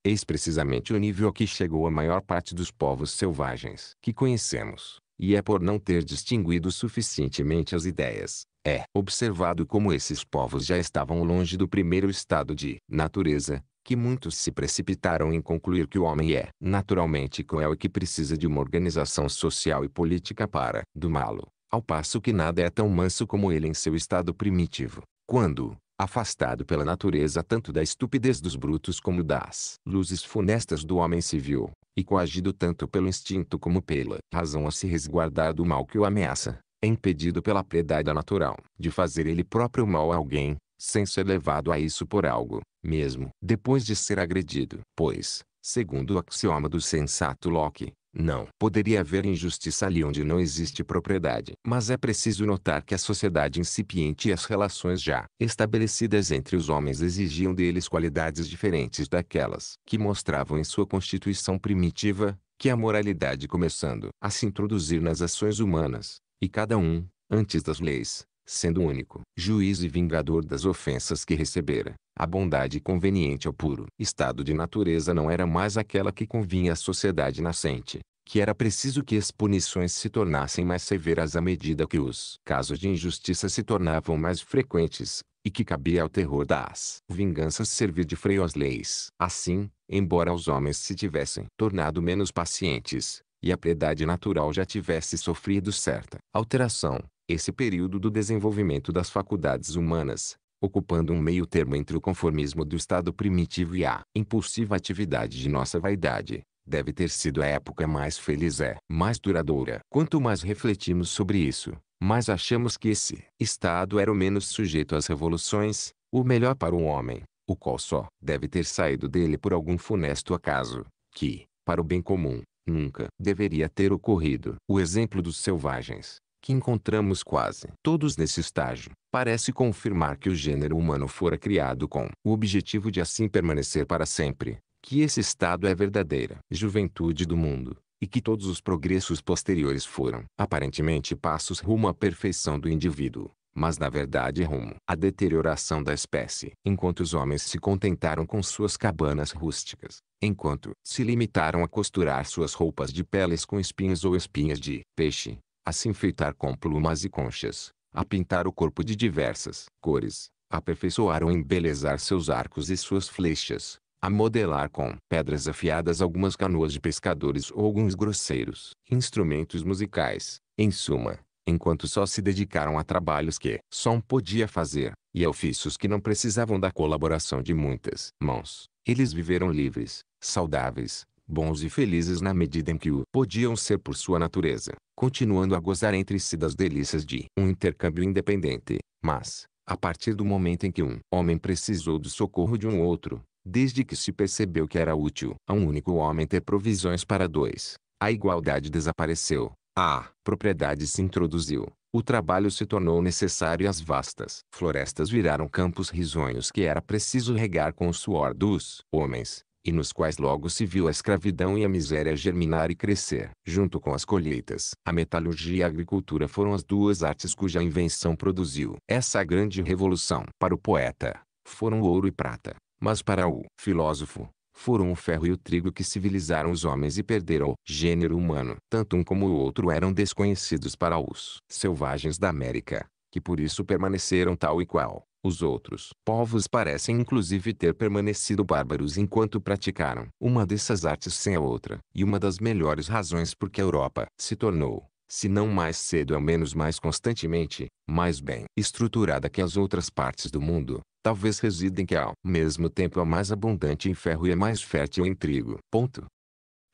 Eis precisamente o nível a que chegou a maior parte dos povos selvagens que conhecemos, e é por não ter distinguido suficientemente as ideias, é observado como esses povos já estavam longe do primeiro estado de natureza, que muitos se precipitaram em concluir que o homem é naturalmente cruel e que precisa de uma organização social e política para domá-lo, ao passo que nada é tão manso como ele em seu estado primitivo. Quando, afastado pela natureza tanto da estupidez dos brutos como das luzes funestas do homem civil, e coagido tanto pelo instinto como pela razão a se resguardar do mal que o ameaça, é impedido pela piedade natural de fazer ele próprio mal a alguém, sem ser levado a isso por algo, mesmo depois de ser agredido. Pois, segundo o axioma do sensato Locke, não. Poderia haver injustiça ali onde não existe propriedade. Mas é preciso notar que a sociedade incipiente e as relações já estabelecidas entre os homens exigiam deles qualidades diferentes daquelas que mostravam em sua constituição primitiva, que a moralidade começando a se introduzir nas ações humanas, e cada um, antes das leis, sendo único, juiz e vingador das ofensas que recebera. A bondade conveniente ao puro estado de natureza não era mais aquela que convinha à sociedade nascente, que era preciso que as punições se tornassem mais severas à medida que os casos de injustiça se tornavam mais frequentes, e que cabia ao terror das vinganças servir de freio às leis. Assim, embora os homens se tivessem tornado menos pacientes, e a piedade natural já tivesse sofrido certa alteração, esse período do desenvolvimento das faculdades humanas, ocupando um meio termo entre o conformismo do estado primitivo e a impulsiva atividade de nossa vaidade, deve ter sido a época mais feliz é, mais duradoura. Quanto mais refletimos sobre isso, mais achamos que esse estado era o menos sujeito às revoluções, o melhor para o homem, o qual só deve ter saído dele por algum funesto acaso, que, para o bem comum, nunca deveria ter ocorrido. O exemplo dos selvagens, que encontramos quase todos nesse estágio, parece confirmar que o gênero humano fora criado com o objetivo de assim permanecer para sempre, que esse estado é verdadeira juventude do mundo, e que todos os progressos posteriores foram aparentemente passos rumo à perfeição do indivíduo, mas na verdade rumo à deterioração da espécie. Enquanto os homens se contentaram com suas cabanas rústicas, enquanto se limitaram a costurar suas roupas de peles com espinhos ou espinhas de peixe, a se enfeitar com plumas e conchas, a pintar o corpo de diversas cores, a aperfeiçoar ou embelezar seus arcos e suas flechas, a modelar com pedras afiadas algumas canoas de pescadores ou alguns grosseiros instrumentos musicais, em suma, enquanto só se dedicaram a trabalhos que só um podia fazer, e a ofícios que não precisavam da colaboração de muitas mãos, eles viveram livres, saudáveis, bons e felizes na medida em que o podiam ser por sua natureza, continuando a gozar entre si das delícias de um intercâmbio independente. Mas, a partir do momento em que um homem precisou do socorro de um outro, desde que se percebeu que era útil a um único homem ter provisões para dois, a igualdade desapareceu, a propriedade se introduziu, o trabalho se tornou necessário e as vastas florestas viraram campos risonhos que era preciso regar com o suor dos homens e nos quais logo se viu a escravidão e a miséria germinar e crescer. Junto com as colheitas, a metalurgia e a agricultura foram as duas artes cuja invenção produziu essa grande revolução. Para o poeta, foram o ouro e prata, mas para o filósofo, foram o ferro e o trigo que civilizaram os homens e perderam o gênero humano. Tanto um como o outro eram desconhecidos para os selvagens da América, que por isso permaneceram tal e qual. Os outros povos parecem inclusive ter permanecido bárbaros enquanto praticaram uma dessas artes sem a outra. E uma das melhores razões por que a Europa se tornou, se não mais cedo ao menos mais constantemente, mais bem estruturada que as outras partes do mundo, talvez resida em que ao mesmo tempo é mais abundante em ferro e é mais fértil em trigo. Ponto.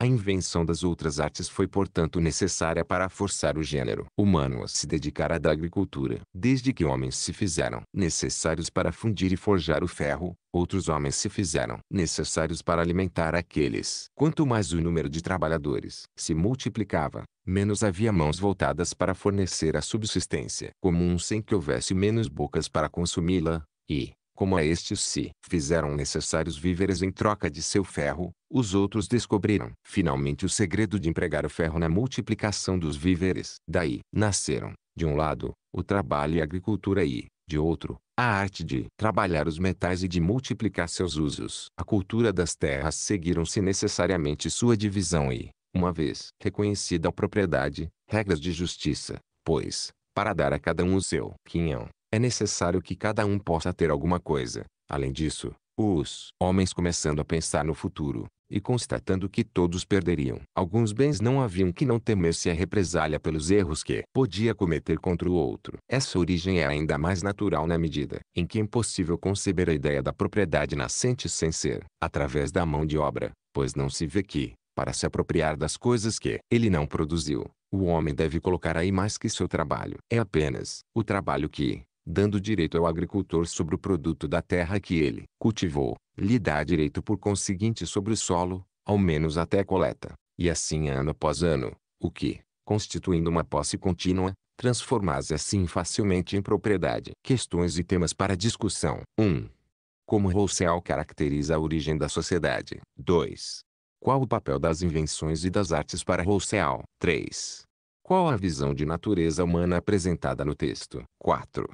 A invenção das outras artes foi portanto necessária para forçar o gênero humano a se dedicar à da agricultura. Desde que homens se fizeram necessários para fundir e forjar o ferro, outros homens se fizeram necessários para alimentar aqueles. Quanto mais o número de trabalhadores se multiplicava, menos havia mãos voltadas para fornecer a subsistência comum sem que houvesse menos bocas para consumi-la, e, como a estes se fizeram necessários víveres em troca de seu ferro, os outros descobriram finalmente o segredo de empregar o ferro na multiplicação dos víveres. Daí nasceram, de um lado, o trabalho e a agricultura e, de outro, a arte de trabalhar os metais e de multiplicar seus usos. A cultura das terras seguiram-se necessariamente sua divisão e, uma vez reconhecida a propriedade, regras de justiça, pois, para dar a cada um o seu quinhão, é necessário que cada um possa ter alguma coisa. Além disso, os homens começando a pensar no futuro, e constatando que todos perderiam alguns bens não haviam que não temesse a represália pelos erros que podia cometer contra o outro. Essa origem é ainda mais natural na medida em que é impossível conceber a ideia da propriedade nascente sem ser através da mão de obra, pois não se vê que, para se apropriar das coisas que ele não produziu, o homem deve colocar aí mais que seu trabalho. É apenas o trabalho que, dando direito ao agricultor sobre o produto da terra que ele cultivou, lhe dá direito por conseguinte sobre o solo, ao menos até coleta, e assim ano após ano, o que, constituindo uma posse contínua, transformase assim facilmente em propriedade. Questões e temas para discussão. 1. Como Rousseau caracteriza a origem da sociedade. 2. Qual o papel das invenções e das artes para Rousseau? 3. Qual a visão de natureza humana apresentada no texto? 4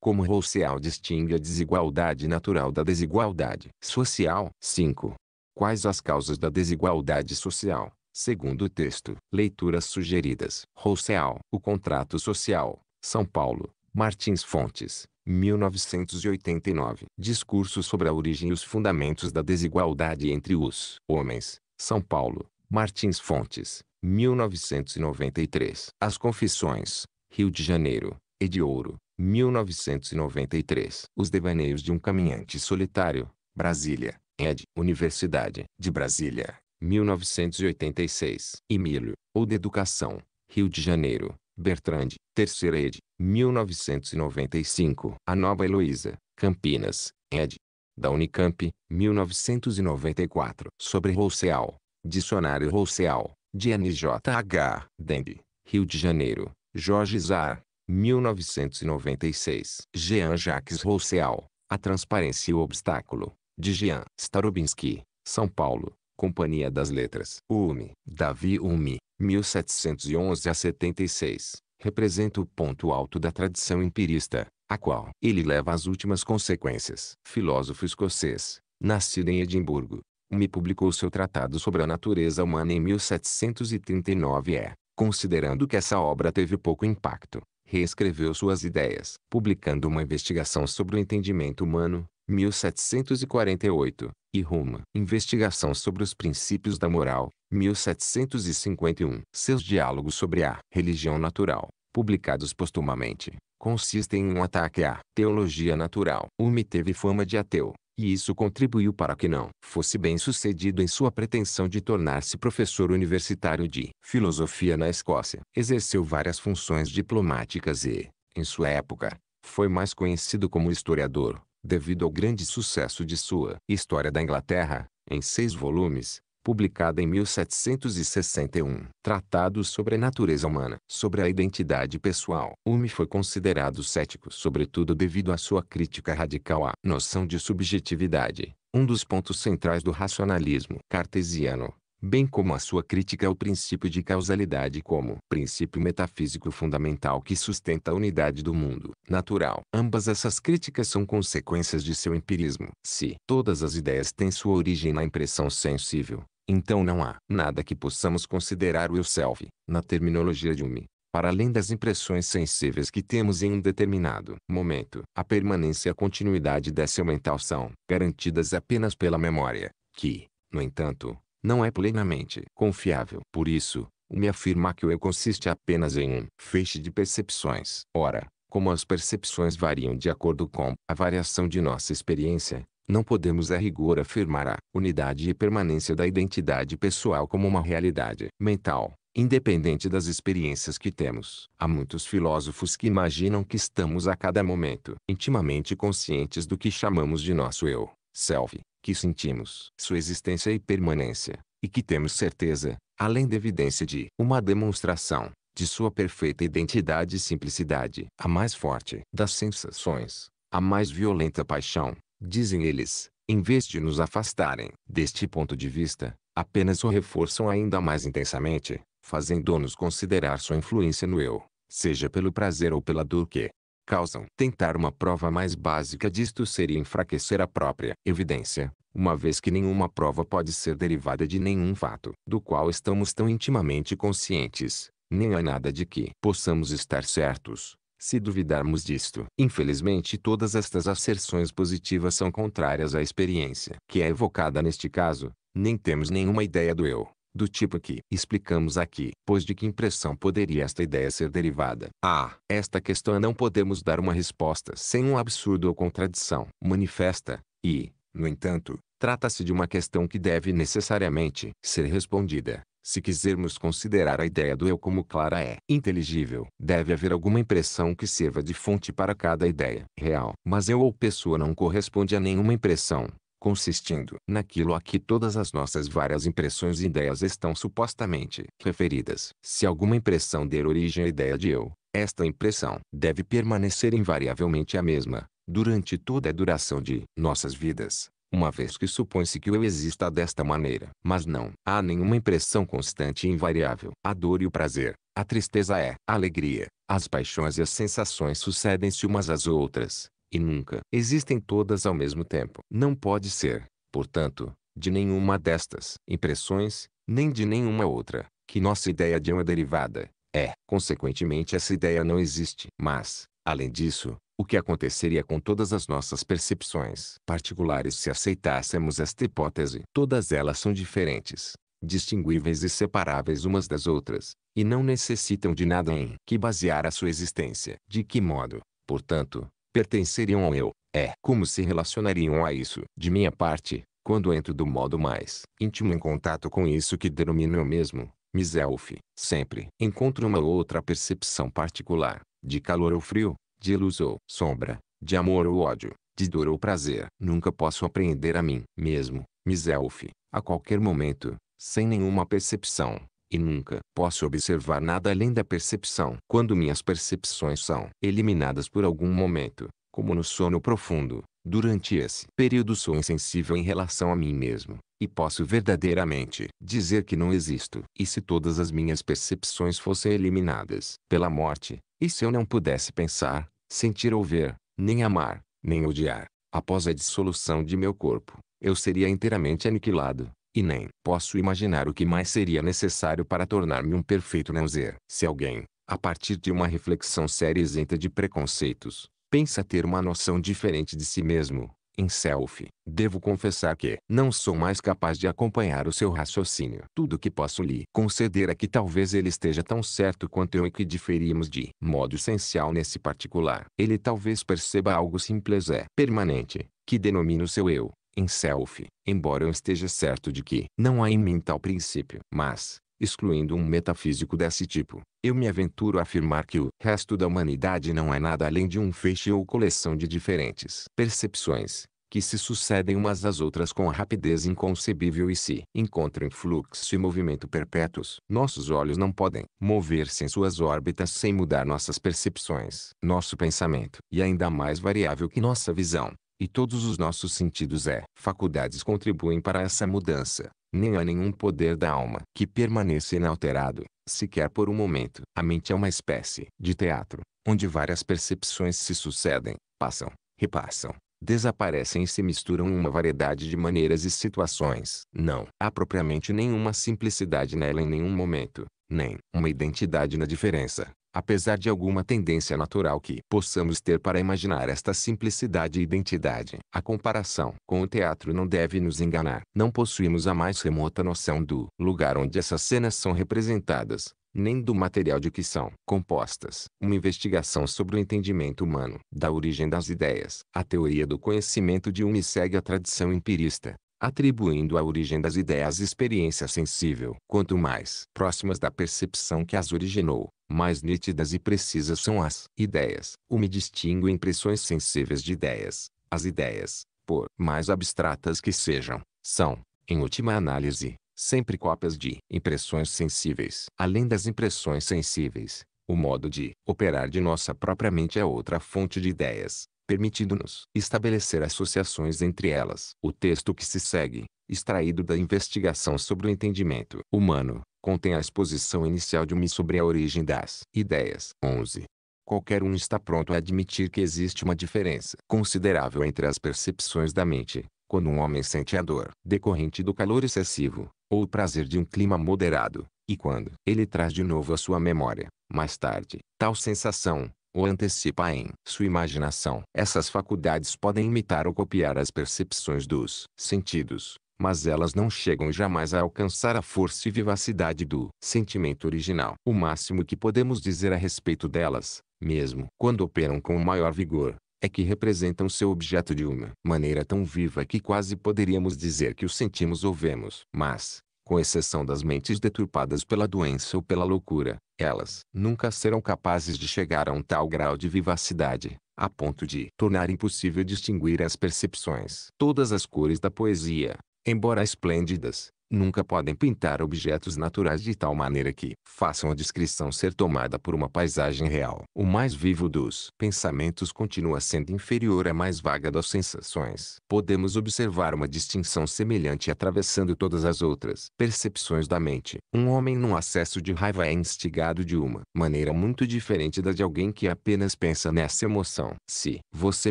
como Rousseau distingue a desigualdade natural da desigualdade social. 5. Quais as causas da desigualdade social? Segundo o texto, leituras sugeridas. Rousseau, O Contrato Social, São Paulo, Martins Fontes, 1989. Discurso sobre a origem e os fundamentos da desigualdade entre os homens, São Paulo, Martins Fontes, 1993. As Confissões, Rio de Janeiro, Ediouro, 1993. Os Devaneios de um Caminhante Solitário, Brasília, ed. Universidade de Brasília, 1986. Emílio, ou de Educação, Rio de Janeiro, Bertrand, Terceira ed. 1995. A Nova Heloísa, Campinas, ed. Da Unicamp, 1994. Sobre Rousseau. Dicionário Rousseau, de NJH, Denby, Rio de Janeiro, Jorge Zar, 1996. Jean Jacques Rousseau, A Transparência e o Obstáculo, de Jean Starobinski. São Paulo, Companhia das Letras. UME, Davi UME, 1711 a 76, representa o ponto alto da tradição empirista, a qual ele leva às últimas consequências. Filósofo escocês, nascido em Edimburgo, UME publicou seu Tratado sobre a Natureza Humana em 1739 e, considerando que essa obra teve pouco impacto, reescreveu suas ideias, publicando uma investigação sobre o entendimento humano, 1748, e Roma, investigação sobre os princípios da moral, 1751. Seus diálogos sobre a religião natural, publicados postumamente, consistem em um ataque à teologia natural. Hume teve fama de ateu, e isso contribuiu para que não fosse bem sucedido em sua pretensão de tornar-se professor universitário de filosofia na Escócia. Exerceu várias funções diplomáticas e, em sua época, foi mais conhecido como historiador, devido ao grande sucesso de sua História da Inglaterra, em seis volumes, publicada em 1761, Tratado sobre a Natureza Humana, sobre a Identidade Pessoal. Hume foi considerado cético sobretudo devido à sua crítica radical à noção de subjetividade, um dos pontos centrais do racionalismo cartesiano bem como a sua crítica ao princípio de causalidade como princípio metafísico fundamental que sustenta a unidade do mundo natural. Ambas essas críticas são consequências de seu empirismo. Se todas as ideias têm sua origem na impressão sensível, então não há nada que possamos considerar o eu-self, na terminologia de Hume, para além das impressões sensíveis que temos em um determinado momento. A permanência e a continuidade dessa mental são garantidas apenas pela memória, que, no entanto, não é plenamente confiável. Por isso, me afirma que o eu consiste apenas em um feixe de percepções. Ora, como as percepções variam de acordo com a variação de nossa experiência, não podemos a rigor afirmar a unidade e permanência da identidade pessoal como uma realidade mental, independente das experiências que temos. Há muitos filósofos que imaginam que estamos a cada momento intimamente conscientes do que chamamos de nosso eu, self, que sentimos sua existência e permanência, e que temos certeza, além da evidência de uma demonstração, de sua perfeita identidade e simplicidade. A mais forte das sensações, a mais violenta paixão, dizem eles, em vez de nos afastarem deste ponto de vista, apenas o reforçam ainda mais intensamente, fazendo-nos considerar sua influência no eu, seja pelo prazer ou pela dor que, causam. Tentar uma prova mais básica disto seria enfraquecer a própria evidência, uma vez que nenhuma prova pode ser derivada de nenhum fato, do qual estamos tão intimamente conscientes, nem há nada de que possamos estar certos. Se duvidarmos disto, infelizmente todas estas asserções positivas são contrárias à experiência que é evocada neste caso, nem temos nenhuma ideia do eu, do tipo que explicamos aqui. Pois de que impressão poderia esta ideia ser derivada? Ah, esta questão não podemos dar uma resposta sem um absurdo ou contradição manifesta, e, no entanto, trata-se de uma questão que deve necessariamente ser respondida. Se quisermos considerar a ideia do eu como clara é inteligível, deve haver alguma impressão que sirva de fonte para cada ideia real. Mas eu ou pessoa não corresponde a nenhuma impressão consistindo naquilo a que todas as nossas várias impressões e ideias estão supostamente referidas. Se alguma impressão der origem à ideia de eu, esta impressão deve permanecer invariavelmente a mesma, durante toda a duração de nossas vidas, uma vez que supõe-se que o eu exista desta maneira. Mas não há nenhuma impressão constante e invariável. A dor e o prazer, a tristeza é a alegria, as paixões e as sensações sucedem-se umas às outras, e nunca existem todas ao mesmo tempo. Não pode ser, portanto, de nenhuma destas impressões, nem de nenhuma outra, que nossa ideia de uma derivada é. Consequentemente, essa ideia não existe. Mas, além disso, o que aconteceria com todas as nossas percepções particulares se aceitássemos esta hipótese? Todas elas são diferentes, distinguíveis e separáveis umas das outras, e não necessitam de nada em que basear a sua existência. De que modo, portanto, pertenceriam ao eu, é como se relacionariam a isso. De minha parte, quando entro do modo mais íntimo em contato com isso que denomino eu mesmo, Miself, sempre encontro uma outra percepção particular, de calor ou frio, de luz ou sombra, de amor ou ódio, de dor ou prazer. Nunca posso apreender a mim mesmo, Miself, a qualquer momento, sem nenhuma percepção, e nunca posso observar nada além da percepção. Quando minhas percepções são eliminadas por algum momento, como no sono profundo, durante esse período sou insensível em relação a mim mesmo, e posso verdadeiramente dizer que não existo. E se todas as minhas percepções fossem eliminadas pela morte, e se eu não pudesse pensar, sentir ou ver, nem amar, nem odiar, após a dissolução de meu corpo, eu seria inteiramente aniquilado e nem posso imaginar o que mais seria necessário para tornar-me um perfeito neuzer. Se alguém, a partir de uma reflexão séria isenta de preconceitos, pensa ter uma noção diferente de si mesmo, em self, devo confessar que não sou mais capaz de acompanhar o seu raciocínio. Tudo que posso lhe conceder é que talvez ele esteja tão certo quanto eu e que diferimos de modo essencial nesse particular. Ele talvez perceba algo simples é permanente, que denomina o seu eu, em self, embora eu esteja certo de que não há em mim tal princípio. Mas, excluindo um metafísico desse tipo, eu me aventuro a afirmar que o resto da humanidade não é nada além de um feixe ou coleção de diferentes percepções, que se sucedem umas às outras com rapidez inconcebível e se encontram em fluxo e movimento perpétuos. Nossos olhos não podem mover-se em suas órbitas sem mudar nossas percepções. Nosso pensamento, e ainda mais variável que nossa visão, e todos os nossos sentidos é. Faculdades contribuem para essa mudança. Nem há nenhum poder da alma que permaneça inalterado, sequer por um momento. A mente é uma espécie de teatro, onde várias percepções se sucedem, passam, repassam, desaparecem e se misturam em uma variedade de maneiras e situações. Não há propriamente nenhuma simplicidade nela em nenhum momento, nem uma identidade na diferença apesar de alguma tendência natural que possamos ter para imaginar esta simplicidade e identidade. A comparação com o teatro não deve nos enganar. Não possuímos a mais remota noção do lugar onde essas cenas são representadas, nem do material de que são compostas. Uma investigação sobre o entendimento humano, da origem das ideias. A teoria do conhecimento de Hume segue a tradição empirista, atribuindo a origem das ideias experiência sensível. Quanto mais próximas da percepção que as originou, mais nítidas e precisas são as ideias. O me distingo impressões sensíveis de ideias. As ideias, por mais abstratas que sejam, são, em última análise, sempre cópias de impressões sensíveis. Além das impressões sensíveis, o modo de operar de nossa própria mente é outra fonte de ideias, permitindo-nos estabelecer associações entre elas. O texto que se segue, extraído da investigação sobre o entendimento humano, contém a exposição inicial de uma sobre a origem das ideias. 11. Qualquer um está pronto a admitir que existe uma diferença considerável entre as percepções da mente, quando um homem sente a dor decorrente do calor excessivo, ou o prazer de um clima moderado, e quando ele traz de novo à sua memória, mais tarde, tal sensação, ou antecipa em sua imaginação. Essas faculdades podem imitar ou copiar as percepções dos sentidos, mas elas não chegam jamais a alcançar a força e vivacidade do sentimento original. O máximo que podemos dizer a respeito delas, mesmo quando operam com o maior vigor, é que representam seu objeto de uma maneira tão viva que quase poderíamos dizer que o sentimos ou vemos. Mas, com exceção das mentes deturpadas pela doença ou pela loucura, elas nunca serão capazes de chegar a um tal grau de vivacidade, a ponto de tornar impossível distinguir as percepções. Todas as cores da poesia, embora esplêndidas, nunca podem pintar objetos naturais de tal maneira que façam a descrição ser tomada por uma paisagem real. O mais vivo dos pensamentos continua sendo inferior à mais vaga das sensações. Podemos observar uma distinção semelhante atravessando todas as outras percepções da mente. Um homem num acesso de raiva é instigado de uma maneira muito diferente da de alguém que apenas pensa nessa emoção. Se você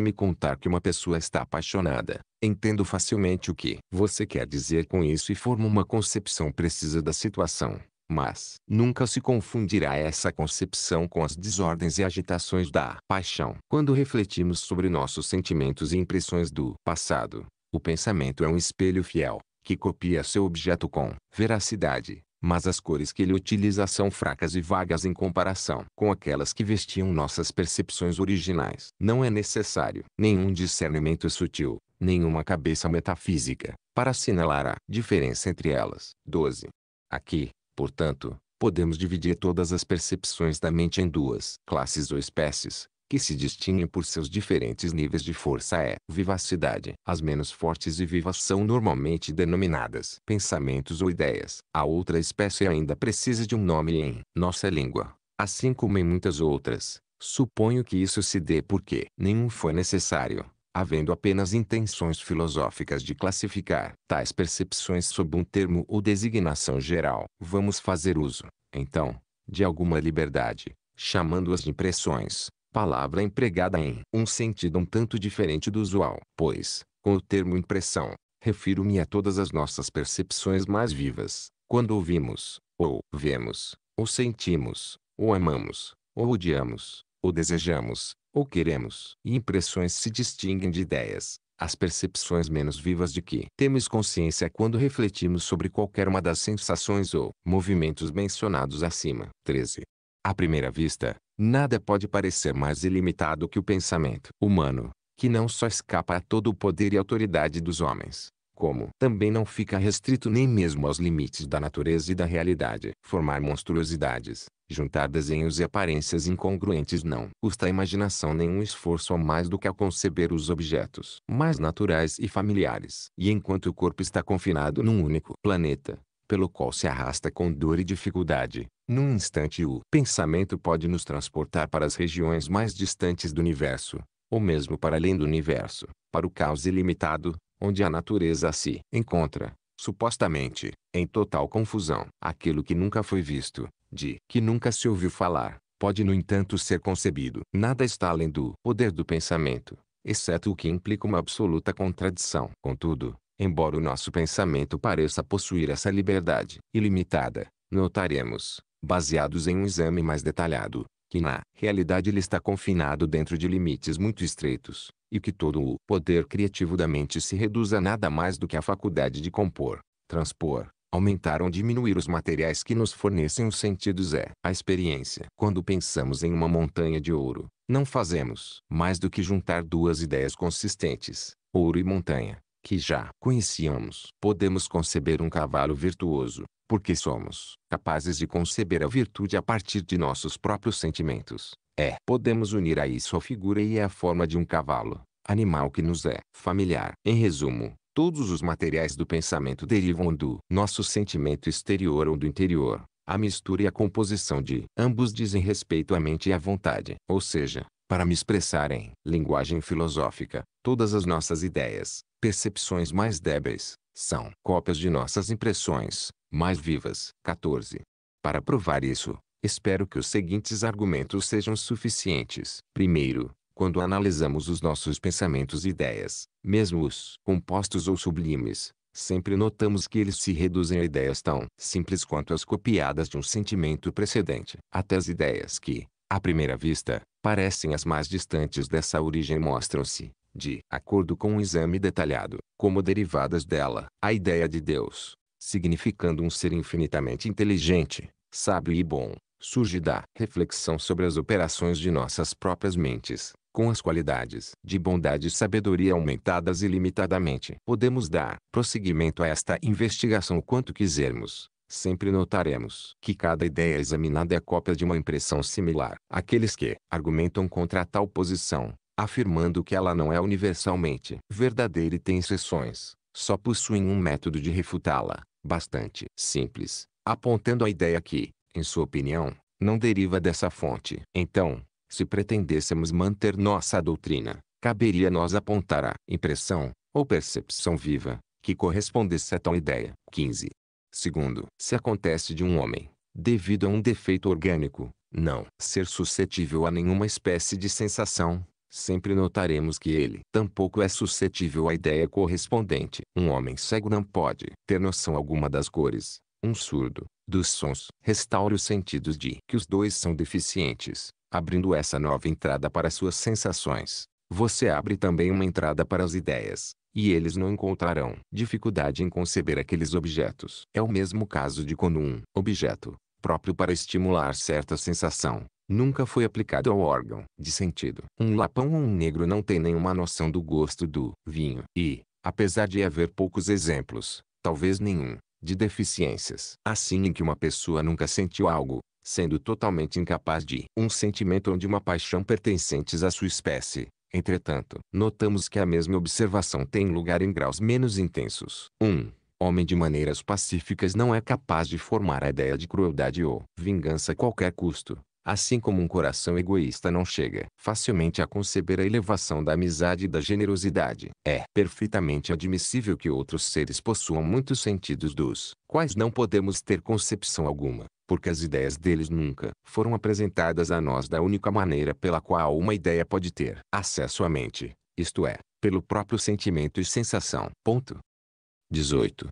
me contar que uma pessoa está apaixonada, Entendo facilmente o que você quer dizer com isso e formo uma concepção precisa da situação. Mas nunca se confundirá essa concepção com as desordens e agitações da paixão. Quando refletimos sobre nossos sentimentos e impressões do passado, o pensamento é um espelho fiel, que copia seu objeto com veracidade, mas as cores que ele utiliza são fracas e vagas em comparação com aquelas que vestiam nossas percepções originais. Não é necessário nenhum discernimento sutil nenhuma cabeça metafísica, para assinalar a diferença entre elas. 12. Aqui, portanto, podemos dividir todas as percepções da mente em duas classes ou espécies, que se distinguem por seus diferentes níveis de força e vivacidade. As menos fortes e vivas são normalmente denominadas pensamentos ou ideias. A outra espécie ainda precisa de um nome em nossa língua, assim como em muitas outras. Suponho que isso se dê porque nenhum foi necessário havendo apenas intenções filosóficas de classificar tais percepções sob um termo ou designação geral. Vamos fazer uso, então, de alguma liberdade, chamando-as de impressões, palavra empregada em um sentido um tanto diferente do usual, pois, com o termo impressão, refiro-me a todas as nossas percepções mais vivas, quando ouvimos, ou vemos, ou sentimos, ou amamos, ou odiamos, ou desejamos, ou queremos. e Impressões se distinguem de ideias, as percepções menos vivas de que temos consciência quando refletimos sobre qualquer uma das sensações ou movimentos mencionados acima. 13. À primeira vista, nada pode parecer mais ilimitado que o pensamento humano, que não só escapa a todo o poder e autoridade dos homens, como também não fica restrito nem mesmo aos limites da natureza e da realidade. Formar monstruosidades, juntar desenhos e aparências incongruentes não custa a imaginação nenhum esforço a mais do que ao conceber os objetos mais naturais e familiares. E enquanto o corpo está confinado num único planeta, pelo qual se arrasta com dor e dificuldade, num instante o pensamento pode nos transportar para as regiões mais distantes do universo, ou mesmo para além do universo, para o caos ilimitado, onde a natureza se encontra, supostamente, em total confusão. Aquilo que nunca foi visto, de que nunca se ouviu falar, pode no entanto ser concebido. Nada está além do poder do pensamento, exceto o que implica uma absoluta contradição. Contudo, embora o nosso pensamento pareça possuir essa liberdade ilimitada, notaremos, baseados em um exame mais detalhado, que na realidade ele está confinado dentro de limites muito estreitos e que todo o poder criativo da mente se reduza a nada mais do que a faculdade de compor, transpor, aumentar ou diminuir os materiais que nos fornecem os sentidos é a experiência. Quando pensamos em uma montanha de ouro, não fazemos mais do que juntar duas ideias consistentes, ouro e montanha, que já conhecíamos. Podemos conceber um cavalo virtuoso, porque somos capazes de conceber a virtude a partir de nossos próprios sentimentos. É, podemos unir a isso a figura e a forma de um cavalo, animal que nos é familiar. Em resumo, todos os materiais do pensamento derivam do nosso sentimento exterior ou do interior. A mistura e a composição de ambos dizem respeito à mente e à vontade. Ou seja, para me expressar em linguagem filosófica, todas as nossas ideias, percepções mais débeis, são cópias de nossas impressões, mais vivas. 14. Para provar isso, Espero que os seguintes argumentos sejam suficientes. Primeiro, quando analisamos os nossos pensamentos e ideias, mesmo os compostos ou sublimes, sempre notamos que eles se reduzem a ideias tão simples quanto as copiadas de um sentimento precedente. Até as ideias que, à primeira vista, parecem as mais distantes dessa origem mostram-se, de acordo com um exame detalhado, como derivadas dela. A ideia de Deus, significando um ser infinitamente inteligente, sábio e bom, surge da reflexão sobre as operações de nossas próprias mentes, com as qualidades de bondade e sabedoria aumentadas ilimitadamente. Podemos dar prosseguimento a esta investigação o quanto quisermos. Sempre notaremos que cada ideia examinada é cópia de uma impressão similar. Aqueles que argumentam contra tal posição, afirmando que ela não é universalmente verdadeira e tem exceções, só possuem um método de refutá-la, bastante simples, apontando a ideia que em sua opinião, não deriva dessa fonte. Então, se pretendêssemos manter nossa doutrina, caberia a nós apontar a impressão, ou percepção viva, que correspondesse a tal ideia. 15. Segundo, se acontece de um homem, devido a um defeito orgânico, não ser suscetível a nenhuma espécie de sensação, sempre notaremos que ele tampouco é suscetível à ideia correspondente. Um homem cego não pode ter noção alguma das cores, um surdo, dos sons. Restaure os sentidos de que os dois são deficientes, abrindo essa nova entrada para suas sensações. Você abre também uma entrada para as ideias, e eles não encontrarão dificuldade em conceber aqueles objetos. É o mesmo caso de quando um objeto, próprio para estimular certa sensação, nunca foi aplicado ao órgão de sentido. Um lapão ou um negro não tem nenhuma noção do gosto do vinho e, apesar de haver poucos exemplos, talvez nenhum, de deficiências. Assim em que uma pessoa nunca sentiu algo, sendo totalmente incapaz de um sentimento ou de uma paixão pertencentes à sua espécie. Entretanto, notamos que a mesma observação tem lugar em graus menos intensos. 1. Um, homem de maneiras pacíficas não é capaz de formar a ideia de crueldade ou vingança a qualquer custo. Assim como um coração egoísta não chega facilmente a conceber a elevação da amizade e da generosidade, é perfeitamente admissível que outros seres possuam muitos sentidos dos quais não podemos ter concepção alguma, porque as ideias deles nunca foram apresentadas a nós da única maneira pela qual uma ideia pode ter acesso à mente, isto é, pelo próprio sentimento e sensação. Ponto. 18.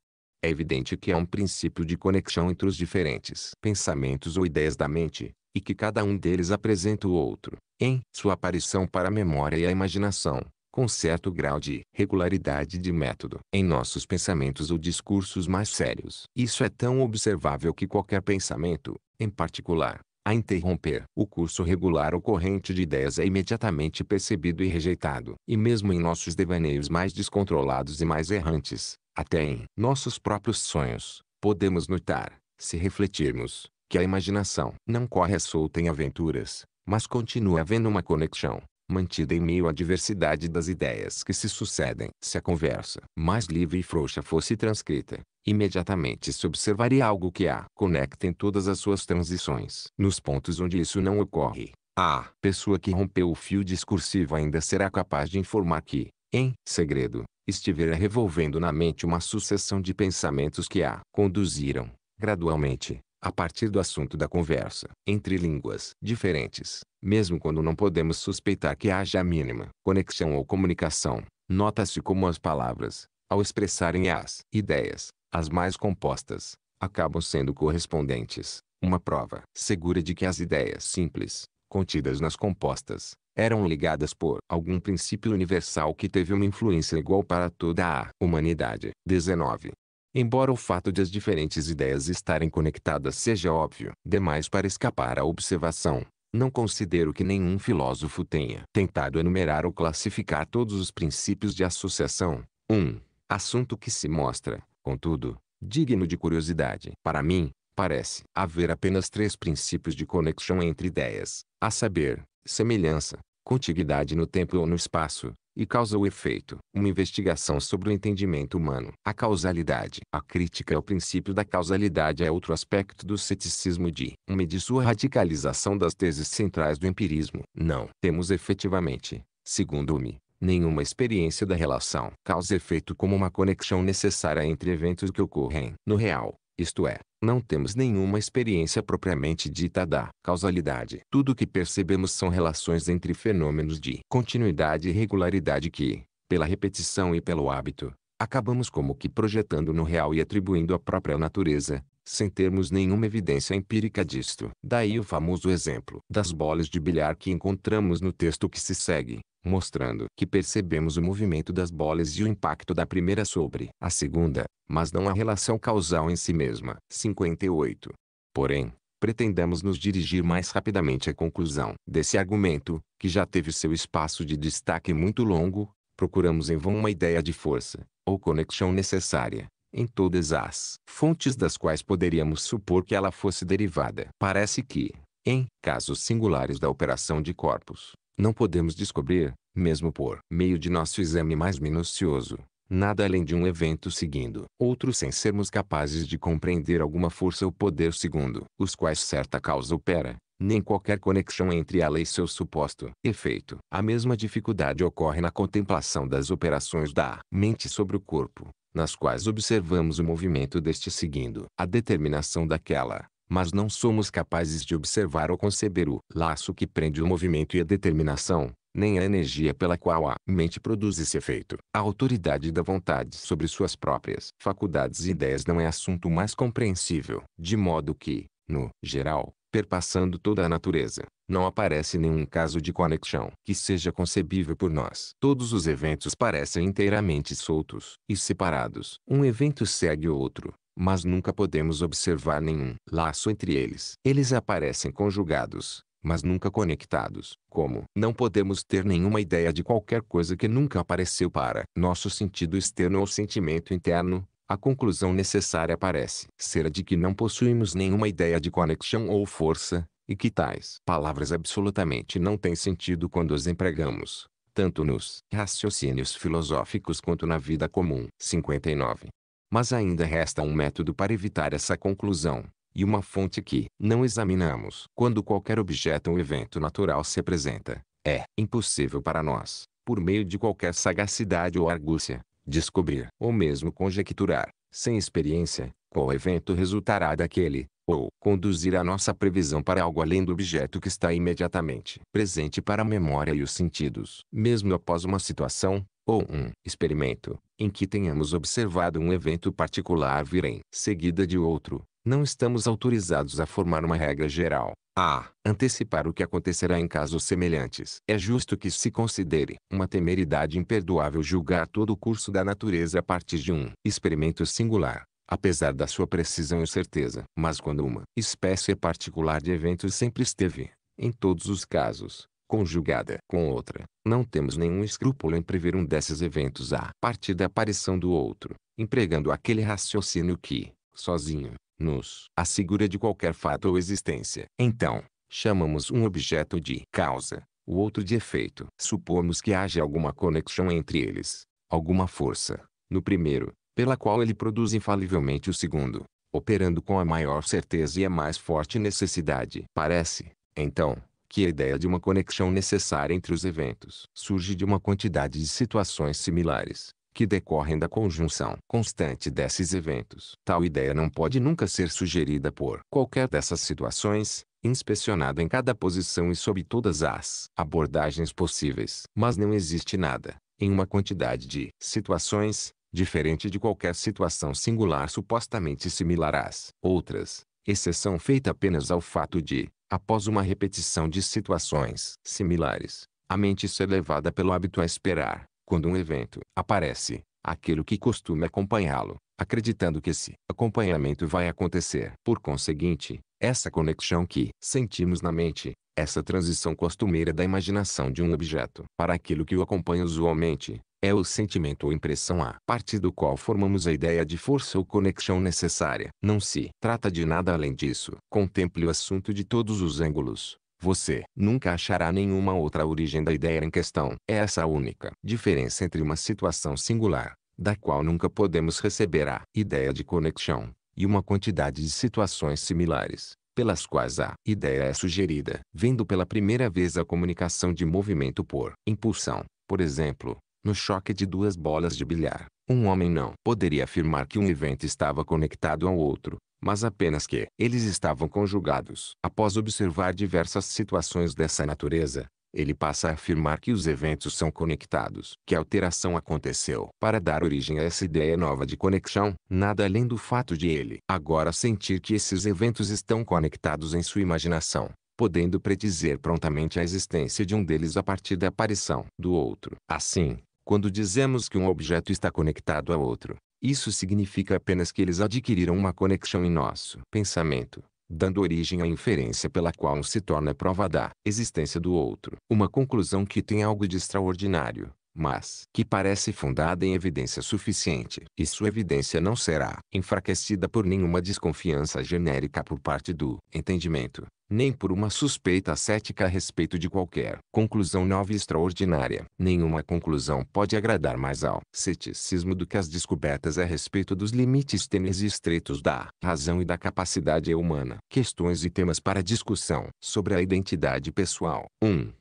É evidente que há um princípio de conexão entre os diferentes pensamentos ou ideias da mente, e que cada um deles apresenta o outro, em sua aparição para a memória e a imaginação, com certo grau de regularidade de método em nossos pensamentos ou discursos mais sérios. Isso é tão observável que qualquer pensamento, em particular, a interromper o curso regular ou corrente de ideias é imediatamente percebido e rejeitado. E mesmo em nossos devaneios mais descontrolados e mais errantes, até em nossos próprios sonhos, podemos notar, se refletirmos, que a imaginação não corre solta em aventuras, mas continua havendo uma conexão, mantida em meio à diversidade das ideias que se sucedem. Se a conversa mais livre e frouxa fosse transcrita, imediatamente se observaria algo que a conecta em todas as suas transições. Nos pontos onde isso não ocorre, a pessoa que rompeu o fio discursivo ainda será capaz de informar que, em segredo, estivera revolvendo na mente uma sucessão de pensamentos que a conduziram, gradualmente, a partir do assunto da conversa, entre línguas diferentes, mesmo quando não podemos suspeitar que haja a mínima conexão ou comunicação, nota-se como as palavras, ao expressarem as ideias, as mais compostas, acabam sendo correspondentes, uma prova segura de que as ideias simples, contidas nas compostas, eram ligadas por algum princípio universal que teve uma influência igual para toda a humanidade. 19 embora o fato de as diferentes ideias estarem conectadas seja óbvio. Demais para escapar à observação, não considero que nenhum filósofo tenha tentado enumerar ou classificar todos os princípios de associação. 1. Um, assunto que se mostra, contudo, digno de curiosidade. Para mim, parece haver apenas três princípios de conexão entre ideias, a saber, semelhança, contiguidade no tempo ou no espaço, e causa o efeito. Uma investigação sobre o entendimento humano. A causalidade. A crítica ao princípio da causalidade é outro aspecto do ceticismo de uma de sua radicalização das teses centrais do empirismo. Não temos efetivamente, segundo me, nenhuma experiência da relação causa-efeito como uma conexão necessária entre eventos que ocorrem no real. Isto é, não temos nenhuma experiência propriamente dita da causalidade. Tudo o que percebemos são relações entre fenômenos de continuidade e regularidade que, pela repetição e pelo hábito, acabamos como que projetando no real e atribuindo à própria natureza, sem termos nenhuma evidência empírica disto. Daí o famoso exemplo das bolas de bilhar que encontramos no texto que se segue, mostrando que percebemos o movimento das bolas e o impacto da primeira sobre a segunda, mas não a relação causal em si mesma. 58. Porém, pretendemos nos dirigir mais rapidamente à conclusão desse argumento, que já teve seu espaço de destaque muito longo, procuramos em vão uma ideia de força, ou conexão necessária, em todas as fontes das quais poderíamos supor que ela fosse derivada. Parece que, em casos singulares da operação de corpos, não podemos descobrir, mesmo por meio de nosso exame mais minucioso, nada além de um evento seguindo outro sem sermos capazes de compreender alguma força ou poder segundo os quais certa causa opera, nem qualquer conexão entre ela e seu suposto efeito. A mesma dificuldade ocorre na contemplação das operações da mente sobre o corpo nas quais observamos o movimento deste seguindo a determinação daquela, mas não somos capazes de observar ou conceber o laço que prende o movimento e a determinação, nem a energia pela qual a mente produz esse efeito. A autoridade da vontade sobre suas próprias faculdades e ideias não é assunto mais compreensível, de modo que, no geral, perpassando toda a natureza. Não aparece nenhum caso de conexão que seja concebível por nós. Todos os eventos parecem inteiramente soltos e separados. Um evento segue o outro, mas nunca podemos observar nenhum laço entre eles. Eles aparecem conjugados, mas nunca conectados. Como não podemos ter nenhuma ideia de qualquer coisa que nunca apareceu para nosso sentido externo ou sentimento interno, a conclusão necessária parece ser a de que não possuímos nenhuma ideia de conexão ou força, e que tais palavras absolutamente não têm sentido quando as empregamos, tanto nos raciocínios filosóficos quanto na vida comum. 59. Mas ainda resta um método para evitar essa conclusão, e uma fonte que não examinamos. Quando qualquer objeto ou evento natural se apresenta, é impossível para nós, por meio de qualquer sagacidade ou argúcia, descobrir ou mesmo conjecturar, sem experiência, qual evento resultará daquele, ou conduzir a nossa previsão para algo além do objeto que está imediatamente presente para a memória e os sentidos. Mesmo após uma situação, ou um experimento, em que tenhamos observado um evento particular vir em seguida de outro, não estamos autorizados a formar uma regra geral, a antecipar o que acontecerá em casos semelhantes. É justo que se considere uma temeridade imperdoável julgar todo o curso da natureza a partir de um experimento singular, apesar da sua precisão e certeza. Mas quando uma espécie particular de eventos sempre esteve, em todos os casos, conjugada com outra, não temos nenhum escrúpulo em prever um desses eventos a partir da aparição do outro, empregando aquele raciocínio que, sozinho, nos assegura de qualquer fato ou existência. Então, chamamos um objeto de causa, o outro de efeito. Supomos que haja alguma conexão entre eles, alguma força, no primeiro, pela qual ele produz infalivelmente o segundo, operando com a maior certeza e a mais forte necessidade. Parece, então, que a ideia de uma conexão necessária entre os eventos surge de uma quantidade de situações similares, que decorrem da conjunção constante desses eventos. Tal ideia não pode nunca ser sugerida por qualquer dessas situações, inspecionada em cada posição e sob todas as abordagens possíveis. Mas não existe nada, em uma quantidade de situações, diferente de qualquer situação singular supostamente similar às outras, exceção feita apenas ao fato de, após uma repetição de situações similares, a mente ser levada pelo hábito a esperar quando um evento aparece, aquele que costuma acompanhá-lo, acreditando que esse acompanhamento vai acontecer. Por conseguinte, essa conexão que sentimos na mente, essa transição costumeira da imaginação de um objeto para aquilo que o acompanha usualmente, é o sentimento ou impressão a partir do qual formamos a ideia de força ou conexão necessária. Não se trata de nada além disso. Contemple o assunto de todos os ângulos, você nunca achará nenhuma outra origem da ideia em questão. É essa a única diferença entre uma situação singular, da qual nunca podemos receber a ideia de conexão, e uma quantidade de situações similares, pelas quais a ideia é sugerida. Vendo pela primeira vez a comunicação de movimento por impulsão, por exemplo, no choque de duas bolas de bilhar, um homem não poderia afirmar que um evento estava conectado ao outro, mas apenas que eles estavam conjugados. Após observar diversas situações dessa natureza, ele passa a afirmar que os eventos são conectados, que a alteração aconteceu para dar origem a essa ideia nova de conexão, nada além do fato de ele agora sentir que esses eventos estão conectados em sua imaginação, podendo predizer prontamente a existência de um deles a partir da aparição do outro. Assim, quando dizemos que um objeto está conectado a outro, isso significa apenas que eles adquiriram uma conexão em nosso pensamento, dando origem à inferência pela qual um se torna prova da existência do outro. Uma conclusão que tem algo de extraordinário, mas que parece fundada em evidência suficiente, e sua evidência não será enfraquecida por nenhuma desconfiança genérica por parte do entendimento, nem por uma suspeita cética a respeito de qualquer conclusão nova e extraordinária. Nenhuma conclusão pode agradar mais ao ceticismo do que as descobertas a respeito dos limites tênues e estreitos da razão e da capacidade humana. Questões e temas para discussão sobre a identidade pessoal. 1. Um,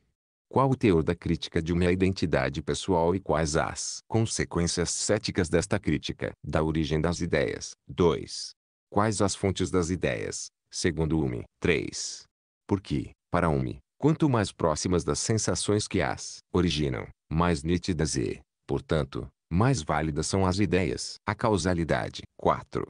qual o teor da crítica de uma identidade pessoal e quais as consequências céticas desta crítica? Da origem das ideias. 2. Quais as fontes das ideias? Segundo Hume. 3. Porque, para Hume, quanto mais próximas das sensações que as originam, mais nítidas e, portanto, mais válidas são as ideias. A causalidade. 4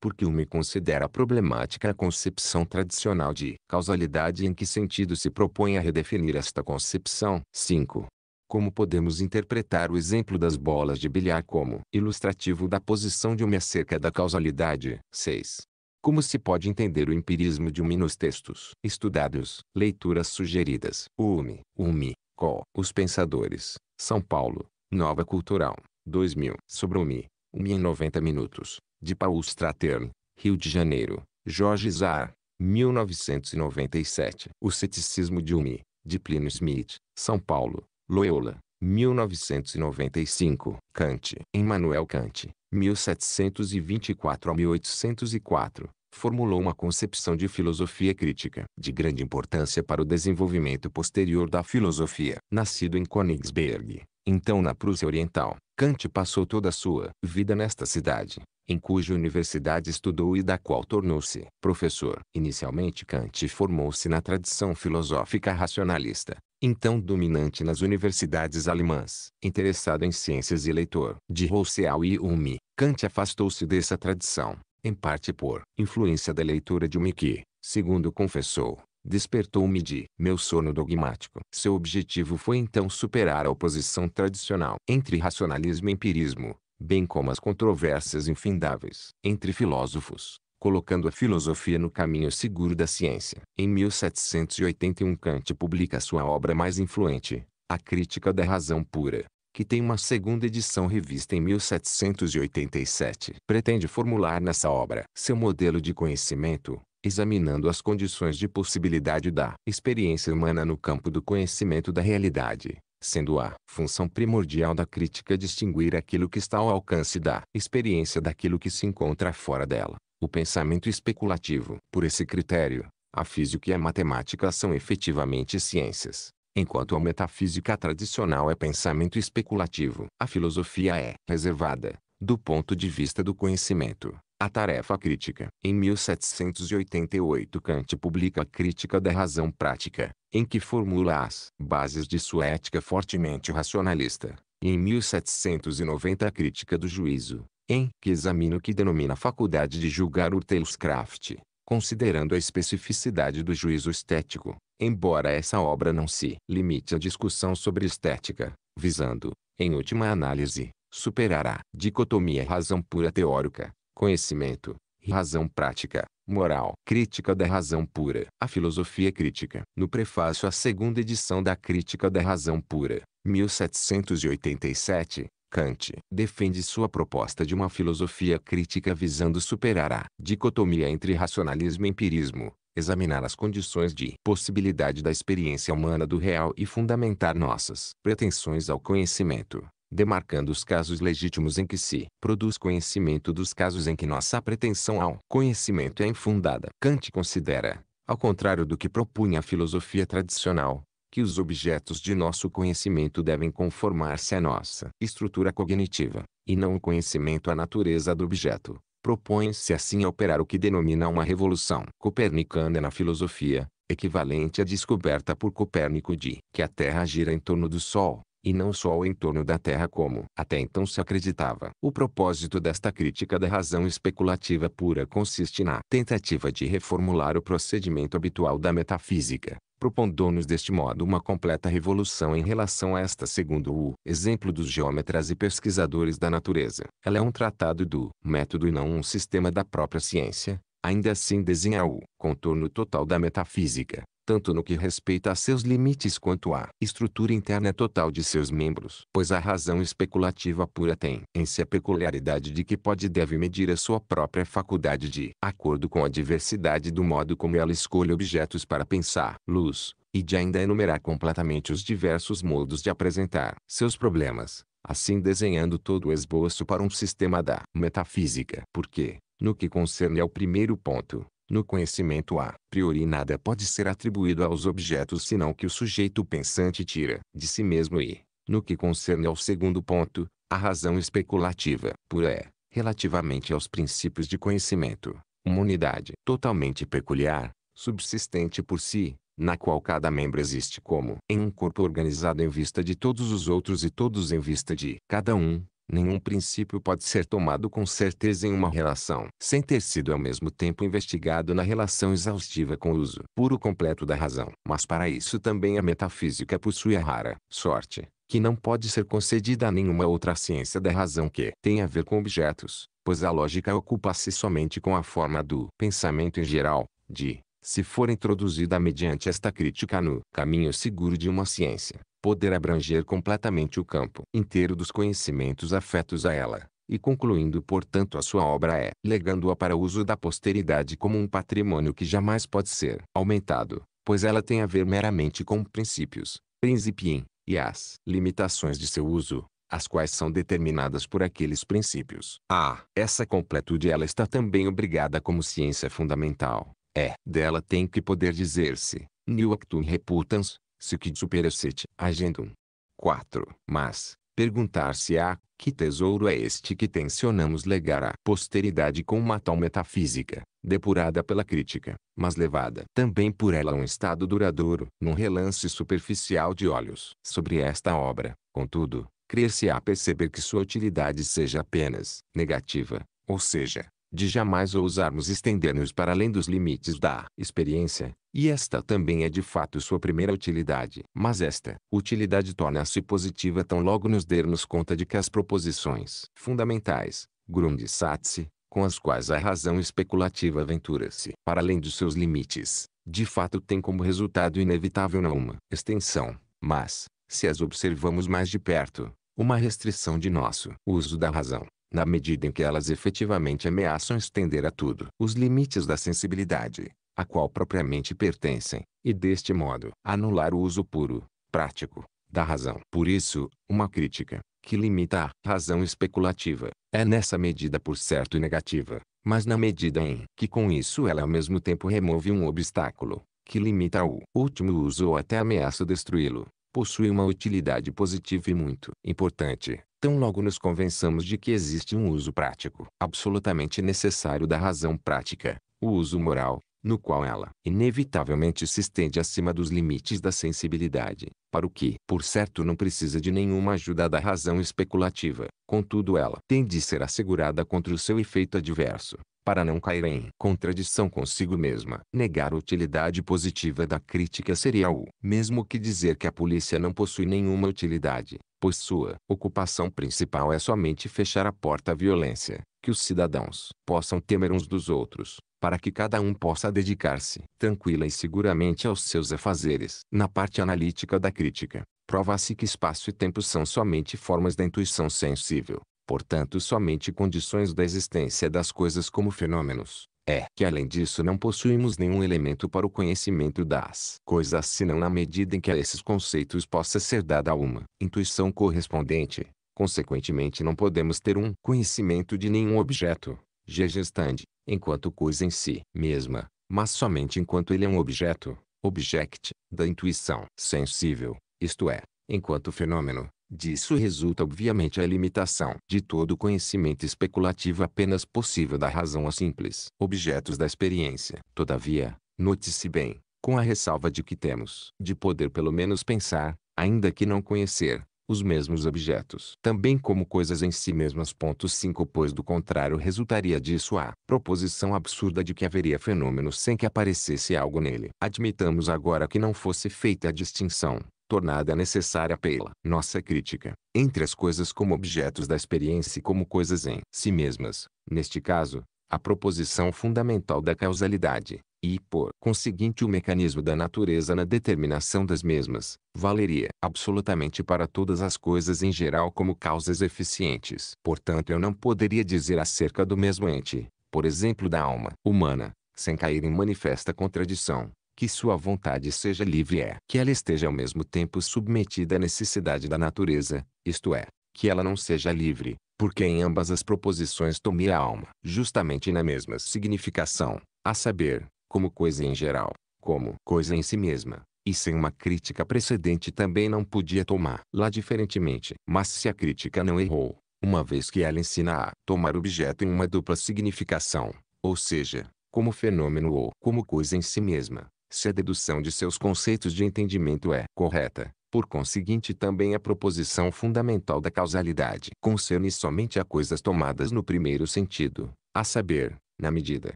porque Hume considera problemática a concepção tradicional de causalidade em que sentido se propõe a redefinir esta concepção. 5. Como podemos interpretar o exemplo das bolas de bilhar como ilustrativo da posição de Hume acerca da causalidade? 6. Como se pode entender o empirismo de Hume nos textos estudados, leituras sugeridas? Hume, Hume, Co. Os Pensadores, São Paulo, Nova Cultural, 2000. Sobre Hume, Hume em 90 minutos de Paul Strater, Rio de Janeiro, Jorge Zar, 1997. O Ceticismo de Umi, de Plínio Smith, São Paulo, Loyola, 1995. Kant, Emmanuel Kant, 1724 a 1804, formulou uma concepção de filosofia crítica de grande importância para o desenvolvimento posterior da filosofia. Nascido em Königsberg, então na Prússia Oriental, Kant passou toda a sua vida nesta cidade, em cuja universidade estudou e da qual tornou-se professor. Inicialmente Kant formou-se na tradição filosófica racionalista, então dominante nas universidades alemãs. Interessado em ciências e leitor de Rousseau e Hume, Kant afastou-se dessa tradição, em parte por influência da leitura de Hume que, segundo confessou, Despertou-me de meu sono dogmático. Seu objetivo foi então superar a oposição tradicional entre racionalismo e empirismo, bem como as controvérsias infindáveis entre filósofos, colocando a filosofia no caminho seguro da ciência. Em 1781 Kant publica sua obra mais influente, A Crítica da Razão Pura, que tem uma segunda edição revista em 1787. Pretende formular nessa obra seu modelo de conhecimento, examinando as condições de possibilidade da experiência humana no campo do conhecimento da realidade, sendo a função primordial da crítica distinguir aquilo que está ao alcance da experiência daquilo que se encontra fora dela. O pensamento especulativo. Por esse critério, a física e a matemática são efetivamente ciências, enquanto a metafísica tradicional é pensamento especulativo. A filosofia é reservada, do ponto de vista do conhecimento, a Tarefa Crítica. Em 1788 Kant publica a Crítica da Razão Prática, em que formula as bases de sua ética fortemente racionalista, e em 1790 a Crítica do Juízo, em que examina o que denomina a faculdade de julgar Urtelskraft, considerando a especificidade do juízo estético, embora essa obra não se limite à discussão sobre estética, visando, em última análise, superar a dicotomia razão pura teórica conhecimento, razão prática, moral, crítica da razão pura, a filosofia crítica. No prefácio à segunda edição da Crítica da Razão Pura, 1787, Kant defende sua proposta de uma filosofia crítica visando superar a dicotomia entre racionalismo e empirismo, examinar as condições de possibilidade da experiência humana do real e fundamentar nossas pretensões ao conhecimento demarcando os casos legítimos em que se produz conhecimento dos casos em que nossa pretensão ao conhecimento é infundada. Kant considera, ao contrário do que propunha a filosofia tradicional, que os objetos de nosso conhecimento devem conformar-se à nossa estrutura cognitiva, e não o conhecimento à natureza do objeto. Propõe-se assim a operar o que denomina uma revolução copernicana na filosofia, equivalente à descoberta por Copérnico de que a Terra gira em torno do Sol, e não só ao entorno da Terra como até então se acreditava. O propósito desta crítica da razão especulativa pura consiste na tentativa de reformular o procedimento habitual da metafísica, propondo-nos deste modo uma completa revolução em relação a esta segundo o exemplo dos geômetras e pesquisadores da natureza. Ela é um tratado do método e não um sistema da própria ciência, ainda assim desenha o contorno total da metafísica, tanto no que respeita a seus limites quanto à estrutura interna total de seus membros. Pois a razão especulativa pura tem em si a peculiaridade de que pode e deve medir a sua própria faculdade de acordo com a diversidade do modo como ela escolhe objetos para pensar, luz, e de ainda enumerar completamente os diversos modos de apresentar seus problemas, assim desenhando todo o esboço para um sistema da metafísica. Porque, no que concerne ao primeiro ponto, no conhecimento a priori nada pode ser atribuído aos objetos senão que o sujeito pensante tira de si mesmo e, no que concerne ao segundo ponto, a razão especulativa pura é, relativamente aos princípios de conhecimento, uma unidade totalmente peculiar, subsistente por si, na qual cada membro existe como em um corpo organizado em vista de todos os outros e todos em vista de cada um, Nenhum princípio pode ser tomado com certeza em uma relação, sem ter sido ao mesmo tempo investigado na relação exaustiva com o uso puro completo da razão. Mas para isso também a metafísica possui a rara sorte, que não pode ser concedida a nenhuma outra ciência da razão que tem a ver com objetos, pois a lógica ocupa-se somente com a forma do pensamento em geral, de se for introduzida mediante esta crítica no caminho seguro de uma ciência, poder abranger completamente o campo inteiro dos conhecimentos afetos a ela, e concluindo portanto a sua obra é, legando-a para uso da posteridade como um patrimônio que jamais pode ser aumentado, pois ela tem a ver meramente com princípios, principiem, e as limitações de seu uso, as quais são determinadas por aqueles princípios. A. Ah, essa completude ela está também obrigada como ciência fundamental. É, dela tem que poder dizer-se, Actum reputans, se sic superesset agendum. 4. Mas, perguntar-se-á, que tesouro é este que tencionamos legar à posteridade com uma tal metafísica, depurada pela crítica, mas levada também por ela a um estado duradouro, num relance superficial de olhos sobre esta obra, contudo, crer-se-á perceber que sua utilidade seja apenas negativa, ou seja, de jamais ousarmos estender-nos para além dos limites da experiência, e esta também é de fato sua primeira utilidade. Mas esta utilidade torna-se positiva tão logo nos dermos conta de que as proposições fundamentais, Grundsatze com as quais a razão especulativa aventura-se para além dos seus limites, de fato tem como resultado inevitável não uma extensão, mas, se as observamos mais de perto, uma restrição de nosso uso da razão na medida em que elas efetivamente ameaçam estender a tudo os limites da sensibilidade, a qual propriamente pertencem, e deste modo anular o uso puro, prático, da razão. Por isso, uma crítica, que limita a razão especulativa, é nessa medida por certo negativa, mas na medida em que com isso ela ao mesmo tempo remove um obstáculo, que limita o último uso ou até ameaça destruí-lo possui uma utilidade positiva e muito importante, tão logo nos convençamos de que existe um uso prático, absolutamente necessário da razão prática, o uso moral, no qual ela inevitavelmente se estende acima dos limites da sensibilidade, para o que, por certo, não precisa de nenhuma ajuda da razão especulativa, contudo, ela tem de ser assegurada contra o seu efeito adverso para não cair em contradição consigo mesma. Negar a utilidade positiva da crítica seria o mesmo que dizer que a polícia não possui nenhuma utilidade, pois sua ocupação principal é somente fechar a porta à violência, que os cidadãos possam temer uns dos outros, para que cada um possa dedicar-se tranquila e seguramente aos seus afazeres. Na parte analítica da crítica, prova-se que espaço e tempo são somente formas da intuição sensível portanto, somente condições da existência das coisas como fenômenos. É que além disso não possuímos nenhum elemento para o conhecimento das coisas senão na medida em que a esses conceitos possa ser dada uma intuição correspondente. Consequentemente não podemos ter um conhecimento de nenhum objeto, gestante, enquanto coisa em si mesma, mas somente enquanto ele é um objeto, object, da intuição sensível, isto é, enquanto fenômeno, Disso resulta obviamente a limitação de todo conhecimento especulativo apenas possível da razão a simples objetos da experiência. Todavia, note-se bem, com a ressalva de que temos de poder pelo menos pensar, ainda que não conhecer, os mesmos objetos, também como coisas em si mesmas. 5 Pois do contrário resultaria disso a proposição absurda de que haveria fenômenos sem que aparecesse algo nele. Admitamos agora que não fosse feita a distinção tornada necessária pela nossa crítica, entre as coisas como objetos da experiência e como coisas em si mesmas, neste caso, a proposição fundamental da causalidade, e, por conseguinte, o mecanismo da natureza na determinação das mesmas, valeria absolutamente para todas as coisas em geral como causas eficientes. Portanto, eu não poderia dizer acerca do mesmo ente, por exemplo, da alma humana, sem cair em manifesta contradição, que sua vontade seja livre é que ela esteja ao mesmo tempo submetida à necessidade da natureza, isto é, que ela não seja livre, porque em ambas as proposições tomei a alma, justamente na mesma significação, a saber, como coisa em geral, como coisa em si mesma, e sem uma crítica precedente também não podia tomar lá diferentemente. Mas se a crítica não errou, uma vez que ela ensina a tomar objeto em uma dupla significação, ou seja, como fenômeno ou como coisa em si mesma, se a dedução de seus conceitos de entendimento é correta. Por conseguinte, também a proposição fundamental da causalidade concerne somente a coisas tomadas no primeiro sentido, a saber, na medida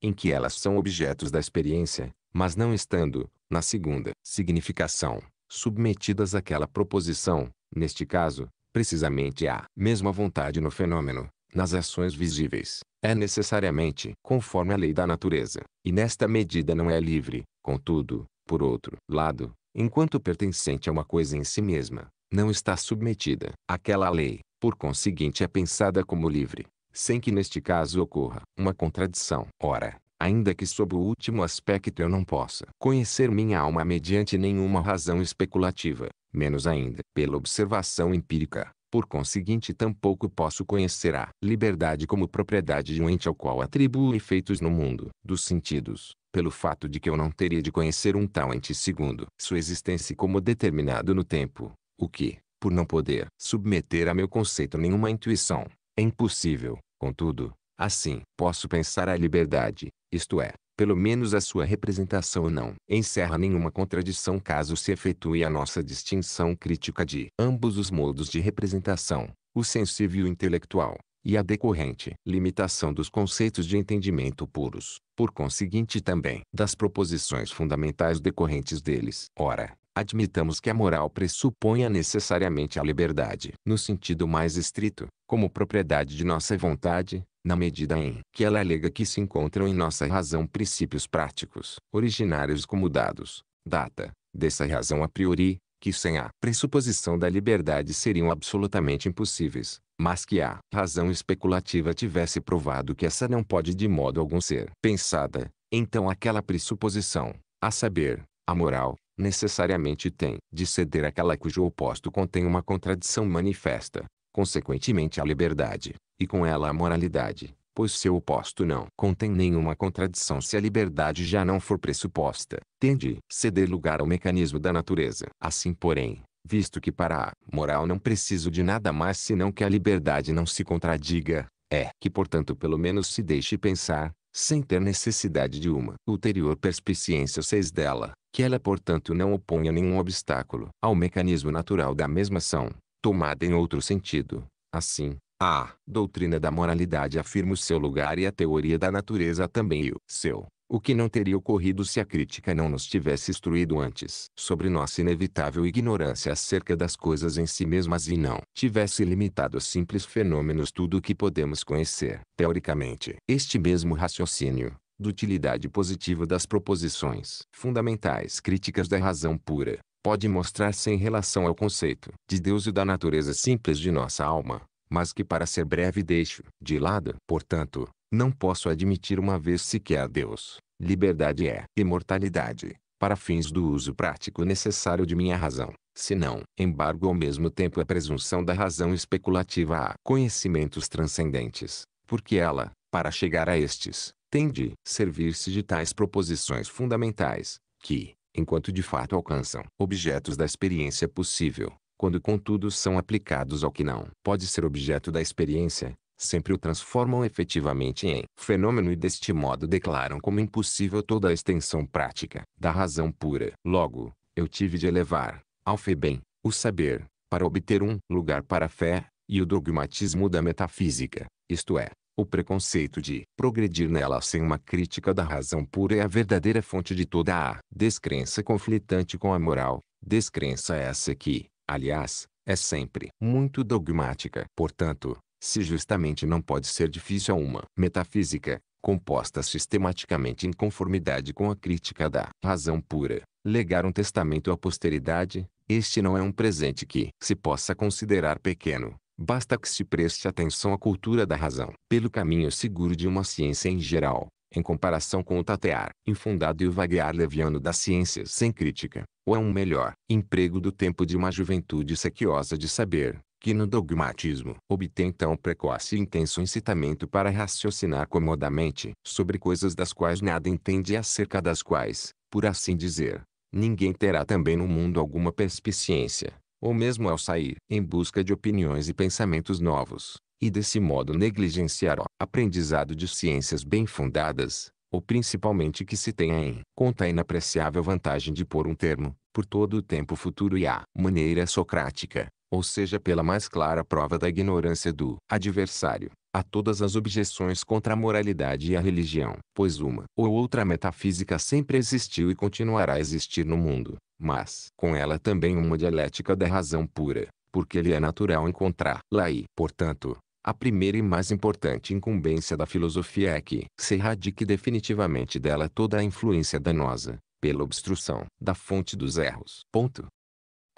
em que elas são objetos da experiência, mas não estando, na segunda significação, submetidas àquela proposição, neste caso, precisamente à mesma vontade no fenômeno, nas ações visíveis, é necessariamente conforme a lei da natureza, e nesta medida não é livre, contudo, por outro lado, enquanto pertencente a uma coisa em si mesma, não está submetida àquela lei, por conseguinte é pensada como livre, sem que neste caso ocorra uma contradição. Ora, ainda que sob o último aspecto eu não possa conhecer minha alma mediante nenhuma razão especulativa, menos ainda pela observação empírica, por conseguinte tampouco posso conhecer a liberdade como propriedade de um ente ao qual atribuo efeitos no mundo dos sentidos, pelo fato de que eu não teria de conhecer um tal ente segundo sua existência como determinado no tempo, o que, por não poder submeter a meu conceito nenhuma intuição, é impossível, contudo, assim posso pensar a liberdade, isto é, pelo menos a sua representação não encerra nenhuma contradição caso se efetue a nossa distinção crítica de ambos os modos de representação, o sensível e o intelectual, e a decorrente limitação dos conceitos de entendimento puros, por conseguinte também das proposições fundamentais decorrentes deles. Ora, Admitamos que a moral pressuponha necessariamente a liberdade, no sentido mais estrito, como propriedade de nossa vontade, na medida em que ela alega que se encontram em nossa razão princípios práticos, originários como dados, data, dessa razão a priori, que sem a pressuposição da liberdade seriam absolutamente impossíveis, mas que a razão especulativa tivesse provado que essa não pode de modo algum ser pensada, então aquela pressuposição, a saber, a moral, necessariamente tem de ceder àquela cujo oposto contém uma contradição manifesta, consequentemente à liberdade, e com ela à moralidade, pois seu oposto não contém nenhuma contradição se a liberdade já não for pressuposta, tende a ceder lugar ao mecanismo da natureza. Assim, porém, visto que para a moral não preciso de nada mais senão que a liberdade não se contradiga, é que portanto pelo menos se deixe pensar, sem ter necessidade de uma ulterior perspiciência 6 dela, que ela portanto não oponha nenhum obstáculo ao mecanismo natural da mesma ação, tomada em outro sentido. Assim, a doutrina da moralidade afirma o seu lugar e a teoria da natureza também o seu. O que não teria ocorrido se a crítica não nos tivesse instruído antes sobre nossa inevitável ignorância acerca das coisas em si mesmas e não tivesse limitado a simples fenômenos tudo o que podemos conhecer, teoricamente. Este mesmo raciocínio, de utilidade positiva das proposições fundamentais críticas da razão pura, pode mostrar-se em relação ao conceito de Deus e da natureza simples de nossa alma, mas que para ser breve deixo de lado. Portanto, não posso admitir uma vez sequer a Deus. Liberdade é imortalidade, para fins do uso prático necessário de minha razão. Senão, embargo ao mesmo tempo a presunção da razão especulativa a conhecimentos transcendentes, porque ela, para chegar a estes, tem de servir-se de tais proposições fundamentais, que, enquanto de fato alcançam objetos da experiência possível, quando contudo são aplicados ao que não pode ser objeto da experiência, sempre o transformam efetivamente em fenômeno e deste modo declaram como impossível toda a extensão prática da razão pura. Logo, eu tive de elevar, ao bem, o saber, para obter um lugar para a fé, e o dogmatismo da metafísica, isto é, o preconceito de progredir nela sem uma crítica da razão pura é a verdadeira fonte de toda a descrença conflitante com a moral, descrença essa que, aliás, é sempre muito dogmática. Portanto, se justamente não pode ser difícil a uma metafísica, composta sistematicamente em conformidade com a crítica da razão pura, legar um testamento à posteridade, este não é um presente que se possa considerar pequeno. Basta que se preste atenção à cultura da razão, pelo caminho seguro de uma ciência em geral, em comparação com o tatear infundado e o vaguear leviano da ciência sem crítica, ou é um melhor emprego do tempo de uma juventude sequiosa de saber, que no dogmatismo obtém tão precoce e intenso incitamento para raciocinar comodamente sobre coisas das quais nada entende e acerca das quais, por assim dizer, ninguém terá também no mundo alguma perspiciência, ou mesmo ao sair em busca de opiniões e pensamentos novos, e desse modo negligenciar o aprendizado de ciências bem fundadas, ou principalmente que se tenha em conta a inapreciável vantagem de pôr um termo, por todo o tempo futuro e à maneira socrática, ou seja pela mais clara prova da ignorância do adversário, a todas as objeções contra a moralidade e a religião, pois uma ou outra metafísica sempre existiu e continuará a existir no mundo, mas com ela também uma dialética da razão pura, porque lhe é natural encontrar-la e, portanto, a primeira e mais importante incumbência da filosofia é que se radique definitivamente dela toda a influência danosa, pela obstrução da fonte dos erros. Ponto.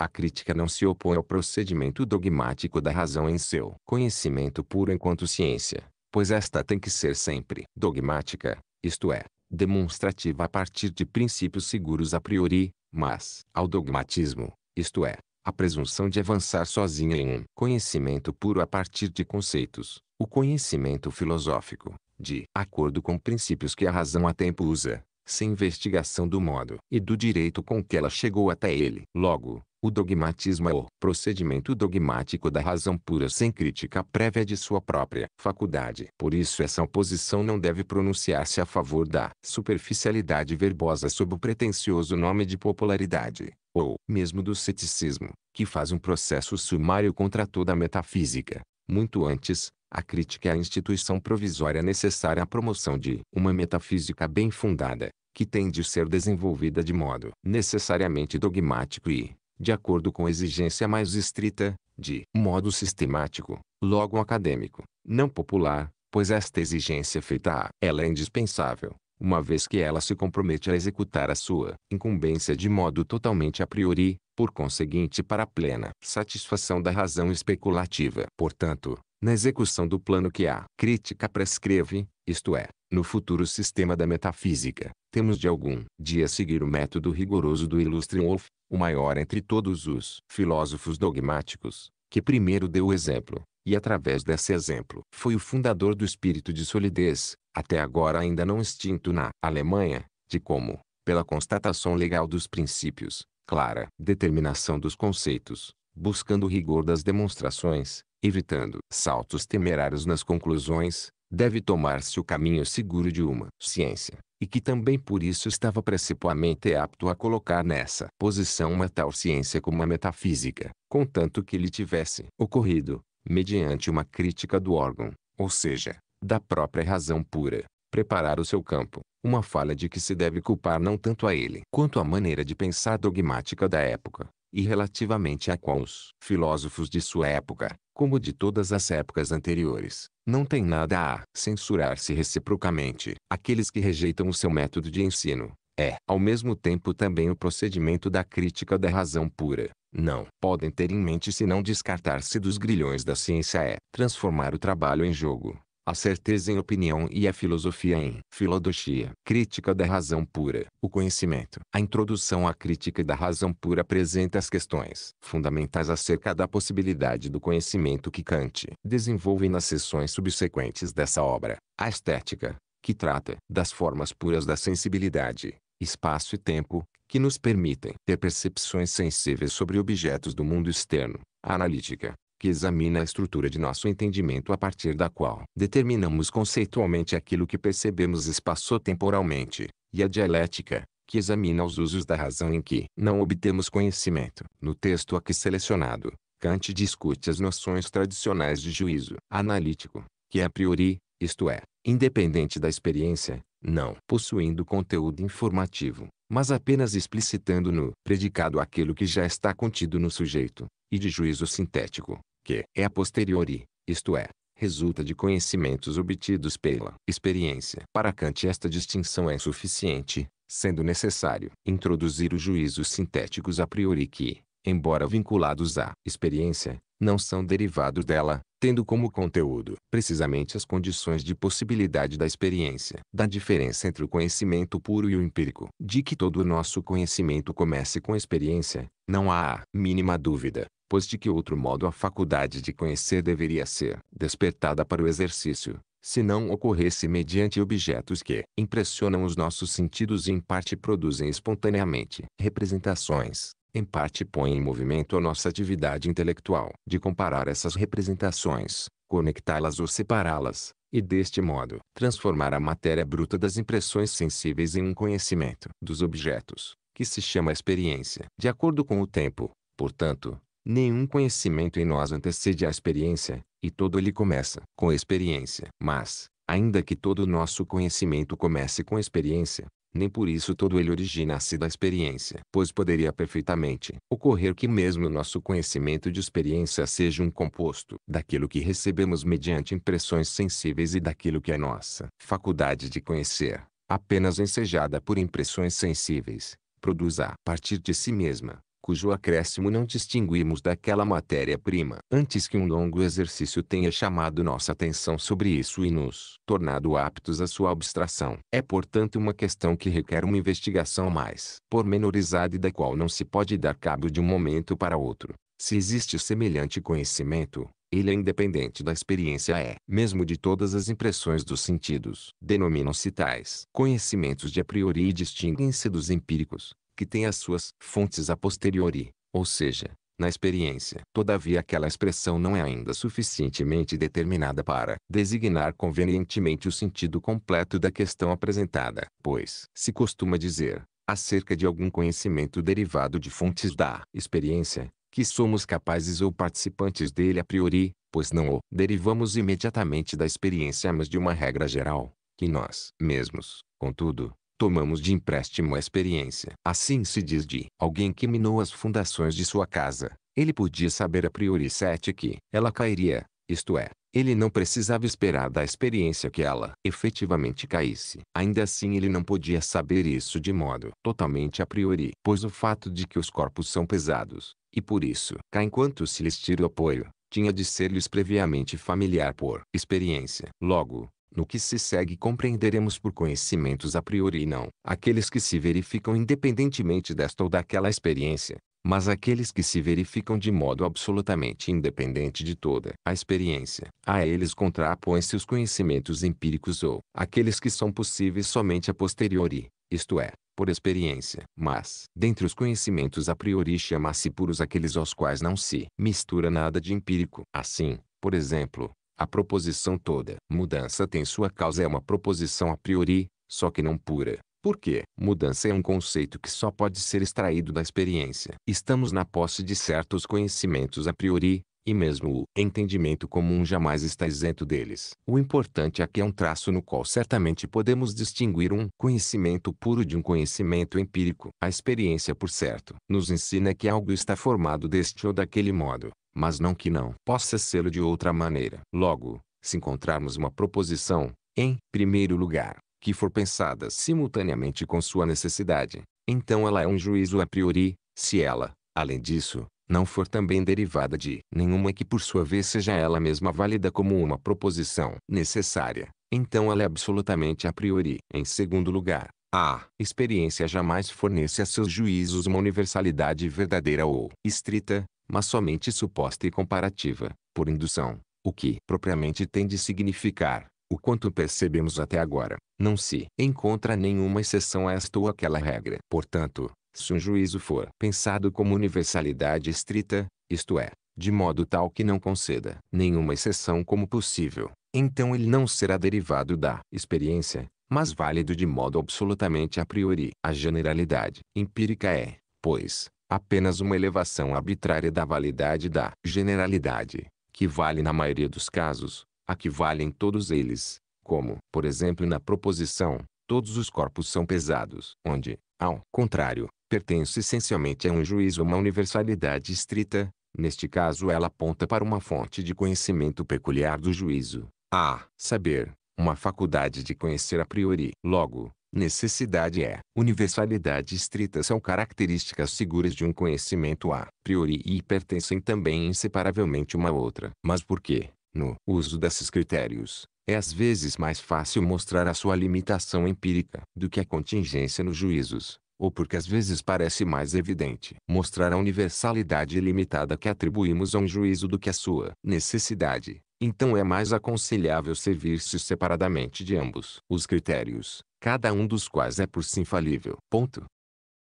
A crítica não se opõe ao procedimento dogmático da razão em seu conhecimento puro enquanto ciência, pois esta tem que ser sempre dogmática, isto é, demonstrativa a partir de princípios seguros a priori, mas ao dogmatismo, isto é, a presunção de avançar sozinha em um conhecimento puro a partir de conceitos, o conhecimento filosófico, de acordo com princípios que a razão a tempo usa, sem investigação do modo e do direito com que ela chegou até ele. Logo, o dogmatismo é o procedimento dogmático da razão pura sem crítica prévia de sua própria faculdade. Por isso essa oposição não deve pronunciar-se a favor da superficialidade verbosa sob o pretensioso nome de popularidade, ou mesmo do ceticismo, que faz um processo sumário contra toda a metafísica. Muito antes, a crítica é a instituição provisória necessária à promoção de uma metafísica bem fundada, que tem de ser desenvolvida de modo necessariamente dogmático e, de acordo com exigência mais estrita, de modo sistemático, logo acadêmico, não popular, pois esta exigência feita a ela é indispensável, uma vez que ela se compromete a executar a sua incumbência de modo totalmente a priori, por conseguinte para a plena satisfação da razão especulativa. Portanto, na execução do plano que a crítica prescreve, isto é, no futuro sistema da metafísica, temos de algum dia seguir o método rigoroso do ilustre Wolff, o maior entre todos os filósofos dogmáticos, que primeiro deu o exemplo, e através desse exemplo foi o fundador do espírito de solidez, até agora ainda não extinto na Alemanha, de como, pela constatação legal dos princípios, clara determinação dos conceitos, buscando o rigor das demonstrações, evitando saltos temerários nas conclusões, deve tomar-se o caminho seguro de uma ciência, e que também por isso estava principalmente apto a colocar nessa posição uma tal ciência como a metafísica, contanto que lhe tivesse ocorrido, mediante uma crítica do órgão, ou seja, da própria razão pura, preparar o seu campo, uma falha de que se deve culpar não tanto a ele quanto a maneira de pensar dogmática da época, e relativamente a qual os filósofos de sua época, como de todas as épocas anteriores, não tem nada a censurar-se reciprocamente. Aqueles que rejeitam o seu método de ensino, é, ao mesmo tempo também o procedimento da crítica da razão pura. Não podem ter em mente se não descartar-se dos grilhões da ciência é transformar o trabalho em jogo, a certeza em opinião e a filosofia em filodoxia. Crítica da razão pura. O conhecimento. A introdução à crítica da razão pura apresenta as questões fundamentais acerca da possibilidade do conhecimento que Kant desenvolve nas sessões subsequentes dessa obra. A estética, que trata das formas puras da sensibilidade, espaço e tempo, que nos permitem ter percepções sensíveis sobre objetos do mundo externo. A analítica, que examina a estrutura de nosso entendimento a partir da qual determinamos conceitualmente aquilo que percebemos espaço temporalmente, e a dialética, que examina os usos da razão em que não obtemos conhecimento. No texto aqui selecionado, Kant discute as noções tradicionais de juízo analítico, que a priori, isto é, independente da experiência, não possuindo conteúdo informativo, mas apenas explicitando no predicado aquilo que já está contido no sujeito, e de juízo sintético, que é a posteriori, isto é, resulta de conhecimentos obtidos pela experiência. Para Kant esta distinção é insuficiente, sendo necessário introduzir os juízos sintéticos a priori que, embora vinculados à experiência, não são derivados dela, tendo como conteúdo precisamente as condições de possibilidade da experiência, da diferença entre o conhecimento puro e o empírico. De que todo o nosso conhecimento comece com a experiência, não há a mínima dúvida pois de que outro modo a faculdade de conhecer deveria ser despertada para o exercício, se não ocorresse mediante objetos que impressionam os nossos sentidos e em parte produzem espontaneamente representações, em parte põem em movimento a nossa atividade intelectual, de comparar essas representações, conectá-las ou separá-las, e deste modo transformar a matéria bruta das impressões sensíveis em um conhecimento dos objetos, que se chama experiência. De acordo com o tempo, portanto, Nenhum conhecimento em nós antecede a experiência, e todo ele começa com experiência. Mas, ainda que todo o nosso conhecimento comece com experiência, nem por isso todo ele origina-se da experiência. Pois poderia perfeitamente ocorrer que mesmo o nosso conhecimento de experiência seja um composto daquilo que recebemos mediante impressões sensíveis e daquilo que é nossa faculdade de conhecer, apenas ensejada por impressões sensíveis, produz a partir de si mesma cujo acréscimo não distinguimos daquela matéria-prima. Antes que um longo exercício tenha chamado nossa atenção sobre isso e nos tornado aptos à sua abstração. É portanto uma questão que requer uma investigação mais pormenorizada e da qual não se pode dar cabo de um momento para outro. Se existe semelhante conhecimento, ele é independente da experiência é, mesmo de todas as impressões dos sentidos. Denominam-se tais conhecimentos de a priori e distinguem-se dos empíricos, que tem as suas fontes a posteriori, ou seja, na experiência. Todavia aquela expressão não é ainda suficientemente determinada para designar convenientemente o sentido completo da questão apresentada, pois se costuma dizer, acerca de algum conhecimento derivado de fontes da experiência, que somos capazes ou participantes dele a priori, pois não o derivamos imediatamente da experiência mas de uma regra geral, que nós mesmos, contudo, Tomamos de empréstimo a experiência. Assim se diz de alguém que minou as fundações de sua casa. Ele podia saber a priori sete que ela cairia, isto é, ele não precisava esperar da experiência que ela efetivamente caísse. Ainda assim ele não podia saber isso de modo totalmente a priori, pois o fato de que os corpos são pesados, e por isso caem enquanto se lhes tira o apoio, tinha de ser-lhes previamente familiar por experiência. Logo, no que se segue compreenderemos por conhecimentos a priori não aqueles que se verificam independentemente desta ou daquela experiência, mas aqueles que se verificam de modo absolutamente independente de toda a experiência. A eles contrapõem-se os conhecimentos empíricos ou aqueles que são possíveis somente a posteriori, isto é, por experiência. Mas, dentre os conhecimentos a priori chama-se puros aqueles aos quais não se mistura nada de empírico. Assim, por exemplo, a proposição toda mudança tem sua causa é uma proposição a priori, só que não pura. Por quê? Mudança é um conceito que só pode ser extraído da experiência. Estamos na posse de certos conhecimentos a priori, e mesmo o entendimento comum jamais está isento deles. O importante aqui é um traço no qual certamente podemos distinguir um conhecimento puro de um conhecimento empírico. A experiência, por certo, nos ensina que algo está formado deste ou daquele modo, mas não que não possa sê-lo de outra maneira. Logo, se encontrarmos uma proposição, em primeiro lugar, que for pensada simultaneamente com sua necessidade, então ela é um juízo a priori, se ela, além disso, não for também derivada de nenhuma que por sua vez seja ela mesma válida como uma proposição necessária, então ela é absolutamente a priori. Em segundo lugar, a experiência jamais fornece a seus juízos uma universalidade verdadeira ou estrita, mas somente suposta e comparativa, por indução, o que propriamente tem de significar, o quanto percebemos até agora, não se encontra nenhuma exceção a esta ou aquela regra. Portanto, se um juízo for pensado como universalidade estrita, isto é, de modo tal que não conceda nenhuma exceção como possível, então ele não será derivado da experiência, mas válido de modo absolutamente a priori. A generalidade empírica é, pois, apenas uma elevação arbitrária da validade da generalidade, que vale na maioria dos casos, a que vale em todos eles, como, por exemplo na proposição, todos os corpos são pesados, onde, ao contrário, pertence essencialmente a um juízo uma universalidade estrita, neste caso ela aponta para uma fonte de conhecimento peculiar do juízo, a saber, uma faculdade de conhecer a priori. Logo, Necessidade é. Universalidade estrita são características seguras de um conhecimento a priori e pertencem também inseparavelmente uma à outra. Mas por que, no uso desses critérios, é às vezes mais fácil mostrar a sua limitação empírica do que a contingência nos juízos, ou porque às vezes parece mais evidente mostrar a universalidade ilimitada que atribuímos a um juízo do que a sua necessidade. Então é mais aconselhável servir-se separadamente de ambos os critérios, cada um dos quais é por si infalível. Ponto.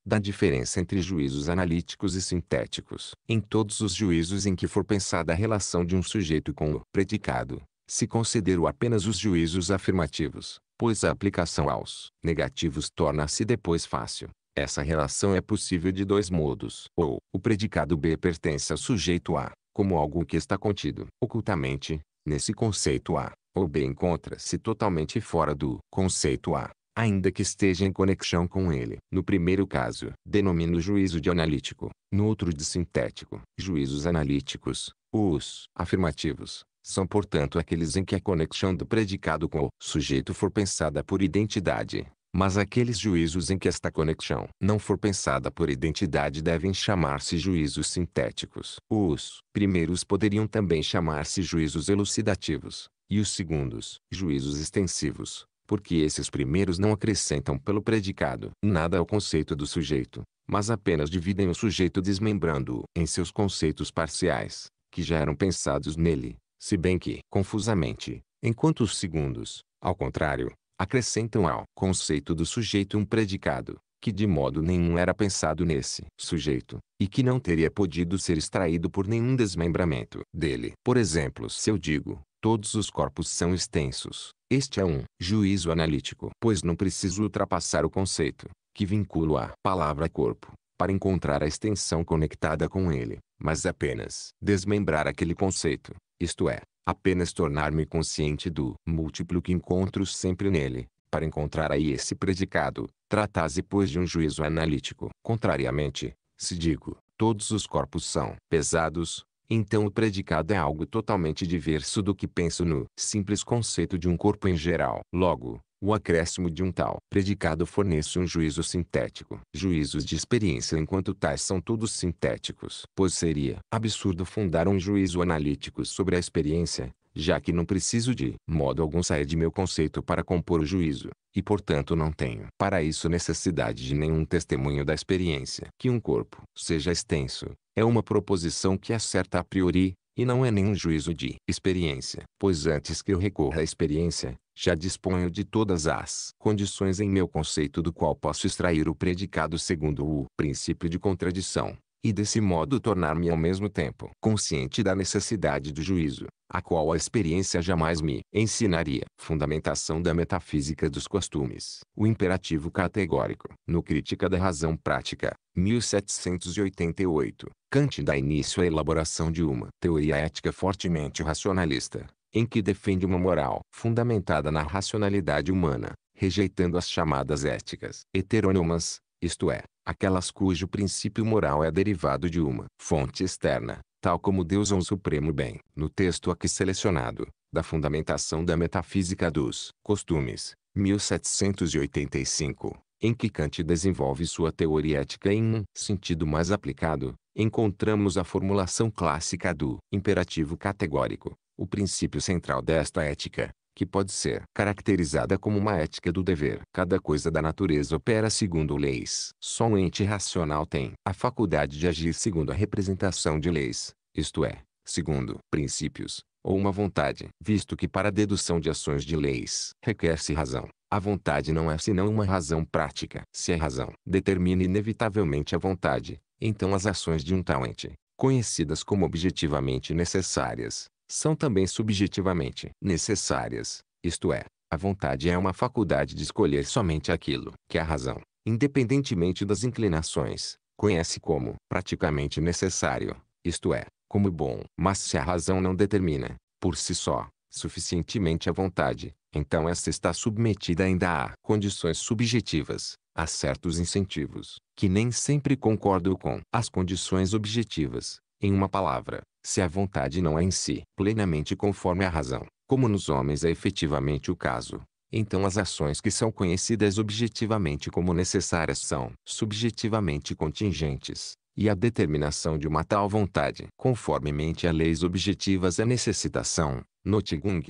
Da diferença entre juízos analíticos e sintéticos. Em todos os juízos em que for pensada a relação de um sujeito com o predicado, se considero apenas os juízos afirmativos, pois a aplicação aos negativos torna-se depois fácil. Essa relação é possível de dois modos. Ou o predicado B pertence ao sujeito A, como algo que está contido ocultamente, nesse conceito A, ou B encontra-se totalmente fora do conceito A, ainda que esteja em conexão com ele. No primeiro caso, denomino juízo de analítico, no outro de sintético. Juízos analíticos, os afirmativos, são portanto aqueles em que a conexão do predicado com o sujeito for pensada por identidade. Mas aqueles juízos em que esta conexão não for pensada por identidade devem chamar-se juízos sintéticos. Os primeiros poderiam também chamar-se juízos elucidativos, e os segundos, juízos extensivos porque esses primeiros não acrescentam pelo predicado nada ao conceito do sujeito, mas apenas dividem o sujeito desmembrando-o em seus conceitos parciais, que já eram pensados nele, se bem que, confusamente, enquanto os segundos, ao contrário, acrescentam ao conceito do sujeito um predicado, que de modo nenhum era pensado nesse sujeito, e que não teria podido ser extraído por nenhum desmembramento dele. Por exemplo, se eu digo, Todos os corpos são extensos. Este é um juízo analítico, pois não preciso ultrapassar o conceito, que vinculo a palavra corpo, para encontrar a extensão conectada com ele, mas apenas desmembrar aquele conceito, isto é, apenas tornar-me consciente do múltiplo que encontro sempre nele, para encontrar aí esse predicado, tratase pois de um juízo analítico. Contrariamente, se digo, todos os corpos são pesados, então o predicado é algo totalmente diverso do que penso no simples conceito de um corpo em geral. Logo, o acréscimo de um tal predicado fornece um juízo sintético. Juízos de experiência enquanto tais são todos sintéticos. Pois seria absurdo fundar um juízo analítico sobre a experiência, já que não preciso de modo algum sair de meu conceito para compor o juízo, e portanto não tenho para isso necessidade de nenhum testemunho da experiência. Que um corpo seja extenso, é uma proposição que é certa a priori, e não é nenhum juízo de experiência. Pois antes que eu recorra à experiência, já disponho de todas as condições em meu conceito do qual posso extrair o predicado segundo o princípio de contradição e desse modo tornar-me ao mesmo tempo consciente da necessidade do juízo, a qual a experiência jamais me ensinaria. Fundamentação da metafísica dos costumes. O imperativo categórico. No Crítica da Razão Prática, 1788, Kant dá início à elaboração de uma teoria ética fortemente racionalista, em que defende uma moral fundamentada na racionalidade humana, rejeitando as chamadas éticas heterônomas, isto é, aquelas cujo princípio moral é derivado de uma fonte externa, tal como Deus é um supremo bem. No texto aqui selecionado, da Fundamentação da Metafísica dos Costumes, 1785, em que Kant desenvolve sua teoria ética em um sentido mais aplicado, encontramos a formulação clássica do imperativo categórico. O princípio central desta ética, que pode ser caracterizada como uma ética do dever. Cada coisa da natureza opera segundo leis. Só um ente racional tem a faculdade de agir segundo a representação de leis, isto é, segundo princípios, ou uma vontade. Visto que para a dedução de ações de leis requer-se razão, a vontade não é senão uma razão prática. Se a razão determina inevitavelmente a vontade, então as ações de um tal ente, conhecidas como objetivamente necessárias, são também subjetivamente necessárias, isto é, a vontade é uma faculdade de escolher somente aquilo que a razão, independentemente das inclinações, conhece como praticamente necessário, isto é, como bom. Mas se a razão não determina, por si só, suficientemente a vontade, então essa está submetida ainda a condições subjetivas, a certos incentivos, que nem sempre concordam com as condições objetivas, em uma palavra, se a vontade não é em si plenamente conforme à razão, como nos homens é efetivamente o caso, então as ações que são conhecidas objetivamente como necessárias são subjetivamente contingentes, e a determinação de uma tal vontade conformemente a leis objetivas é necessitação, Notigung,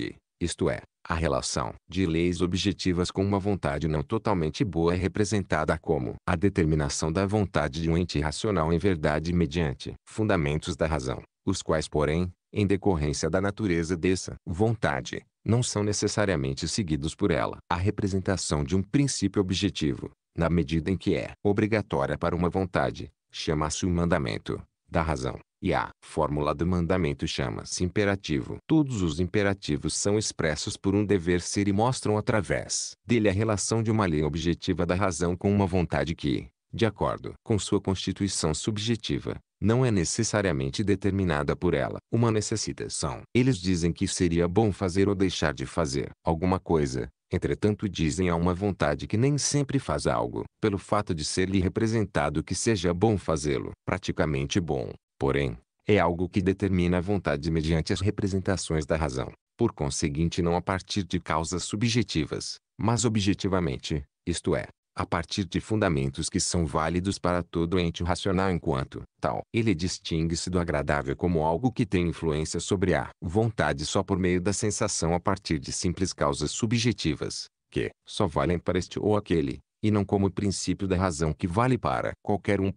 isto é, a relação de leis objetivas com uma vontade não totalmente boa é representada como a determinação da vontade de um ente racional em verdade mediante fundamentos da razão, os quais, porém, em decorrência da natureza dessa vontade, não são necessariamente seguidos por ela. A representação de um princípio objetivo, na medida em que é obrigatória para uma vontade, chama-se o mandamento da razão. E a fórmula do mandamento chama-se imperativo. Todos os imperativos são expressos por um dever ser e mostram através dele a relação de uma lei objetiva da razão com uma vontade que, de acordo com sua constituição subjetiva, não é necessariamente determinada por ela. Uma necessitação. Eles dizem que seria bom fazer ou deixar de fazer alguma coisa, entretanto dizem a uma vontade que nem sempre faz algo, pelo fato de ser-lhe representado que seja bom fazê-lo, praticamente bom, porém, é algo que determina a vontade mediante as representações da razão, por conseguinte não a partir de causas subjetivas, mas objetivamente, isto é, a partir de fundamentos que são válidos para todo ente racional enquanto tal. Ele distingue-se do agradável como algo que tem influência sobre a vontade só por meio da sensação a partir de simples causas subjetivas, que só valem para este ou aquele, e não como o princípio da razão que vale para qualquer um.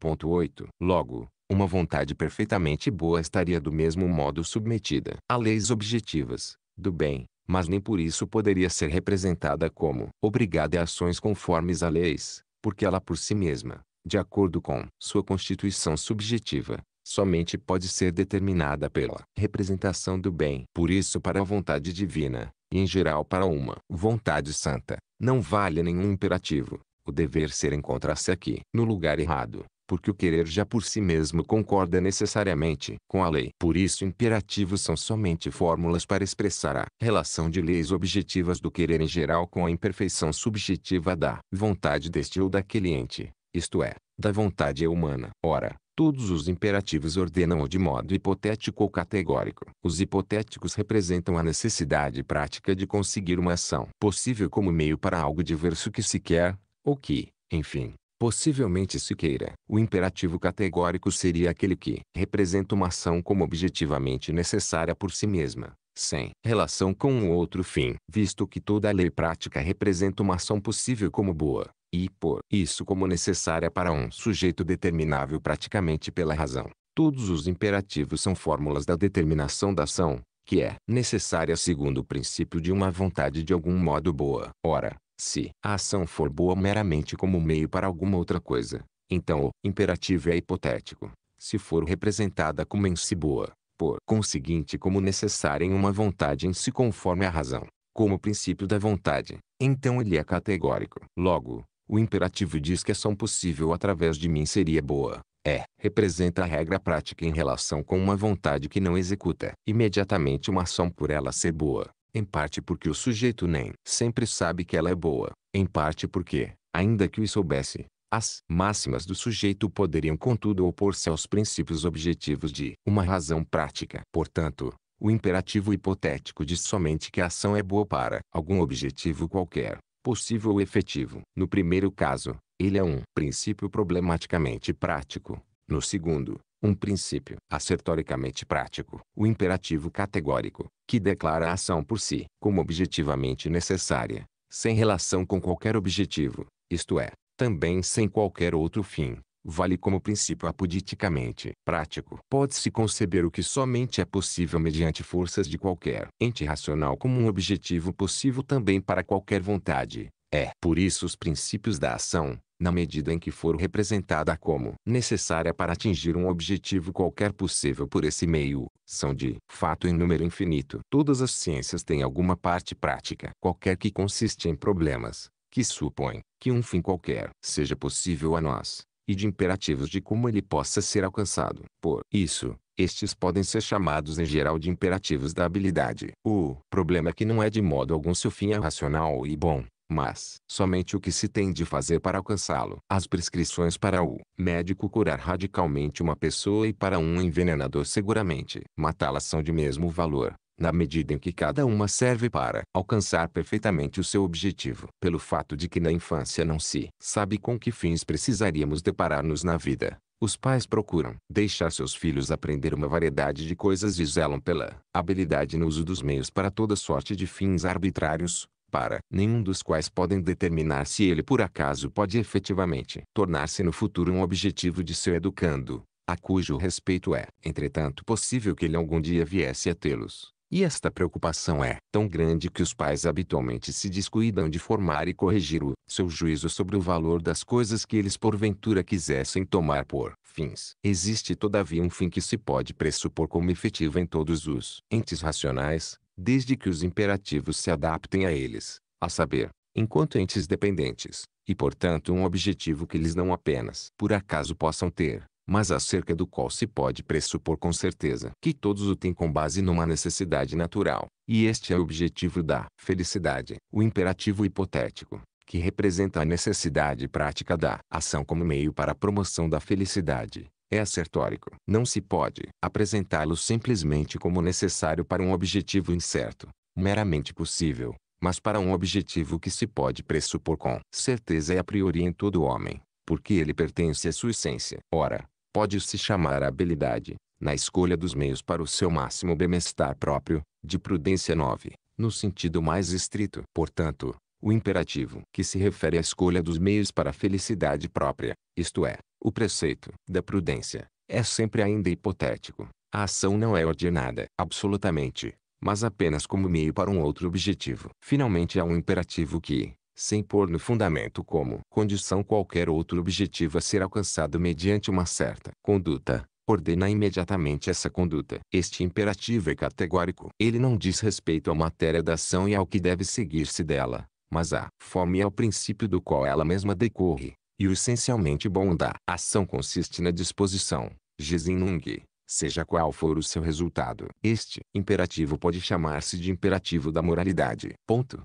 Logo, uma vontade perfeitamente boa estaria do mesmo modo submetida a leis objetivas, do bem, mas nem por isso poderia ser representada como obrigada a ações conformes a leis, porque ela por si mesma, de acordo com sua constituição subjetiva, somente pode ser determinada pela representação do bem. Por isso para a vontade divina, e em geral para uma vontade santa, não vale nenhum imperativo, o dever ser encontra-se aqui, no lugar errado porque o querer já por si mesmo concorda necessariamente com a lei. Por isso imperativos são somente fórmulas para expressar a relação de leis objetivas do querer em geral com a imperfeição subjetiva da vontade deste ou daquele ente, isto é, da vontade humana. Ora, Todos os imperativos ordenam-o de modo hipotético ou categórico. Os hipotéticos representam a necessidade prática de conseguir uma ação possível como meio para algo diverso que se quer, ou que, enfim, Possivelmente se queira. O imperativo categórico seria aquele que representa uma ação como objetivamente necessária por si mesma, sem relação com um outro fim, visto que toda lei prática representa uma ação possível como boa, e por isso como necessária para um sujeito determinável praticamente pela razão. Todos os imperativos são fórmulas da determinação da ação, que é necessária segundo o princípio de uma vontade de algum modo boa. Ora, se a ação for boa meramente como meio para alguma outra coisa, então o imperativo é hipotético. Se for representada como em si boa, por conseguinte como necessária em uma vontade em si conforme à razão, como princípio da vontade, então ele é categórico. Logo, o imperativo diz que a ação possível através de mim seria boa. É, representa a regra prática em relação com uma vontade que não executa imediatamente uma ação por ela ser boa em parte porque o sujeito nem sempre sabe que ela é boa, em parte porque, ainda que o soubesse, as máximas do sujeito poderiam contudo opor-se aos princípios objetivos de uma razão prática. Portanto, o imperativo hipotético diz somente que a ação é boa para algum objetivo qualquer, possível ou efetivo. No primeiro caso, ele é um princípio problematicamente prático, no segundo, um princípio acertoricamente prático, o imperativo categórico, que declara a ação por si como objetivamente necessária, sem relação com qualquer objetivo, isto é, também sem qualquer outro fim, vale como princípio apoditicamente prático. Pode-se conceber o que somente é possível mediante forças de qualquer ente racional como um objetivo possível também para qualquer vontade. É por isso os princípios da ação, na medida em que for representada como necessária para atingir um objetivo qualquer possível por esse meio, são de fato em número infinito. Todas as ciências têm alguma parte prática, qualquer que consiste em problemas, que supõem que um fim qualquer seja possível a nós, e de imperativos de como ele possa ser alcançado. Por isso, estes podem ser chamados em geral de imperativos da habilidade. O problema é que não é de modo algum se o fim é racional e bom, mas somente o que se tem de fazer para alcançá-lo. As prescrições para o médico curar radicalmente uma pessoa e para um envenenador seguramente matá-la são de mesmo valor, na medida em que cada uma serve para alcançar perfeitamente o seu objetivo. Pelo fato de que na infância não se sabe com que fins precisaríamos deparar-nos na vida, os pais procuram deixar seus filhos aprender uma variedade de coisas e zelam pela habilidade no uso dos meios para toda sorte de fins arbitrários, para, nenhum dos quais podem determinar se ele por acaso pode efetivamente tornar-se no futuro um objetivo de seu educando, a cujo respeito é, entretanto, possível que ele algum dia viesse a tê-los. E esta preocupação é tão grande que os pais habitualmente se descuidam de formar e corrigir o seu juízo sobre o valor das coisas que eles porventura quisessem tomar por fins. Existe todavia um fim que se pode pressupor como efetivo em todos os entes racionais, desde que os imperativos se adaptem a eles, a saber, enquanto entes dependentes, e portanto um objetivo que eles não apenas por acaso possam ter, mas acerca do qual se pode pressupor com certeza que todos o têm com base numa necessidade natural, e este é o objetivo da felicidade, o imperativo hipotético, que representa a necessidade prática da ação como meio para a promoção da felicidade é acertórico. Não se pode apresentá-lo simplesmente como necessário para um objetivo incerto, meramente possível, mas para um objetivo que se pode pressupor com certeza e a priori em todo homem, porque ele pertence à sua essência. Ora, pode-se chamar a habilidade, na escolha dos meios para o seu máximo bem-estar próprio, de prudência 9, no sentido mais estrito. Portanto, o imperativo que se refere à escolha dos meios para a felicidade própria, isto é, o preceito da prudência é sempre ainda hipotético. A ação não é ordenada absolutamente, mas apenas como meio para um outro objetivo. Finalmente há um imperativo que, sem pôr no fundamento como condição qualquer outro objetivo a ser alcançado mediante uma certa conduta, ordena imediatamente essa conduta. Este imperativo é categórico. Ele não diz respeito à matéria da ação e ao que deve seguir-se dela, mas à forma e ao princípio do qual ela mesma decorre. E o essencialmente bom da ação consiste na disposição, Jizin Nung, seja qual for o seu resultado. Este imperativo pode chamar-se de imperativo da moralidade. Ponto.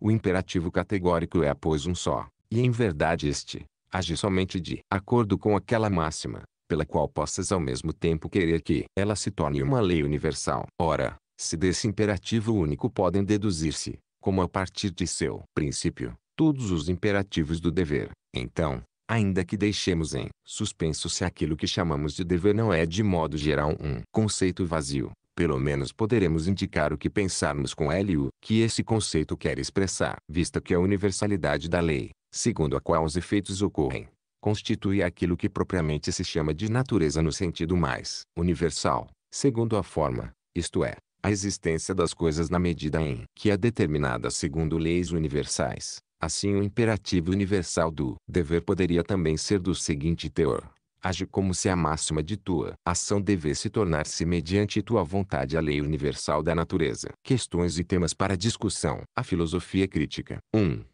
O imperativo categórico é após um só, e em verdade este age somente de acordo com aquela máxima, pela qual possas ao mesmo tempo querer que ela se torne uma lei universal. Ora, se desse imperativo único podem deduzir-se, como a partir de seu princípio, todos os imperativos do dever. Então, ainda que deixemos em suspenso se aquilo que chamamos de dever não é de modo geral um conceito vazio, pelo menos poderemos indicar o que pensarmos com ele e o que esse conceito quer expressar, vista que a universalidade da lei, segundo a qual os efeitos ocorrem, constitui aquilo que propriamente se chama de natureza no sentido mais universal, segundo a forma, isto é, a existência das coisas na medida em que é determinada segundo leis universais. Assim o imperativo universal do dever poderia também ser do seguinte teor. Age como se a máxima de tua ação devesse tornar-se mediante tua vontade a lei universal da natureza. Questões e temas para discussão. A filosofia crítica. 1.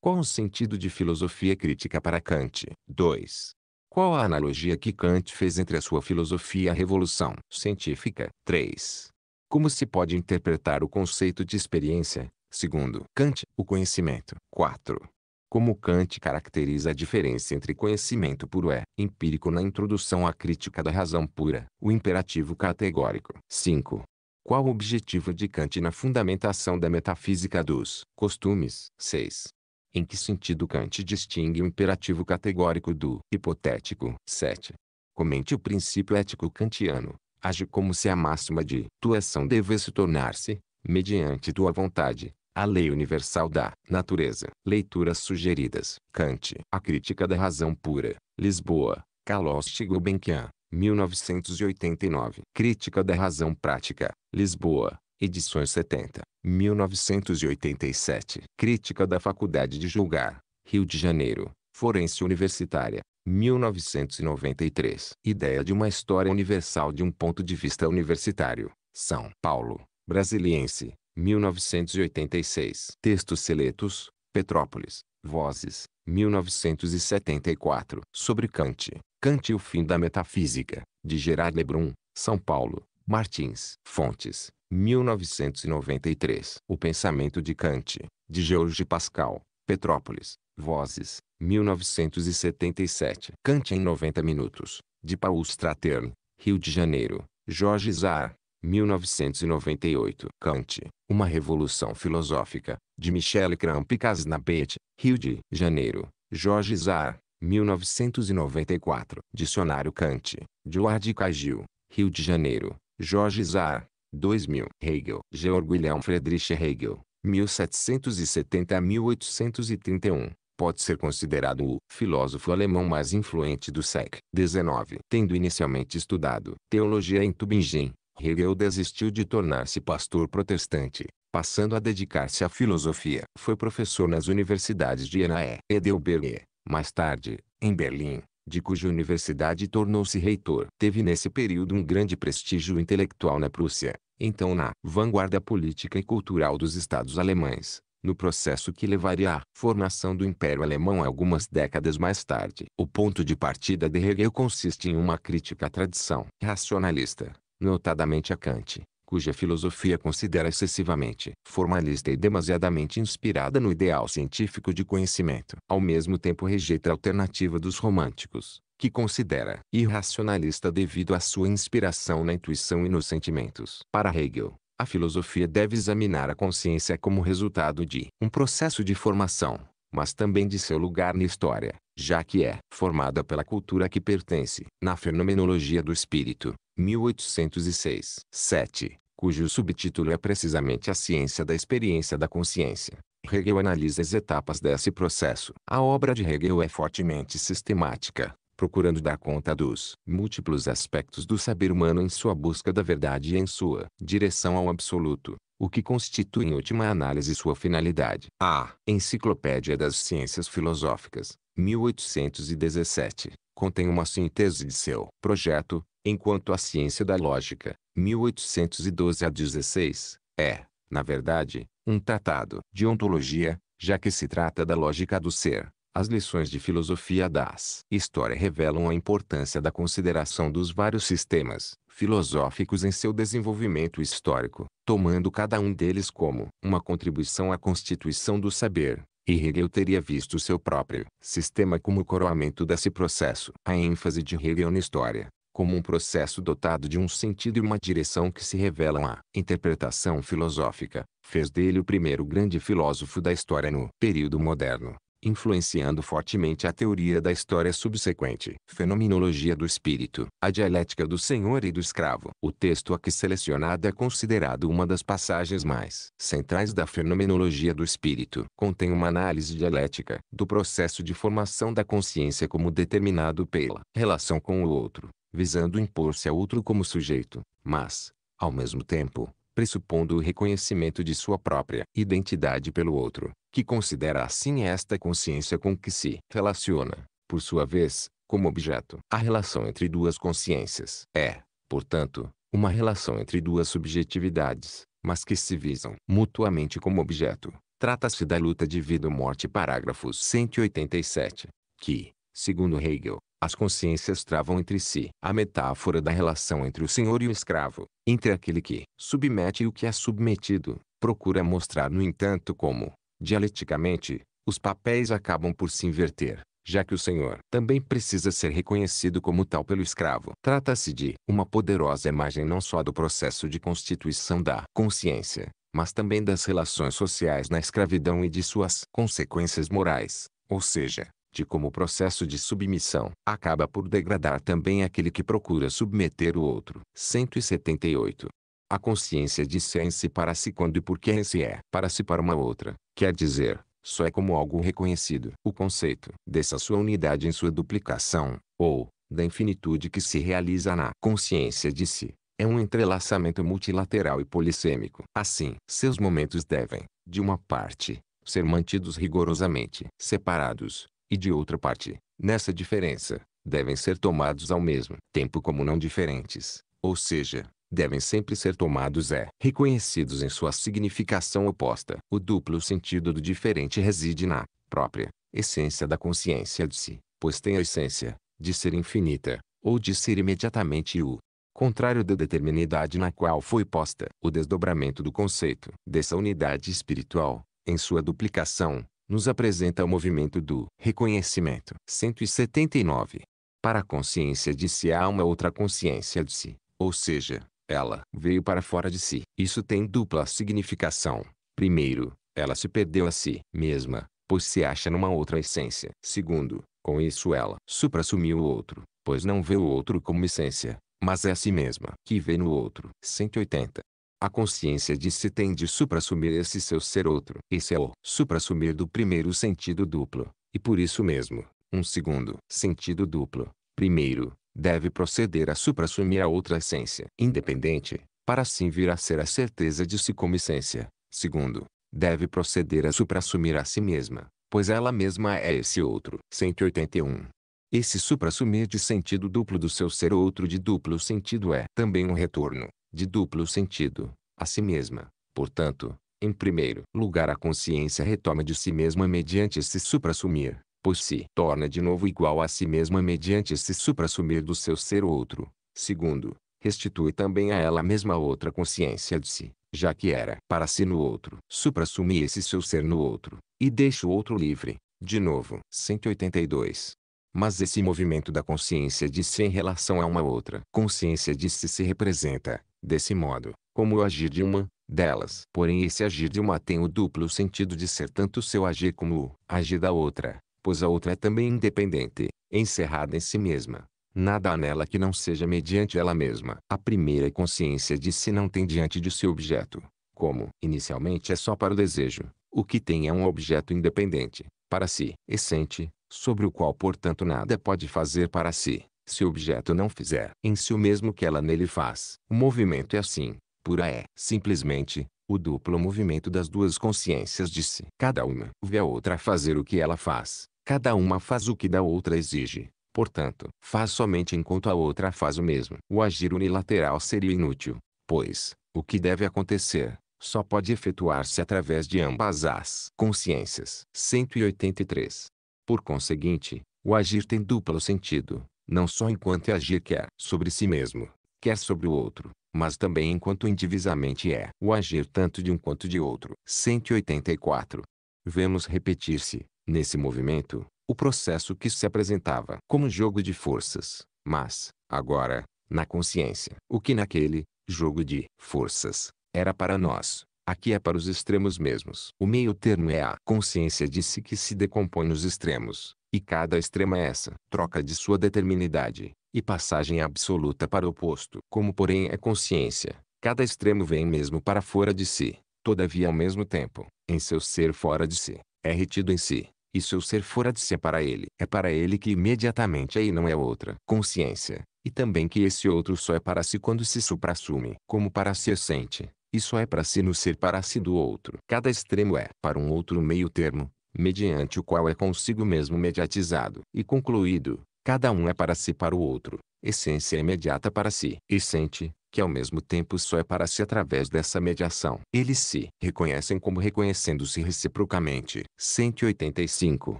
Qual o sentido de filosofia crítica para Kant? 2. Qual a analogia que Kant fez entre a sua filosofia e a revolução científica? 3. Como se pode interpretar o conceito de experiência, Segundo, Kant, o conhecimento. 4. Como Kant caracteriza a diferença entre conhecimento puro é empírico na introdução à crítica da razão pura, o imperativo categórico. 5. Qual o objetivo de Kant na fundamentação da metafísica dos costumes? 6. Em que sentido Kant distingue o imperativo categórico do hipotético? 7. Comente o princípio ético kantiano. Age como se a máxima de ação devesse tornar-se, mediante tua vontade, a lei universal da natureza. Leituras sugeridas. Kant. A crítica da razão pura. Lisboa. Kalost Gulbenkian. 1989. Crítica da razão prática. Lisboa. Edições 70. 1987. Crítica da faculdade de julgar. Rio de Janeiro. Forense Universitária. 1993. Ideia de uma história universal de um ponto de vista universitário. São Paulo. Brasiliense. 1986. Textos seletos, Petrópolis, Vozes, 1974. Sobre Kant. Kant e o fim da metafísica, de Gerard Lebrun, São Paulo, Martins. Fontes, 1993. O pensamento de Kant, de George Pascal, Petrópolis, Vozes, 1977. Kant em 90 minutos, de Paul Stratern, Rio de Janeiro, Jorge Zar. 1998. Kant, Uma Revolução Filosófica, de Michel Cramp-Casnapet, Rio de Janeiro, Jorge Zar, 1994. Dicionário Kant, Duarte Cagil, Rio de Janeiro, Jorge Zar, 2000. Hegel, Georg Wilhelm Friedrich Hegel, 1770-1831. Pode ser considerado o filósofo alemão mais influente do século XIX, tendo inicialmente estudado teologia em Tübingen, Hegel desistiu de tornar-se pastor protestante, passando a dedicar-se à filosofia. Foi professor nas universidades de Enaé, Heidelberg, mais tarde, em Berlim, de cuja universidade tornou-se reitor. Teve nesse período um grande prestígio intelectual na Prússia, então na vanguarda política e cultural dos estados alemães, no processo que levaria à formação do Império Alemão algumas décadas mais tarde. O ponto de partida de Hegel consiste em uma crítica à tradição racionalista notadamente a Kant, cuja filosofia considera excessivamente formalista e demasiadamente inspirada no ideal científico de conhecimento. Ao mesmo tempo rejeita a alternativa dos românticos, que considera irracionalista devido à sua inspiração na intuição e nos sentimentos. Para Hegel, a filosofia deve examinar a consciência como resultado de um processo de formação, mas também de seu lugar na história, já que é formada pela cultura que pertence. Na fenomenologia do espírito, 1806, 7, cujo subtítulo é precisamente a ciência da experiência da consciência. Hegel analisa as etapas desse processo. A obra de Hegel é fortemente sistemática, procurando dar conta dos múltiplos aspectos do saber humano em sua busca da verdade e em sua direção ao absoluto, o que constitui em última análise sua finalidade. A Enciclopédia das Ciências Filosóficas, 1817 contém uma síntese de seu projeto, enquanto a ciência da lógica, 1812 a 16, é, na verdade, um tratado de ontologia, já que se trata da lógica do ser. As lições de filosofia das história revelam a importância da consideração dos vários sistemas filosóficos em seu desenvolvimento histórico, tomando cada um deles como uma contribuição à constituição do saber. E Hegel teria visto seu próprio sistema como coroamento desse processo. A ênfase de Hegel na história, como um processo dotado de um sentido e uma direção que se revelam à interpretação filosófica, fez dele o primeiro grande filósofo da história no período moderno influenciando fortemente a teoria da história subsequente. Fenomenologia do espírito, a dialética do senhor e do escravo. O texto aqui selecionado é considerado uma das passagens mais centrais da fenomenologia do espírito. Contém uma análise dialética do processo de formação da consciência como determinado pela relação com o outro, visando impor-se a outro como sujeito, mas, ao mesmo tempo, pressupondo o reconhecimento de sua própria identidade pelo outro, que considera assim esta consciência com que se relaciona, por sua vez, como objeto. A relação entre duas consciências é, portanto, uma relação entre duas subjetividades, mas que se visam mutuamente como objeto. Trata-se da luta de vida ou morte, parágrafo 187, que, segundo Hegel, as consciências travam entre si. A metáfora da relação entre o senhor e o escravo, entre aquele que submete e o que é submetido, procura mostrar no entanto como, dialeticamente, os papéis acabam por se inverter, já que o senhor também precisa ser reconhecido como tal pelo escravo. Trata-se de uma poderosa imagem não só do processo de constituição da consciência, mas também das relações sociais na escravidão e de suas consequências morais, ou seja, de como o processo de submissão acaba por degradar também aquele que procura submeter o outro. 178. A consciência de si é em si para si quando e porque esse é para si para uma outra, quer dizer, só é como algo reconhecido. O conceito dessa sua unidade em sua duplicação, ou da infinitude que se realiza na consciência de si, é um entrelaçamento multilateral e polissêmico. Assim, seus momentos devem, de uma parte, ser mantidos rigorosamente separados, e de outra parte, nessa diferença, devem ser tomados ao mesmo tempo como não diferentes, ou seja, devem sempre ser tomados é reconhecidos em sua significação oposta. O duplo sentido do diferente reside na própria essência da consciência de si, pois tem a essência de ser infinita, ou de ser imediatamente o contrário da determinidade na qual foi posta. O desdobramento do conceito dessa unidade espiritual, em sua duplicação, nos apresenta o movimento do reconhecimento. 179. Para a consciência de si há uma outra consciência de si, ou seja, ela veio para fora de si. Isso tem dupla significação. Primeiro, ela se perdeu a si mesma, pois se acha numa outra essência. Segundo, com isso ela suprassumiu o outro, pois não vê o outro como essência, mas é a si mesma que vê no outro. 180 a consciência de si tem de suprassumir esse seu ser outro. Esse é o suprassumir do primeiro sentido duplo, e por isso mesmo, um segundo sentido duplo, primeiro, deve proceder a suprassumir a outra essência independente, para assim vir a ser a certeza de si como essência. Segundo, deve proceder a suprassumir a si mesma, pois ela mesma é esse outro. 181. Esse suprassumir de sentido duplo do seu ser outro de duplo sentido é também um retorno de duplo sentido, a si mesma. Portanto, em primeiro lugar a consciência retoma de si mesma mediante se suprassumir, pois se torna de novo igual a si mesma mediante se suprassumir do seu ser outro. Segundo, restitui também a ela mesma outra consciência de si, já que era para si no outro. Suprassumir esse seu ser no outro, e deixa o outro livre. De novo, 182. Mas esse movimento da consciência de si em relação a uma outra consciência de si se representa, Desse modo, como o agir de uma, delas. Porém esse agir de uma tem o duplo sentido de ser tanto seu agir como o agir da outra, pois a outra é também independente, encerrada em si mesma. Nada há nela que não seja mediante ela mesma. A primeira consciência de si não tem diante de seu objeto. Como, inicialmente é só para o desejo, o que tem é um objeto independente, para si, essente, sobre o qual portanto nada pode fazer para si. Se o objeto não fizer em si o mesmo que ela nele faz, o movimento é assim, pura é, simplesmente, o duplo movimento das duas consciências de si. Cada uma vê a outra fazer o que ela faz, cada uma faz o que da outra exige, portanto, faz somente enquanto a outra faz o mesmo. O agir unilateral seria inútil, pois, o que deve acontecer, só pode efetuar-se através de ambas as consciências. 183. Por conseguinte, o agir tem duplo sentido, não só enquanto agir quer sobre si mesmo, quer sobre o outro, mas também enquanto indivisamente é o agir tanto de um quanto de outro. 184. Vemos repetir-se, nesse movimento, o processo que se apresentava como jogo de forças, mas, agora, na consciência. O que naquele jogo de forças era para nós, aqui é para os extremos mesmos. O meio termo é a consciência de si que se decompõe nos extremos, e cada extremo é essa troca de sua determinidade e passagem absoluta para o oposto. Como porém é consciência, cada extremo vem mesmo para fora de si, todavia ao mesmo tempo, em seu ser fora de si, é retido em si, e seu ser fora de si é para ele. É para ele que imediatamente aí não é outra consciência, e também que esse outro só é para si quando se supra assume como para si é sente, e só é para si no ser para si do outro. Cada extremo é para um outro meio termo, mediante o qual é consigo mesmo mediatizado e concluído, cada um é para si para o outro, essência imediata para si, e sente, que ao mesmo tempo só é para si através dessa mediação. Eles se reconhecem como reconhecendo-se reciprocamente. 185.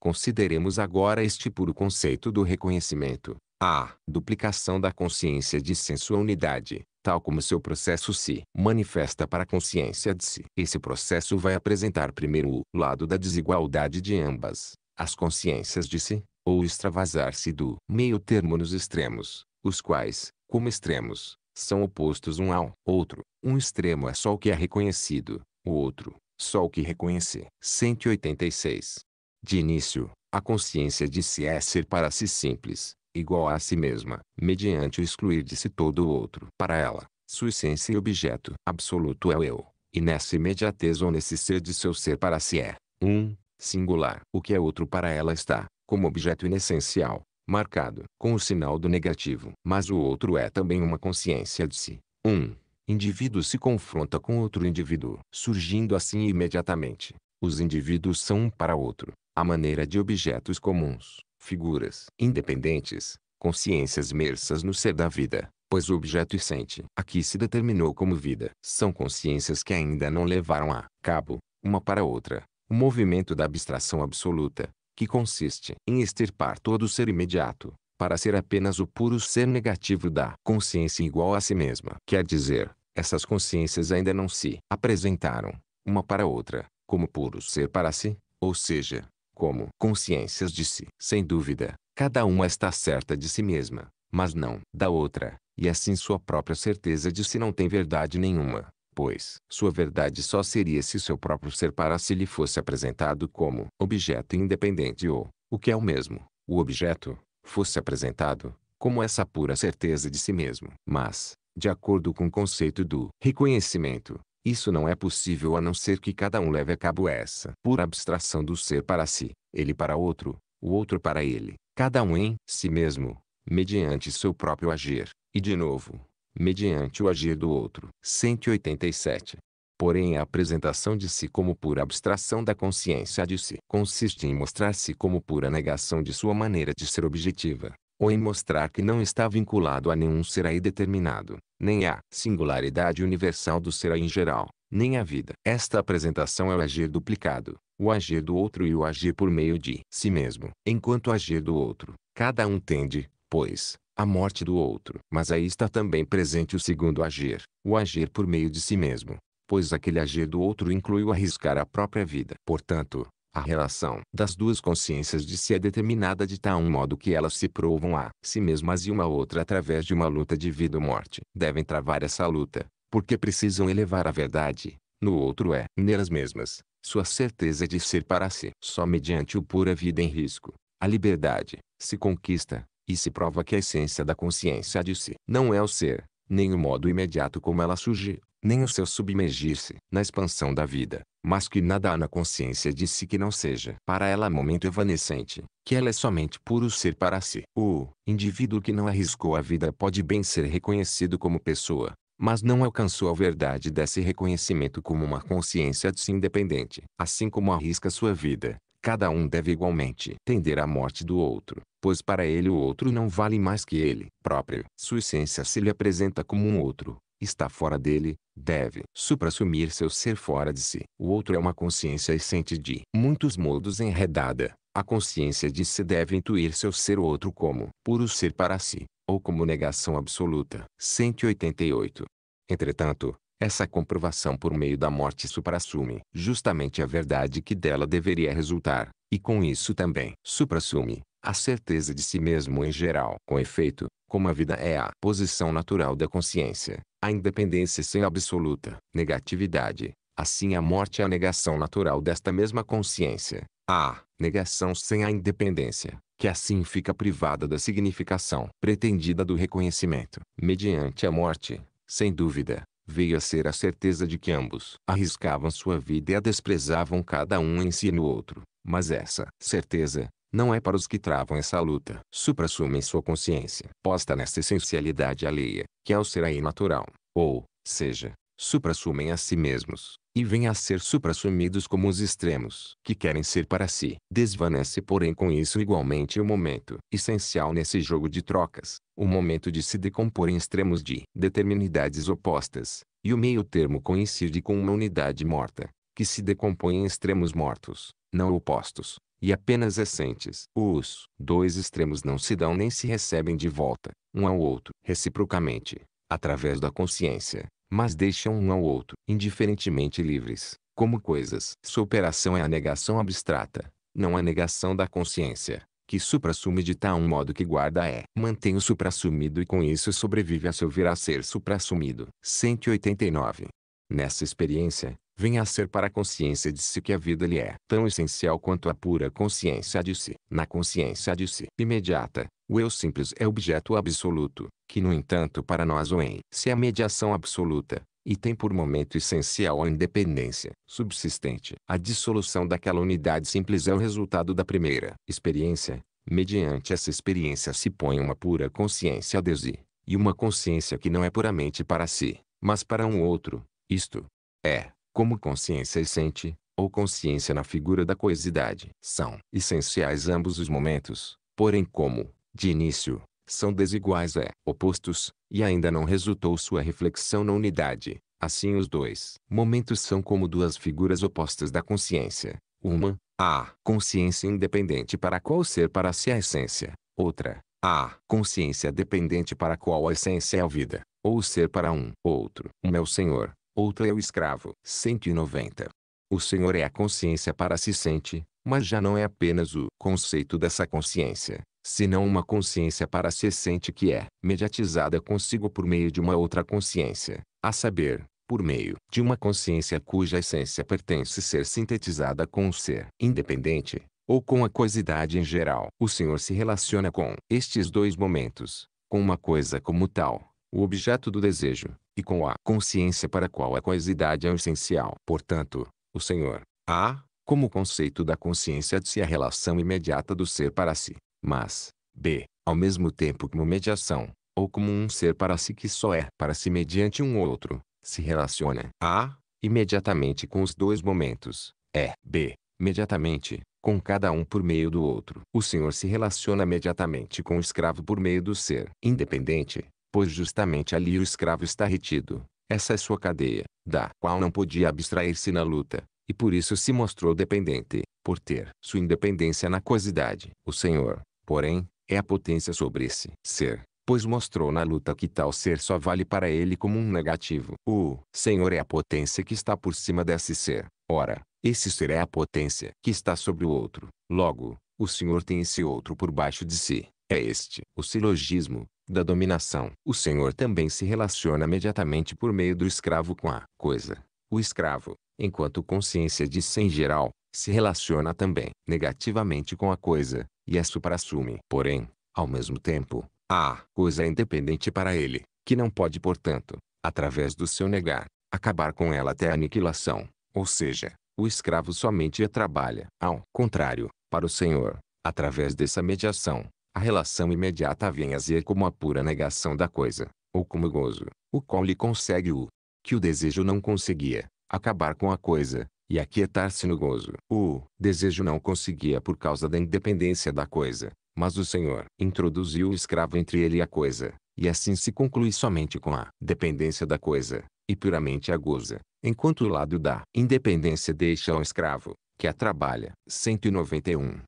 Consideremos agora este puro conceito do reconhecimento, a duplicação da consciência de si em sua unidade, tal como seu processo se manifesta para a consciência de si. Esse processo vai apresentar primeiro o lado da desigualdade de ambas, as consciências de si, ou extravasar-se do meio termo nos extremos, os quais, como extremos, são opostos um ao outro. Um extremo é só o que é reconhecido, o outro, só o que reconhece. 186. De início, a consciência de si é ser para si simples, igual a si mesma, mediante o excluir de si todo o outro. Para ela, sua essência e objeto absoluto é o eu, e nessa imediatez ou nesse ser de seu ser para si é, um, singular. O que é outro para ela está, como objeto inessencial, marcado com o sinal do negativo. Mas o outro é também uma consciência de si. Um, indivíduo se confronta com outro indivíduo, surgindo assim imediatamente. Os indivíduos são um para outro, a maneira de objetos comuns figuras independentes, consciências imersas no ser da vida, pois o objeto e sente aqui se determinou como vida. São consciências que ainda não levaram a cabo, uma para outra, o movimento da abstração absoluta, que consiste em extirpar todo o ser imediato, para ser apenas o puro ser negativo da consciência igual a si mesma. Quer dizer, essas consciências ainda não se apresentaram, uma para outra, como puro ser para si, ou seja, como consciências de si. Sem dúvida, cada uma está certa de si mesma, mas não da outra, e assim sua própria certeza de si não tem verdade nenhuma, pois sua verdade só seria se seu próprio ser para si lhe fosse apresentado como objeto independente ou, o que é o mesmo, o objeto, fosse apresentado como essa pura certeza de si mesmo. Mas, de acordo com o conceito do reconhecimento, isso não é possível a não ser que cada um leve a cabo essa pura abstração do ser para si, ele para outro, o outro para ele, cada um em si mesmo, mediante seu próprio agir, e de novo, mediante o agir do outro. 187. Porém a apresentação de si como pura abstração da consciência de si consiste em mostrar-se como pura negação de sua maneira de ser objetiva, ou em mostrar que não está vinculado a nenhum ser aí determinado, nem à singularidade universal do ser aí em geral, nem à vida. Esta apresentação é o agir duplicado, o agir do outro e o agir por meio de si mesmo. Enquanto o agir do outro, cada um tende, pois, à morte do outro. Mas aí está também presente o segundo agir, o agir por meio de si mesmo, pois aquele agir do outro inclui o arriscar a própria vida. Portanto, a relação das duas consciências de si é determinada de tal modo que elas se provam a si mesmas e uma outra através de uma luta de vida ou morte. Devem travar essa luta, porque precisam elevar a verdade. No outro é, nelas mesmas, sua certeza de ser para si. Só mediante o pura vida em risco, a liberdade, se conquista, e se prova que a essência da consciência de si não é o ser, nem o modo imediato como ela surge, nem o seu submergir-se na expansão da vida, mas que nada há na consciência de si que não seja para ela momento evanescente, que ela é somente puro ser para si. O indivíduo que não arriscou a vida pode bem ser reconhecido como pessoa, mas não alcançou a verdade desse reconhecimento como uma consciência de si independente. Assim como arrisca sua vida, cada um deve igualmente tender à morte do outro, pois para ele o outro não vale mais que ele próprio. Sua essência se lhe apresenta como um outro, está fora dele, deve suprassumir seu ser fora de si. O outro é uma consciência essente de muitos modos enredada. A consciência de si deve intuir seu ser outro como puro ser para si, ou como negação absoluta. 188. Entretanto, essa comprovação por meio da morte suprassume justamente a verdade que dela deveria resultar, e com isso também suprassume a certeza de si mesmo em geral. Com efeito, como a vida é a posição natural da consciência, a independência sem absoluta negatividade. Assim a morte é a negação natural desta mesma consciência. A negação sem a independência, que assim fica privada da significação pretendida do reconhecimento. Mediante a morte, sem dúvida, veio a ser a certeza de que ambos arriscavam sua vida e a desprezavam cada um em si e no outro. Mas essa certeza, não é para os que travam essa luta. Suprassumem sua consciência, posta nessa essencialidade alheia, que é o ser aí natural, ou, seja, suprassumem a si mesmos, e vêm a ser suprassumidos como os extremos que querem ser para si. Desvanece porém com isso igualmente o momento essencial nesse jogo de trocas, o momento de se decompor em extremos de determinidades opostas, e o meio termo coincide com uma unidade morta, que se decompõe em extremos mortos, não opostos, e apenas essentes. Os dois extremos não se dão nem se recebem de volta, um ao outro, reciprocamente, através da consciência, mas deixam um ao outro indiferentemente livres, como coisas. Sua operação é a negação abstrata, não a negação da consciência, que suprassume de tal modo que guarda é. Mantém o suprassumido e com isso sobrevive a seu vir a ser suprassumido. 189. Nessa experiência, venha a ser para a consciência de si que a vida lhe é tão essencial quanto a pura consciência de si. Na consciência de si imediata, o eu simples é objeto absoluto, que no entanto para nós o em se é mediação absoluta, e tem por momento essencial a independência subsistente. A dissolução daquela unidade simples é o resultado da primeira experiência. Mediante essa experiência se põe uma pura consciência de si, e uma consciência que não é puramente para si, mas para um outro, isto é, como consciência e sente, ou consciência na figura da coesidade. São essenciais ambos os momentos, porém como, de início, são desiguais é opostos, e ainda não resultou sua reflexão na unidade. Assim os dois momentos são como duas figuras opostas da consciência. Uma, a consciência independente para qual o ser para si é a essência. Outra, a consciência dependente para qual a essência é a vida, ou o ser para um outro. Um é o Senhor, outra é o escravo. 190. O Senhor é a consciência para se sente, mas já não é apenas o conceito dessa consciência, senão uma consciência para se sente que é mediatizada consigo por meio de uma outra consciência, a saber, por meio de uma consciência cuja essência pertence ser sintetizada com o ser independente, ou com a coisidade em geral. O Senhor se relaciona com estes dois momentos, com uma coisa como tal, o objeto do desejo, e com a consciência para a qual a coesidade é o essencial. Portanto, o Senhor, há, como conceito da consciência de si a relação imediata do ser para si, mas, b, ao mesmo tempo como mediação, ou como um ser para si que só é para si mediante um outro, se relaciona a, imediatamente com os dois momentos, é, b, imediatamente, com cada um por meio do outro. O Senhor se relaciona imediatamente com o escravo por meio do ser independente, pois justamente ali o escravo está retido. Essa é sua cadeia, da qual não podia abstrair-se na luta, e por isso se mostrou dependente, por ter sua independência na coisidade. O Senhor, porém, é a potência sobre esse ser, pois mostrou na luta que tal ser só vale para ele como um negativo. O Senhor é a potência que está por cima desse ser. Ora, esse ser é a potência que está sobre o outro. Logo, o Senhor tem esse outro por baixo de si. É este o silogismo, da dominação. O senhor também se relaciona imediatamente por meio do escravo com a coisa. O escravo, enquanto consciência de si em geral, se relaciona também negativamente com a coisa, e a é assume, Porém, ao mesmo tempo, a coisa é independente para ele, que não pode, portanto, através do seu negar, acabar com ela até a aniquilação. Ou seja, o escravo somente a trabalha. Ao contrário, para o senhor, através dessa mediação, a relação imediata vem a ser como a pura negação da coisa, ou como gozo, o qual lhe consegue o que o desejo não conseguia, acabar com a coisa, e aquietar-se no gozo. O desejo não conseguia por causa da independência da coisa, mas o Senhor introduziu o escravo entre ele e a coisa, e assim se conclui somente com a dependência da coisa, e puramente a goza, enquanto o lado da independência deixa ao escravo, que a trabalha. 191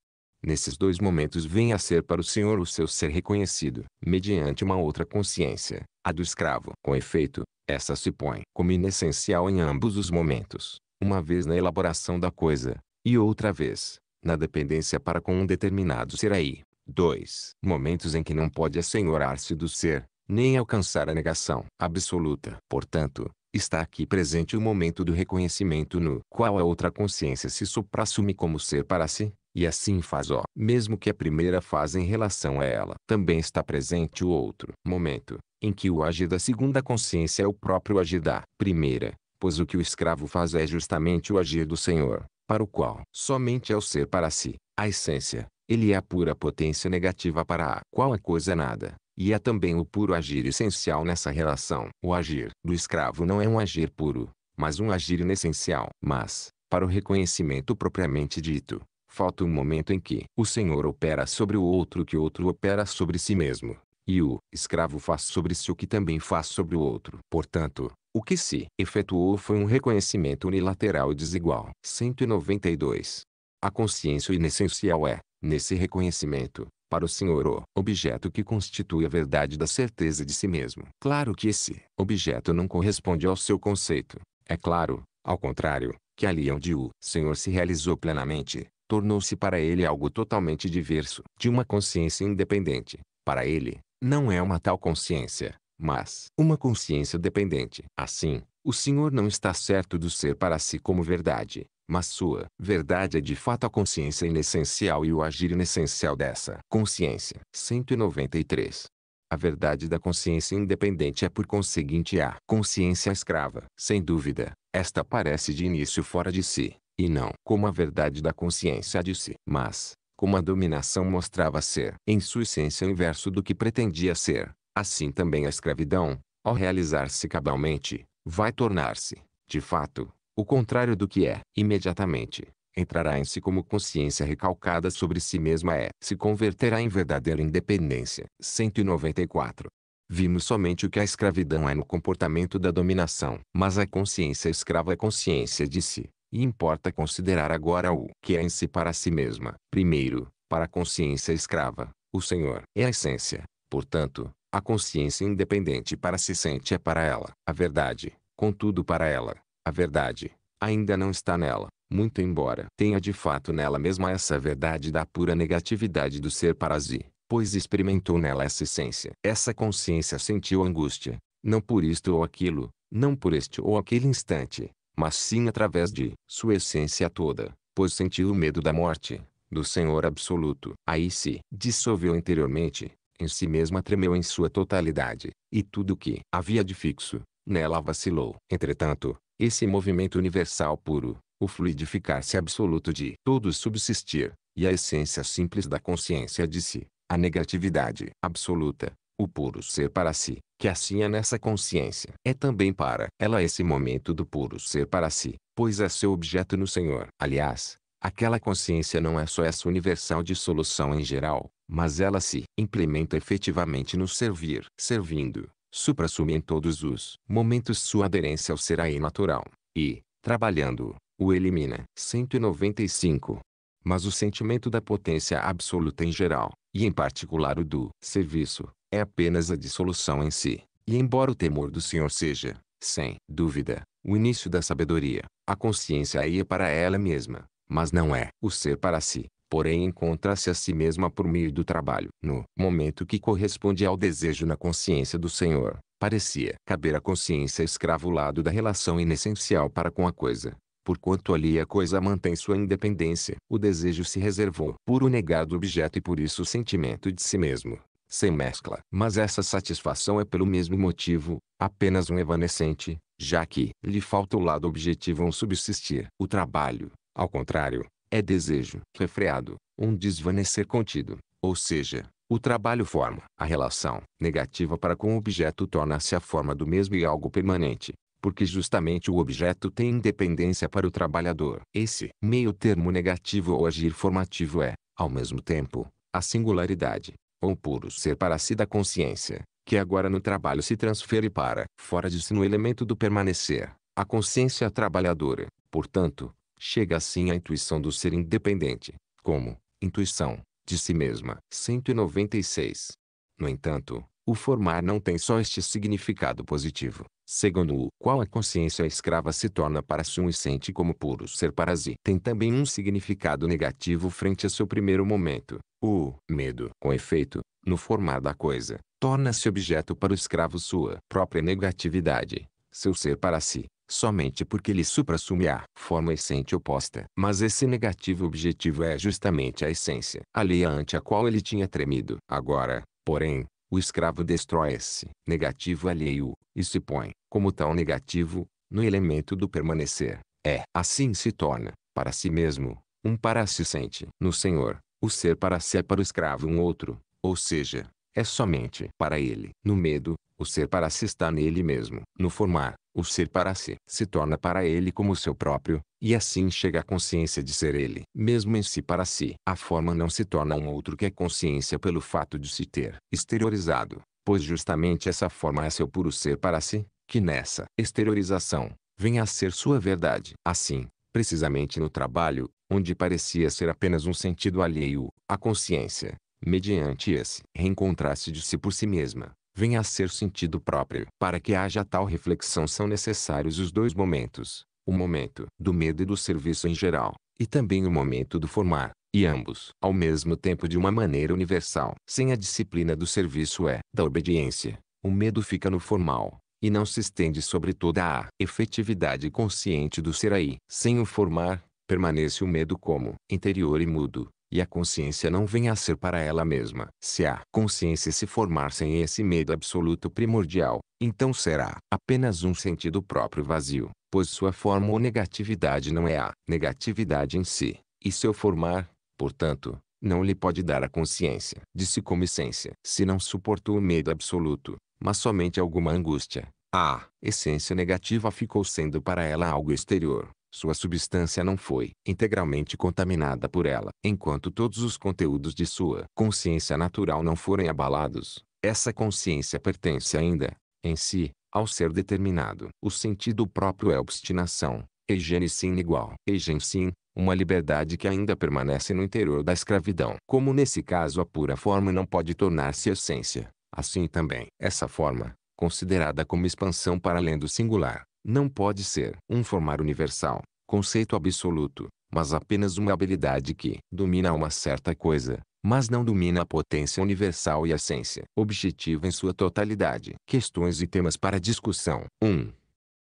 nesses dois momentos vem a ser para o Senhor o seu ser reconhecido, mediante uma outra consciência, a do escravo. Com efeito, essa se põe como inessencial em ambos os momentos, uma vez na elaboração da coisa, e outra vez, na dependência para com um determinado ser aí. Dois Momentos em que não pode assenhorar-se do ser, nem alcançar a negação absoluta. Portanto, está aqui presente o momento do reconhecimento no qual a outra consciência se suprassume como ser para si, e assim faz ó, mesmo que a primeira fase em relação a ela. Também está presente o outro momento, em que o agir da segunda consciência é o próprio agir da primeira, pois o que o escravo faz é justamente o agir do Senhor, para o qual somente é o ser para si, a essência, ele é a pura potência negativa para a qual a coisa é nada. E é também o puro agir essencial nessa relação. O agir do escravo não é um agir puro, mas um agir inessencial. Mas, para o reconhecimento propriamente dito, Falta um momento em que o senhor opera sobre o outro que o outro opera sobre si mesmo. E o escravo faz sobre si o que também faz sobre o outro. Portanto, o que se efetuou foi um reconhecimento unilateral e desigual. 192. A consciência inessencial é, nesse reconhecimento, para o senhor o objeto que constitui a verdade da certeza de si mesmo. Claro que esse objeto não corresponde ao seu conceito. É claro, ao contrário, que ali onde o senhor se realizou plenamente, tornou-se para ele algo totalmente diverso de uma consciência independente. Para ele, não é uma tal consciência, mas uma consciência dependente. Assim, o Senhor não está certo do ser para si como verdade, mas sua verdade é de fato a consciência inessencial e o agir inessencial dessa consciência. 193. A verdade da consciência independente é por conseguinte a consciência escrava. Sem dúvida, esta parece de início fora de si, e não como a verdade da consciência de si. Mas, como a dominação mostrava ser, em sua essência, o inverso do que pretendia ser, assim também a escravidão, ao realizar-se cabalmente, vai tornar-se, de fato, o contrário do que é. Imediatamente, entrará em si como consciência recalcada sobre si mesma é. Se converterá em verdadeira independência. 194. Vimos somente o que a escravidão é no comportamento da dominação. Mas a consciência escrava é consciência de si, e importa considerar agora o que é em si para si mesma. Primeiro, para a consciência escrava, o Senhor é a essência. Portanto, a consciência independente para si sente é para ela. A verdade, contudo para ela, a verdade, ainda não está nela. Muito embora tenha de fato nela mesma essa verdade da pura negatividade do ser para si, pois experimentou nela essa essência. Essa consciência sentiu angústia, não por isto ou aquilo, não por este ou aquele instante, mas sim através de sua essência toda, pois sentiu o medo da morte, do Senhor absoluto. Aí se dissolveu interiormente, em si mesma tremeu em sua totalidade, e tudo o que havia de fixo, nela vacilou. Entretanto, esse movimento universal puro, o fluidificar-se absoluto de todo subsistir, e a essência simples da consciência de si, a negatividade absoluta, o puro ser para si, que assim é nessa consciência. É também para ela esse momento do puro ser para si, pois é seu objeto no Senhor. Aliás, aquela consciência não é só essa universal de solução em geral, mas ela se implementa efetivamente no servir. Servindo, supra-assume em todos os momentos sua aderência ao ser aí natural, e, trabalhando, o elimina. 195. Mas o sentimento da potência absoluta em geral, e em particular o do serviço, é apenas a dissolução em si. E embora o temor do Senhor seja, sem dúvida, o início da sabedoria, a consciência aí é para ela mesma, mas não é o ser para si, porém encontra-se a si mesma por meio do trabalho. No momento que corresponde ao desejo na consciência do Senhor, parecia caber à consciência escravo lado da relação inessencial para com a coisa, porquanto ali a coisa mantém sua independência. O desejo se reservou puro negar do objeto e por isso o sentimento de si mesmo, sem mescla. Mas essa satisfação é pelo mesmo motivo, apenas um evanescente, já que lhe falta o lado objetivo a um subsistir. O trabalho, ao contrário, é desejo refreado, um desvanecer contido, ou seja, o trabalho forma. A relação negativa para com o objeto torna-se a forma do mesmo e algo permanente, porque justamente o objeto tem independência para o trabalhador. Esse meio termo negativo ou agir formativo é, ao mesmo tempo, a singularidade, um puro ser para si da consciência, que agora no trabalho se transfere para fora de si no elemento do permanecer, a consciência trabalhadora, portanto, chega assim à intuição do ser independente, como intuição de si mesma. 196. No entanto, o formar não tem só este significado positivo, segundo o qual a consciência escrava se torna para si um e sente como puro ser para si. Tem também um significado negativo frente a seu primeiro momento. O medo, com efeito, no formar da coisa, torna-se objeto para o escravo sua própria negatividade, seu ser para si, somente porque lhe supra-assume a forma essente oposta. Mas esse negativo objetivo é justamente a essência alheia ante a qual ele tinha tremido. Agora, porém, o escravo destrói esse negativo alheio, e se põe, como tal negativo, no elemento do permanecer. É, assim se torna, para si mesmo, um para si sente. No Senhor, o ser para si é para o escravo um outro, ou seja, é somente para ele. No medo, o ser para si está nele mesmo. No formar, o ser para si se torna para ele como seu próprio, e assim chega à consciência de ser ele. Mesmo em si para si, a forma não se torna um outro que a consciência pelo fato de se ter exteriorizado, pois justamente essa forma é seu puro ser para si, que nessa exteriorização, vem a ser sua verdade. Assim, precisamente no trabalho, onde parecia ser apenas um sentido alheio, a consciência, mediante esse reencontrar-se de si por si mesma, venha a ser sentido próprio. Para que haja tal reflexão são necessários os dois momentos, o momento do medo e do serviço em geral, e também o momento do formar, e ambos, ao mesmo tempo de uma maneira universal. Sem a disciplina do serviço é da obediência, o medo fica no formal, e não se estende sobre toda a efetividade consciente do ser aí. Sem o formar, permanece o medo como interior e mudo, e a consciência não vem a ser para ela mesma. Se a consciência se formar sem esse medo absoluto primordial, então será apenas um sentido próprio vazio, pois sua forma ou negatividade não é a negatividade em si. E seu formar, portanto, não lhe pode dar a consciência de si como essência. Se não suportou o medo absoluto, mas somente alguma angústia, a essência negativa ficou sendo para ela algo exterior, sua substância não foi integralmente contaminada por ela. Enquanto todos os conteúdos de sua consciência natural não forem abalados, essa consciência pertence ainda, em si, ao ser determinado. O sentido próprio é obstinação, Eugene sim igual. Eugene sim, uma liberdade que ainda permanece no interior da escravidão. Como nesse caso a pura forma não pode tornar-se essência, assim também essa forma, considerada como expansão para além do singular, não pode ser um formar universal, conceito absoluto, mas apenas uma habilidade que domina uma certa coisa, mas não domina a potência universal e a essência objetiva em sua totalidade. Questões e temas para discussão. 1.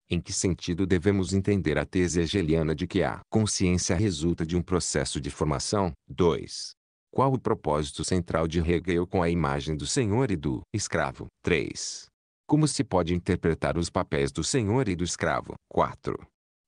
Em que sentido devemos entender a tese hegeliana de que a consciência resulta de um processo de formação? 2. Qual o propósito central de Hegel com a imagem do senhor e do escravo? 3. Como se pode interpretar os papéis do senhor e do escravo? 4.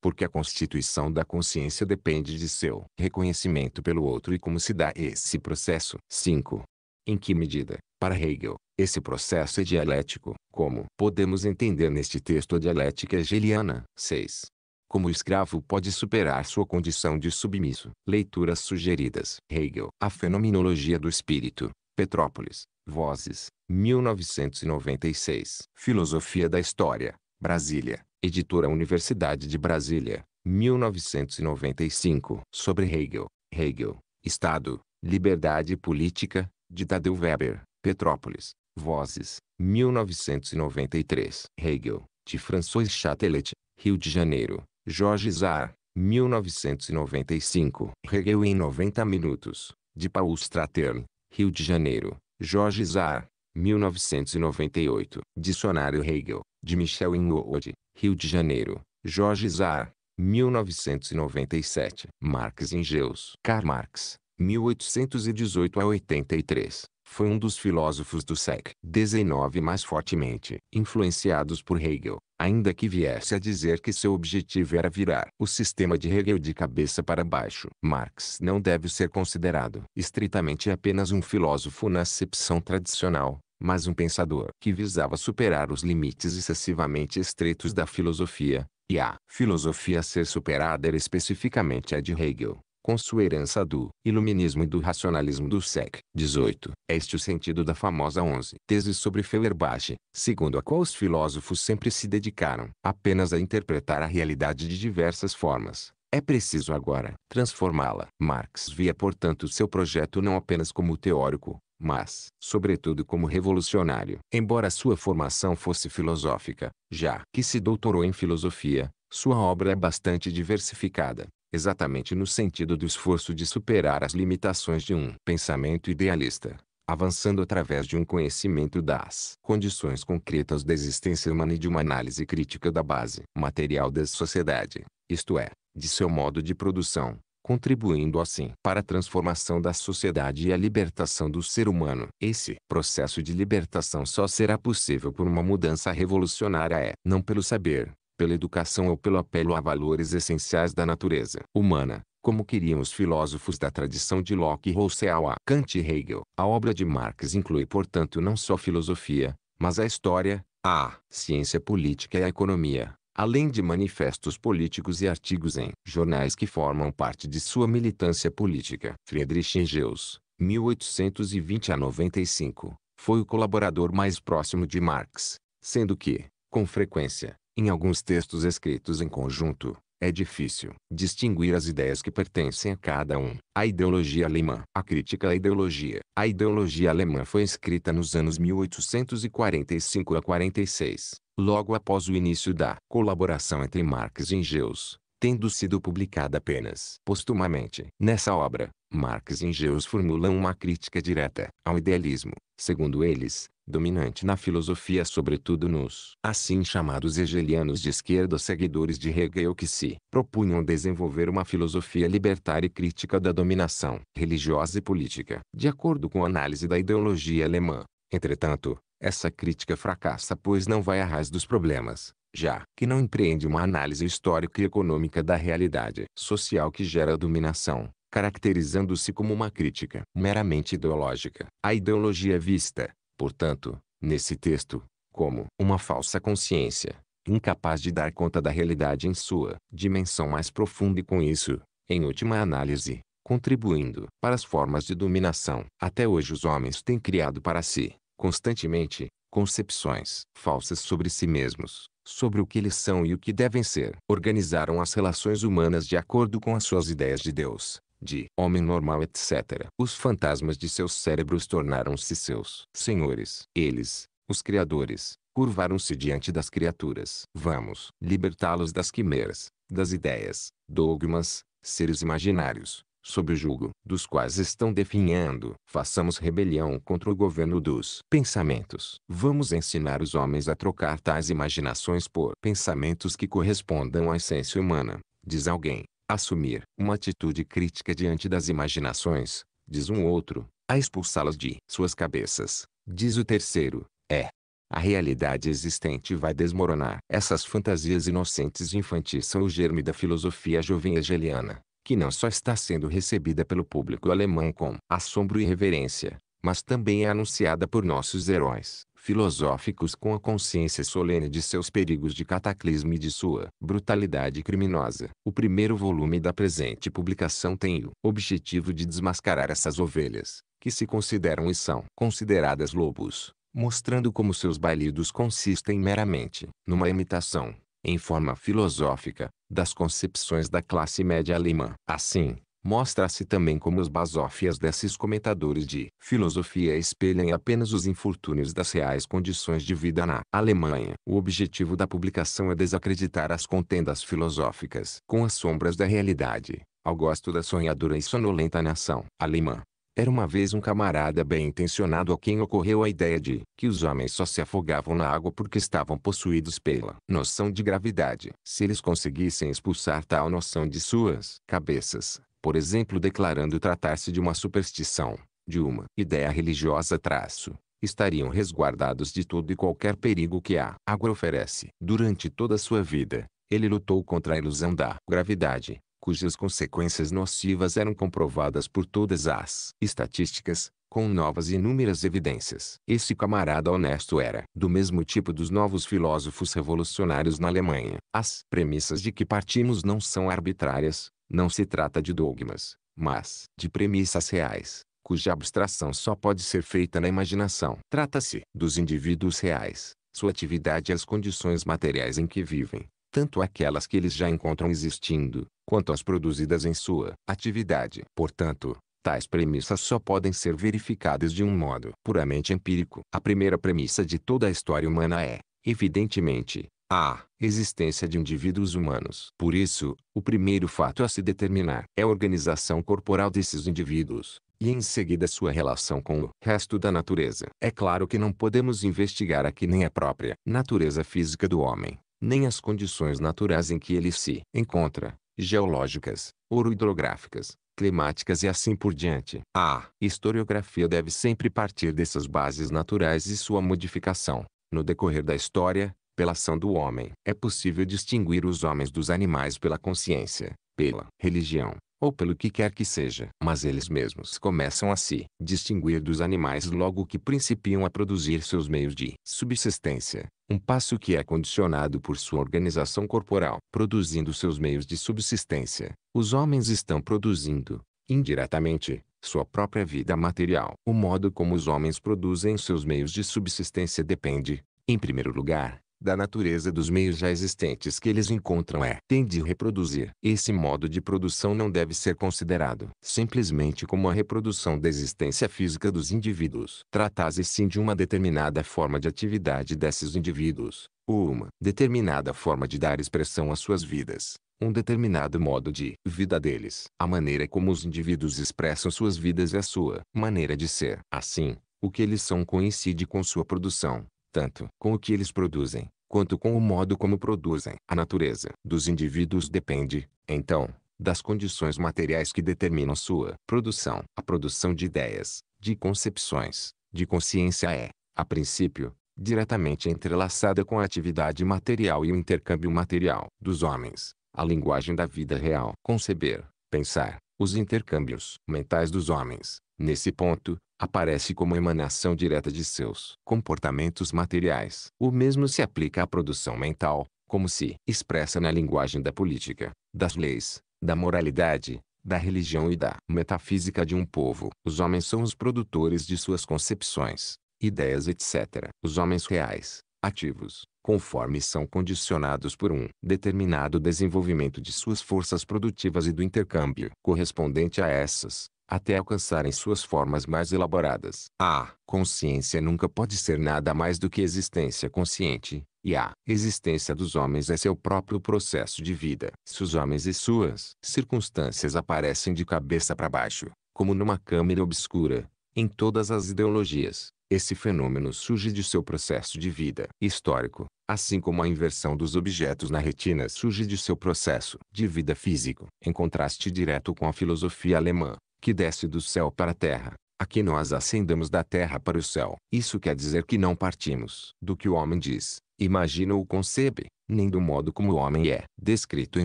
Porque a constituição da consciência depende de seu reconhecimento pelo outro e como se dá esse processo. 5. Em que medida, para Hegel, esse processo é dialético, como podemos entender neste texto a dialética hegeliana. 6. Como o escravo pode superar sua condição de submisso. Leituras sugeridas. Hegel. A Fenomenologia do Espírito. Petrópolis, Vozes, 1996. Filosofia da História, Brasília, Editora Universidade de Brasília, 1995. Sobre Hegel, Hegel, Estado, Liberdade e Política, de Tadeu Weber, Petrópolis, Vozes, 1993. Hegel, de François Chatelet, Rio de Janeiro, Jorge Zar, 1995. Hegel em 90 Minutos, de Paul Stratern, Rio de Janeiro, Jorge Zá, 1998. Dicionário Hegel, de Michel Inwood, Rio de Janeiro. Jorge Zá, 1997. Marx Engels. Karl Marx, 1818 a 83 foi um dos filósofos do século XIX mais fortemente influenciados por Hegel, ainda que viesse a dizer que seu objetivo era virar o sistema de Hegel de cabeça para baixo. Marx não deve ser considerado estritamente apenas um filósofo na acepção tradicional, mas um pensador que visava superar os limites excessivamente estreitos da filosofia, e a filosofia a ser superada era especificamente a de Hegel com sua herança do iluminismo e do racionalismo do século XVIII. Este é o sentido da famosa 11 tese sobre Feuerbach, segundo a qual os filósofos sempre se dedicaram apenas a interpretar a realidade de diversas formas. É preciso agora transformá-la. Marx via portanto seu projeto não apenas como teórico, mas, sobretudo, como revolucionário. Embora sua formação fosse filosófica, já que se doutorou em filosofia, sua obra é bastante diversificada exatamente no sentido do esforço de superar as limitações de um pensamento idealista, avançando através de um conhecimento das condições concretas da existência humana e de uma análise crítica da base material da sociedade, isto é, de seu modo de produção, contribuindo assim para a transformação da sociedade e a libertação do ser humano. Esse processo de libertação só será possível por uma mudança revolucionária é, não pelo saber, pela educação ou pelo apelo a valores essenciais da natureza humana, como queriam os filósofos da tradição de Locke e Rousseau a Kant e Hegel. A obra de Marx inclui portanto não só filosofia, mas a história, a ciência política e a economia, além de manifestos políticos e artigos em jornais que formam parte de sua militância política. Friedrich Engels, 1820 a 95, foi o colaborador mais próximo de Marx, sendo que, com frequência, em alguns textos escritos em conjunto, é difícil distinguir as ideias que pertencem a cada um. A ideologia alemã. A crítica à ideologia. A ideologia alemã foi escrita nos anos 1845 a 46, logo após o início da colaboração entre Marx e Engels, tendo sido publicada apenas postumamente. Nessa obra, Marx e Engels formulam uma crítica direta ao idealismo. Segundo eles, dominante na filosofia sobretudo nos assim chamados hegelianos de esquerda seguidores de Hegel que se propunham desenvolver uma filosofia libertária e crítica da dominação religiosa e política, de acordo com a análise da ideologia alemã. Entretanto, essa crítica fracassa pois não vai à raiz dos problemas, já que não empreende uma análise histórica e econômica da realidade social que gera a dominação, caracterizando-se como uma crítica meramente ideológica. A ideologia vista, portanto, nesse texto, como uma falsa consciência, incapaz de dar conta da realidade em sua dimensão mais profunda e com isso, em última análise, contribuindo para as formas de dominação. Até hoje os homens têm criado para si, constantemente, concepções falsas sobre si mesmos, sobre o que eles são e o que devem ser. Organizaram as relações humanas de acordo com as suas ideias de Deus, de homem normal etc. Os fantasmas de seus cérebros tornaram-se seus senhores. Eles, os criadores, curvaram-se diante das criaturas. Vamos libertá-los das quimeras, das ideias, dogmas, seres imaginários, sob o jugo dos quais estão definhando. Façamos rebelião contra o governo dos pensamentos. Vamos ensinar os homens a trocar tais imaginações por pensamentos que correspondam à essência humana, diz alguém assumir uma atitude crítica diante das imaginações, diz um outro, a expulsá-las de suas cabeças, diz o terceiro, é. A realidade existente vai desmoronar. Essas fantasias inocentes e infantis são o germe da filosofia jovem hegeliana, que não só está sendo recebida pelo público alemão com assombro e reverência, mas também é anunciada por nossos heróis filosóficos com a consciência solene de seus perigos de cataclismo e de sua brutalidade criminosa. O primeiro volume da presente publicação tem o objetivo de desmascarar essas ovelhas, que se consideram e são consideradas lobos, mostrando como seus balidos consistem meramente numa imitação, em forma filosófica, das concepções da classe média alemã. Assim, Mostra-se também como os basófias desses comentadores de filosofia espelham apenas os infortúnios das reais condições de vida na Alemanha. O objetivo da publicação é desacreditar as contendas filosóficas com as sombras da realidade, ao gosto da sonhadora e sonolenta nação alemã. Era uma vez um camarada bem intencionado a quem ocorreu a ideia de que os homens só se afogavam na água porque estavam possuídos pela noção de gravidade. Se eles conseguissem expulsar tal noção de suas cabeças, por exemplo declarando tratar-se de uma superstição, de uma ideia religiosa traço, estariam resguardados de todo e qualquer perigo que a água oferece. Durante toda a sua vida, ele lutou contra a ilusão da gravidade, cujas consequências nocivas eram comprovadas por todas as estatísticas, com novas e inúmeras evidências. Esse camarada honesto era do mesmo tipo dos novos filósofos revolucionários na Alemanha. As premissas de que partimos não são arbitrárias, não se trata de dogmas, mas de premissas reais, cuja abstração só pode ser feita na imaginação. Trata-se dos indivíduos reais, sua atividade e as condições materiais em que vivem, tanto aquelas que eles já encontram existindo, quanto as produzidas em sua atividade. Portanto, tais premissas só podem ser verificadas de um modo puramente empírico. A primeira premissa de toda a história humana é, evidentemente, a existência de indivíduos humanos. Por isso, o primeiro fato a se determinar é a organização corporal desses indivíduos, e em seguida sua relação com o resto da natureza. É claro que não podemos investigar aqui nem a própria natureza física do homem, nem as condições naturais em que ele se encontra, geológicas, oro-hidrográficas, climáticas e assim por diante. A historiografia deve sempre partir dessas bases naturais e sua modificação, no decorrer da história, pela ação do homem. É possível distinguir os homens dos animais pela consciência, pela religião, ou pelo que quer que seja. Mas eles mesmos começam a se distinguir dos animais logo que principiam a produzir seus meios de subsistência, um passo que é condicionado por sua organização corporal. Produzindo seus meios de subsistência, os homens estão produzindo, indiretamente, sua própria vida material. O modo como os homens produzem seus meios de subsistência depende, em primeiro lugar, da natureza dos meios já existentes que eles encontram é tem de reproduzir. Esse modo de produção não deve ser considerado simplesmente como a reprodução da existência física dos indivíduos. trata se sim de uma determinada forma de atividade desses indivíduos, ou uma determinada forma de dar expressão às suas vidas um determinado modo de vida deles. A maneira como os indivíduos expressam suas vidas é a sua maneira de ser. Assim, o que eles são coincide com sua produção tanto com o que eles produzem, quanto com o modo como produzem. A natureza dos indivíduos depende, então, das condições materiais que determinam sua produção. A produção de ideias, de concepções, de consciência é, a princípio, diretamente entrelaçada com a atividade material e o intercâmbio material dos homens, a linguagem da vida real. Conceber, pensar, os intercâmbios mentais dos homens, Nesse ponto, aparece como emanação direta de seus comportamentos materiais. O mesmo se aplica à produção mental, como se expressa na linguagem da política, das leis, da moralidade, da religião e da metafísica de um povo. Os homens são os produtores de suas concepções, ideias, etc. Os homens reais, ativos, conforme são condicionados por um determinado desenvolvimento de suas forças produtivas e do intercâmbio correspondente a essas, até alcançarem suas formas mais elaboradas. A consciência nunca pode ser nada mais do que existência consciente, e a existência dos homens é seu próprio processo de vida. Se os homens e suas circunstâncias aparecem de cabeça para baixo, como numa câmera obscura, em todas as ideologias, esse fenômeno surge de seu processo de vida histórico, assim como a inversão dos objetos na retina surge de seu processo de vida físico. Em contraste direto com a filosofia alemã, que desce do céu para a terra, a que nós ascendamos da terra para o céu. Isso quer dizer que não partimos do que o homem diz, imagina ou concebe, nem do modo como o homem é descrito em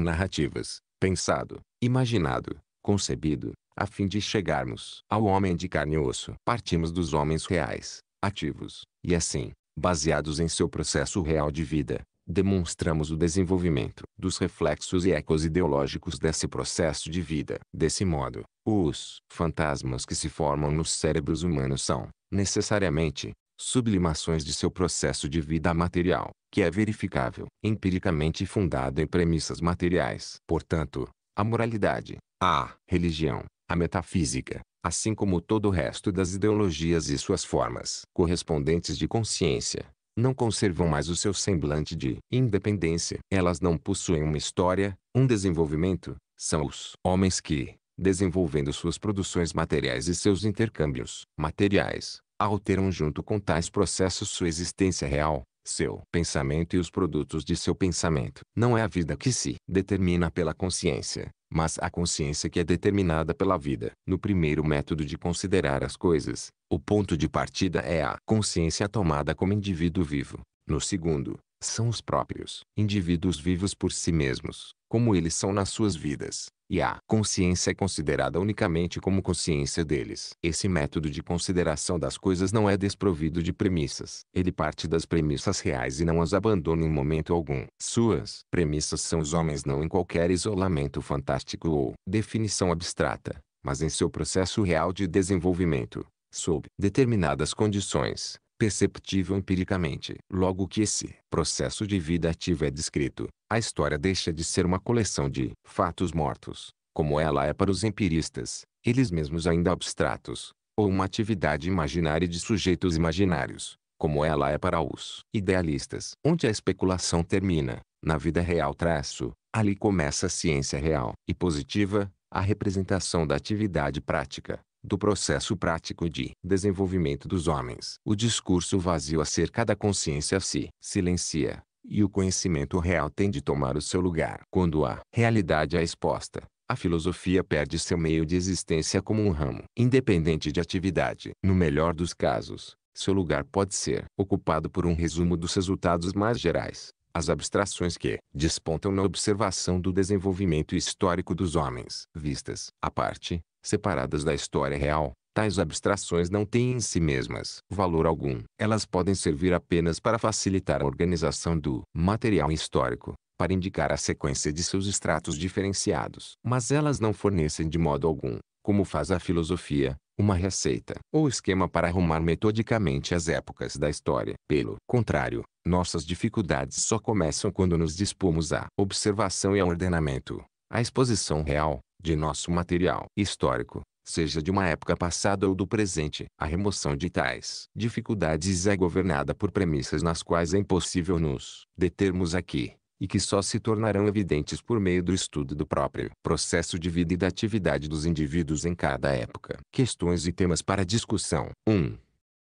narrativas, pensado, imaginado, concebido, a fim de chegarmos ao homem de carne e osso. Partimos dos homens reais, ativos, e assim, baseados em seu processo real de vida, demonstramos o desenvolvimento dos reflexos e ecos ideológicos desse processo de vida. Desse modo, os fantasmas que se formam nos cérebros humanos são, necessariamente, sublimações de seu processo de vida material, que é verificável, empiricamente fundado em premissas materiais. Portanto, a moralidade, a religião, a metafísica, assim como todo o resto das ideologias e suas formas correspondentes de consciência, não conservam mais o seu semblante de independência. Elas não possuem uma história, um desenvolvimento, são os homens que, desenvolvendo suas produções materiais e seus intercâmbios materiais, alteram junto com tais processos sua existência real, seu pensamento e os produtos de seu pensamento. Não é a vida que se determina pela consciência, mas a consciência que é determinada pela vida. No primeiro método de considerar as coisas, o ponto de partida é a consciência tomada como indivíduo vivo. No segundo, são os próprios indivíduos vivos por si mesmos, como eles são nas suas vidas, e a consciência é considerada unicamente como consciência deles. Esse método de consideração das coisas não é desprovido de premissas. Ele parte das premissas reais e não as abandona em momento algum. Suas premissas são os homens não em qualquer isolamento fantástico ou definição abstrata, mas em seu processo real de desenvolvimento, sob determinadas condições perceptível empiricamente. Logo que esse processo de vida ativa é descrito, a história deixa de ser uma coleção de fatos mortos, como ela é para os empiristas, eles mesmos ainda abstratos, ou uma atividade imaginária de sujeitos imaginários, como ela é para os idealistas. Onde a especulação termina, na vida real traço, ali começa a ciência real e positiva, a representação da atividade prática do processo prático de desenvolvimento dos homens. O discurso vazio acerca da consciência se silencia, e o conhecimento real tem de tomar o seu lugar. Quando a realidade é exposta, a filosofia perde seu meio de existência como um ramo independente de atividade. No melhor dos casos, seu lugar pode ser ocupado por um resumo dos resultados mais gerais, as abstrações que despontam na observação do desenvolvimento histórico dos homens. Vistas à parte, separadas da história real, tais abstrações não têm em si mesmas valor algum. Elas podem servir apenas para facilitar a organização do material histórico, para indicar a sequência de seus estratos diferenciados. Mas elas não fornecem de modo algum, como faz a filosofia, uma receita ou esquema para arrumar metodicamente as épocas da história. Pelo contrário, nossas dificuldades só começam quando nos dispomos à observação e ao ordenamento. A exposição real, de nosso material histórico, seja de uma época passada ou do presente. A remoção de tais dificuldades é governada por premissas nas quais é impossível nos determos aqui, e que só se tornarão evidentes por meio do estudo do próprio processo de vida e da atividade dos indivíduos em cada época. Questões e temas para discussão. 1.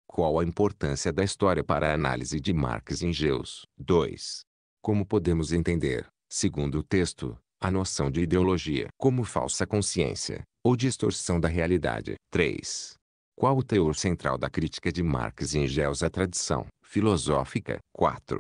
Qual a importância da história para a análise de Marx e Engels? 2. Como podemos entender, segundo o texto, a noção de ideologia como falsa consciência, ou distorção da realidade. 3. Qual o teor central da crítica de Marx e Engels à tradição filosófica? 4.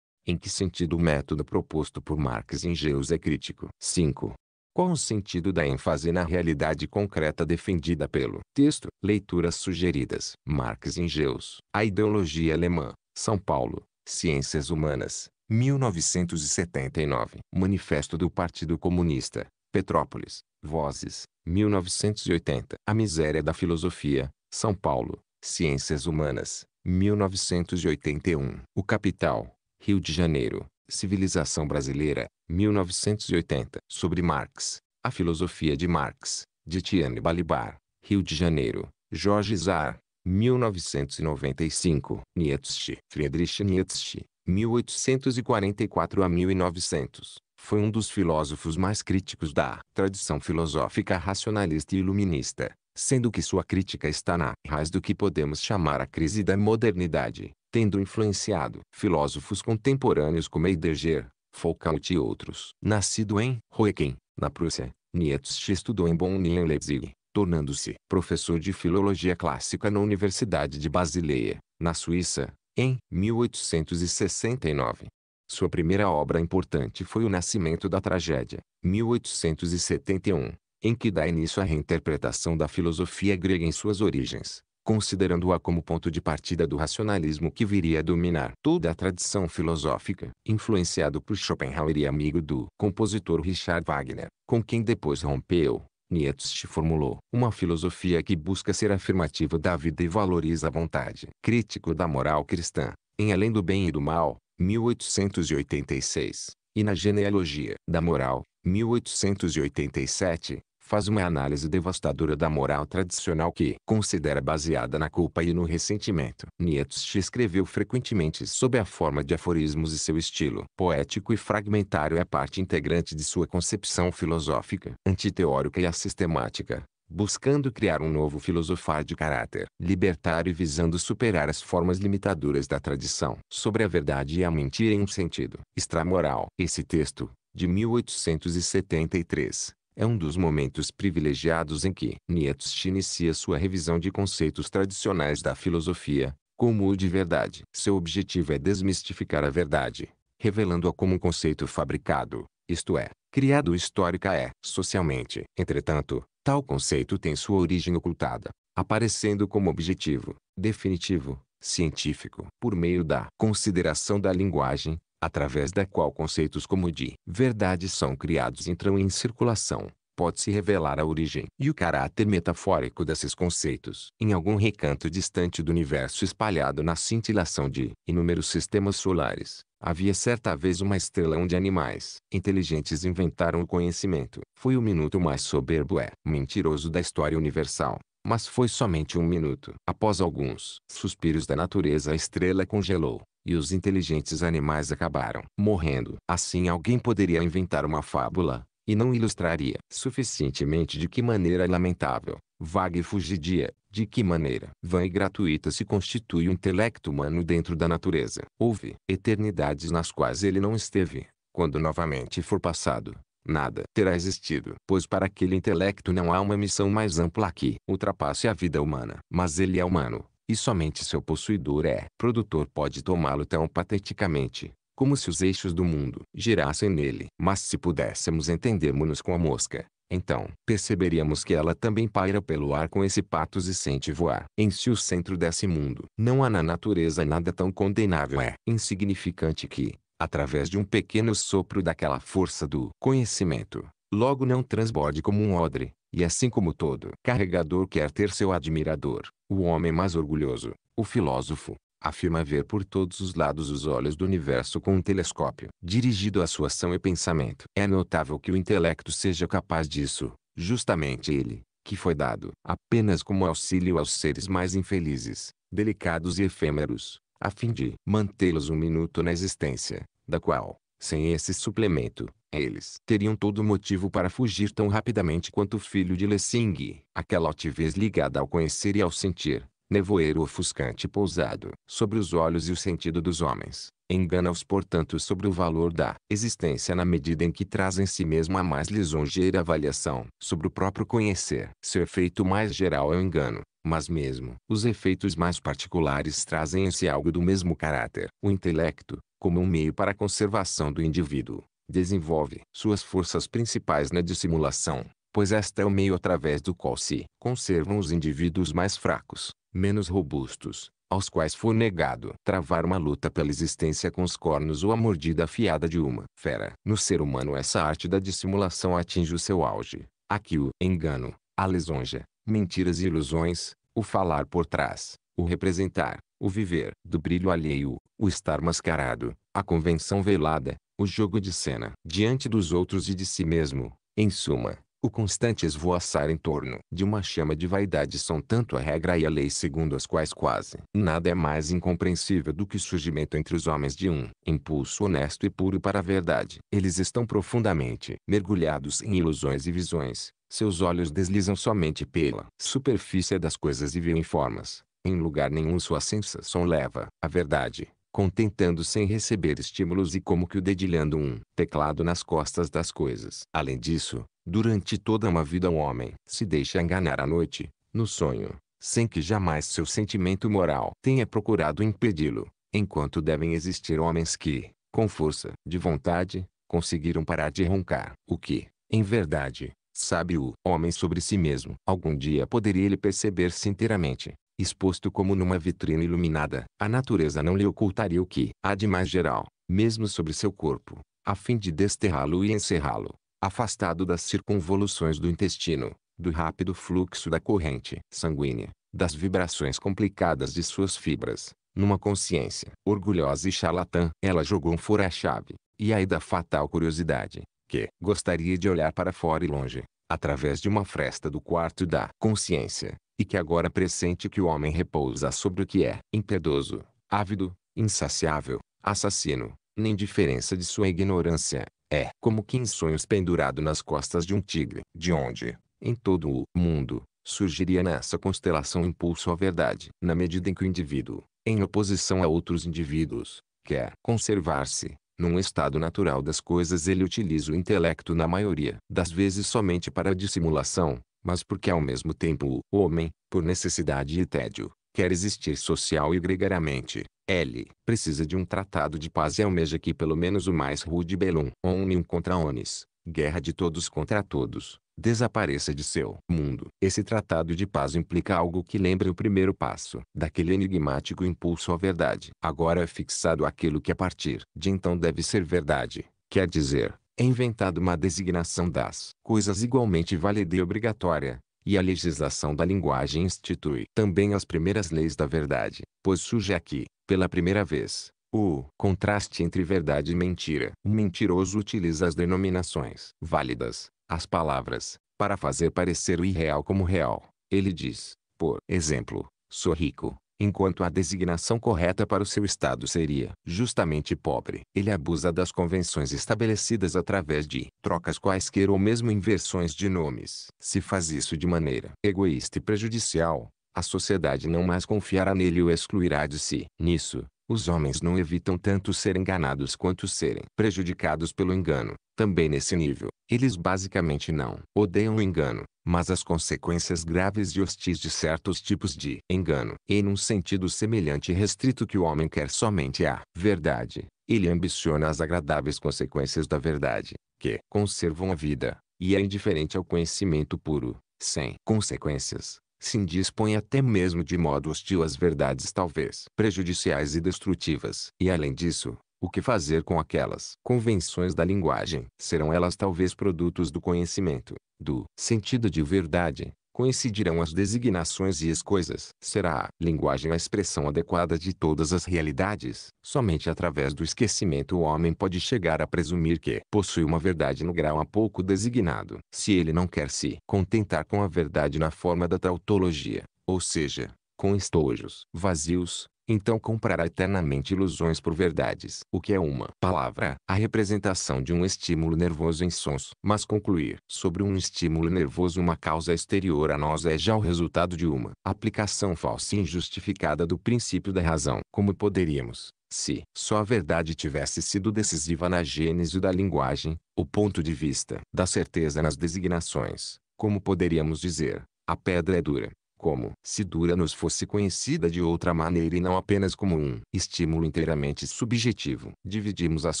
Em que sentido o método proposto por Marx e Engels é crítico? 5. Qual o sentido da ênfase na realidade concreta defendida pelo texto? Leituras sugeridas. Marx e Engels, A Ideologia Alemã, São Paulo, Ciências Humanas, 1979. Manifesto do Partido Comunista. Petrópolis. Vozes. 1980. A Miséria da Filosofia. São Paulo. Ciências Humanas. 1981. O Capital. Rio de Janeiro. Civilização Brasileira. 1980. Sobre Marx. A Filosofia de Marx. De Tiane Balibar. Rio de Janeiro. Jorge Zar. 1995. Nietzsche. Friedrich Nietzsche. 1844 a 1900, foi um dos filósofos mais críticos da tradição filosófica racionalista e iluminista, sendo que sua crítica está na raiz do que podemos chamar a crise da modernidade, tendo influenciado filósofos contemporâneos como Heidegger, Foucault e outros. Nascido em Roecken, na Prússia, Nietzsche estudou em Bonn e em Leipzig, tornando-se professor de filologia clássica na Universidade de Basileia, na Suíça, em 1869. Sua primeira obra importante foi O Nascimento da Tragédia, 1871, em que dá início à reinterpretação da filosofia grega em suas origens, considerando-a como ponto de partida do racionalismo que viria a dominar toda a tradição filosófica, influenciado por Schopenhauer e amigo do compositor Richard Wagner, com quem depois rompeu. Nietzsche formulou uma filosofia que busca ser afirmativa da vida e valoriza a vontade. Crítico da moral cristã, em Além do Bem e do Mal, 1886, e na Genealogia da Moral, 1887, faz uma análise devastadora da moral tradicional que considera baseada na culpa e no ressentimento. Nietzsche escreveu frequentemente sob a forma de aforismos e seu estilo poético e fragmentário é parte integrante de sua concepção filosófica, antiteórica e assistemática buscando criar um novo filosofar de caráter libertário e visando superar as formas limitadoras da tradição sobre a verdade e a mentira em um sentido extramoral. Esse texto, de 1873, é um dos momentos privilegiados em que Nietzsche inicia sua revisão de conceitos tradicionais da filosofia, como o de verdade. Seu objetivo é desmistificar a verdade, revelando-a como um conceito fabricado, isto é, criado histórica é, socialmente. Entretanto, tal conceito tem sua origem ocultada, aparecendo como objetivo, definitivo, científico. Por meio da consideração da linguagem, através da qual conceitos como de verdade são criados entram em circulação, pode-se revelar a origem e o caráter metafórico desses conceitos. Em algum recanto distante do universo espalhado na cintilação de inúmeros sistemas solares, havia certa vez uma estrela onde animais inteligentes inventaram o conhecimento. Foi o minuto mais soberbo e é, mentiroso da história universal. Mas foi somente um minuto. Após alguns suspiros da natureza a estrela congelou, e os inteligentes animais acabaram morrendo. Assim alguém poderia inventar uma fábula, e não ilustraria suficientemente de que maneira lamentável, vaga e fugidia, de que maneira vã e gratuita se constitui o intelecto humano dentro da natureza. Houve eternidades nas quais ele não esteve, quando novamente for passado, nada terá existido. Pois para aquele intelecto não há uma missão mais ampla que ultrapasse a vida humana. Mas ele é humano, e somente seu possuidor é produtor pode tomá-lo tão pateticamente, como se os eixos do mundo girassem nele. Mas se pudéssemos entendermos-nos com a mosca, então, perceberíamos que ela também paira pelo ar com esse patos e sente voar em si o centro desse mundo. Não há na natureza nada tão condenável é insignificante que, através de um pequeno sopro daquela força do conhecimento, logo não transborde como um odre, e assim como todo carregador quer ter seu admirador, o homem mais orgulhoso, o filósofo, afirma ver por todos os lados os olhos do universo com um telescópio dirigido à sua ação e pensamento. É notável que o intelecto seja capaz disso, justamente ele, que foi dado apenas como auxílio aos seres mais infelizes, delicados e efêmeros, a fim de mantê-los um minuto na existência, da qual, sem esse suplemento, eles teriam todo motivo para fugir tão rapidamente quanto o filho de Lessing, aquela altivez ligada ao conhecer e ao sentir, nevoeiro ofuscante pousado sobre os olhos e o sentido dos homens. Engana-os, portanto, sobre o valor da existência na medida em que traz em si mesmo a mais lisonjeira avaliação sobre o próprio conhecer. Seu efeito mais geral é o engano, mas mesmo os efeitos mais particulares trazem em si algo do mesmo caráter. O intelecto, como um meio para a conservação do indivíduo, Desenvolve suas forças principais na dissimulação, pois esta é o meio através do qual se conservam os indivíduos mais fracos, menos robustos, aos quais for negado travar uma luta pela existência com os cornos ou a mordida afiada de uma fera. No ser humano essa arte da dissimulação atinge o seu auge. Aqui o engano, a lisonja, mentiras e ilusões, o falar por trás, o representar, o viver do brilho alheio, o estar mascarado, a convenção velada, o jogo de cena, diante dos outros e de si mesmo, em suma, o constante esvoaçar em torno de uma chama de vaidade são tanto a regra e a lei segundo as quais quase nada é mais incompreensível do que o surgimento entre os homens de um impulso honesto e puro para a verdade. Eles estão profundamente mergulhados em ilusões e visões. Seus olhos deslizam somente pela superfície das coisas e veem formas. Em lugar nenhum sua sensação leva a verdade contentando sem receber estímulos e como que o dedilhando um teclado nas costas das coisas. Além disso, durante toda uma vida o um homem se deixa enganar à noite, no sonho, sem que jamais seu sentimento moral tenha procurado impedi-lo, enquanto devem existir homens que, com força de vontade, conseguiram parar de roncar. O que, em verdade, sabe o homem sobre si mesmo. Algum dia poderia ele perceber-se inteiramente, exposto como numa vitrine iluminada. A natureza não lhe ocultaria o que há de mais geral, mesmo sobre seu corpo, a fim de desterrá-lo e encerrá-lo, afastado das circunvoluções do intestino, do rápido fluxo da corrente sanguínea, das vibrações complicadas de suas fibras, numa consciência orgulhosa e charlatã. Ela jogou fora a chave, e aí da fatal curiosidade, que gostaria de olhar para fora e longe, através de uma fresta do quarto da consciência, e que agora pressente que o homem repousa sobre o que é impiedoso, ávido, insaciável, assassino, nem diferença de sua ignorância, é como que em sonhos pendurado nas costas de um tigre, de onde, em todo o mundo, surgiria nessa constelação impulso à verdade, na medida em que o indivíduo, em oposição a outros indivíduos, quer conservar-se, num estado natural das coisas ele utiliza o intelecto na maioria das vezes somente para a dissimulação, mas porque ao mesmo tempo o homem, por necessidade e tédio, quer existir social e gregariamente. L. Precisa de um tratado de paz e almeja que pelo menos o mais rude belum omnium contra onis, guerra de todos contra todos, desapareça de seu mundo. Esse tratado de paz implica algo que lembra o primeiro passo daquele enigmático impulso à verdade. Agora é fixado aquilo que a partir de então deve ser verdade, quer dizer, é inventada uma designação das coisas igualmente válida e obrigatória, e a legislação da linguagem institui também as primeiras leis da verdade, pois surge aqui, pela primeira vez, o contraste entre verdade e mentira. O mentiroso utiliza as denominações válidas, as palavras, para fazer parecer o irreal como real. Ele diz, por exemplo, sou rico, enquanto a designação correta para o seu estado seria justamente pobre. Ele abusa das convenções estabelecidas através de trocas quaisquer ou mesmo inversões de nomes. Se faz isso de maneira egoísta e prejudicial, a sociedade não mais confiará nele e o excluirá de si. Nisso, os homens não evitam tanto ser enganados quanto serem prejudicados pelo engano. Também nesse nível, eles basicamente não odeiam o engano, mas as consequências graves e hostis de certos tipos de engano. Em um sentido semelhante e restrito que o homem quer somente a verdade, ele ambiciona as agradáveis consequências da verdade, que conservam a vida, e é indiferente ao conhecimento puro, sem consequências. Se indispõe até mesmo de modo hostil às verdades talvez prejudiciais e destrutivas. E além disso, o que fazer com aquelas convenções da linguagem? Serão elas talvez produtos do conhecimento, do sentido de verdade, coincidirão as designações e as coisas. Será a linguagem a expressão adequada de todas as realidades? Somente através do esquecimento o homem pode chegar a presumir que possui uma verdade no grau há pouco designado. Se ele não quer se contentar com a verdade na forma da tautologia, ou seja, com estojos vazios, então comprará eternamente ilusões por verdades. O que é uma palavra? A representação de um estímulo nervoso em sons. Mas concluir sobre um estímulo nervoso uma causa exterior a nós é já o resultado de uma aplicação falsa e injustificada do princípio da razão. Como poderíamos, se só a verdade tivesse sido decisiva na gênese da linguagem, o ponto de vista da certeza nas designações, como poderíamos dizer, a pedra é dura, como se Dura nos fosse conhecida de outra maneira e não apenas como um estímulo inteiramente subjetivo. Dividimos as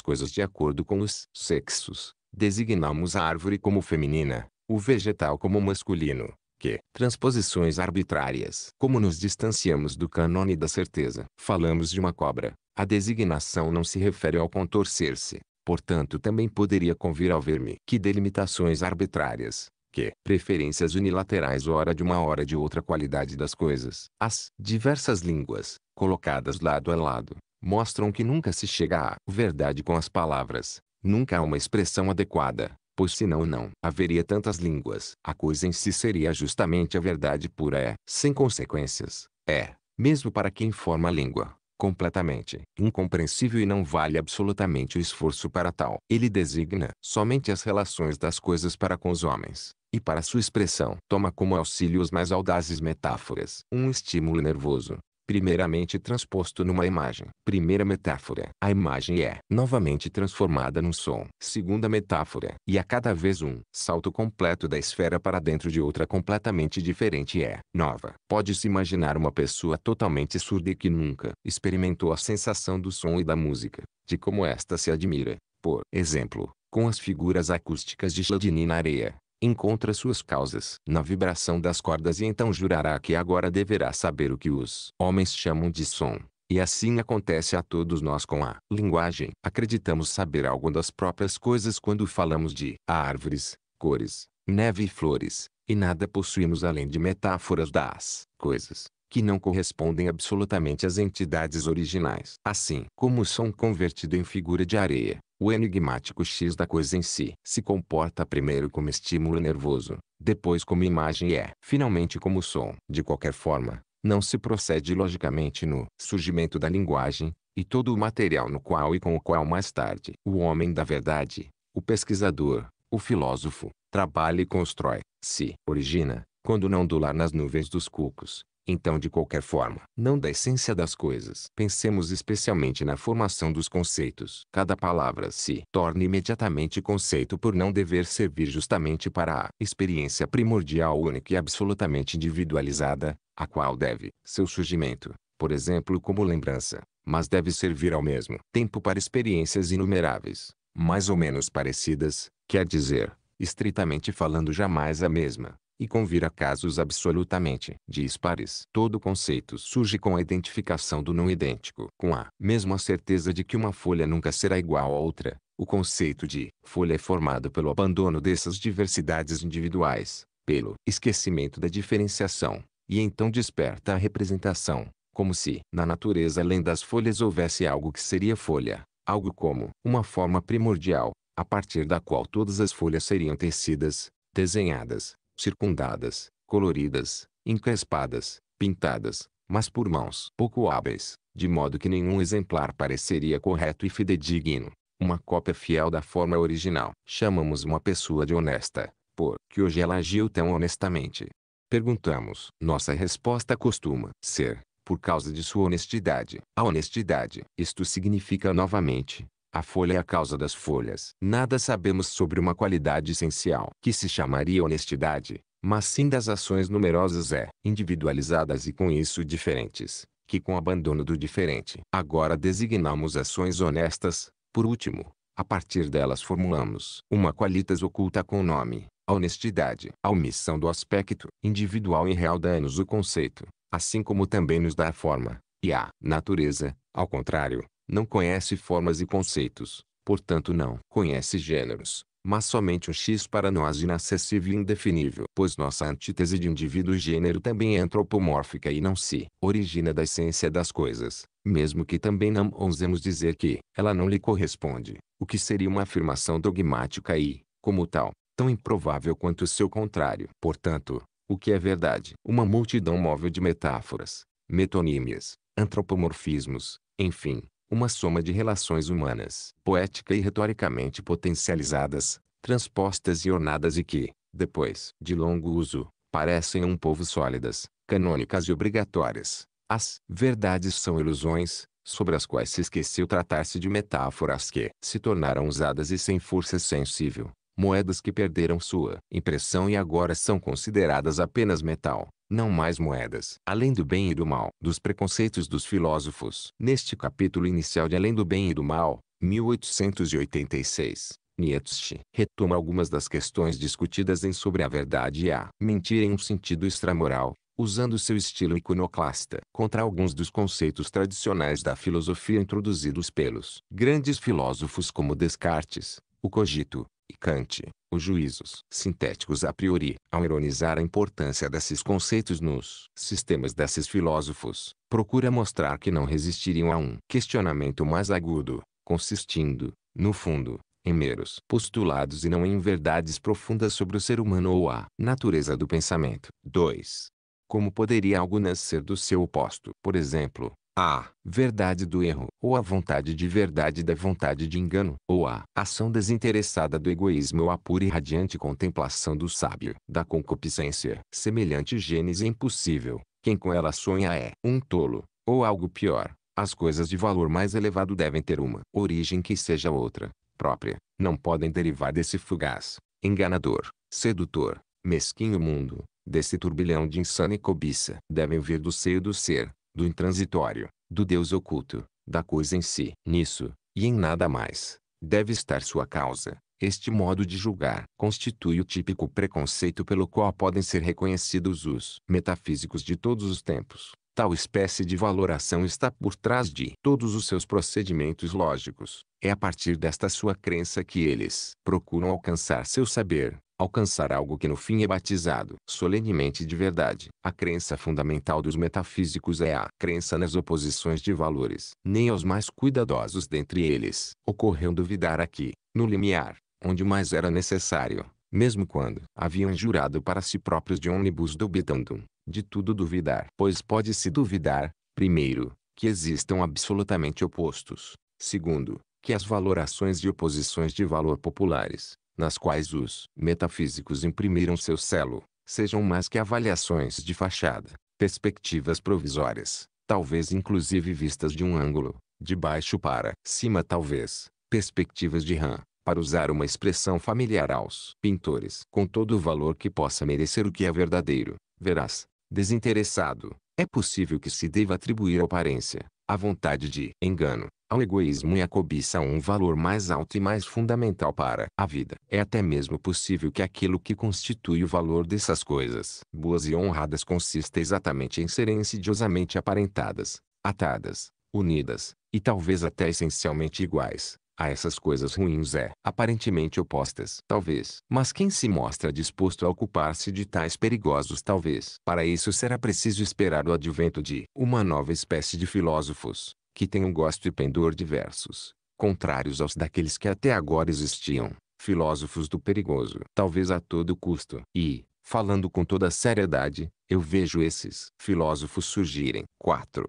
coisas de acordo com os sexos, designamos a árvore como feminina, o vegetal como masculino, que transposições arbitrárias. Como nos distanciamos do cânone da certeza, falamos de uma cobra. A designação não se refere ao contorcer-se, portanto também poderia convir ao verme. Que delimitações arbitrárias, que preferências unilaterais ora de uma hora de outra qualidade das coisas. As diversas línguas, colocadas lado a lado, mostram que nunca se chega à verdade com as palavras. Nunca há uma expressão adequada, pois senão não haveria tantas línguas. A coisa em si seria justamente a verdade pura é, sem consequências, é, mesmo para quem forma a língua, completamente incompreensível e não vale absolutamente o esforço para tal. Ele designa somente as relações das coisas para com os homens, e para sua expressão. Toma como auxílio as mais audazes metáforas. Um estímulo nervoso, primeiramente transposto numa imagem. Primeira metáfora. A imagem é novamente transformada num som. Segunda metáfora. E a cada vez um salto completo da esfera para dentro de outra completamente diferente é nova. Pode-se imaginar uma pessoa totalmente surda e que nunca experimentou a sensação do som e da música, de como esta se admira. Por exemplo, com as figuras acústicas de Chladni na areia, encontra suas causas na vibração das cordas e então jurará que agora deverá saber o que os homens chamam de som. E assim acontece a todos nós com a linguagem. Acreditamos saber algo das próprias coisas quando falamos de árvores, cores, neve e flores, e nada possuímos além de metáforas das coisas, que não correspondem absolutamente às entidades originais. Assim como o som convertido em figura de areia, o enigmático X da coisa em si se comporta primeiro como estímulo nervoso, depois como imagem e é, finalmente como som. De qualquer forma, não se procede logicamente no surgimento da linguagem, e todo o material no qual e com o qual mais tarde o homem da verdade, o pesquisador, o filósofo, trabalha e constrói, se origina, quando não do lar nas nuvens dos cucos, então, de qualquer forma, não da essência das coisas. Pensemos especialmente na formação dos conceitos. Cada palavra se torna imediatamente conceito por não dever servir justamente para a experiência primordial única e absolutamente individualizada, a qual deve seu surgimento, por exemplo, como lembrança, mas deve servir ao mesmo tempo para experiências inumeráveis, mais ou menos parecidas, quer dizer, estritamente falando jamais a mesma e convira casos absolutamente dispares. Todo conceito surge com a identificação do não idêntico. Com a mesma certeza de que uma folha nunca será igual a outra, o conceito de folha é formado pelo abandono dessas diversidades individuais, pelo esquecimento da diferenciação, e então desperta a representação, como se na natureza além das folhas houvesse algo que seria folha, algo como uma forma primordial, a partir da qual todas as folhas seriam tecidas, desenhadas, circundadas, coloridas, encrespadas, pintadas, mas por mãos pouco hábeis, de modo que nenhum exemplar pareceria correto e fidedigno, uma cópia fiel da forma original. Chamamos uma pessoa de honesta, por que hoje ela agiu tão honestamente. Perguntamos. Nossa resposta costuma ser, por causa de sua honestidade. A honestidade. Isto significa novamente, a folha é a causa das folhas. Nada sabemos sobre uma qualidade essencial, que se chamaria honestidade, mas sim das ações numerosas é, individualizadas e com isso diferentes, que com abandono do diferente. Agora designamos ações honestas, por último, a partir delas formulamos uma qualitas oculta com o nome, a honestidade. A omissão do aspecto individual e real dá-nos o conceito, assim como também nos dá a forma, e a natureza, ao contrário, não conhece formas e conceitos, portanto não conhece gêneros, mas somente o X para nós inacessível e indefinível. Pois nossa antítese de indivíduo gênero também é antropomórfica e não se origina da essência das coisas, mesmo que também não ousemos dizer que ela não lhe corresponde, o que seria uma afirmação dogmática e, como tal, tão improvável quanto o seu contrário. Portanto, o que é verdade? Uma multidão móvel de metáforas, metonímias, antropomorfismos, enfim, uma soma de relações humanas, poética e retoricamente potencializadas, transpostas e ornadas e que, depois de longo uso, parecem um povo sólidas, canônicas e obrigatórias. As verdades são ilusões, sobre as quais se esqueceu tratar-se de metáforas que se tornaram usadas e sem força sensível, moedas que perderam sua impressão e agora são consideradas apenas metal, não mais moedas. Além do bem e do mal, dos preconceitos dos filósofos. Neste capítulo inicial de Além do Bem e do Mal, 1886, Nietzsche retoma algumas das questões discutidas em Sobre a Verdade e a Mentira em um sentido extramoral, usando seu estilo iconoclasta contra alguns dos conceitos tradicionais da filosofia introduzidos pelos grandes filósofos como Descartes, o Cogito, Kant, os juízos sintéticos a priori, ao ironizar a importância desses conceitos nos sistemas desses filósofos, procura mostrar que não resistiriam a um questionamento mais agudo, consistindo, no fundo, em meros postulados e não em verdades profundas sobre o ser humano ou a natureza do pensamento. 2. Como poderia algo nascer do seu oposto? Por exemplo, a verdade do erro, ou a vontade de verdade da vontade de engano, ou a ação desinteressada do egoísmo ou a pura e radiante contemplação do sábio, da concupiscência. Semelhante gênese é impossível, quem com ela sonha é um tolo, ou algo pior. As coisas de valor mais elevado devem ter uma origem que seja outra, própria, não podem derivar desse fugaz, enganador, sedutor, mesquinho mundo, desse turbilhão de insana e cobiça. Devem vir do seio do ser, do intransitório, do Deus oculto, da coisa em si. Nisso, e em nada mais, deve estar sua causa. Este modo de julgar constitui o típico preconceito pelo qual podem ser reconhecidos os metafísicos de todos os tempos. Tal espécie de valoração está por trás de todos os seus procedimentos lógicos. É a partir desta sua crença que eles procuram alcançar seu saber, alcançar algo que no fim é batizado solenemente de verdade. A crença fundamental dos metafísicos é a crença nas oposições de valores. Nem aos mais cuidadosos dentre eles ocorreu duvidar aqui, no limiar, onde mais era necessário, mesmo quando haviam jurado para si próprios de ônibus dubitandum, de tudo duvidar. Pois pode-se duvidar, primeiro, que existam absolutamente opostos, segundo, que as valorações e oposições de valor populares nas quais os metafísicos imprimiram seu selo, sejam mais que avaliações de fachada, perspectivas provisórias, talvez inclusive vistas de um ângulo, de baixo para cima talvez, perspectivas de rã, para usar uma expressão familiar aos pintores, com todo o valor que possa merecer o que é verdadeiro, verás, desinteressado, é possível que se deva atribuir à aparência, à vontade de engano, ao egoísmo e à cobiça um valor mais alto e mais fundamental para a vida. É até mesmo possível que aquilo que constitui o valor dessas coisas boas e honradas consista exatamente em serem insidiosamente aparentadas, atadas, unidas, e talvez até essencialmente iguais, a essas coisas ruins é aparentemente opostas, talvez. Mas quem se mostra disposto a ocupar-se de tais perigosos talvez. Para isso será preciso esperar o advento de uma nova espécie de filósofos, que tenham gosto e pendor diversos, contrários aos daqueles que até agora existiam, filósofos do perigoso, talvez a todo custo. E, falando com toda seriedade, eu vejo esses filósofos surgirem. 4.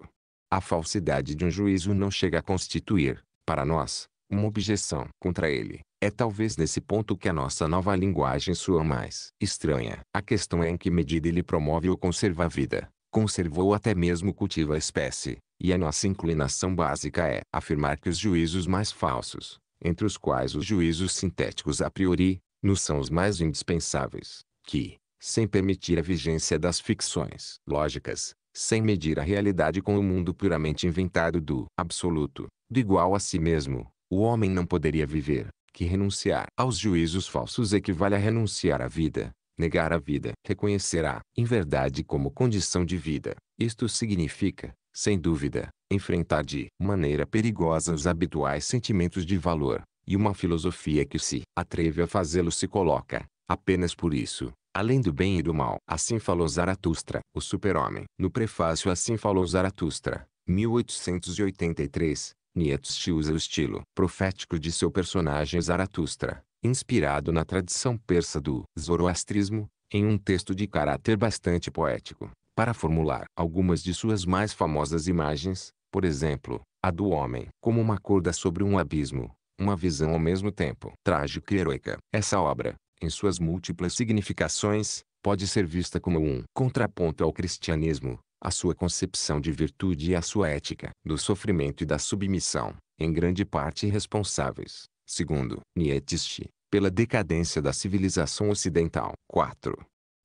A falsidade de um juízo não chega a constituir, para nós, uma objeção contra ele. É talvez nesse ponto que a nossa nova linguagem soa mais estranha. A questão é em que medida ele promove ou conserva a vida, conservou ou até mesmo cultiva a espécie, e a nossa inclinação básica é afirmar que os juízos mais falsos, entre os quais os juízos sintéticos a priori, nos são os mais indispensáveis, que, sem permitir a vigência das ficções lógicas, sem medir a realidade com o mundo puramente inventado do absoluto, do igual a si mesmo, o homem não poderia viver, que renunciar aos juízos falsos equivale a renunciar à vida, negar a vida. Reconhecerá, em verdade como condição de vida. Isto significa, sem dúvida, enfrentar de maneira perigosa os habituais sentimentos de valor, e uma filosofia que se atreve a fazê-lo se coloca, apenas por isso, além do bem e do mal. Assim falou Zaratustra, o super-homem. No prefácio Assim falou Zaratustra, 1883, Nietzsche usa o estilo profético de seu personagem Zaratustra, inspirado na tradição persa do zoroastrismo, em um texto de caráter bastante poético, para formular algumas de suas mais famosas imagens, por exemplo, a do homem como uma corda sobre um abismo, uma visão ao mesmo tempo trágica e heroica. Essa obra, em suas múltiplas significações, pode ser vista como um contraponto ao cristianismo, a sua concepção de virtude e a sua ética do sofrimento e da submissão, em grande parte responsáveis, segundo Nietzsche, pela decadência da civilização ocidental. 4.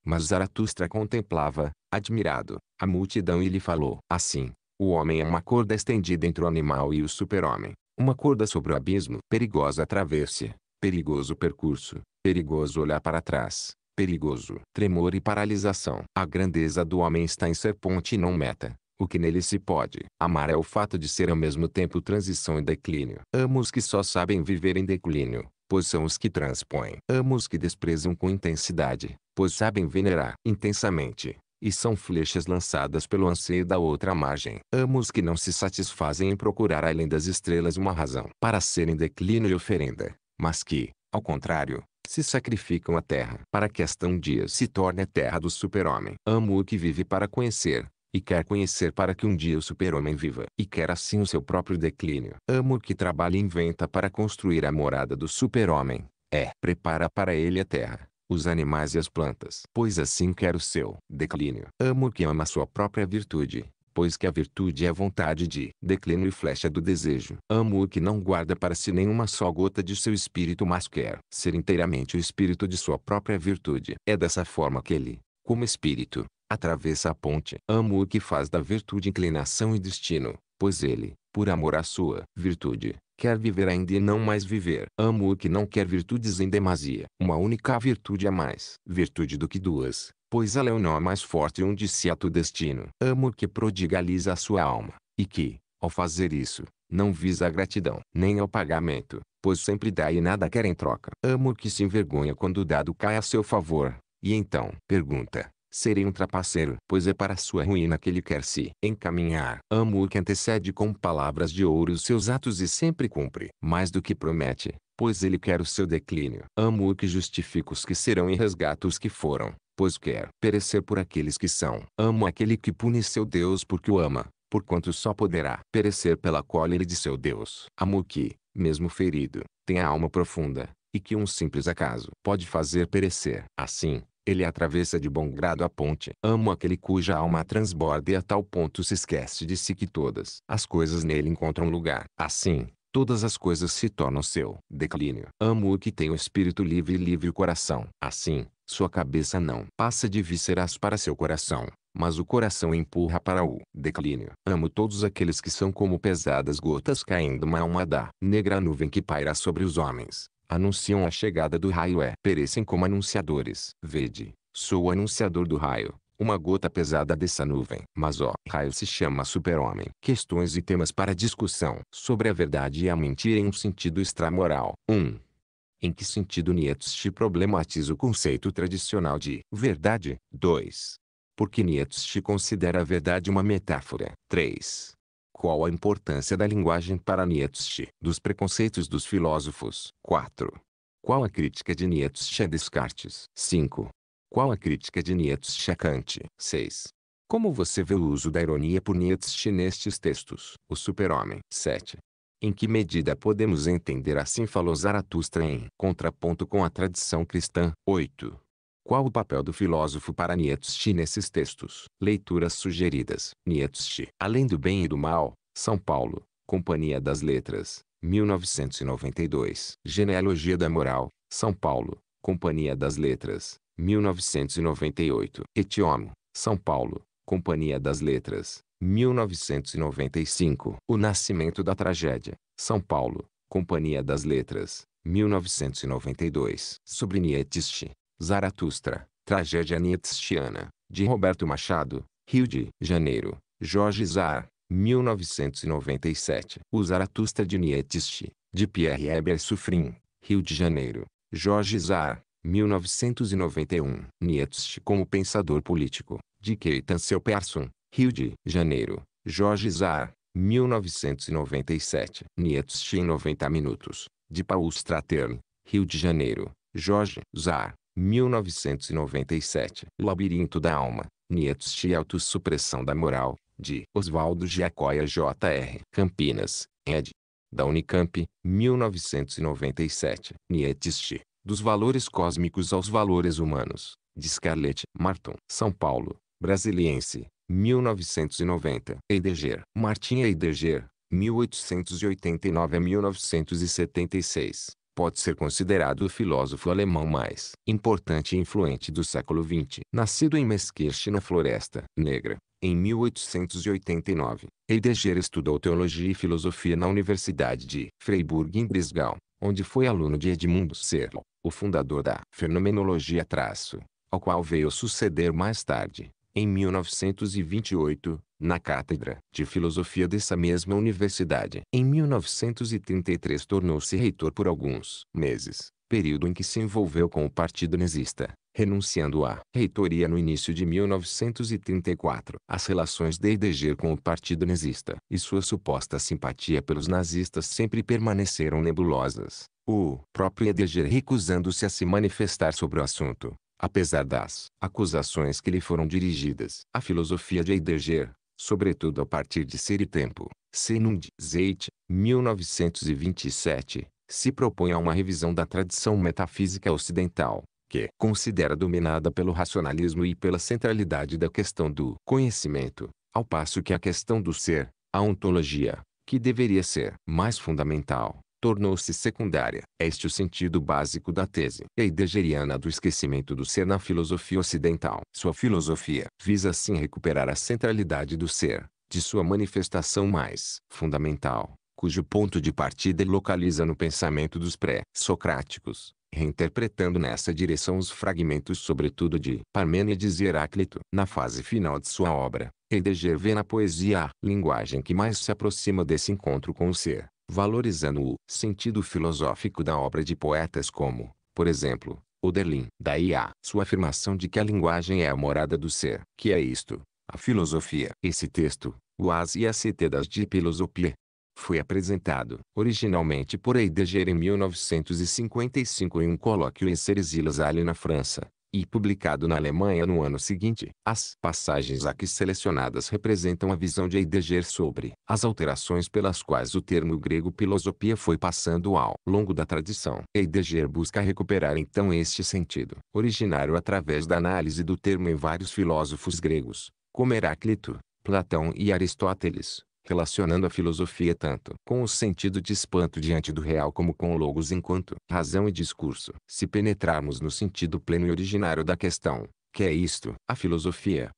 Mas Zaratustra contemplava, admirado, a multidão e lhe falou assim: O homem é uma corda estendida entre o animal e o super-homem, uma corda sobre o abismo, perigosa travessia, perigoso percurso, perigoso olhar para trás, perigoso. Tremor e paralisação. A grandeza do homem está em ser ponte e não meta. O que nele se pode amar é o fato de ser ao mesmo tempo transição e declínio. Amo os que só sabem viver em declínio, pois são os que transpõem. Amo os que desprezam com intensidade, pois sabem venerar intensamente, e são flechas lançadas pelo anseio da outra margem. Amo os que não se satisfazem em procurar além das estrelas uma razão para serem declínio e oferenda, mas que, ao contrário, se sacrificam à terra para que esta um dia se torne a terra do super-homem. Amo o que vive para conhecer, e quer conhecer para que um dia o super-homem viva, e quer assim o seu próprio declínio. Amo o que trabalha e inventa para construir a morada do super-homem, é, prepara para ele a terra, os animais e as plantas, pois assim quer o seu declínio. Amo o que ama sua própria virtude, pois que a virtude é vontade de declínio e flecha do desejo. Amo o que não guarda para si nenhuma só gota de seu espírito, mas quer ser inteiramente o espírito de sua própria virtude. É dessa forma que ele, como espírito, atravessa a ponte. Amo o que faz da virtude inclinação e destino, pois ele, por amor à sua virtude, quer viver ainda e não mais viver. Amo o que não quer virtudes em demasia. Uma única virtude é mais virtude do que duas, pois ela é o nó mais forte onde se ata destino. Amo o que prodigaliza a sua alma, e que, ao fazer isso, não visa a gratidão, nem ao pagamento, pois sempre dá e nada quer em troca. Amo o que se envergonha quando o dado cai a seu favor, e então pergunta, serei um trapaceiro, pois é para sua ruína que ele quer se encaminhar. Amo o que antecede com palavras de ouro os seus atos e sempre cumpre, mais do que promete, pois ele quer o seu declínio. Amo o que justifica os que serão e resgata os que foram, pois quer perecer por aqueles que são. Amo aquele que pune seu Deus porque o ama, porquanto só poderá perecer pela cólera é de seu Deus. Amo o que, mesmo ferido, tem a alma profunda, e que um simples acaso pode fazer perecer. Assim, ele atravessa de bom grado a ponte. Amo aquele cuja alma transborda e a tal ponto se esquece de si que todas as coisas nele encontram lugar. Assim, todas as coisas se tornam seu declínio. Amo o que tem o espírito livre e livre o coração. Assim, sua cabeça não passa de vísceras para seu coração, mas o coração empurra para o declínio. Amo todos aqueles que são como pesadas gotas caindo uma alma da negra nuvem que paira sobre os homens anunciam a chegada do raio é. Perecem como anunciadores. Vede, sou o anunciador do raio. Uma gota pesada dessa nuvem. Mas ó, raio se chama super-homem. Questões e temas para discussão. Sobre a verdade e a mentira em um sentido extramoral. 1. Um. Em que sentido Nietzsche problematiza o conceito tradicional de verdade? 2. Porque Nietzsche considera a verdade uma metáfora. 3. Qual a importância da linguagem para Nietzsche? Dos preconceitos dos filósofos. 4. Qual a crítica de Nietzsche a Descartes? 5. Qual a crítica de Nietzsche a Kant? 6. Como você vê o uso da ironia por Nietzsche nestes textos? O Super-Homem. 7. Em que medida podemos entender assim falou Zaratustra em contraponto com a tradição cristã? 8. Qual o papel do filósofo para Nietzsche nesses textos? Leituras sugeridas. Nietzsche. Além do Bem e do Mal, São Paulo, Companhia das Letras, 1992. Genealogia da Moral, São Paulo, Companhia das Letras, 1998. Etiomo, São Paulo, Companhia das Letras, 1995. O Nascimento da Tragédia, São Paulo, Companhia das Letras, 1992. Sobre Nietzsche, Zaratustra, Tragédia Nietzscheana, de Roberto Machado, Rio de Janeiro, Jorge Zar, 1997. O Zaratustra de Nietzsche, de Pierre Heber Suffrin, Rio de Janeiro, Jorge Zar, 1991. Nietzsche como pensador político, de Keitan Selperson, Rio de Janeiro, Jorge Zar, 1997. Nietzsche em 90 minutos, de Paul Stratern, Rio de Janeiro, Jorge Zar. 1997. Labirinto da Alma, Nietzsche e Autossupressão da Moral, de Oswaldo Giacoia Jr. Campinas, ed. Da Unicamp, 1997. Nietzsche, Dos Valores Cósmicos aos Valores Humanos, de Scarlett Martin São Paulo, Brasiliense, 1990. Heidegger, Martin Heidegger, 1889 a 1976 pode ser considerado o filósofo alemão mais importante e influente do século XX. Nascido em Meskirch na Floresta Negra, em 1889, Heidegger estudou teologia e filosofia na Universidade de Freiburg em Brisgau, onde foi aluno de Edmundo Serlo, o fundador da fenomenologia traço, ao qual veio suceder mais tarde em 1928, na Cátedra de Filosofia dessa mesma universidade. Em 1933 tornou-se reitor por alguns meses, período em que se envolveu com o Partido Nazista, renunciando à reitoria no início de 1934. As relações de Heidegger com o Partido Nazista e sua suposta simpatia pelos nazistas sempre permaneceram nebulosas. O próprio Heidegger recusando-se a se manifestar sobre o assunto apesar das acusações que lhe foram dirigidas. A filosofia de Heidegger, sobretudo a partir de Ser e Tempo, Senund Zeit, 1927, se propõe a uma revisão da tradição metafísica ocidental, que é considera dominada pelo racionalismo e pela centralidade da questão do conhecimento, ao passo que a questão do ser, a ontologia, que deveria ser mais fundamental, tornou-se secundária. Este é o sentido básico da tese heideggeriana do esquecimento do ser na filosofia ocidental. Sua filosofia visa assim recuperar a centralidade do ser, de sua manifestação mais fundamental, cujo ponto de partida localiza no pensamento dos pré-socráticos, reinterpretando nessa direção os fragmentos sobretudo de Parmênides e Heráclito. Na fase final de sua obra, Heidegger vê na poesia a linguagem que mais se aproxima desse encontro com o ser valorizando o sentido filosófico da obra de poetas como, por exemplo, Oderlin. Daí a sua afirmação de que a linguagem é a morada do ser, que é isto, a filosofia. Esse texto, o As e a CT das de Filosofia, foi apresentado originalmente por Heidegger em 1955 em um colóquio em ceres illes na França, e publicado na Alemanha no ano seguinte. As passagens aqui selecionadas representam a visão de Heidegger sobre as alterações pelas quais o termo grego filosofia foi passando ao longo da tradição. Heidegger busca recuperar então este sentido, originário através da análise do termo em vários filósofos gregos, como Heráclito, Platão e Aristóteles relacionando a filosofia tanto com o sentido de espanto diante do real como com o logos enquanto razão e discurso. Se penetrarmos no sentido pleno e originário da questão, que é isto, a filosofia,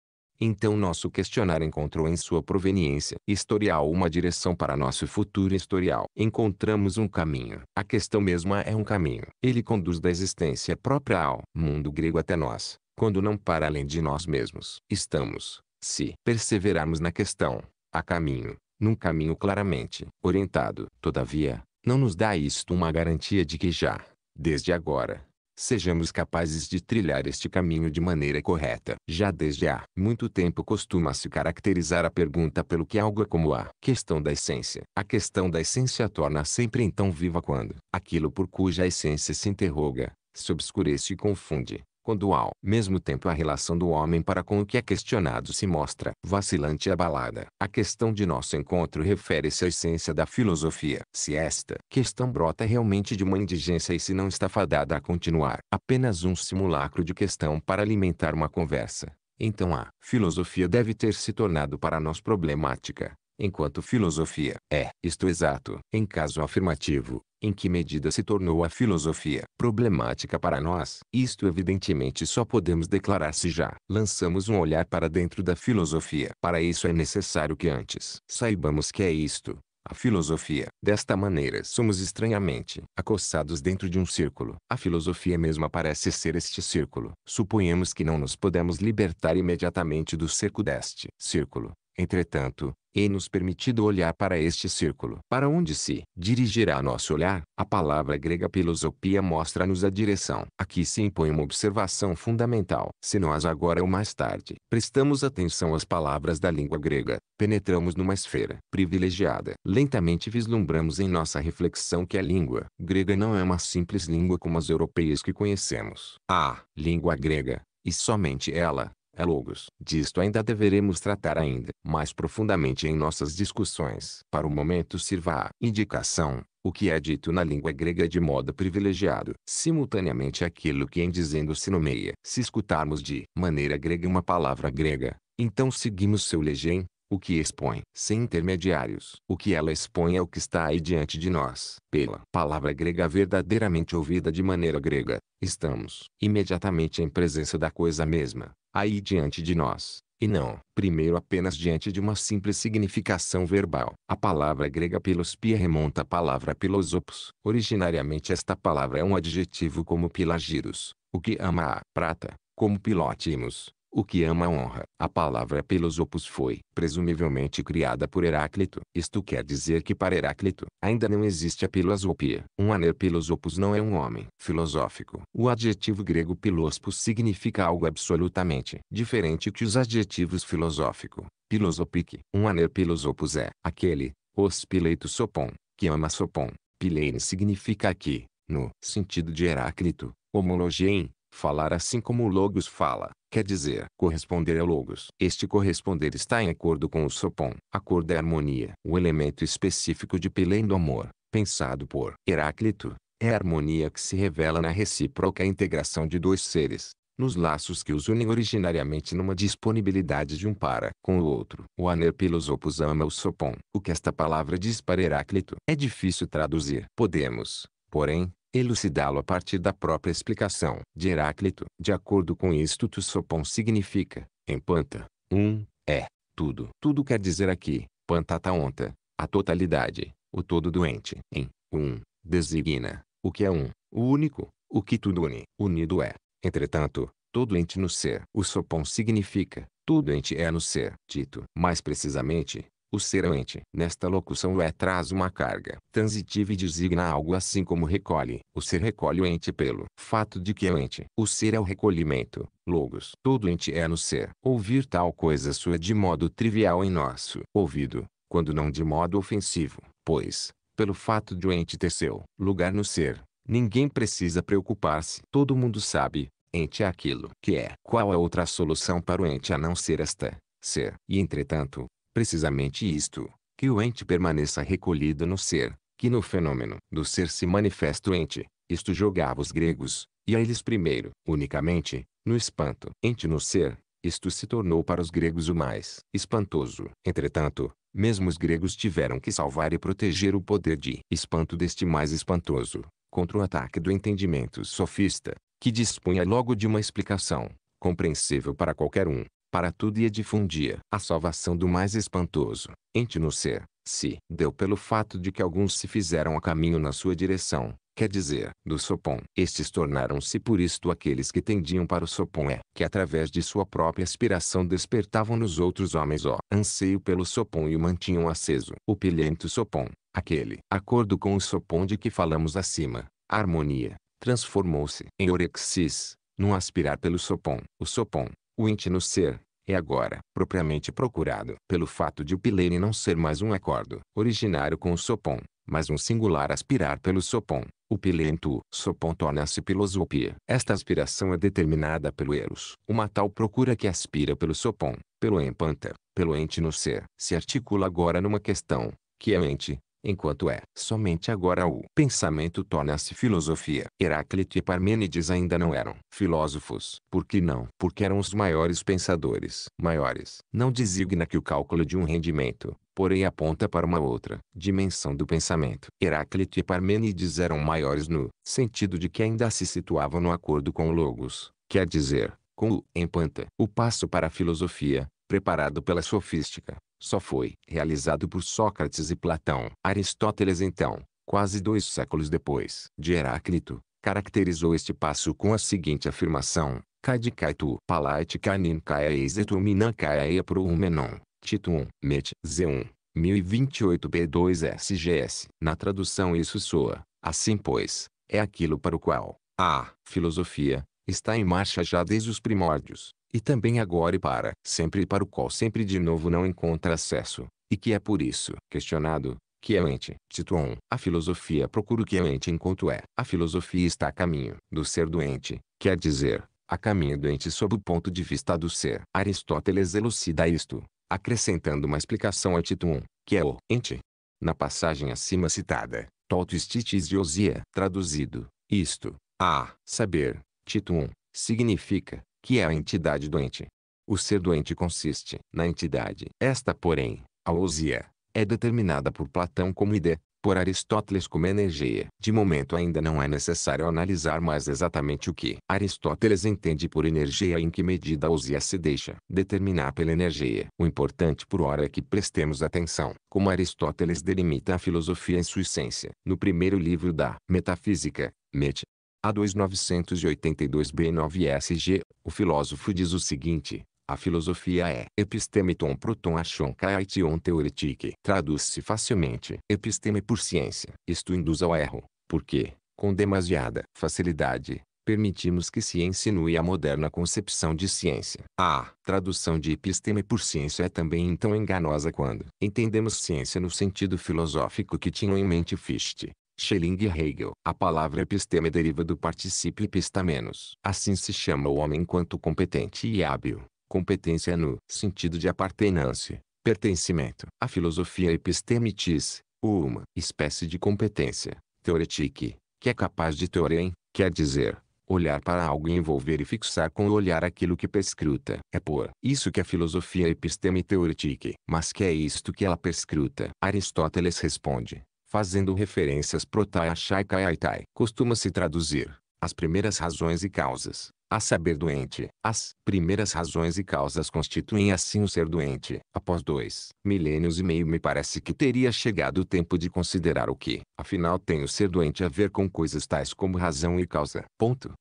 então nosso questionar encontrou em sua proveniência historial uma direção para nosso futuro historial. Encontramos um caminho. A questão mesma é um caminho. Ele conduz da existência própria ao mundo grego até nós, quando não para além de nós mesmos. Estamos, se perseverarmos na questão, a caminho, num caminho claramente orientado. Todavia, não nos dá isto uma garantia de que já, desde agora, sejamos capazes de trilhar este caminho de maneira correta. Já desde há muito tempo costuma-se caracterizar a pergunta pelo que algo é como a questão da essência. A questão da essência torna sempre então viva quando aquilo por cuja essência se interroga, se obscurece e confunde, quando ao mesmo tempo a relação do homem para com o que é questionado se mostra vacilante e abalada. A questão de nosso encontro refere-se à essência da filosofia. Se esta questão brota realmente de uma indigência e se não está fadada a continuar apenas um simulacro de questão para alimentar uma conversa, então a filosofia deve ter se tornado para nós problemática, enquanto filosofia é, isto exato, em caso afirmativo, em que medida se tornou a filosofia problemática para nós. Isto evidentemente só podemos declarar se já lançamos um olhar para dentro da filosofia. Para isso é necessário que antes saibamos que é isto, a filosofia. Desta maneira somos estranhamente acossados dentro de um círculo. A filosofia mesma parece ser este círculo. Suponhamos que não nos podemos libertar imediatamente do cerco deste círculo. Entretanto, e nos permitido olhar para este círculo. Para onde se dirigirá nosso olhar? A palavra grega filosofia mostra-nos a direção. Aqui se impõe uma observação fundamental. Se nós agora ou mais tarde prestamos atenção às palavras da língua grega, penetramos numa esfera privilegiada. Lentamente vislumbramos em nossa reflexão que a língua grega não é uma simples língua como as europeias que conhecemos. A língua grega, e somente ela, é logos. Disto ainda deveremos tratar ainda mais profundamente em nossas discussões. Para o momento sirva a indicação, o que é dito na língua grega de modo privilegiado, simultaneamente aquilo que em dizendo se nomeia. Se escutarmos de maneira grega uma palavra grega, então seguimos seu legem, o que expõe, sem intermediários. O que ela expõe é o que está aí diante de nós. Pela palavra grega verdadeiramente ouvida de maneira grega, estamos imediatamente em presença da coisa mesma, aí diante de nós, e não primeiro apenas diante de uma simples significação verbal. A palavra grega pilospia remonta à palavra pilosopos. Originariamente esta palavra é um adjetivo como pilagiros, o que ama a prata, como pilotimos, o que ama é honra. A palavra Pelosopos foi, presumivelmente, criada por Heráclito. Isto quer dizer que para Heráclito, ainda não existe a pilosopia. Um aner Pelosopos não é um homem filosófico. O adjetivo grego pilospos significa algo absolutamente diferente que os adjetivos filosófico, pilosopique. Um aner Pelosopos é aquele, os pileitos sopon, que ama sopon. Pileine significa aqui, no sentido de Heráclito, homologeim, falar assim como o Logos fala quer dizer corresponder ao logos. Este corresponder está em acordo com o sopon. A cor da é harmonia, o elemento específico de Pilém do amor, pensado por Heráclito, é a harmonia que se revela na recíproca integração de dois seres, nos laços que os unem originariamente numa disponibilidade de um para com o outro. O anerpilosopos ama o sopon. O que esta palavra diz para Heráclito é difícil traduzir. Podemos, porém, elucidá-lo a partir da própria explicação de Heráclito. De acordo com isto Tussopon significa, em Panta, um, é, tudo. Tudo quer dizer aqui, onta, a totalidade, o todo doente. Em, um, designa, o que é um, o único, o que tudo une. Unido é, entretanto, todo ente no ser. O Sopon significa, tudo ente é no ser. Dito mais precisamente, o ente nesta locução o é traz uma carga transitiva e designa algo assim como recolhe. O ser recolhe o ente pelo fato de que é o ente. O ser é o recolhimento. Logos. Todo ente é no ser. Ouvir tal coisa sua de modo trivial em nosso ouvido, quando não de modo ofensivo, pois, pelo fato de o ente ter seu lugar no ser, ninguém precisa preocupar-se. Todo mundo sabe, ente é aquilo que é. Qual é outra solução para o ente a não ser esta? Ser. E entretanto, precisamente isto, que o ente permaneça recolhido no ser, que no fenômeno do ser se manifesta o ente, isto jogava os gregos, e a eles primeiro, unicamente, no espanto. Ente no ser, isto se tornou para os gregos o mais espantoso. Entretanto, mesmo os gregos tiveram que salvar e proteger o poder de espanto deste mais espantoso, contra o ataque do entendimento sofista, que dispunha logo de uma explicação, compreensível para qualquer um, para tudo e a difundia. A salvação do mais espantoso, ente no ser, se deu pelo fato de que alguns se fizeram a caminho na sua direção, quer dizer, do Sopon. Estes tornaram-se por isto aqueles que tendiam para o Sopon é, que através de sua própria aspiração despertavam nos outros homens o anseio pelo Sopon e o mantinham aceso. O pilhento Sopon, aquele, acordo com o Sopon de que falamos acima, harmonia, transformou-se em orexis, num aspirar pelo Sopon, O Sopon, o intino ser, é agora, propriamente procurado, pelo fato de o pilene não ser mais um acordo, originário com o sopon, mas um singular aspirar pelo sopon. O pilento, sopon torna-se pilosopia. Esta aspiração é determinada pelo eros. Uma tal procura que aspira pelo sopon, pelo empanta, pelo ente no ser, se articula agora numa questão, que é o ente, enquanto é. Somente agora o pensamento torna-se filosofia. Heráclito e Parmênides ainda não eram filósofos. Por que não? Porque eram os maiores pensadores. Maiores não designa que o cálculo de um rendimento, porém aponta para uma outra dimensão do pensamento. Heráclito e Parmênides eram maiores no sentido de que ainda se situavam no acordo com o logos, quer dizer, com o empanta. O passo para a filosofia, preparado pela sofística, só foi realizado por Sócrates e Platão. Aristóteles então, quase dois séculos depois de Heráclito, caracterizou este passo com a seguinte afirmação. Cadicaitu palaite canin caeis et minan caea proumenon, 1 met, z1, 1028 b2 sgs. Na tradução isso soa, assim pois, é aquilo para o qual a filosofia está em marcha já desde os primórdios, e também agora e para sempre e para o qual sempre de novo não encontra acesso, e que é por isso questionado, que é o ente. Tito 1. A filosofia procura o que é o ente enquanto é. A filosofia está a caminho do ser doente, quer dizer, a caminho doente sob o ponto de vista do ser. Aristóteles elucida isto, acrescentando uma explicação a Tito 1, que é o ente. Na passagem acima citada, Toltistitis de Osia, traduzido, isto, a saber, Tito 1, significa, que é a entidade doente. O ser doente consiste na entidade. Esta, porém, a ousia, é determinada por Platão como ideia, por Aristóteles como energia. De momento ainda não é necessário analisar mais exatamente o que Aristóteles entende por energia e em que medida a ousia se deixa determinar pela energia. O importante por hora é que prestemos atenção como Aristóteles delimita a filosofia em sua essência. No primeiro livro da Metafísica, Met. A2982B9SG, o filósofo diz o seguinte, a filosofia é episteme ton proton achon kaition teoretique. Traduz-se facilmente. Episteme por ciência. Isto induz ao erro, porque, com demasiada facilidade, permitimos que se insinue a moderna concepção de ciência. A tradução de episteme por ciência é também então enganosa quando entendemos ciência no sentido filosófico que tinha em mente Fichte, Schelling e Hegel. A palavra episteme deriva do participio epistamenos. Assim se chama o homem enquanto competente e hábil. Competência no sentido de apartenância, pertencimento. A filosofia epistemitis, uma espécie de competência, teoretique, que é capaz de teorem, quer dizer, olhar para algo e envolver e fixar com o olhar aquilo que perscruta. É por isso que a filosofia episteme teoretique. Mas que é isto que ela perscruta? Aristóteles responde, fazendo referências protaica e aitai. Costuma-se traduzir as primeiras razões e causas, a saber doente. As primeiras razões e causas constituem assim o ser doente. Após dois milênios e meio me parece que teria chegado o tempo de considerar o que, afinal tem o ser doente a ver com coisas tais como razão e causa. Ponto.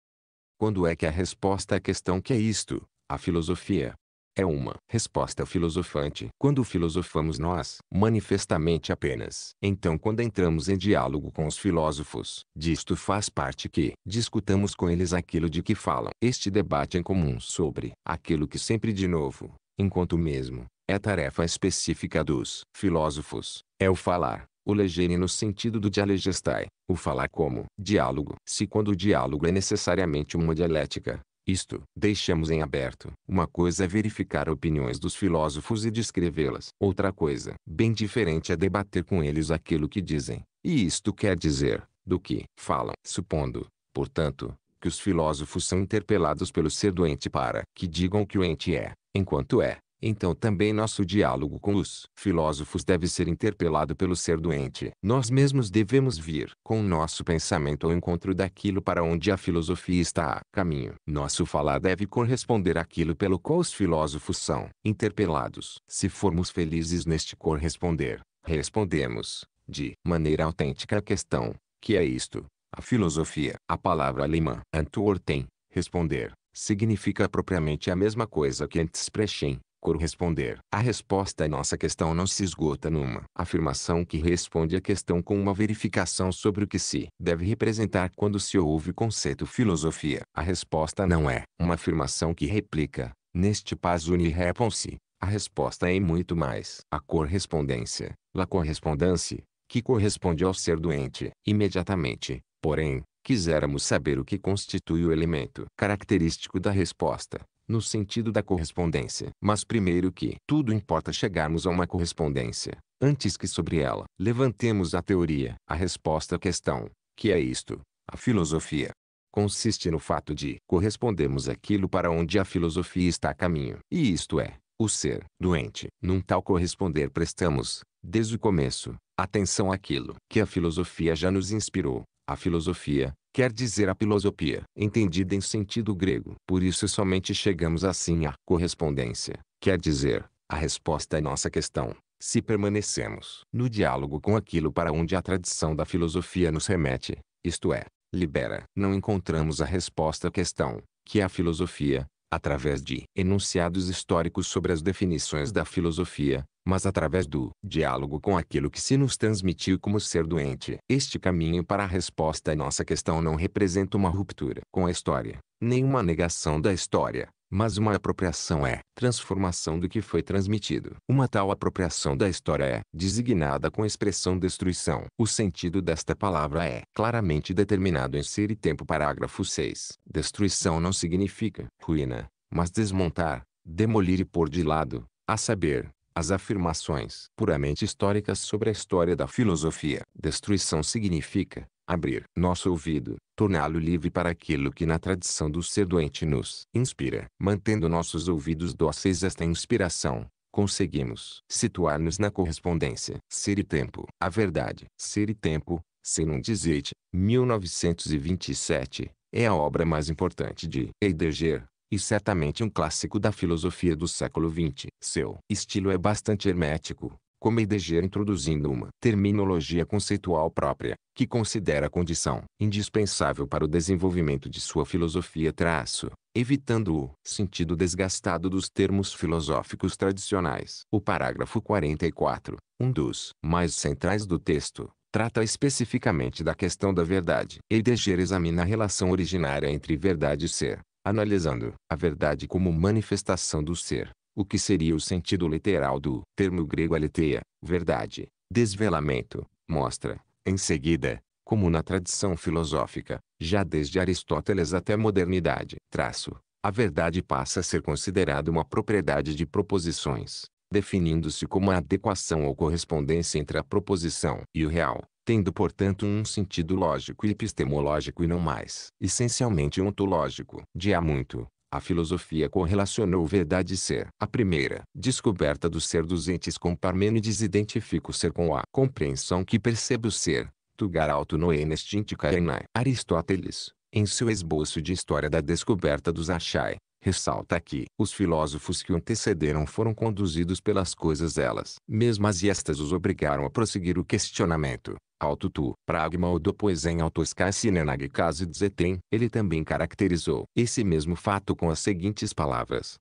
Quando é que a resposta à questão que é isto, a filosofia, é uma resposta filosofante. Quando filosofamos nós, manifestamente apenas. Então quando entramos em diálogo com os filósofos, disto faz parte que discutamos com eles aquilo de que falam. Este debate em comum sobre aquilo que sempre de novo, enquanto mesmo, é tarefa específica dos filósofos, é o falar. O legere no sentido do dialegestai, o falar como diálogo. Se quando o diálogo é necessariamente uma dialética, isto, deixamos em aberto. Uma coisa é verificar opiniões dos filósofos e descrevê-las. Outra coisa, bem diferente é debater com eles aquilo que dizem. E isto quer dizer, do que falam. Supondo, portanto, que os filósofos são interpelados pelo ser doente para que digam que o ente é, enquanto é, então também nosso diálogo com os filósofos deve ser interpelado pelo ser doente. Nós mesmos devemos vir com o nosso pensamento ao encontro daquilo para onde a filosofia está a caminho. Nosso falar deve corresponder àquilo pelo qual os filósofos são interpelados. Se formos felizes neste corresponder, respondemos, de maneira autêntica à questão, que é isto, a filosofia. A palavra alemã Antworten, responder, significa propriamente a mesma coisa que antes prechen, corresponder. A resposta à nossa questão não se esgota numa afirmação que responde à questão com uma verificação sobre o que se deve representar quando se ouve o conceito filosofia. A resposta não é uma afirmação que replica, neste paz unirepon-se. A resposta é muito mais. A correspondência, la correspondência, que corresponde ao ser doente. Imediatamente, porém, quiséramos saber o que constitui o elemento característico da resposta no sentido da correspondência. Mas primeiro que tudo importa chegarmos a uma correspondência, antes que sobre ela levantemos a teoria. A resposta à questão, que é isto, a filosofia, consiste no fato de correspondermos aquilo para onde a filosofia está a caminho. E isto é, o ser doente. Num tal corresponder prestamos, desde o começo, atenção àquilo que a filosofia já nos inspirou. A filosofia, quer dizer a filosofia, entendida em sentido grego. Por isso somente chegamos assim à correspondência, quer dizer, a resposta à é nossa questão, se permanecemos no diálogo com aquilo para onde a tradição da filosofia nos remete, isto é, libera. Não encontramos a resposta à questão, que é a filosofia, através de enunciados históricos sobre as definições da filosofia, mas através do diálogo com aquilo que se nos transmitiu como ser doente. Este caminho para a resposta à nossa questão não representa uma ruptura com a história, nem uma negação da história, mas uma apropriação é transformação do que foi transmitido. Uma tal apropriação da história é designada com a expressão destruição. O sentido desta palavra é claramente determinado em Ser e Tempo parágrafo 6. Destruição não significa ruína, mas desmontar, demolir e pôr de lado, a saber, as afirmações puramente históricas sobre a história da filosofia. Destruição significa abrir nosso ouvido, torná-lo livre para aquilo que na tradição do ser doente nos inspira. Mantendo nossos ouvidos dóceis a esta inspiração, conseguimos situar-nos na correspondência. Ser e tempo. A verdade. Ser e tempo, sem um dizer 1927, é a obra mais importante de Heidegger, e certamente um clássico da filosofia do século XX. Seu estilo é bastante hermético, como Comediger introduzindo uma terminologia conceitual própria, que considera a condição indispensável para o desenvolvimento de sua filosofia traço, evitando o sentido desgastado dos termos filosóficos tradicionais. O parágrafo 44, um dos mais centrais do texto, trata especificamente da questão da verdade. Heidegger examina a relação originária entre verdade e ser, analisando a verdade como manifestação do ser, o que seria o sentido literal do termo grego aletheia, verdade, desvelamento, mostra, em seguida, como na tradição filosófica, já desde Aristóteles até a modernidade. Traço, a verdade passa a ser considerada uma propriedade de proposições, definindo-se como a adequação ou correspondência entre a proposição e o real, tendo portanto um sentido lógico e epistemológico e não mais essencialmente ontológico. De há muito, a filosofia correlacionou verdade e ser. A primeira descoberta do ser dos entes com Parmênides identifica o ser com a compreensão que percebe o ser. Tugarauto noenes tinticarenai. Aristóteles, em seu esboço de História da Descoberta dos Achai, ressalta que os filósofos que o antecederam foram conduzidos pelas coisas elas mesmas e estas os obrigaram a prosseguir o questionamento. Autotu, Pragma ou depois em Autoscassinenag caso Dzeten. Ele também caracterizou esse mesmo fato com as seguintes palavras.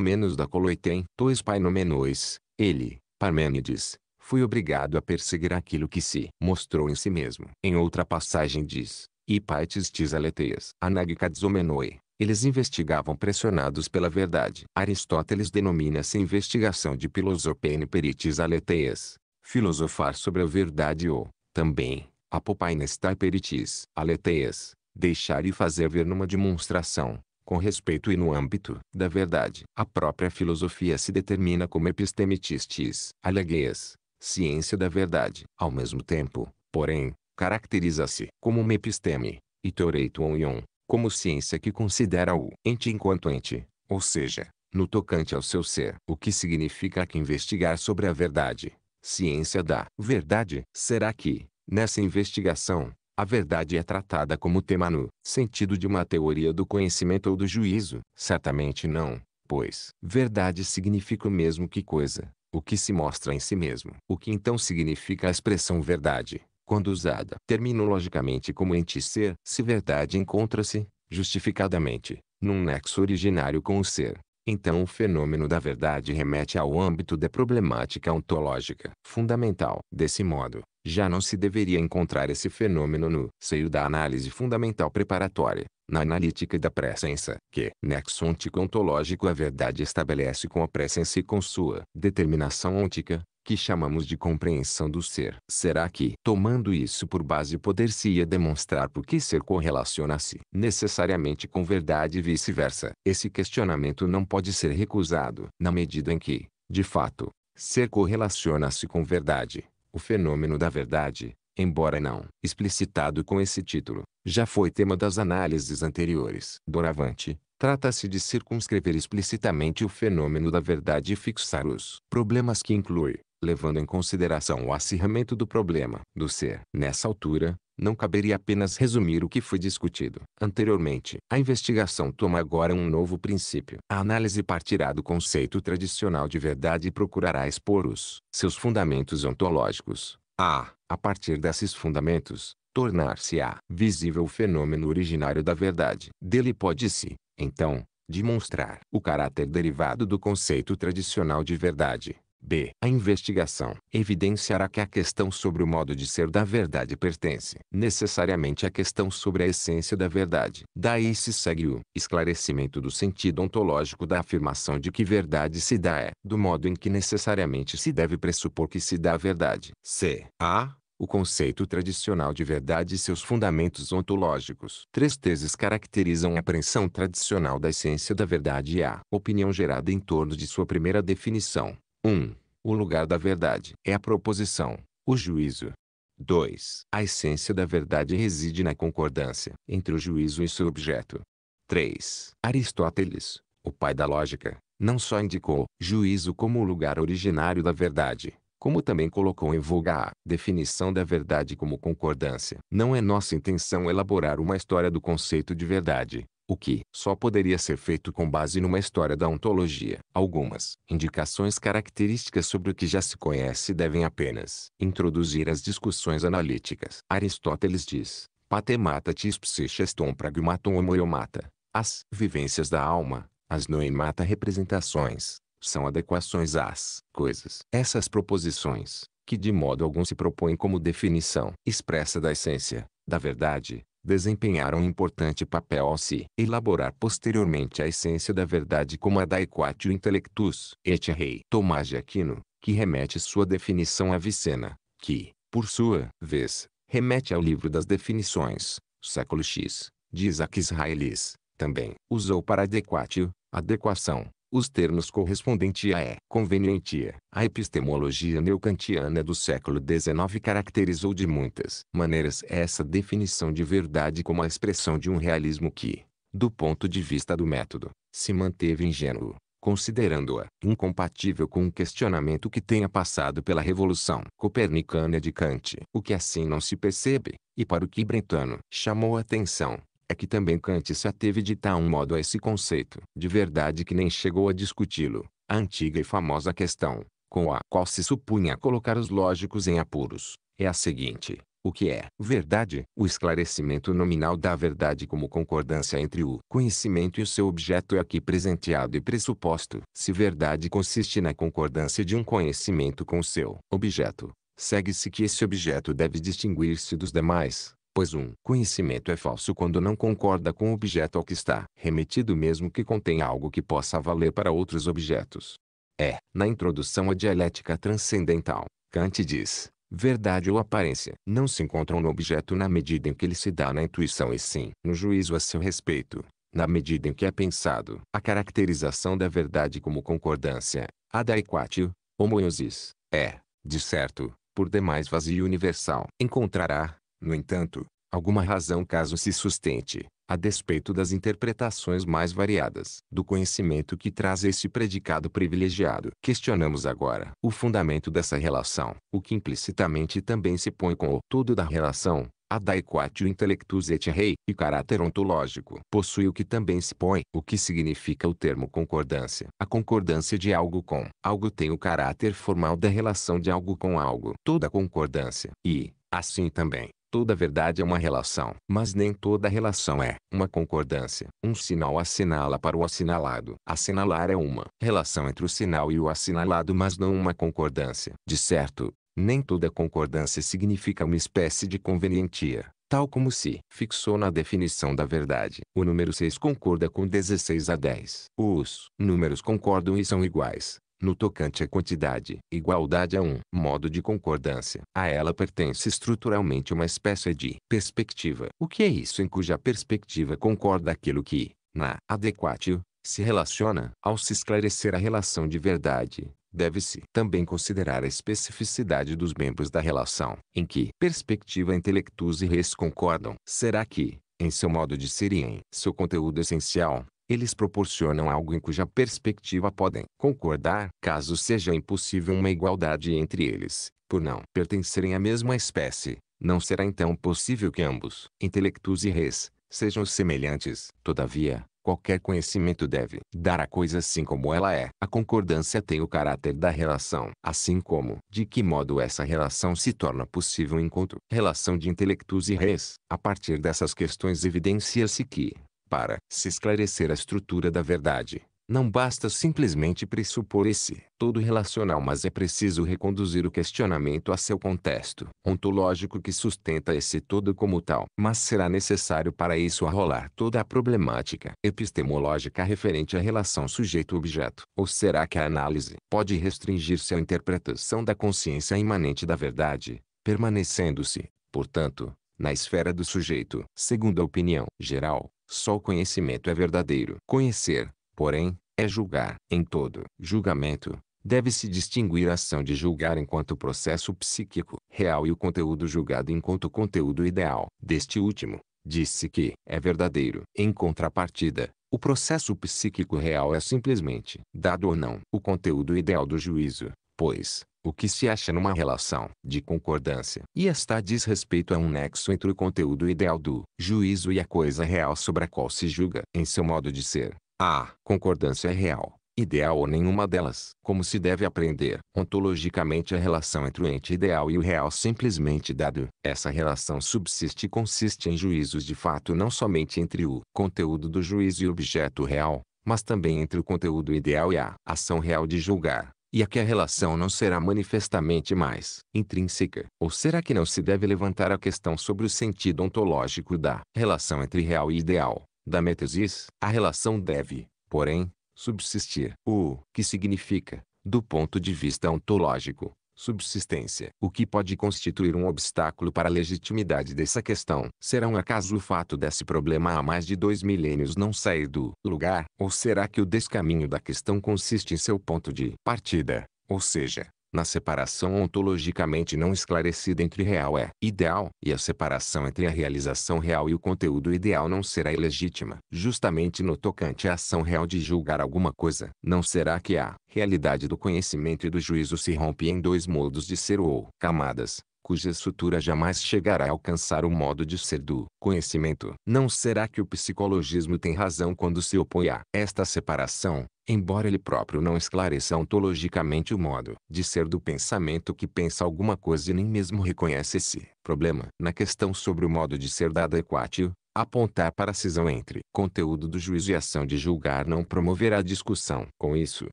menos da Coloitem, tois pai painomenóis, ele, Parmênides, foi obrigado a perseguir aquilo que se mostrou em si mesmo. Em outra passagem diz, e paites tis aleteias, anagcadizomenoi, eles investigavam pressionados pela verdade. Aristóteles denomina essa investigação de pilosopene peritis aleteias, filosofar sobre a verdade ou, também, apopainastai peritis, aleteias, deixar e fazer ver numa demonstração, com respeito e no âmbito da verdade. A própria filosofia se determina como epistemitistis, alegeias, ciência da verdade. Ao mesmo tempo, porém, caracteriza-se como uma episteme, e teoreitoion, como ciência que considera o ente enquanto ente, ou seja, no tocante ao seu ser. O que significa que investigar sobre a verdade ciência da verdade, será que, nessa investigação, a verdade é tratada como tema no sentido de uma teoria do conhecimento ou do juízo? Certamente não, pois verdade significa o mesmo que coisa, o que se mostra em si mesmo. O que então significa a expressão verdade, quando usada terminologicamente como ente ser, se verdade encontra-se, justificadamente, num nexo originário com o ser, então o fenômeno da verdade remete ao âmbito da problemática ontológica fundamental. Desse modo, já não se deveria encontrar esse fenômeno no seio da análise fundamental preparatória, na analítica da presença, que nexo ontico-ontológico a verdade estabelece com a presença e com sua determinação ontica, que chamamos de compreensão do ser. Será que, tomando isso por base, poder-se-ia demonstrar por que ser correlaciona-se necessariamente com verdade e vice-versa? Esse questionamento não pode ser recusado, na medida em que, de fato, ser correlaciona-se com verdade. O fenômeno da verdade, embora não explicitado com esse título, já foi tema das análises anteriores. Doravante, trata-se de circunscrever explicitamente o fenômeno da verdade e fixar os problemas que inclui, levando em consideração o acirramento do problema do ser. Nessa altura, não caberia apenas resumir o que foi discutido anteriormente. A investigação toma agora um novo princípio. A análise partirá do conceito tradicional de verdade e procurará expor os seus fundamentos ontológicos. A, a partir desses fundamentos, tornar-se-á visível o fenômeno originário da verdade. Dele pode-se, então, demonstrar o caráter derivado do conceito tradicional de verdade. B. A investigação evidenciará que a questão sobre o modo de ser da verdade pertence necessariamente à questão sobre a essência da verdade. Daí se segue o esclarecimento do sentido ontológico da afirmação de que verdade se dá é do modo em que necessariamente se deve pressupor que se dá a verdade. C. A. O conceito tradicional de verdade e seus fundamentos ontológicos. Três teses caracterizam a apreensão tradicional da essência da verdade e a opinião gerada em torno de sua primeira definição. 1. O lugar da verdade é a proposição, o juízo. 2. A essência da verdade reside na concordância entre o juízo e seu objeto. 3. Aristóteles, o pai da lógica, não só indicou juízo como o lugar originário da verdade, como também colocou em voga a definição da verdade como concordância. Não é nossa intenção elaborar uma história do conceito de verdade, o que só poderia ser feito com base numa história da ontologia. Algumas indicações características sobre o que já se conhece devem apenas introduzir as discussões analíticas. Aristóteles diz, patemata psyches ton pragmaton homoiomata. As vivências da alma, as noemata representações, são adequações às coisas. Essas proposições, que de modo algum se propõem como definição expressa da essência, da verdade, desempenharam um importante papel ao se elaborar posteriormente a essência da verdade como a da equatio intellectus et rei Tomás de Aquino, que remete sua definição a Vicena, que, por sua vez, remete ao livro das definições, século X, de Isaac Israelis, também usou para adequatio, adequação, os termos correspondente a é convenientia. É, a epistemologia neocantiana do século XIX caracterizou de muitas maneiras essa definição de verdade como a expressão de um realismo que, do ponto de vista do método, se manteve ingênuo, considerando-a incompatível com um questionamento que tenha passado pela Revolução Copernicana de Kant. O que assim não se percebe, e para o que Brentano chamou atenção, é que também Kant se ateve de tal modo a esse conceito de verdade que nem chegou a discuti-lo, a antiga e famosa questão, com a qual se supunha colocar os lógicos em apuros, é a seguinte. O que é verdade? O esclarecimento nominal da verdade como concordância entre o conhecimento e o seu objeto é aqui presenteado e pressuposto. Se verdade consiste na concordância de um conhecimento com o seu objeto, segue-se que esse objeto deve distinguir-se dos demais, pois um conhecimento é falso quando não concorda com o objeto ao que está remetido mesmo que contenha algo que possa valer para outros objetos. É, na introdução à dialética transcendental, Kant diz, verdade ou aparência não se encontram no objeto na medida em que ele se dá na intuição e sim no juízo a seu respeito. Na medida em que é pensado, a caracterização da verdade como concordância, adequatio, homoiosis, é, de certo, por demais vazio universal. Encontrará, no entanto, alguma razão caso se sustente, a despeito das interpretações mais variadas do conhecimento que traz esse predicado privilegiado. Questionamos agora o fundamento dessa relação, o que implicitamente também se põe com o todo da relação, Adaiquatio intellectus et rei, e caráter ontológico. Possui o que também se põe, o que significa o termo concordância. A concordância de algo com algo tem o caráter formal da relação de algo com algo. Toda concordância, e, assim também, Toda verdade é uma relação, mas nem toda relação é uma concordância. Um sinal assinala para o assinalado. Assinalar é uma relação entre o sinal e o assinalado, mas não uma concordância. De certo, nem toda concordância significa uma espécie de convenientia, tal como se fixou na definição da verdade. O número 6 concorda com 16 a 10. Os números concordam e são iguais, no tocante à quantidade, igualdade é um modo de concordância. A ela pertence estruturalmente uma espécie de perspectiva. O que é isso em cuja perspectiva concorda aquilo que, na adequatio, se relaciona? Ao se esclarecer a relação de verdade, deve-se também considerar a especificidade dos membros da relação, em que perspectiva intelectus e res concordam. Será que, em seu modo de ser e em seu conteúdo essencial, eles proporcionam algo em cuja perspectiva podem concordar, caso seja impossível uma igualdade entre eles, por não pertencerem à mesma espécie. Não será então possível que ambos, intelectus e res, sejam semelhantes. Todavia, qualquer conhecimento deve dar a coisa assim como ela é. A concordância tem o caráter da relação, assim como de que modo essa relação se torna possível enquanto relação de intelectus e res. A partir dessas questões evidencia-se que para se esclarecer a estrutura da verdade. Não basta simplesmente pressupor esse todo relacional, mas é preciso reconduzir o questionamento a seu contexto ontológico que sustenta esse todo como tal. Mas será necessário para isso arrolar toda a problemática epistemológica referente à relação sujeito-objeto? Ou será que a análise pode restringir-se à interpretação da consciência imanente da verdade, permanecendo-se, portanto, na esfera do sujeito? Segundo a opinião geral, só o conhecimento é verdadeiro. Conhecer, porém, é julgar. Em todo julgamento, deve-se distinguir a ação de julgar enquanto processo psíquico real e o conteúdo julgado enquanto conteúdo ideal. Deste último, disse que é verdadeiro. Em contrapartida, o processo psíquico real é simplesmente, dado ou não, o conteúdo ideal do juízo, pois, o que se acha numa relação de concordância e está diz respeito a um nexo entre o conteúdo ideal do juízo e a coisa real sobre a qual se julga em seu modo de ser. A concordância é real, ideal ou nenhuma delas. Como se deve aprender ontologicamente a relação entre o ente ideal e o real simplesmente dado. Essa relação subsiste e consiste em juízos de fato não somente entre o conteúdo do juízo e o objeto real, mas também entre o conteúdo ideal e a ação real de julgar e a que a relação não será manifestamente mais intrínseca? Ou será que não se deve levantar a questão sobre o sentido ontológico da relação entre real e ideal, da metasis? A relação deve, porém, subsistir. O que significa, do ponto de vista ontológico, subsistência. O que pode constituir um obstáculo para a legitimidade dessa questão? Será um acaso o fato desse problema há mais de dois milênios não sair do lugar? Ou será que o descaminho da questão consiste em seu ponto de partida? Ou seja, na separação ontologicamente não esclarecida entre real é ideal, e a separação entre a realização real e o conteúdo ideal não será ilegítima. Justamente no tocante à ação real de julgar alguma coisa, não será que a realidade do conhecimento e do juízo se rompe em dois modos de ser ou camadas, cuja sutura jamais chegará a alcançar o modo de ser do conhecimento. Não será que o psicologismo tem razão quando se opõe a esta separação, embora ele próprio não esclareça ontologicamente o modo de ser do pensamento que pensa alguma coisa e nem mesmo reconhece esse problema. Na questão sobre o modo de ser da adequatio, apontar para a cisão entre conteúdo do juízo e ação de julgar não promoverá discussão. Com isso,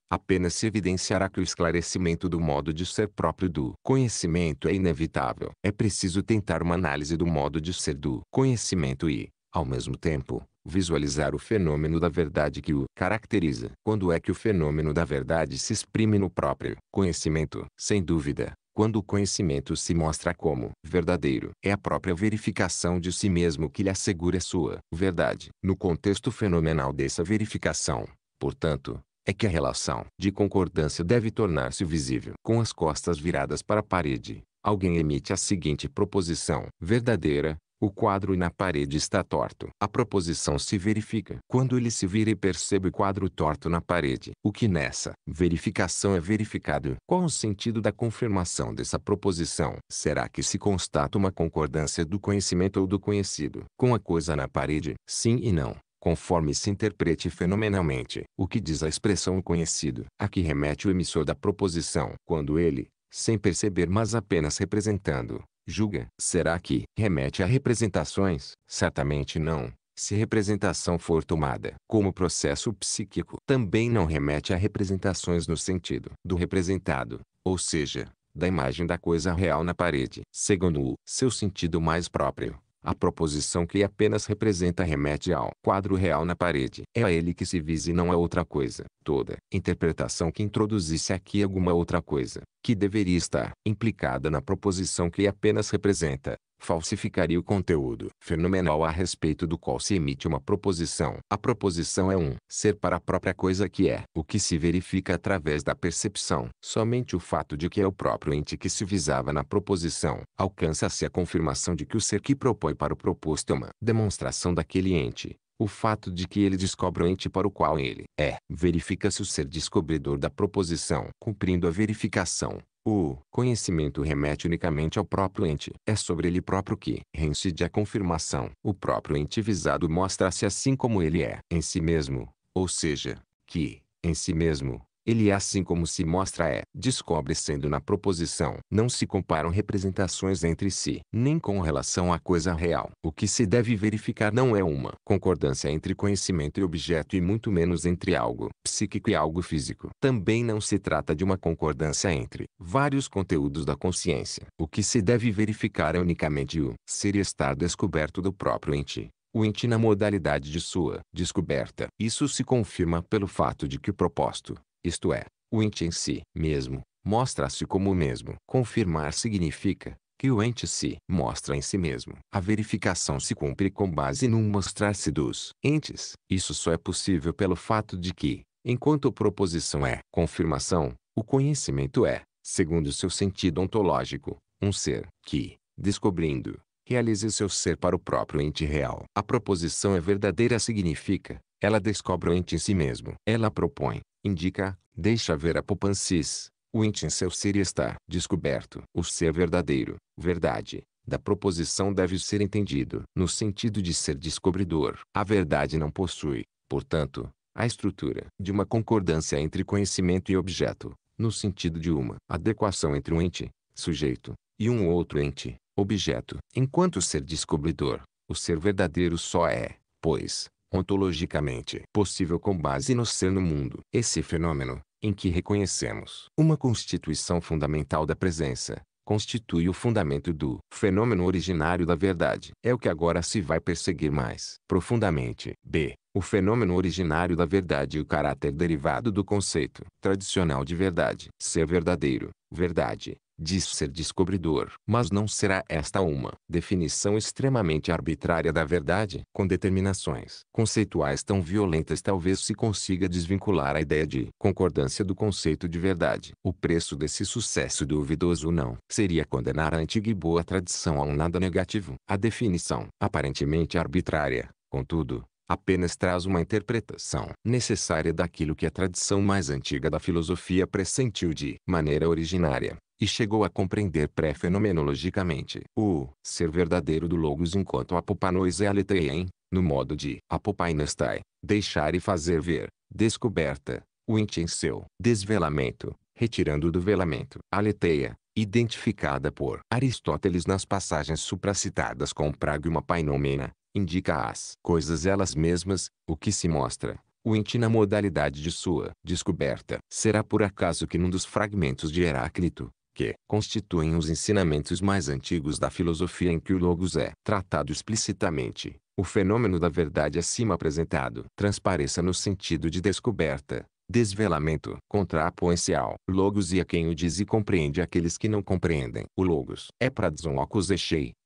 apenas se evidenciará que o esclarecimento do modo de ser próprio do conhecimento é inevitável. É preciso tentar uma análise do modo de ser do conhecimento e, ao mesmo tempo, visualizar o fenômeno da verdade que o caracteriza. Quando é que o fenômeno da verdade se exprime no próprio conhecimento? Sem dúvida, quando o conhecimento se mostra como verdadeiro, é a própria verificação de si mesmo que lhe assegura sua verdade. No contexto fenomenal dessa verificação, portanto, é que a relação de concordância deve tornar-se visível. Com as costas viradas para a parede, alguém emite a seguinte proposição verdadeira, o quadro na parede está torto. A proposição se verifica quando ele se vira e percebe o quadro torto na parede. O que nessa verificação é verificado? Qual o sentido da confirmação dessa proposição? Será que se constata uma concordância do conhecimento ou do conhecido com a coisa na parede? Sim e não conforme se interprete fenomenalmente o que diz a expressão conhecido, a que remete o emissor da proposição, quando ele, sem perceber mas apenas representando, julga. Será que remete a representações? Certamente não. Se representação for tomada como processo psíquico, também não remete a representações no sentido do representado, ou seja, da imagem da coisa real na parede. Segundo o seu sentido mais próprio, a proposição que apenas representa remete ao quadro real na parede. É a ele que se vise e não a outra coisa. Toda interpretação que introduzisse aqui alguma outra coisa, que deveria estar implicada na proposição que apenas representa, falsificaria o conteúdo fenomenal a respeito do qual se emite uma proposição. A proposição é um ser para a própria coisa que é, o que se verifica através da percepção. Somente o fato de que é o próprio ente que se visava na proposição, alcança-se a confirmação de que o ser que propõe para o proposto é uma demonstração daquele ente. O fato de que ele descobre o ente para o qual ele é, verifica-se o ser descobridor da proposição, cumprindo a verificação. O conhecimento remete unicamente ao próprio ente. É sobre ele próprio que reincide a confirmação. O próprio ente visado mostra-se assim como ele é em si mesmo, ou seja, que, em si mesmo, ele é assim como se mostra é. Descobre sendo na proposição. Não se comparam representações entre si, nem com relação à coisa real. O que se deve verificar não é uma concordância entre conhecimento e objeto e muito menos entre algo psíquico e algo físico. Também não se trata de uma concordância entre vários conteúdos da consciência. O que se deve verificar é unicamente o ser e estar descoberto do próprio ente o ente na modalidade de sua descoberta. Isso se confirma pelo fato de que o proposto isto é, o ente em si mesmo, mostra-se como o mesmo. Confirmar significa que o ente se mostra em si mesmo. A verificação se cumpre com base num mostrar-se dos entes. Isso só é possível pelo fato de que, enquanto a proposição é confirmação, o conhecimento é, segundo seu sentido ontológico, um ser que, descobrindo, realize seu ser para o próprio ente real. A proposição é verdadeira significa, ela descobre o ente em si mesmo. Ela propõe indica, deixa ver a poupancis, o ente em seu ser está descoberto. O ser verdadeiro, verdade, da proposição deve ser entendido no sentido de ser descobridor. A verdade não possui, portanto, a estrutura de uma concordância entre conhecimento e objeto, no sentido de uma adequação entre um ente, sujeito, e um outro ente, objeto. Enquanto ser descobridor, o ser verdadeiro só é, pois, ontologicamente possível com base no ser no mundo. Esse fenômeno, em que reconhecemos uma constituição fundamental da presença, constitui o fundamento do fenômeno originário da verdade. É o que agora se vai perseguir mais profundamente. B. O fenômeno originário da verdade e o caráter derivado do conceito tradicional de verdade. Ser verdadeiro, verdade, diz ser descobridor. Mas não será esta uma definição extremamente arbitrária da verdade? Com determinações conceituais tão violentas talvez se consiga desvincular a ideia de concordância do conceito de verdade. O preço desse sucesso duvidoso não seria condenar a antiga e boa tradição a um nada negativo. A definição, aparentemente arbitrária, contudo, apenas traz uma interpretação necessária daquilo que a tradição mais antiga da filosofia pressentiu de maneira originária e chegou a compreender pré-fenomenologicamente o ser verdadeiro do logos enquanto apopanois é em no modo de apopainestai, deixar e fazer ver, descoberta, o ente em seu desvelamento, retirando do velamento. aleteia identificada por Aristóteles nas passagens supracitadas com pragma painomena, indica as coisas elas mesmas, o que se mostra, o ente na modalidade de sua descoberta. Será por acaso que num dos fragmentos de Heráclito, que constituem os ensinamentos mais antigos da filosofia em que o logos é tratado explicitamente. O fenômeno da verdade acima apresentado transpareça no sentido de descoberta, Desvelamento. Contrapõe-se ao Logos e a quem o diz e compreende aqueles que não compreendem. O Logos é Pradzon Ocus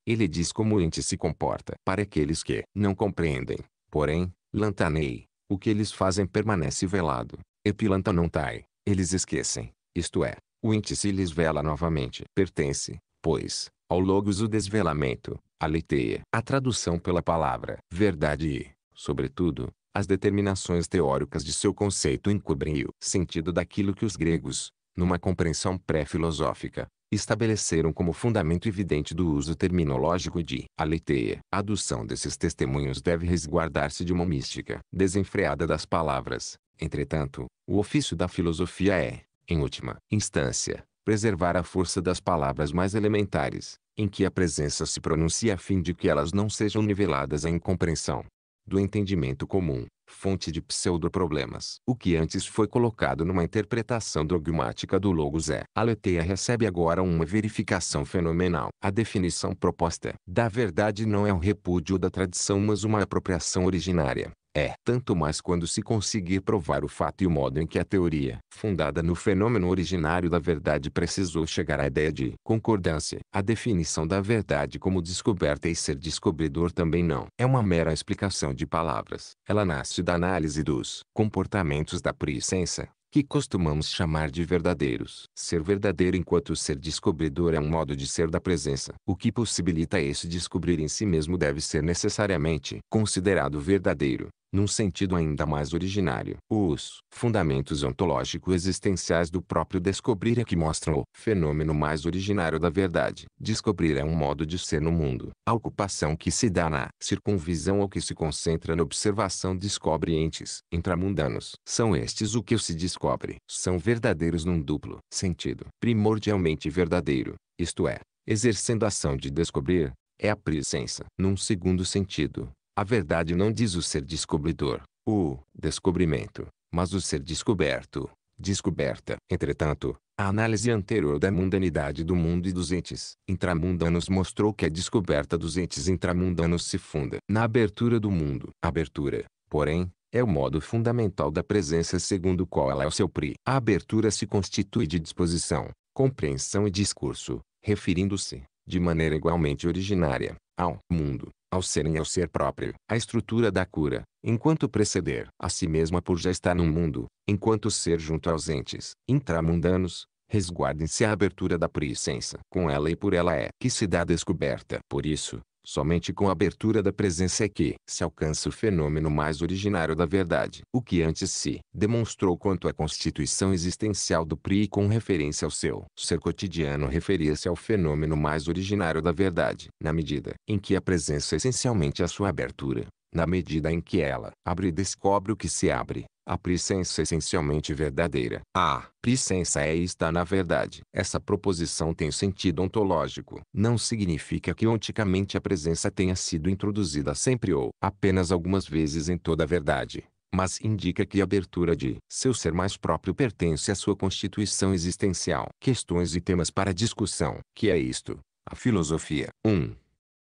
Ele diz como o ente se comporta para aqueles que não compreendem. Porém, Lantanei. O que eles fazem permanece velado. Epilantanontai. Eles esquecem. Isto é, o índice vela novamente. Pertence, pois, ao logos o desvelamento, a leiteia. A tradução pela palavra verdade e, sobretudo, as determinações teóricas de seu conceito encobrem o sentido daquilo que os gregos, numa compreensão pré-filosófica, estabeleceram como fundamento evidente do uso terminológico de aletheia. A adução desses testemunhos deve resguardar-se de uma mística desenfreada das palavras. Entretanto, o ofício da filosofia é, em última instância, preservar a força das palavras mais elementares, em que a presença se pronuncia a fim de que elas não sejam niveladas à incompreensão do entendimento comum, fonte de pseudoproblemas. O que antes foi colocado numa interpretação dogmática do logos é. A leteia recebe agora uma verificação fenomenal. A definição proposta da verdade não é o repúdio da tradição mas uma apropriação originária é, tanto mais quando se conseguir provar o fato e o modo em que a teoria, fundada no fenômeno originário da verdade, precisou chegar à ideia de concordância. A definição da verdade como descoberta e ser descobridor também não é uma mera explicação de palavras. Ela nasce da análise dos comportamentos da presença que costumamos chamar de verdadeiros. Ser verdadeiro enquanto ser descobridor é um modo de ser da presença. O que possibilita esse descobrir em si mesmo deve ser necessariamente considerado verdadeiro num sentido ainda mais originário. Os fundamentos ontológico-existenciais do próprio descobrir é que mostram o fenômeno mais originário da verdade. Descobrir é um modo de ser no mundo. A ocupação que se dá na circunvisão ou que se concentra na observação descobre entes intramundanos. São estes o que se descobre. São verdadeiros num duplo sentido. Primordialmente verdadeiro, isto é, exercendo a ação de descobrir, é a presença. Num segundo sentido, a verdade não diz o ser descobridor, o descobrimento, mas o ser descoberto, descoberta. Entretanto, a análise anterior da mundanidade do mundo e dos entes intramundanos mostrou que a descoberta dos entes intramundanos se funda na abertura do mundo. Abertura, porém, é o modo fundamental da presença segundo o qual ela é o seu pri. A abertura se constitui de disposição, compreensão e discurso, referindo-se, de maneira igualmente originária, ao mundo ao serem ao ser próprio, a estrutura da cura, enquanto preceder a si mesma por já estar no mundo, enquanto ser junto aos entes intramundanos, resguardem-se a abertura da presença. Com ela e por ela é que se dá a descoberta. Por isso, Somente com a abertura da presença é que se alcança o fenômeno mais originário da verdade. O que antes se demonstrou quanto à constituição existencial do PRI com referência ao seu ser cotidiano referia-se ao fenômeno mais originário da verdade, na medida em que a presença é essencialmente a sua abertura. Na medida em que ela abre e descobre o que se abre, a presença é essencialmente verdadeira. A presença é e está na verdade. Essa proposição tem sentido ontológico. Não significa que onticamente a presença tenha sido introduzida sempre ou apenas algumas vezes em toda a verdade mas indica que a abertura de seu ser mais próprio pertence à sua constituição existencial. Questões e temas para discussão. Que é isto? A filosofia. 1. Um.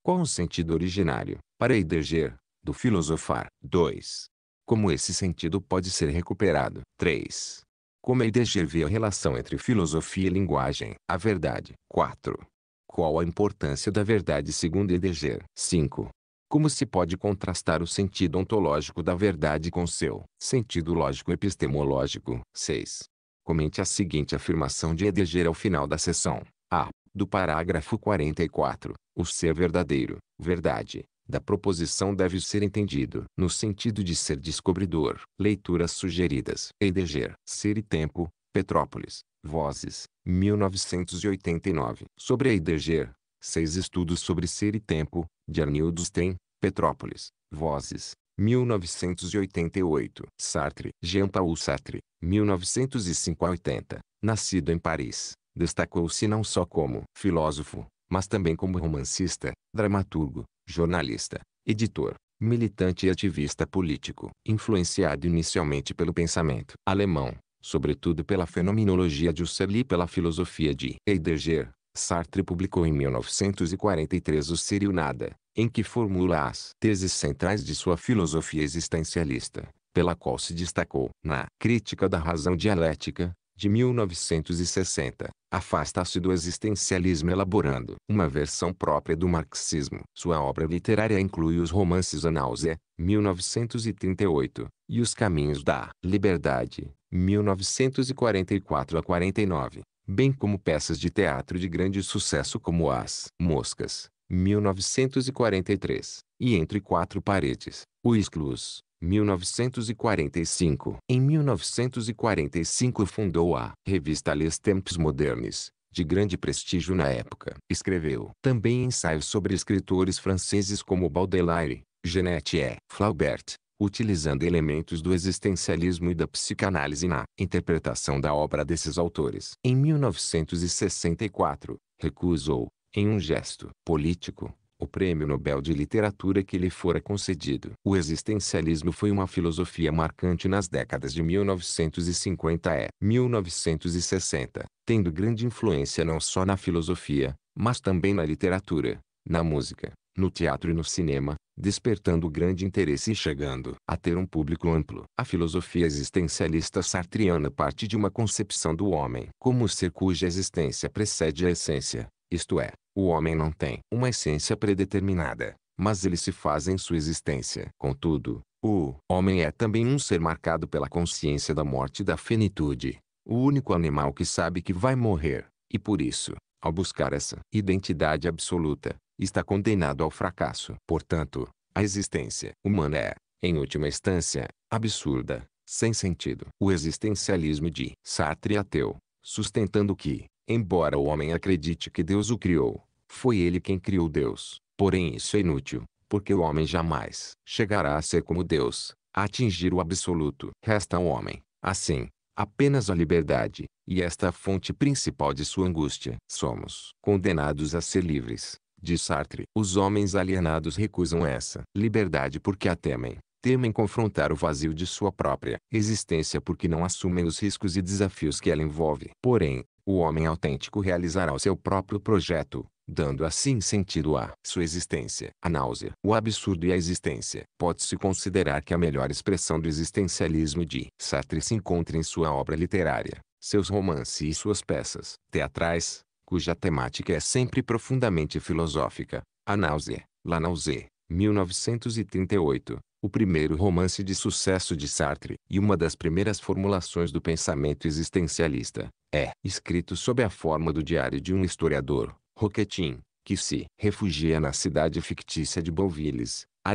Qual o sentido originário, para heidegger do filosofar? 2 como esse sentido pode ser recuperado. 3. Como Heidegger é vê a relação entre filosofia e linguagem, a verdade. 4. Qual a importância da verdade segundo Heidegger? 5. Como se pode contrastar o sentido ontológico da verdade com seu sentido lógico epistemológico? 6. Comente a seguinte afirmação de Heidegger ao final da sessão. A. Do parágrafo 44. O ser verdadeiro, verdade, da proposição deve ser entendido no sentido de ser descobridor. Leituras sugeridas. Eideger. Ser e Tempo. Petrópolis. Vozes. 1989. Sobre Eideger. Seis estudos sobre ser e tempo. De Arnildo Stein. Petrópolis. Vozes. 1988. Sartre. Jean-Paul Sartre. 1905 a 80. Nascido em Paris. Destacou-se não só como filósofo, mas também como romancista, dramaturgo, jornalista, editor, militante e ativista político, influenciado inicialmente pelo pensamento alemão, sobretudo pela fenomenologia de Husserl e pela filosofia de Heidegger. Sartre publicou em 1943 o Ser e Nada, em que formula as teses centrais de sua filosofia existencialista, pela qual se destacou na Crítica da Razão Dialética, de 1960, afasta-se do existencialismo elaborando uma versão própria do marxismo. Sua obra literária inclui os romances A Náusea, 1938, e Os Caminhos da Liberdade, 1944 a 49, bem como peças de teatro de grande sucesso como As Moscas, 1943, e Entre Quatro Paredes, O Exclus, 1945. Em 1945 fundou a revista Les Temps Modernes, de grande prestígio na época. Escreveu também ensaios sobre escritores franceses como Baudelaire, Genet e Flaubert, utilizando elementos do existencialismo e da psicanálise na interpretação da obra desses autores. Em 1964, recusou, em um gesto político, o prêmio Nobel de Literatura que lhe fora concedido. O existencialismo foi uma filosofia marcante nas décadas de 1950 e 1960, tendo grande influência não só na filosofia, mas também na literatura, na música, no teatro e no cinema, despertando grande interesse e chegando a ter um público amplo. A filosofia existencialista sartriana parte de uma concepção do homem como ser cuja existência precede a essência, isto é, o homem não tem uma essência predeterminada, mas ele se faz em sua existência. Contudo, o homem é também um ser marcado pela consciência da morte e da finitude, o único animal que sabe que vai morrer, e por isso, ao buscar essa identidade absoluta, está condenado ao fracasso. Portanto, a existência humana é, em última instância, absurda, sem sentido. O existencialismo de Sartre é ateu, sustentando que Embora o homem acredite que Deus o criou, foi ele quem criou Deus. Porém isso é inútil, porque o homem jamais chegará a ser como Deus, a atingir o absoluto. Resta ao homem, assim, apenas a liberdade, e esta a fonte principal de sua angústia. Somos condenados a ser livres, diz Sartre. Os homens alienados recusam essa liberdade porque a temem. Temem confrontar o vazio de sua própria existência porque não assumem os riscos e desafios que ela envolve. Porém, o homem autêntico realizará o seu próprio projeto, dando assim sentido à sua existência. A náusea, o absurdo e a existência. Pode-se considerar que a melhor expressão do existencialismo de Sartre se encontra em sua obra literária, seus romances e suas peças teatrais, cuja temática é sempre profundamente filosófica. A náusea, La Nausée, 1938, o primeiro romance de sucesso de Sartre e uma das primeiras formulações do pensamento existencialista é escrito sob a forma do diário de um historiador, Roquetin, que se refugia na cidade fictícia de Beauvilles, a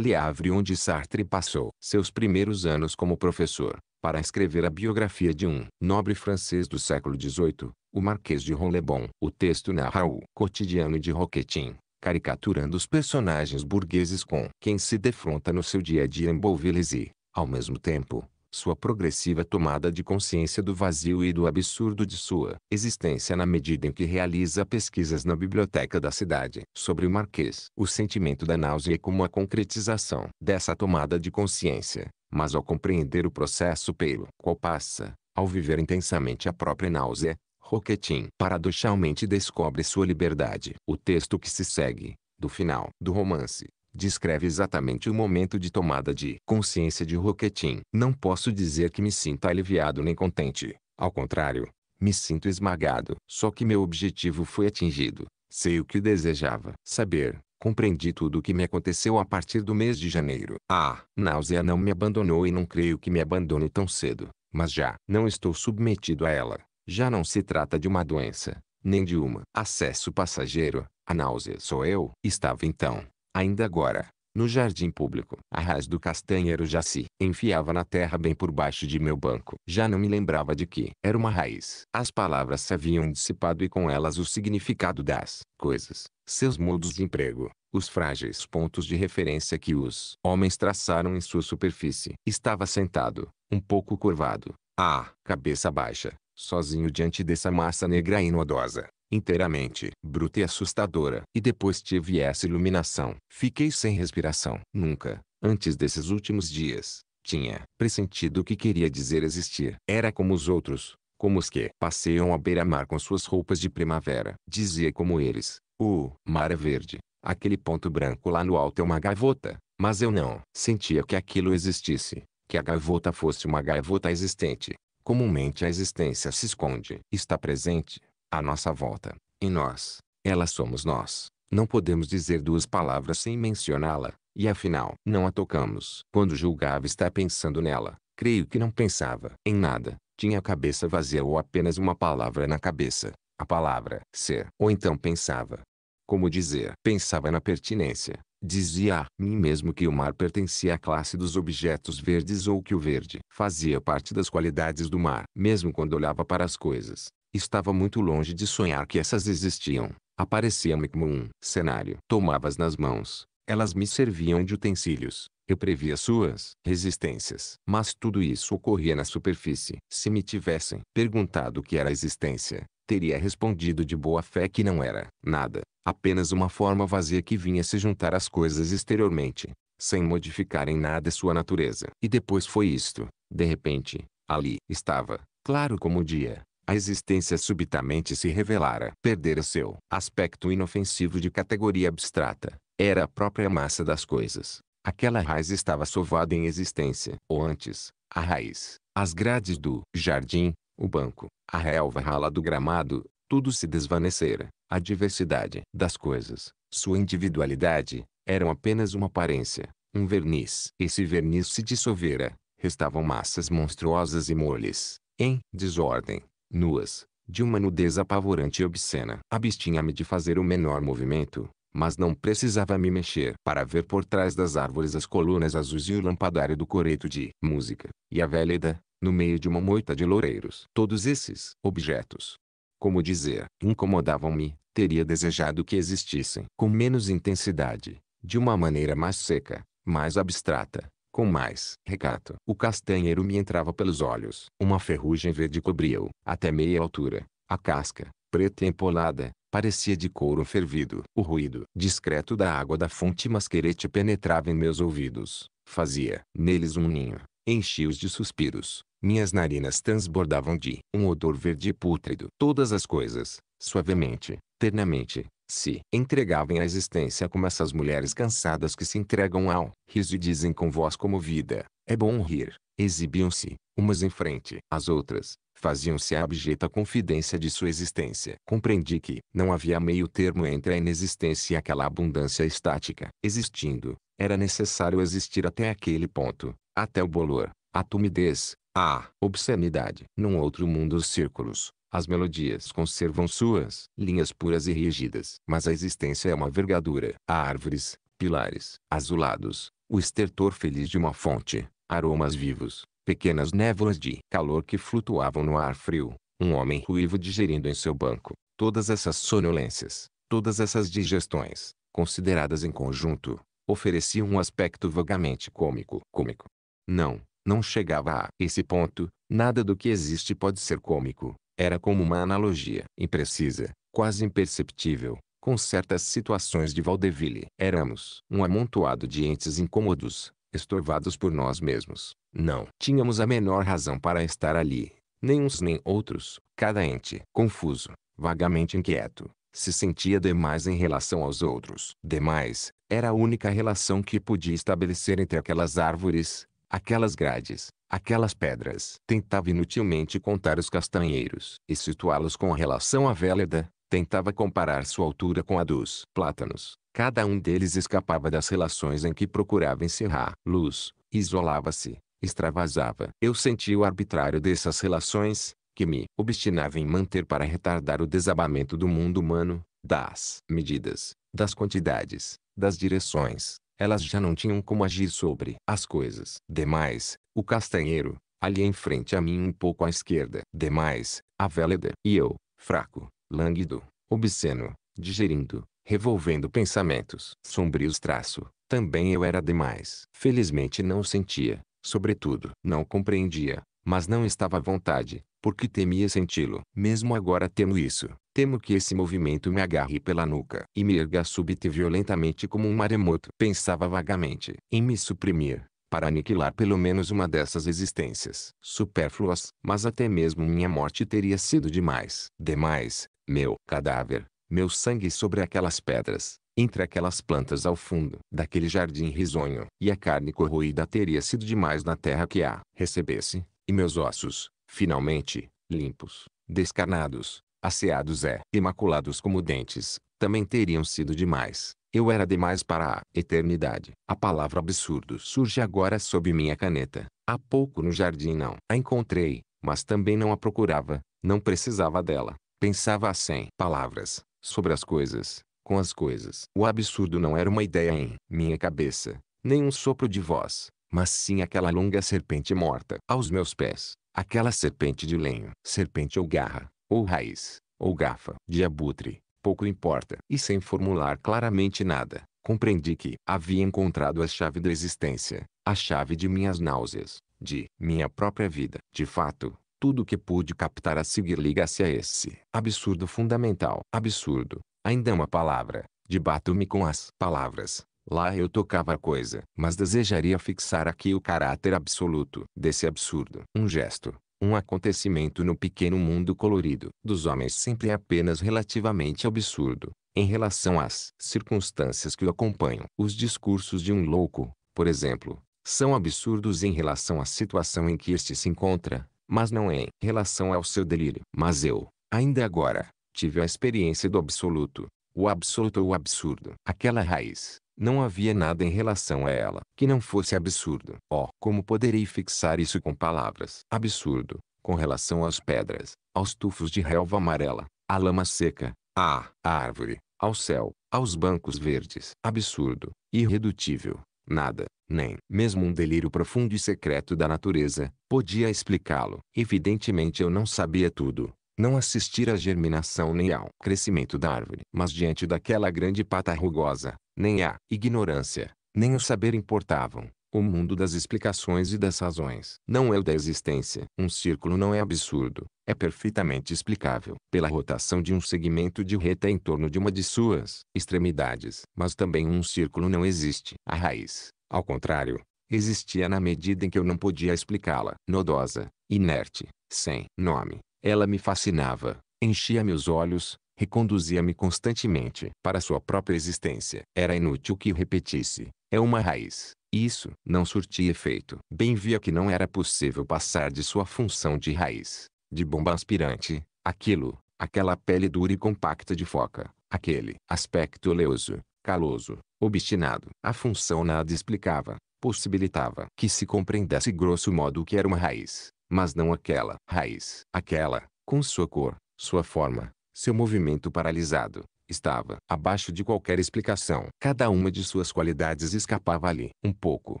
onde Sartre passou seus primeiros anos como professor, para escrever a biografia de um nobre francês do século XVIII, o Marquês de Rolebon. O texto narra o cotidiano de Roquetin, caricaturando os personagens burgueses com quem se defronta no seu dia a dia em Beauvilles e, ao mesmo tempo, sua progressiva tomada de consciência do vazio e do absurdo de sua existência na medida em que realiza pesquisas na biblioteca da cidade sobre o Marquês. O sentimento da náusea é como a concretização dessa tomada de consciência, mas ao compreender o processo pelo qual passa, ao viver intensamente a própria náusea, Roquetin paradoxalmente descobre sua liberdade. O texto que se segue, do final do romance, descreve exatamente o momento de tomada de consciência de Roquetin. Não posso dizer que me sinta aliviado nem contente. Ao contrário, me sinto esmagado. Só que meu objetivo foi atingido. Sei o que desejava saber. Compreendi tudo o que me aconteceu a partir do mês de janeiro. A náusea não me abandonou e não creio que me abandone tão cedo. Mas já não estou submetido a ela. Já não se trata de uma doença, nem de uma acesso passageiro. A náusea sou eu. Estava então ainda agora, no jardim público. A raiz do castanheiro já se enfiava na terra bem por baixo de meu banco. Já não me lembrava de que era uma raiz. As palavras se haviam dissipado e com elas o significado das coisas, seus modos de emprego, os frágeis pontos de referência que os homens traçaram em sua superfície. Estava sentado, um pouco curvado, a cabeça baixa, sozinho diante dessa massa negra e inodosa inteiramente bruta e assustadora. E depois tive essa iluminação. Fiquei sem respiração. Nunca, antes desses últimos dias, tinha pressentido o que queria dizer existir. Era como os outros, como os que passeiam à beira-mar com suas roupas de primavera. Dizia como eles, o mar é verde, aquele ponto branco lá no alto é uma gaivota. Mas eu não sentia que aquilo existisse, que a gaivota fosse uma gaivota existente. Comumente a existência se esconde, está presente, à nossa volta, e nós. Ela somos nós. Não podemos dizer duas palavras sem mencioná-la, e afinal, não a tocamos. Quando julgava estar pensando nela, creio que não pensava em nada. Tinha a cabeça vazia ou apenas uma palavra na cabeça. A palavra ser. Ou então pensava. Como dizer? Pensava na pertinência. Dizia a mim mesmo que o mar pertencia à classe dos objetos verdes ou que o verde fazia parte das qualidades do mar. Mesmo quando olhava para as coisas, Estava muito longe de sonhar que essas existiam. Aparecia-me como um cenário. Tomavas nas mãos. Elas me serviam de utensílios. Eu previa suas resistências. Mas tudo isso ocorria na superfície. Se me tivessem perguntado o que era a existência, teria respondido de boa fé que não era nada. Apenas uma forma vazia que vinha se juntar às coisas exteriormente, sem modificar em nada sua natureza. E depois foi isto. De repente, ali estava, claro como o dia, a existência subitamente se revelara. Perdera seu aspecto inofensivo de categoria abstrata. Era a própria massa das coisas. Aquela raiz estava sovada em existência. Ou antes, a raiz, as grades do jardim, o banco, a relva rala do gramado, tudo se desvanecera. A diversidade das coisas, sua individualidade, eram apenas uma aparência, um verniz. Esse verniz se dissolvera, restavam massas monstruosas e moles, em desordem, nuas, de uma nudez apavorante e obscena. Abstinha-me de fazer o menor movimento, mas não precisava me mexer para ver por trás das árvores as colunas azuis e o lampadário do coreto de música, e a véleda, no meio de uma moita de loureiros. Todos esses objetos, como dizer, incomodavam-me, teria desejado que existissem com menos intensidade, de uma maneira mais seca, mais abstrata, com mais recato, o castanheiro me entrava pelos olhos. Uma ferrugem verde cobriu, até meia altura, a casca, preta e empolada, parecia de couro fervido. O ruído discreto da água da fonte masquerete penetrava em meus ouvidos, fazia neles um ninho, enchi-os de suspiros. Minhas narinas transbordavam de um odor verde e pútrido. Todas as coisas, suavemente, ternamente, se entregavam à existência como essas mulheres cansadas que se entregam ao riso e dizem com voz comovida, é bom rir, exibiam-se, umas em frente às outras, faziam-se a abjeta confidência de sua existência. Compreendi que não havia meio termo entre a inexistência e aquela abundância estática. Existindo, era necessário existir até aquele ponto, até o bolor, a tumidez, a obscenidade. Num outro mundo os círculos, as melodias conservam suas linhas puras e rígidas. Mas a existência é uma vergadura. Há árvores, pilares, azulados, o estertor feliz de uma fonte, aromas vivos, pequenas névoas de calor que flutuavam no ar frio, um homem ruivo digerindo em seu banco. Todas essas sonolências, todas essas digestões, consideradas em conjunto, ofereciam um aspecto vagamente cômico. Cômico. Não, não chegava a esse ponto, nada do que existe pode ser cômico. Era como uma analogia, imprecisa, quase imperceptível, com certas situações de Valdeville. Éramos um amontoado de entes incômodos, estorvados por nós mesmos. Não tínhamos a menor razão para estar ali, nem uns nem outros. Cada ente, confuso, vagamente inquieto, se sentia demais em relação aos outros. Demais, era a única relação que podia estabelecer entre aquelas árvores, aquelas grades, aquelas pedras. Tentava inutilmente contar os castanheiros e situá-los com relação à Véleda, tentava comparar sua altura com a dos plátanos. Cada um deles escapava das relações em que procurava encerrar luz, isolava-se, extravasava. Eu senti o arbitrário dessas relações, que me obstinava em manter para retardar o desabamento do mundo humano, das medidas, das quantidades, das direções. Elas já não tinham como agir sobre as coisas. Demais, o castanheiro, ali em frente a mim um pouco à esquerda. Demais, a véleda e eu, fraco, lânguido, obsceno, digerindo, revolvendo pensamentos sombrios traço. Também eu era demais. Felizmente não sentia, sobretudo, não compreendia, mas não estava à vontade, porque temia senti-lo. Mesmo agora temo isso. Temo que esse movimento me agarre pela nuca e me erga súbita e violentamente como um maremoto. Pensava vagamente em me suprimir, para aniquilar pelo menos uma dessas existências supérfluas, mas até mesmo minha morte teria sido demais. Demais, meu cadáver, meu sangue sobre aquelas pedras, entre aquelas plantas ao fundo daquele jardim risonho, e a carne corroída teria sido demais na terra que a recebesse, e meus ossos, finalmente, limpos, descarnados, asseados é, imaculados como dentes, também teriam sido demais. Eu era demais para a eternidade. A palavra absurdo surge agora sob minha caneta. Há pouco no jardim não a encontrei, mas também não a procurava, não precisava dela. Pensava a cem palavras, sobre as coisas, com as coisas. O absurdo não era uma ideia em minha cabeça, nem um sopro de voz, mas sim aquela longa serpente morta aos meus pés, aquela serpente de lenho, serpente ou garra, ou raiz, ou gafa de abutre, pouco importa. E sem formular claramente nada, compreendi que havia encontrado a chave da existência, a chave de minhas náuseas, de minha própria vida. De fato, tudo o que pude captar a seguir liga-se a esse absurdo fundamental. Absurdo, ainda é uma palavra, debato-me com as palavras. Lá eu tocava a coisa, mas desejaria fixar aqui o caráter absoluto desse absurdo. Um gesto, um acontecimento no pequeno mundo colorido dos homens sempre é apenas relativamente absurdo, em relação às circunstâncias que o acompanham. Os discursos de um louco, por exemplo, são absurdos em relação à situação em que este se encontra, mas não em relação ao seu delírio. Mas eu, ainda agora, tive a experiência do absoluto, o absoluto ou absurdo. Aquela raiz não havia nada em relação a ela que não fosse absurdo. Oh, como poderei fixar isso com palavras? Absurdo, com relação às pedras, aos tufos de relva amarela, à lama seca, à árvore, ao céu, aos bancos verdes. Absurdo, irredutível, nada, nem mesmo um delírio profundo e secreto da natureza, podia explicá-lo. Evidentemente eu não sabia tudo. Não assistir à germinação nem ao crescimento da árvore. Mas diante daquela grande pata rugosa, nem a ignorância, nem o saber importavam. O mundo das explicações e das razões não é o da existência. Um círculo não é absurdo, é perfeitamente explicável pela rotação de um segmento de reta em torno de uma de suas extremidades. Mas também um círculo não existe. A raiz, ao contrário, existia na medida em que eu não podia explicá-la. Nodosa, inerte, sem nome, ela me fascinava, enchia meus olhos, reconduzia-me constantemente para sua própria existência. Era inútil que repetisse, é uma raiz. Isso não surtia efeito. Bem via que não era possível passar de sua função de raiz, de bomba aspirante, aquilo, aquela pele dura e compacta de foca, aquele aspecto oleoso, caloso, obstinado. A função nada explicava, possibilitava que se compreendesse grosso modo o que era uma raiz, mas não aquela raiz. Aquela, com sua cor, sua forma, seu movimento paralisado estava abaixo de qualquer explicação. Cada uma de suas qualidades escapava ali. Um pouco,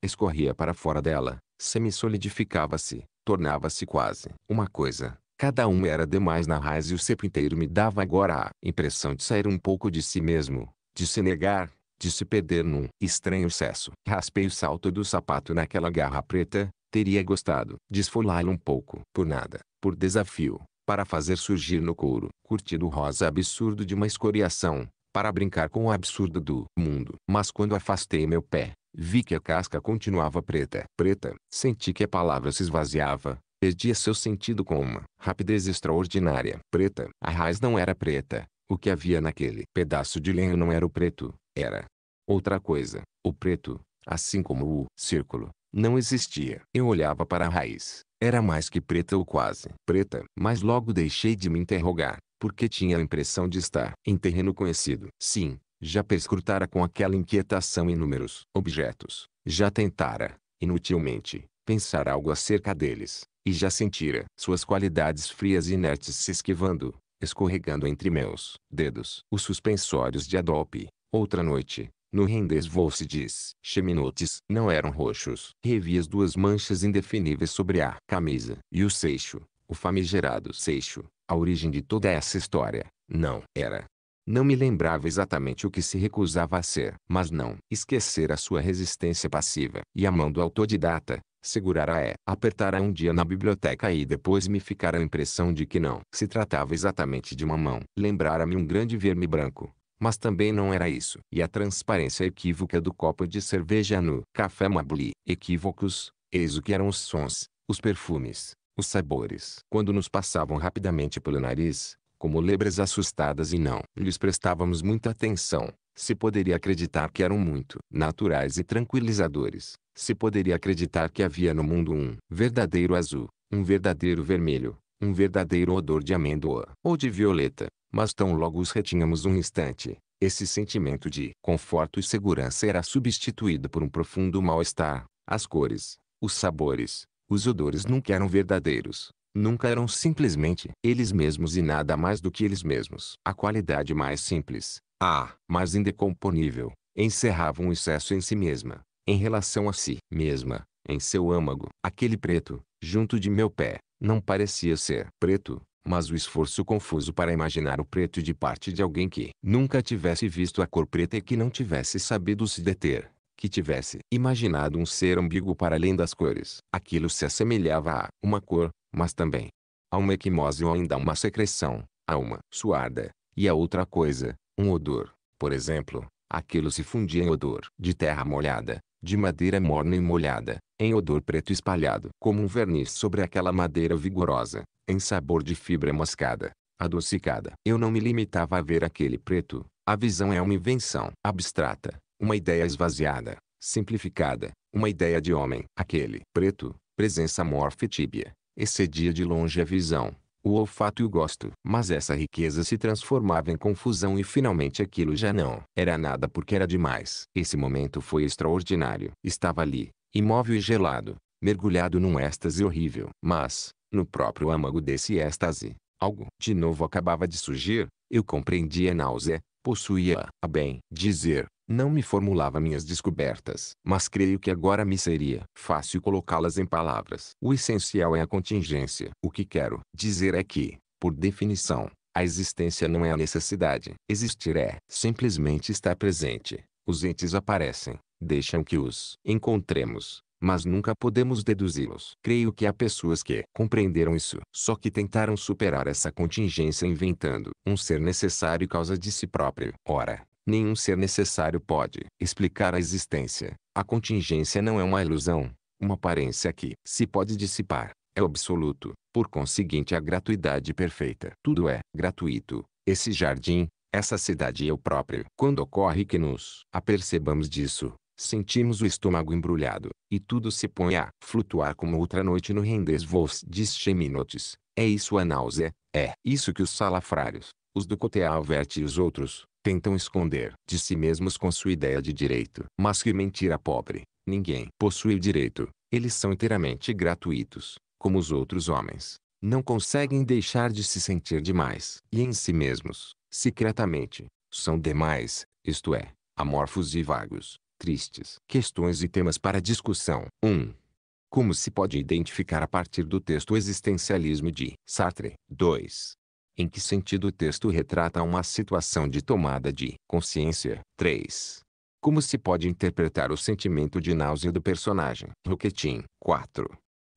escorria para fora dela, semi-solidificava-se, tornava-se quase uma coisa. Cada um era demais na raiz e o cepo inteiro me dava agora a impressão de sair um pouco de si mesmo, de se negar, de se perder num estranho excesso. Raspei o salto do sapato naquela garra preta, teria gostado de esfolá-lo um pouco. Por nada, por desafio, para fazer surgir no couro, curtido rosa absurdo de uma escoriação, para brincar com o absurdo do mundo. Mas quando afastei meu pé, vi que a casca continuava preta. Preta, senti que a palavra se esvaziava, perdia seu sentido com uma rapidez extraordinária. Preta, a raiz não era preta, o que havia naquele pedaço de lenho não era o preto, era outra coisa. O preto, assim como o círculo, não existia. Eu olhava para a raiz. Era mais que preta ou quase preta. Mas logo deixei de me interrogar, porque tinha a impressão de estar em terreno conhecido. Sim, já perscrutara com aquela inquietação em números, objetos. Já tentara, inutilmente, pensar algo acerca deles. E já sentira suas qualidades frias e inertes se esquivando, escorregando entre meus dedos. Os suspensórios de Adobe. Outra noite, no rendezvous se diz, cheminotes, não eram roxos. as duas manchas indefiníveis sobre a camisa. E o seixo, o famigerado seixo, a origem de toda essa história, não era. Não me lembrava exatamente o que se recusava a ser, mas não esquecer a sua resistência passiva. E a mão do autodidata, segurará é, apertará um dia na biblioteca e depois me ficará a impressão de que não. Se tratava exatamente de uma mão. Lembrara-me um grande verme branco, mas também não era isso. E a transparência equívoca do copo de cerveja no café Mabli. Equívocos, eis o que eram os sons, os perfumes, os sabores. Quando nos passavam rapidamente pelo nariz, como lebres assustadas e não lhes prestávamos muita atenção, se poderia acreditar que eram muito naturais e tranquilizadores. Se poderia acreditar que havia no mundo um verdadeiro azul, um verdadeiro vermelho, um verdadeiro odor de amêndoa ou de violeta, mas tão logo os retínhamos um instante, esse sentimento de conforto e segurança era substituído por um profundo mal-estar. As cores, os sabores, os odores nunca eram verdadeiros. Nunca eram simplesmente eles mesmos e nada mais do que eles mesmos. A qualidade mais simples, a mais indecomponível, encerrava um excesso em si mesma, em relação a si mesma, em seu âmago. Aquele preto, junto de meu pé, não parecia ser preto, mas o esforço confuso para imaginar o preto de parte de alguém que nunca tivesse visto a cor preta e que não tivesse sabido se deter, que tivesse imaginado um ser ambíguo para além das cores. Aquilo se assemelhava a uma cor, mas também a uma equimose ou ainda a uma secreção, a uma suarda, e a outra coisa, um odor. Por exemplo, aquilo se fundia em odor de terra molhada, de madeira morna e molhada, em odor preto espalhado como um verniz sobre aquela madeira vigorosa, em sabor de fibra moscada, adocicada. Eu não me limitava a ver aquele preto, a visão é uma invenção abstrata, uma ideia esvaziada, simplificada, uma ideia de homem. Aquele preto, presença morfa e tíbia, excedia de longe a visão, o olfato e o gosto. Mas essa riqueza se transformava em confusão e finalmente aquilo já não era nada porque era demais. Esse momento foi extraordinário. Estava ali, imóvel e gelado, mergulhado num êxtase horrível. Mas, no próprio âmago desse êxtase, algo de novo acabava de surgir, eu compreendia a náusea, possuía a bem dizer, não me formulava minhas descobertas, mas creio que agora me seria fácil colocá-las em palavras. O essencial é a contingência. O que quero dizer é que, por definição, a existência não é a necessidade. Existir é simplesmente estar presente. Os entes aparecem, deixam que os encontremos, mas nunca podemos deduzi-los. Creio que há pessoas que compreenderam isso, só que tentaram superar essa contingência inventando um ser necessário causa de si próprio. Ora, nenhum ser necessário pode explicar a existência. A contingência não é uma ilusão, uma aparência que se pode dissipar, é absoluto, por conseguinte a gratuidade perfeita. Tudo é gratuito. Esse jardim, essa cidade e eu próprio. Quando ocorre que nos apercebamos disso, Sentimos o estômago embrulhado, e tudo se põe a flutuar como outra noite no rendes vos diz Cheminotes. É isso a náusea, é isso que os salafrários, os do Cotea Alverte e os outros, tentam esconder de si mesmos com sua ideia de direito. Mas que mentira pobre, ninguém possui direito, eles são inteiramente gratuitos, como os outros homens. Não conseguem deixar de se sentir demais. E em si mesmos, secretamente, são demais, isto é, amorfos e vagos, tristes. Questões e temas para discussão. 1. Como se pode identificar a partir do texto o existencialismo de Sartre? 2. Em que sentido o texto retrata uma situação de tomada de consciência? 3. Como se pode interpretar o sentimento de náusea do personagem? Roquetin. 4.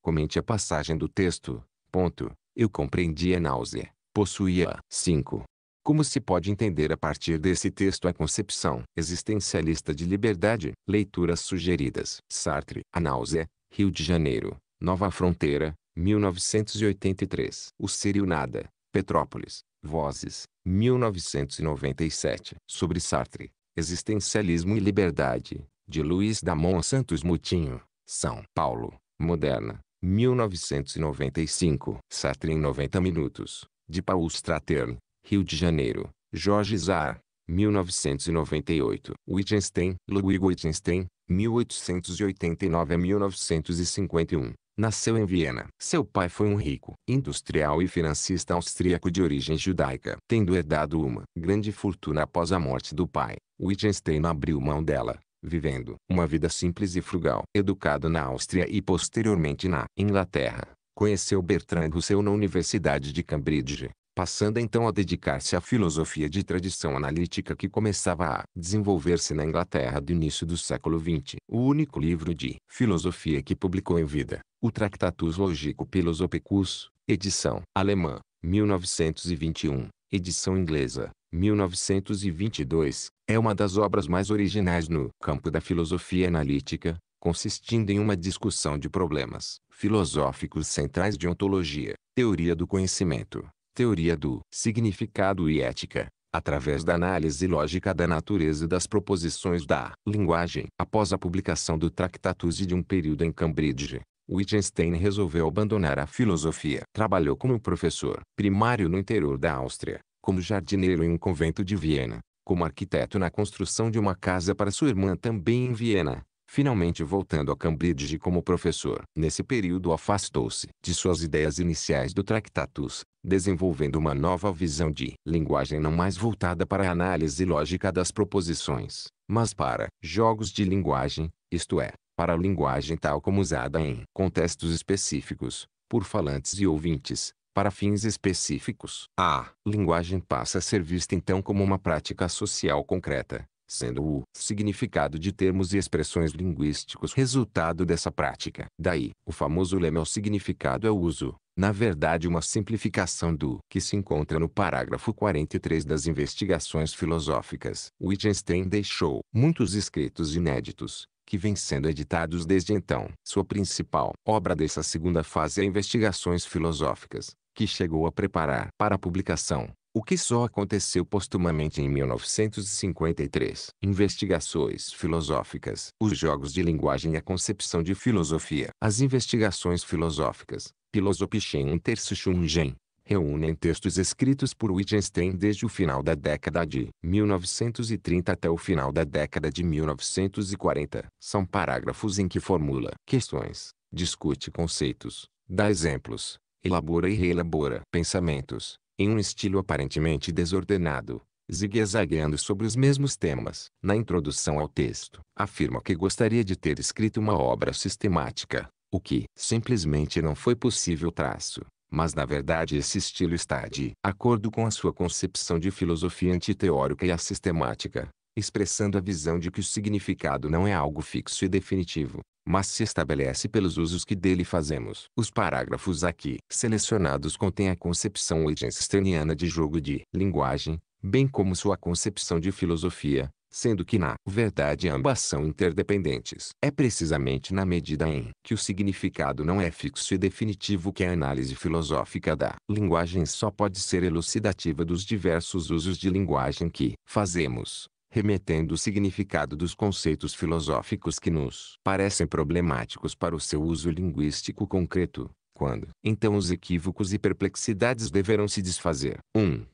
Comente a passagem do texto. Ponto. Eu compreendi a náusea. Possuía. 5. Como se pode entender a partir desse texto a concepção existencialista de liberdade? Leituras sugeridas. Sartre, A Náusea, Rio de Janeiro, Nova Fronteira, 1983. O Ser e o Nada, Petrópolis, Vozes, 1997. Sobre Sartre, Existencialismo e Liberdade, de Luiz Damon Santos Mutinho, São Paulo, Moderna, 1995. Sartre em 90 Minutos, de Paul Stratern, Rio de Janeiro, Jorge Zar, 1998. Wittgenstein, Ludwig Wittgenstein, 1889 a 1951. Nasceu em Viena. Seu pai foi um rico industrial e financista austríaco de origem judaica. Tendo herdado uma grande fortuna após a morte do pai, Wittgenstein abriu mão dela, vivendo uma vida simples e frugal. Educado na Áustria e posteriormente na Inglaterra, conheceu Bertrand Russell na Universidade de Cambridge, passando então a dedicar-se à filosofia de tradição analítica que começava a desenvolver-se na Inglaterra do início do século XX. O único livro de filosofia que publicou em vida, o Tractatus Logico-Philosophicus, edição alemã, 1921, edição inglesa, 1922, é uma das obras mais originais no campo da filosofia analítica, consistindo em uma discussão de problemas filosóficos centrais de ontologia, teoria do conhecimento, teoria do significado e ética, através da análise lógica da natureza das proposições da linguagem. Após a publicação do Tractatus e de um período em Cambridge, Wittgenstein resolveu abandonar a filosofia. Trabalhou como professor primário no interior da Áustria, como jardineiro em um convento de Viena, como arquiteto na construção de uma casa para sua irmã também em Viena, finalmente voltando a Cambridge como professor. Nesse período afastou-se de suas ideias iniciais do Tractatus, desenvolvendo uma nova visão de linguagem não mais voltada para a análise lógica das proposições, mas para jogos de linguagem, isto é, para a linguagem tal como usada em contextos específicos, por falantes e ouvintes, para fins específicos. A linguagem passa a ser vista então como uma prática social concreta, sendo o significado de termos e expressões linguísticos resultado dessa prática. Daí, o famoso lema o significado é o uso, na verdade uma simplificação do que se encontra no parágrafo 43 das Investigações Filosóficas. Wittgenstein deixou muitos escritos inéditos, que vêm sendo editados desde então. Sua principal obra dessa segunda fase é Investigações Filosóficas, que chegou a preparar para publicação, o que só aconteceu postumamente em 1953. Investigações filosóficas. Os jogos de linguagem e a concepção de filosofia. As investigações filosóficas Philosophischen Untersuchungen, reúnem textos escritos por Wittgenstein desde o final da década de 1930 até o final da década de 1940. São parágrafos em que formula questões, discute conceitos, dá exemplos, elabora e reelabora pensamentos, em um estilo aparentemente desordenado, zigue-zagueando sobre os mesmos temas. Na introdução ao texto, afirma que gostaria de ter escrito uma obra sistemática, o que simplesmente não foi possível traço. Mas na verdade esse estilo está de acordo com a sua concepção de filosofia antiteórica e a sistemática, expressando a visão de que o significado não é algo fixo e definitivo, mas se estabelece pelos usos que dele fazemos. Os parágrafos aqui selecionados contêm a concepção wittgensteiniana de jogo de linguagem, bem como sua concepção de filosofia, sendo que na verdade ambas são interdependentes. É precisamente na medida em que o significado não é fixo e definitivo que a análise filosófica da linguagem só pode ser elucidativa dos diversos usos de linguagem que fazemos remetendo o significado dos conceitos filosóficos que nos parecem problemáticos para o seu uso linguístico concreto, quando então os equívocos e perplexidades deverão se desfazer. 1. Um.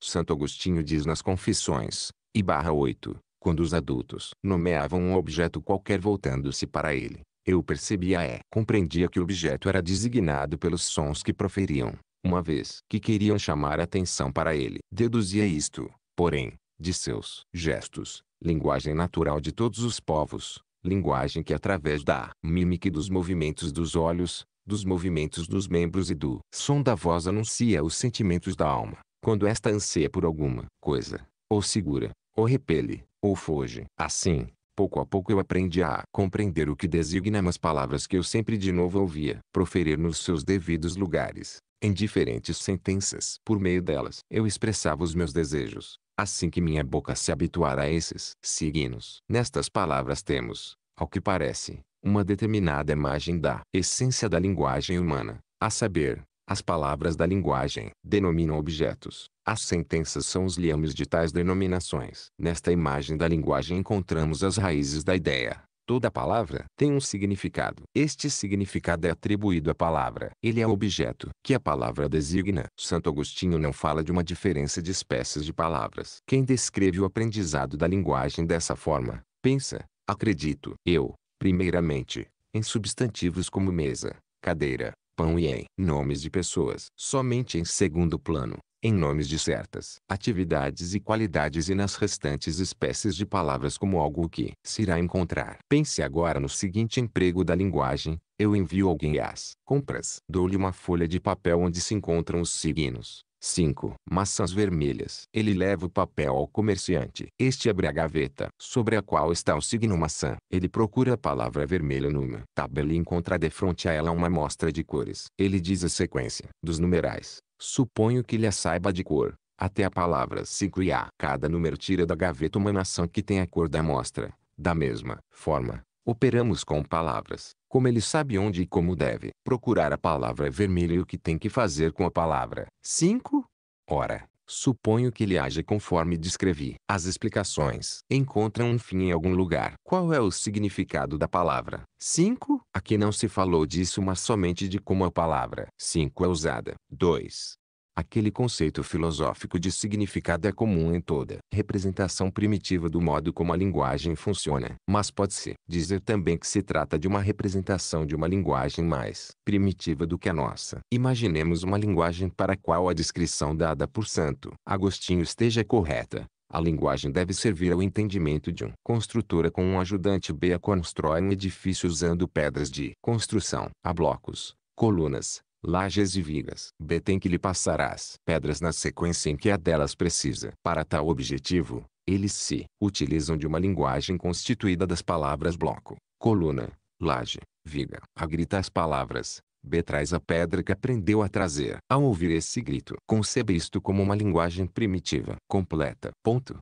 Santo Agostinho diz nas Confissões, e barra 8. Quando os adultos nomeavam um objeto qualquer voltando-se para ele, eu percebia e é, compreendia que o objeto era designado pelos sons que proferiam, uma vez que queriam chamar atenção para ele. Deduzia isto, porém, de seus gestos, linguagem natural de todos os povos, linguagem que através da mímica e dos movimentos dos olhos, dos movimentos dos membros e do som da voz anuncia os sentimentos da alma, quando esta anseia por alguma coisa, ou segura, ou repele, ou foge. Assim, pouco a pouco eu aprendi a compreender o que designa as palavras que eu sempre de novo ouvia proferir nos seus devidos lugares, em diferentes sentenças. Por meio delas, eu expressava os meus desejos, assim que minha boca se habituara a esses signos. Nestas palavras temos, ao que parece, uma determinada imagem da essência da linguagem humana, a saber, as palavras da linguagem denominam objetos. As sentenças são os liames de tais denominações. Nesta imagem da linguagem encontramos as raízes da ideia. Toda palavra tem um significado. Este significado é atribuído à palavra. Ele é o objeto que a palavra designa. Santo Agostinho não fala de uma diferença de espécies de palavras. Quem descreve o aprendizado da linguagem dessa forma, pensa, acredito, eu, primeiramente, em substantivos como mesa, cadeira, pão e em nomes de pessoas. Somente em segundo plano, em nomes de certas atividades e qualidades e nas restantes espécies de palavras como algo que se irá encontrar. Pense agora no seguinte emprego da linguagem. Eu envio alguém às compras. Dou-lhe uma folha de papel onde se encontram os signos 5. Maçãs vermelhas. Ele leva o papel ao comerciante. Este abre a gaveta, sobre a qual está o signo maçã. Ele procura a palavra vermelha numa tabela e encontra defronte a ela uma amostra de cores. Ele diz a sequência dos numerais. Suponho que lhe saiba de cor. Até a palavra 5 e A. Cada número tira da gaveta uma maçã que tem a cor da amostra. Da mesma forma, operamos com palavras. Como ele sabe onde e como deve procurar a palavra vermelha e o que tem que fazer com a palavra. 5. Ora, suponho que ele age conforme descrevi. As explicações encontram um fim em algum lugar. Qual é o significado da palavra? 5. Aqui não se falou disso, mas somente de como a palavra 5 é usada. 2. Aquele conceito filosófico de significado é comum em toda representação primitiva do modo como a linguagem funciona. Mas pode-se dizer também que se trata de uma representação de uma linguagem mais primitiva do que a nossa. Imaginemos uma linguagem para a qual a descrição dada por Santo Agostinho esteja correta. A linguagem deve servir ao entendimento de um construtora com um ajudante B a constrói um edifício usando pedras de construção, a blocos, colunas, lajes e vigas. B. Tem que lhe passarás pedras na sequência em que a delas precisa. Para tal objetivo, eles se utilizam de uma linguagem constituída das palavras bloco, coluna, laje, viga. A grita as palavras. B traz a pedra que aprendeu a trazer. Ao ouvir esse grito, concebe isto como uma linguagem primitiva, completa. Ponto.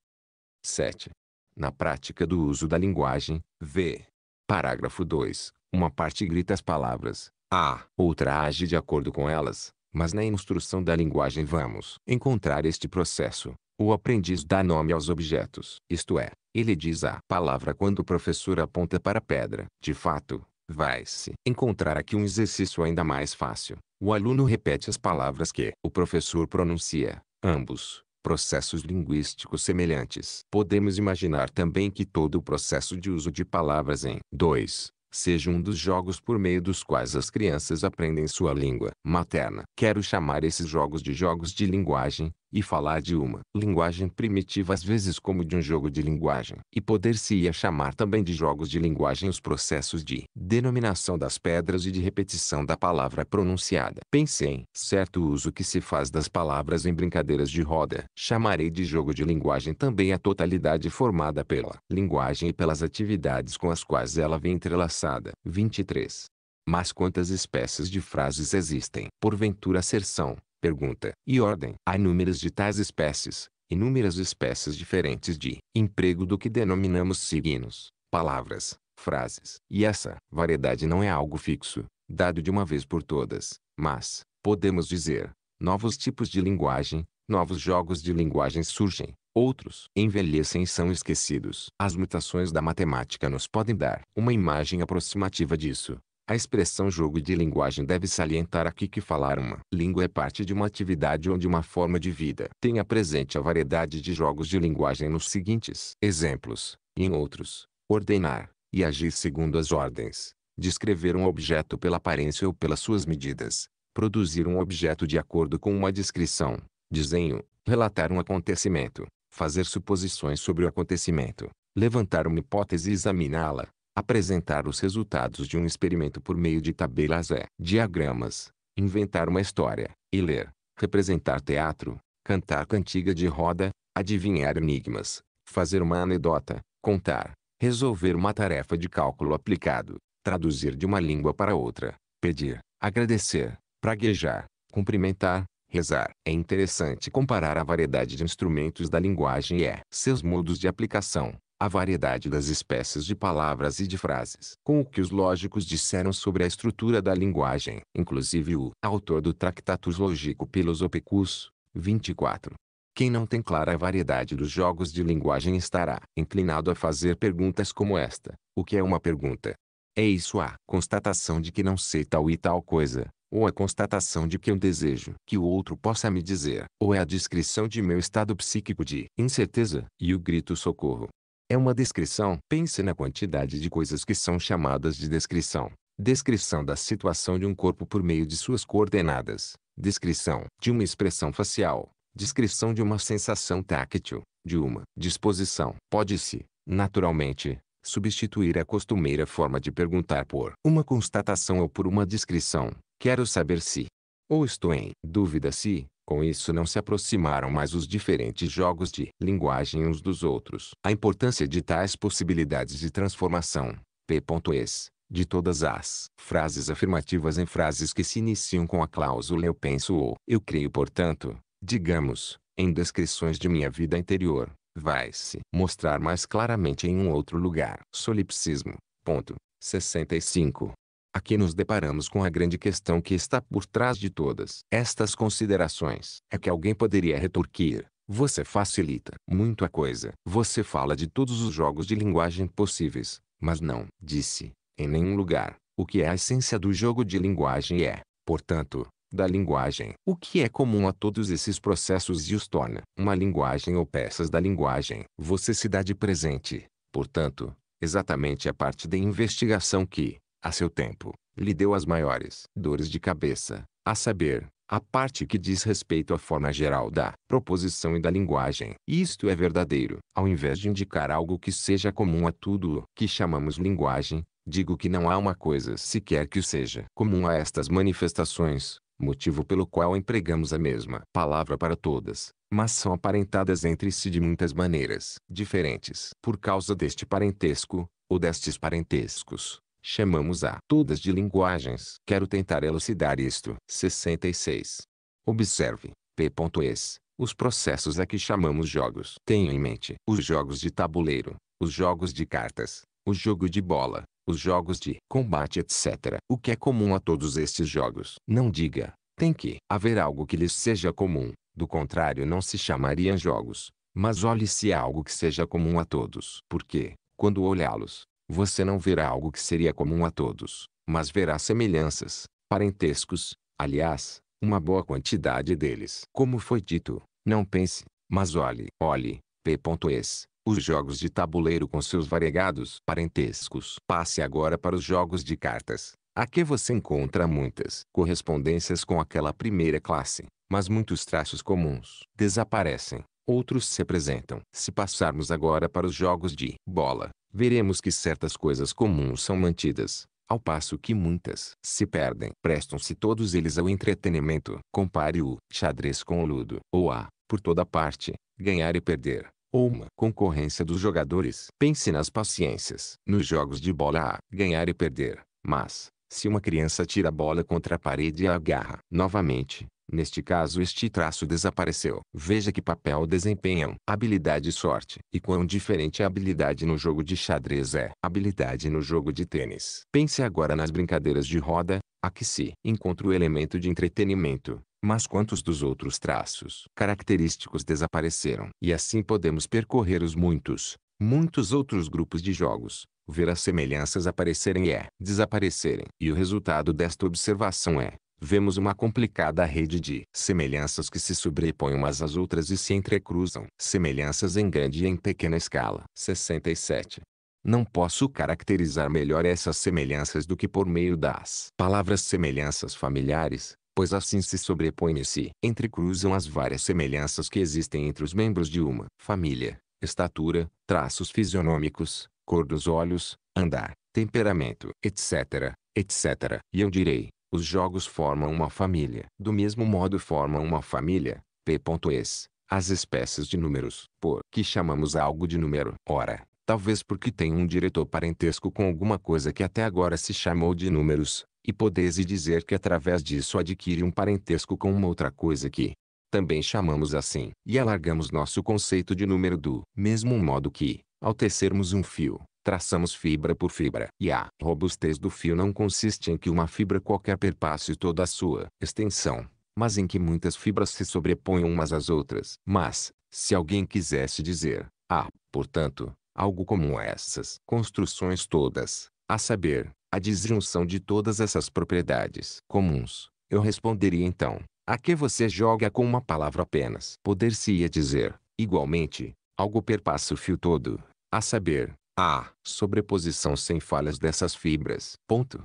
7. Na prática do uso da linguagem, V. Parágrafo 2. Uma parte grita as palavras, a outra age de acordo com elas, mas na instrução da linguagem vamos encontrar este processo. O aprendiz dá nome aos objetos, isto é, ele diz a palavra quando o professor aponta para a pedra. De fato, vai-se encontrar aqui um exercício ainda mais fácil. O aluno repete as palavras que o professor pronuncia, ambos processos linguísticos semelhantes. Podemos imaginar também que todo o processo de uso de palavras em 2 seja um dos jogos por meio dos quais as crianças aprendem sua língua materna. Quero chamar esses jogos de jogos de linguagem, e falar de uma linguagem primitiva às vezes como de um jogo de linguagem. E poder-se-ia chamar também de jogos de linguagem os processos de denominação das pedras e de repetição da palavra pronunciada. pense em certo uso que se faz das palavras em brincadeiras de roda. Chamarei de jogo de linguagem também a totalidade formada pela linguagem e pelas atividades com as quais ela vem entrelaçada. 23. Mas quantas espécies de frases existem? Porventura a serção, Pergunta. E ordem? Há inúmeras de tais espécies, inúmeras espécies diferentes de emprego do que denominamos signos, palavras, frases. E essa variedade não é algo fixo, dado de uma vez por todas, mas, podemos dizer, novos tipos de linguagem, novos jogos de linguagem surgem, outros envelhecem e são esquecidos. As mutações da matemática nos podem dar uma imagem aproximativa disso. A expressão jogo de linguagem deve salientar aqui que falar uma língua é parte de uma atividade ou de uma forma de vida. Tenha presente a variedade de jogos de linguagem nos seguintes exemplos, em outros, ordenar e agir segundo as ordens, descrever um objeto pela aparência ou pelas suas medidas, produzir um objeto de acordo com uma descrição, desenho, relatar um acontecimento, fazer suposições sobre o acontecimento, levantar uma hipótese e examiná-la, apresentar os resultados de um experimento por meio de tabelas e diagramas, inventar uma história, e ler, representar teatro, cantar cantiga de roda, adivinhar enigmas, fazer uma anedota, contar, resolver uma tarefa de cálculo aplicado, traduzir de uma língua para outra, pedir, agradecer, praguejar, cumprimentar, rezar. É interessante comparar a variedade de instrumentos da linguagem e seus modos de aplicação a variedade das espécies de palavras e de frases. Com o que os lógicos disseram sobre a estrutura da linguagem, inclusive o autor do Tractatus Logico-Philosophicus, 24. Quem não tem clara a variedade dos jogos de linguagem estará inclinado a fazer perguntas como esta: o que é uma pergunta? É isso a constatação de que não sei tal e tal coisa, ou a constatação de que eu desejo que o outro possa me dizer, ou é a descrição de meu estado psíquico de incerteza e o grito socorro é uma descrição. Pense na quantidade de coisas que são chamadas de descrição. Descrição da situação de um corpo por meio de suas coordenadas. Descrição de uma expressão facial. Descrição de uma sensação táctil. De uma disposição. Pode-se, naturalmente, substituir a costumeira forma de perguntar por uma constatação ou por uma descrição. Quero saber se. Ou estou em dúvida se, com isso não se aproximaram mais os diferentes jogos de linguagem uns dos outros. A importância de tais possibilidades de transformação, p.es, de todas as frases afirmativas em frases que se iniciam com a cláusula eu penso ou eu creio portanto, digamos, em descrições de minha vida interior, vai-se mostrar mais claramente em um outro lugar. Solipsismo. Ponto. 65. Aqui nos deparamos com a grande questão que está por trás de todas estas considerações. É que alguém poderia retorquir. Você facilita muito a coisa. Você fala de todos os jogos de linguagem possíveis, mas não disse, em nenhum lugar, o que é a essência do jogo de linguagem é, portanto, da linguagem. O que é comum a todos esses processos e os torna uma linguagem ou peças da linguagem. Você se dá de presente, portanto, exatamente a parte da investigação que, a seu tempo, lhe deu as maiores dores de cabeça, a saber, a parte que diz respeito à forma geral da proposição e da linguagem. Isto é verdadeiro. Ao invés de indicar algo que seja comum a tudo o que chamamos linguagem, digo que não há uma coisa sequer que seja comum a estas manifestações, motivo pelo qual empregamos a mesma palavra para todas, mas são aparentadas entre si de muitas maneiras diferentes. Por causa deste parentesco, ou destes parentescos, chamamos a todas de linguagens. Quero tentar elucidar isto. 66. Observe, p.es, os processos a que chamamos jogos. Tenho em mente os jogos de tabuleiro, os jogos de cartas, o jogo de bola, os jogos de combate etc. O que é comum a todos estes jogos? Não diga, tem que haver algo que lhes seja comum, do contrário não se chamariam jogos. Mas olhe se há algo que seja comum a todos, porque, quando olhá-los, você não verá algo que seria comum a todos, mas verá semelhanças, parentescos, aliás, uma boa quantidade deles. Como foi dito, não pense, mas olhe. Olhe, p.es, os jogos de tabuleiro com seus variegados parentescos. Passe agora para os jogos de cartas. Aqui você encontra muitas correspondências com aquela primeira classe, mas muitos traços comuns desaparecem, outros se apresentam. Se passarmos agora para os jogos de bola, veremos que certas coisas comuns são mantidas, ao passo que muitas se perdem. Prestam-se todos eles ao entretenimento. Compare o xadrez com o ludo, ou a, por toda parte, ganhar e perder, ou uma concorrência dos jogadores. Pense nas paciências. Nos jogos de bola há ganhar e perder, mas, se uma criança tira a bola contra a parede e a agarra novamente, Neste caso este traço desapareceu. Veja que papel desempenham habilidade e sorte. E quão diferente a habilidade no jogo de xadrez é habilidade no jogo de tênis. Pense agora nas brincadeiras de roda, a que se encontra o elemento de entretenimento. Mas quantos dos outros traços característicos desapareceram? E assim podemos percorrer os muitos, muitos outros grupos de jogos, ver as semelhanças aparecerem e é, desaparecerem. E o resultado desta observação é vemos uma complicada rede de semelhanças que se sobrepõem umas às outras e se entrecruzam. Semelhanças em grande e em pequena escala. 67. Não posso caracterizar melhor essas semelhanças do que por meio das palavras semelhanças familiares, pois assim se sobrepõem e se entrecruzam as várias semelhanças que existem entre os membros de uma família, estatura, traços fisionômicos, cor dos olhos, andar, temperamento, etc, etc. E eu direi, os jogos formam uma família. Do mesmo modo formam uma família, p.es, as espécies de números, por que chamamos algo de número. Ora, talvez porque tem um diretor parentesco com alguma coisa que até agora se chamou de números, e podeis dizer que através disso adquire um parentesco com uma outra coisa que também chamamos assim, e alargamos nosso conceito de número do mesmo modo que, ao tecermos um fio, traçamos fibra por fibra. E a robustez do fio não consiste em que uma fibra qualquer perpasse toda a sua extensão, mas em que muitas fibras se sobreponham umas às outras. Mas, se alguém quisesse dizer, há, ah, portanto, algo como essas construções todas, a saber, a disjunção de todas essas propriedades comuns, eu responderia então, a que você joga com uma palavra apenas. Poder-se-ia dizer, igualmente, algo perpassa o fio todo, a saber, a. Sobreposição sem falhas dessas fibras. Ponto.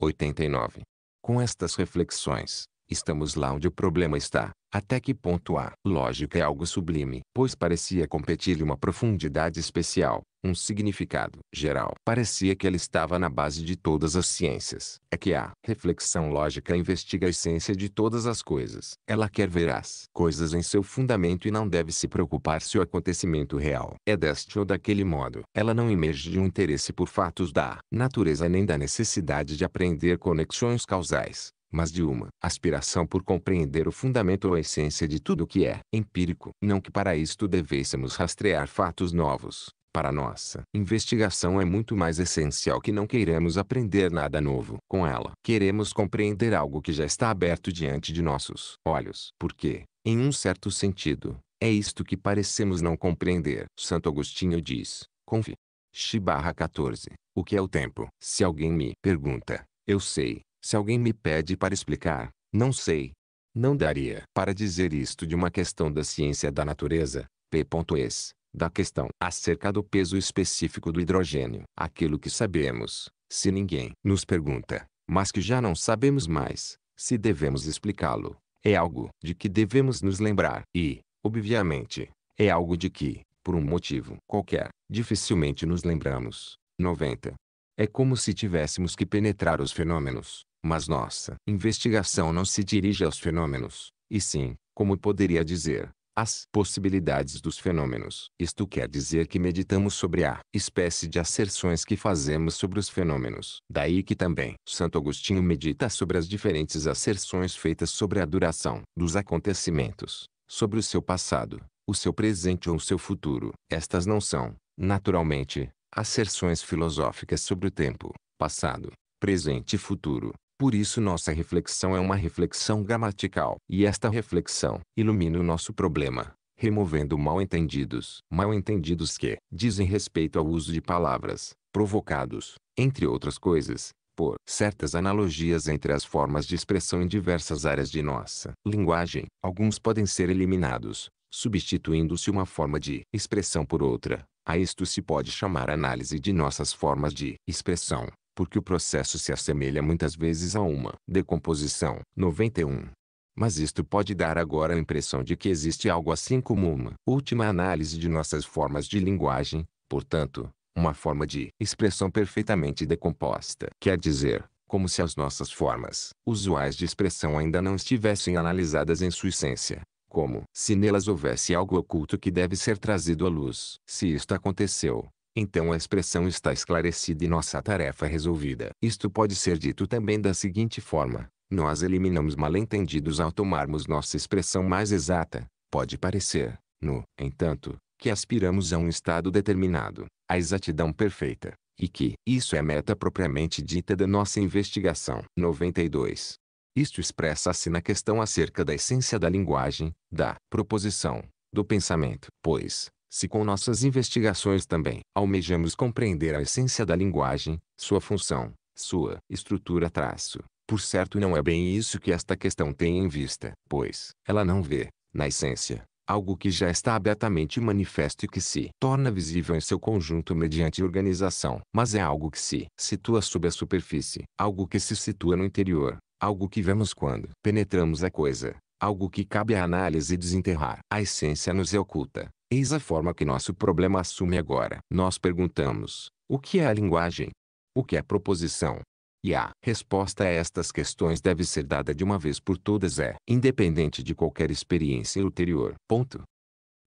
89. Com estas reflexões, estamos lá onde o problema está. Até que ponto a lógica é algo sublime, pois parecia competir-lhe uma profundidade especial, um significado geral. Parecia que ela estava na base de todas as ciências. É que a reflexão lógica investiga a essência de todas as coisas. Ela quer ver as coisas em seu fundamento e não deve se preocupar se o acontecimento real é deste ou daquele modo. Ela não emerge de um interesse por fatos da natureza nem da necessidade de aprender conexões causais mas de uma aspiração por compreender o fundamento ou a essência de tudo o que é empírico. Não que para isto devêssemos rastrear fatos novos, para nossa investigação é muito mais essencial que não queiramos aprender nada novo com ela. Queremos compreender algo que já está aberto diante de nossos olhos. Porque, em um certo sentido, é isto que parecemos não compreender. Santo Agostinho diz, confi. Xi 14. O que é o tempo? Se alguém me pergunta, eu sei. Se alguém me pede para explicar, não sei. Não daria para dizer isto de uma questão da ciência da natureza, p.es da questão acerca do peso específico do hidrogênio. Aquilo que sabemos, se ninguém nos pergunta, mas que já não sabemos mais, se devemos explicá-lo, é algo de que devemos nos lembrar e, obviamente, é algo de que, por um motivo qualquer, dificilmente nos lembramos. 90. É como se tivéssemos que penetrar os fenômenos, mas nossa investigação não se dirige aos fenômenos, e sim, como poderia dizer, as possibilidades dos fenômenos. Isto quer dizer que meditamos sobre a espécie de asserções que fazemos sobre os fenômenos. Daí que também Santo Agostinho medita sobre as diferentes asserções feitas sobre a duração dos acontecimentos, sobre o seu passado, o seu presente ou o seu futuro. Estas não são, naturalmente, asserções filosóficas sobre o tempo, passado, presente e futuro, por isso nossa reflexão é uma reflexão gramatical. E esta reflexão ilumina o nosso problema, removendo mal-entendidos. Mal-entendidos que dizem respeito ao uso de palavras, provocados, entre outras coisas, por certas analogias entre as formas de expressão em diversas áreas de nossa linguagem. Alguns podem ser eliminados, substituindo-se uma forma de expressão por outra. A isto se pode chamar análise de nossas formas de expressão porque o processo se assemelha muitas vezes a uma decomposição. 91. Mas isto pode dar agora a impressão de que existe algo assim como uma última análise de nossas formas de linguagem, portanto, uma forma de expressão perfeitamente decomposta. Quer dizer, como se as nossas formas usuais de expressão ainda não estivessem analisadas em sua essência, como se nelas houvesse algo oculto que deve ser trazido à luz. Se isto aconteceu, então a expressão está esclarecida e nossa tarefa é resolvida. Isto pode ser dito também da seguinte forma: nós eliminamos malentendidos ao tomarmos nossa expressão mais exata. Pode parecer, no entanto, que aspiramos a um estado determinado, a exatidão perfeita, e que isso é meta propriamente dita da nossa investigação. 92. Isto expressa-se assim na questão acerca da essência da linguagem, da proposição, do pensamento. Pois, se com nossas investigações também almejamos compreender a essência da linguagem, sua função, sua estrutura traço, por certo não é bem isso que esta questão tem em vista, pois ela não vê, na essência, algo que já está abertamente manifesto e que se torna visível em seu conjunto mediante organização, mas é algo que se situa sob a superfície, algo que se situa no interior, algo que vemos quando penetramos a coisa, algo que cabe à análise desenterrar. A essência nos é oculta, Eis a forma que nosso problema assume agora. Nós perguntamos: o que é a linguagem? O que é proposição? E a resposta a estas questões deve ser dada de uma vez por todas é independente de qualquer experiência ulterior. Ponto.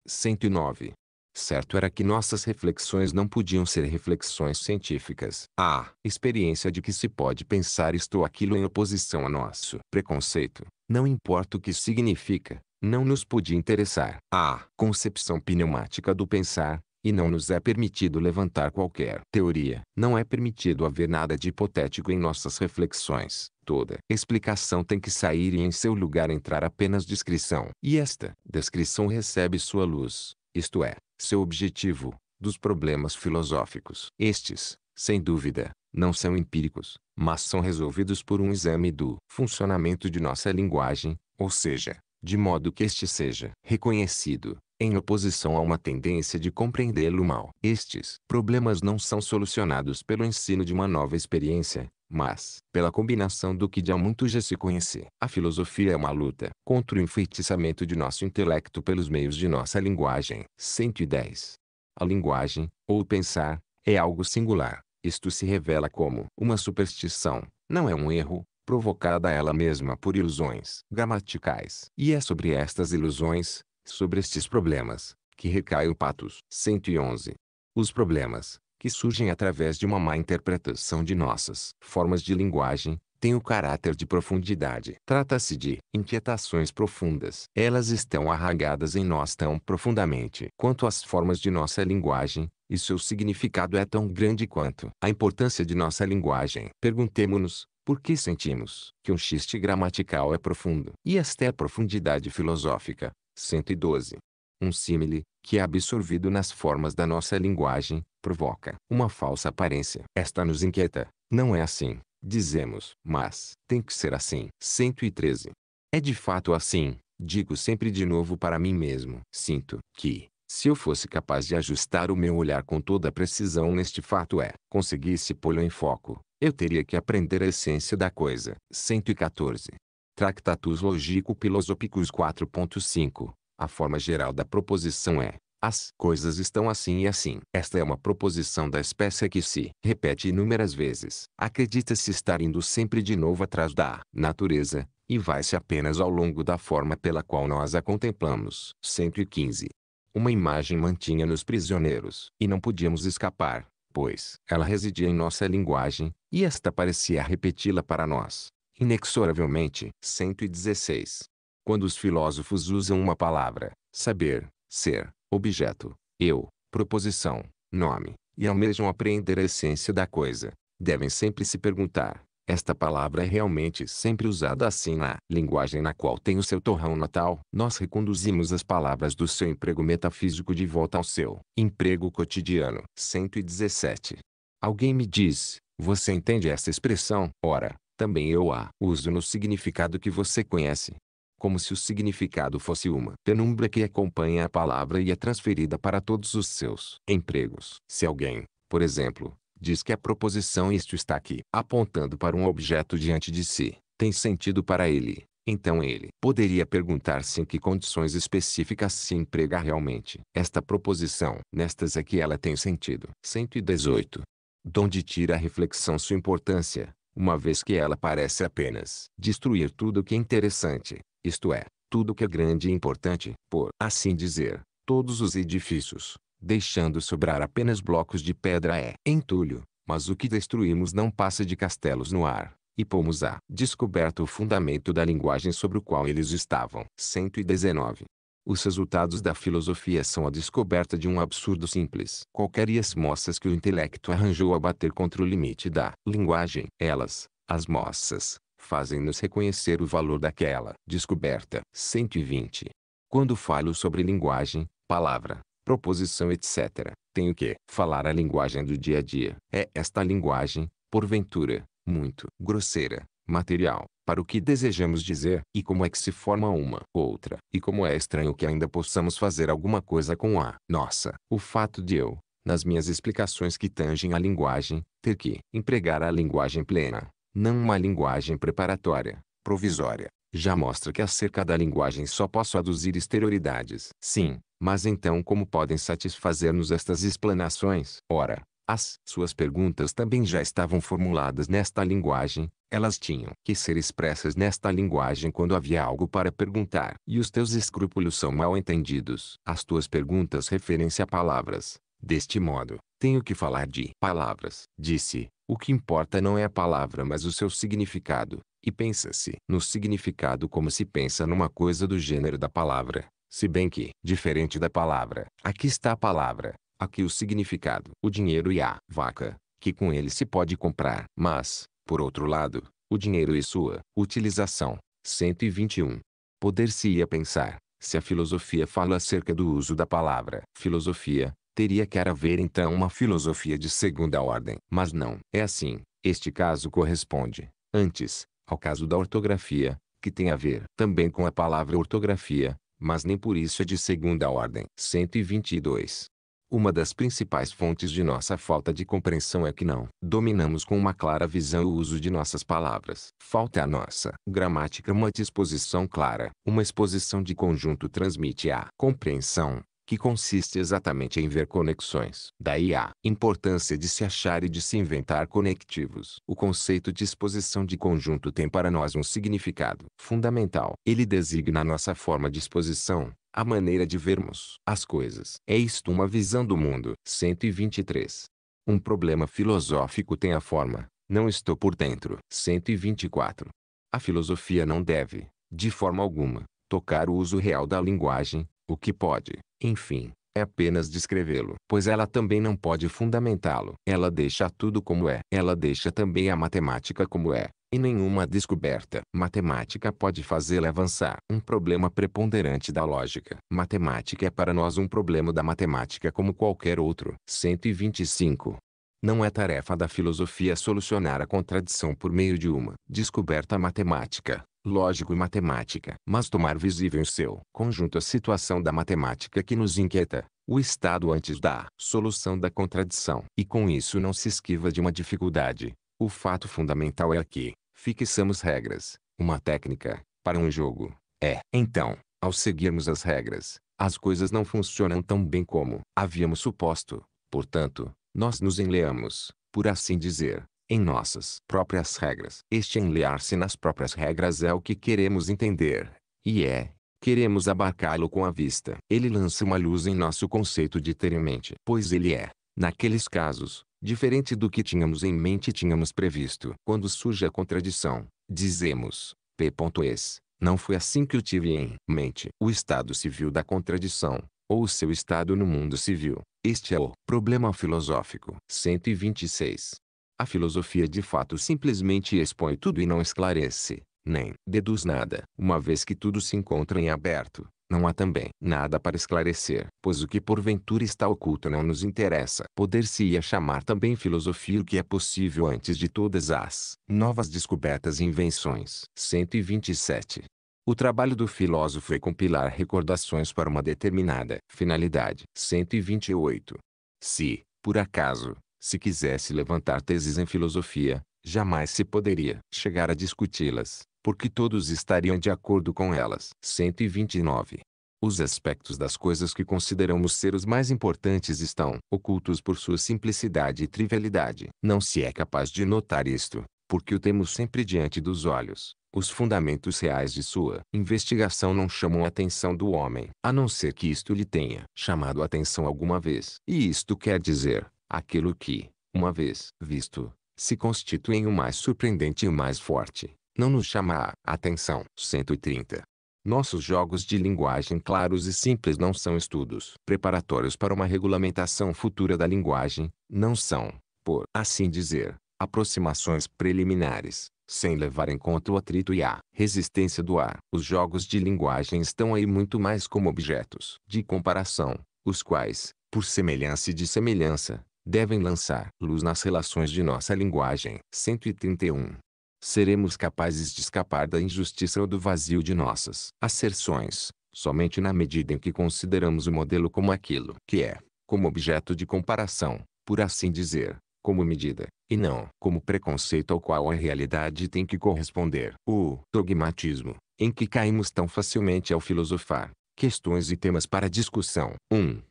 109. Certo era que nossas reflexões não podiam ser reflexões científicas. A experiência de que se pode pensar isto ou aquilo em oposição a nosso preconceito, não importa o que significa, não nos podia interessar. A concepção pneumática do pensar, e não nos é permitido levantar qualquer teoria. Não é permitido haver nada de hipotético em nossas reflexões. Toda explicação tem que sair e em seu lugar entrar apenas descrição. E esta descrição recebe sua luz, isto é, seu objetivo, dos problemas filosóficos. Estes, sem dúvida, não são empíricos, mas são resolvidos por um exame do funcionamento de nossa linguagem, ou seja, de modo que este seja reconhecido, em oposição a uma tendência de compreendê-lo mal. Estes problemas não são solucionados pelo ensino de uma nova experiência, mas pela combinação do que de há muito já se conhece. A filosofia é uma luta contra o enfeitiçamento de nosso intelecto pelos meios de nossa linguagem. 110. A linguagem, ou pensar, é algo singular. Isto se revela como uma superstição, não é um erro, provocada ela mesma por ilusões gramaticais. E é sobre estas ilusões, sobre estes problemas, que recai o patos. 111. Os problemas, que surgem através de uma má interpretação de nossas formas de linguagem, têm o caráter de profundidade. Trata-se de inquietações profundas. Elas estão arragadas em nós tão profundamente quanto as formas de nossa linguagem, e seu significado é tão grande quanto a importância de nossa linguagem. Perguntemo-nos, porque sentimos que um xiste gramatical é profundo e esta é a profundidade filosófica. 112. Um símile, que é absorvido nas formas da nossa linguagem, provoca uma falsa aparência. Esta nos inquieta. Não é assim, dizemos, mas tem que ser assim. 113. É de fato assim, digo sempre de novo para mim mesmo. Sinto que, se eu fosse capaz de ajustar o meu olhar com toda a precisão neste fato é, conseguisse pô-lo em foco, eu teria que aprender a essência da coisa. 114. Tractatus logico filosóficos 4.5. A forma geral da proposição é: as coisas estão assim e assim. Esta é uma proposição da espécie que se repete inúmeras vezes. Acredita-se estar indo sempre de novo atrás da natureza, e vai-se apenas ao longo da forma pela qual nós a contemplamos. 115. Uma imagem mantinha-nos prisioneiros, e não podíamos escapar pois ela residia em nossa linguagem, e esta parecia repeti-la para nós, inexoravelmente. 116. Quando os filósofos usam uma palavra, saber, ser, objeto, eu, proposição, nome, e almejam apreender a essência da coisa, devem sempre se perguntar, esta palavra é realmente sempre usada assim na linguagem na qual tem o seu torrão natal. Nós reconduzimos as palavras do seu emprego metafísico de volta ao seu emprego cotidiano. 117. Alguém me diz, você entende essa expressão? Ora, também eu a uso no significado que você conhece. Como se o significado fosse uma penumbra que acompanha a palavra e é transferida para todos os seus empregos. Se alguém, por exemplo, diz que a proposição isto está aqui, apontando para um objeto diante de si, tem sentido para ele. Então ele poderia perguntar-se em que condições específicas se emprega realmente esta proposição. Nestas é que ela tem sentido. 118. Donde tira a reflexão sua importância, uma vez que ela parece apenas destruir tudo o que é interessante, isto é, tudo o que é grande e importante, por assim dizer, todos os edifícios, deixando sobrar apenas blocos de pedra é entulho, mas o que destruímos não passa de castelos no ar, e pomos a descoberto o fundamento da linguagem sobre o qual eles estavam. 119. Os resultados da filosofia são a descoberta de um absurdo simples. Qualquer e as moças que o intelecto arranjou a bater contra o limite da linguagem. Elas, as moças, fazem-nos reconhecer o valor daquela descoberta. 120. Quando falo sobre linguagem, palavra, proposição etc. Tenho que falar a linguagem do dia a dia. É esta linguagem, porventura, muito grosseira, material, para o que desejamos dizer, e como é que se forma uma outra, e como é estranho que ainda possamos fazer alguma coisa com a nossa. O fato de eu, nas minhas explicações que tangem a linguagem, ter que empregar a linguagem plena, não uma linguagem preparatória, provisória, já mostra que acerca da linguagem só posso aduzir exterioridades. Sim, mas então como podem satisfazer-nos estas explanações? Ora, as suas perguntas também já estavam formuladas nesta linguagem, elas tinham que ser expressas nesta linguagem quando havia algo para perguntar. E os teus escrúpulos são mal entendidos. As tuas perguntas referem-se a palavras. Deste modo, tenho que falar de palavras. Disse, o que importa não é a palavra mas o seu significado, e pensa-se no significado como se pensa numa coisa do gênero da palavra, se bem que, diferente da palavra, aqui está a palavra, aqui o significado, o dinheiro e a vaca, que com ele se pode comprar. Mas, por outro lado, o dinheiro e sua utilização. 121. Poder-se-ia pensar, se a filosofia fala acerca do uso da palavra. Filosofia, Teria que haver então uma filosofia de segunda ordem. Mas não é assim. Este caso corresponde, antes, ao caso da ortografia, que tem a ver também com a palavra ortografia, mas nem por isso é de segunda ordem. 122. Uma das principais fontes de nossa falta de compreensão é que não dominamos com uma clara visão o uso de nossas palavras. Falta a nossa gramática uma disposição clara. Uma exposição de conjunto transmite a compreensão, que consiste exatamente em ver conexões. Daí a importância de se achar e de se inventar conectivos. O conceito de exposição de conjunto tem para nós um significado fundamental. Ele designa a nossa forma de exposição, a maneira de vermos as coisas. É isto uma visão do mundo. 123. Um problema filosófico tem a forma, não estou por dentro. 124. A filosofia não deve, de forma alguma, tocar o uso real da linguagem, o que pode, enfim, é apenas descrevê-lo, pois ela também não pode fundamentá-lo. Ela deixa tudo como é. Ela deixa também a matemática como é, e nenhuma descoberta. Matemática pode fazê-la avançar. Um problema preponderante da lógica. Matemática é para nós um problema da matemática como qualquer outro. 125. Não é tarefa da filosofia solucionar a contradição por meio de uma descoberta matemática lógico e matemática, mas tomar visível em seu conjunto a situação da matemática que nos inquieta, o estado antes da solução da contradição. E com isso não se esquiva de uma dificuldade. O fato fundamental é que fixamos regras, uma técnica, para um jogo. É, então, ao seguirmos as regras, as coisas não funcionam tão bem como havíamos suposto. Portanto, nós nos enleamos, por assim dizer, em nossas próprias regras. Este enlear-se nas próprias regras é o que queremos entender, e é, queremos abarcá-lo com a vista. Ele lança uma luz em nosso conceito de ter em mente, pois ele é, naqueles casos, diferente do que tínhamos em mente e tínhamos previsto. Quando surge a contradição, dizemos, p.es, não foi assim que eu tive em mente. O estado civil da contradição, ou o seu estado no mundo civil, este é o problema filosófico. 126. A filosofia de fato simplesmente expõe tudo e não esclarece, nem deduz nada. Uma vez que tudo se encontra em aberto, não há também nada para esclarecer, pois o que porventura está oculto não nos interessa. Poder-se-ia chamar também filosofia o que é possível antes de todas as novas descobertas e invenções. 127. O trabalho do filósofo é compilar recordações para uma determinada finalidade. 128. Se, por acaso, se quisesse levantar teses em filosofia, jamais se poderia chegar a discuti-las, porque todos estariam de acordo com elas. 129. Os aspectos das coisas que consideramos ser os mais importantes estão ocultos por sua simplicidade e trivialidade. Não se é capaz de notar isto, porque o temos sempre diante dos olhos. Os fundamentos reais de sua investigação não chamam a atenção do homem, a não ser que isto lhe tenha chamado a atenção alguma vez. E isto quer dizer, Aquilo que, uma vez visto, se constitui em o mais surpreendente e o mais forte, não nos chama a atenção. 130. Nossos jogos de linguagem claros e simples não são estudos preparatórios para uma regulamentação futura da linguagem, não são, por assim dizer, aproximações preliminares, sem levar em conta o atrito e a resistência do ar. Os jogos de linguagem estão aí muito mais como objetos de comparação, os quais, por semelhança e de semelhança, devem lançar luz nas relações de nossa linguagem. 131. Seremos capazes de escapar da injustiça ou do vazio de nossas asserções, somente na medida em que consideramos o modelo como aquilo que é, como objeto de comparação, por assim dizer, como medida, e não como preconceito ao qual a realidade tem que corresponder. O dogmatismo, em que caímos tão facilmente ao filosofar, questões e temas para discussão. 1. Um,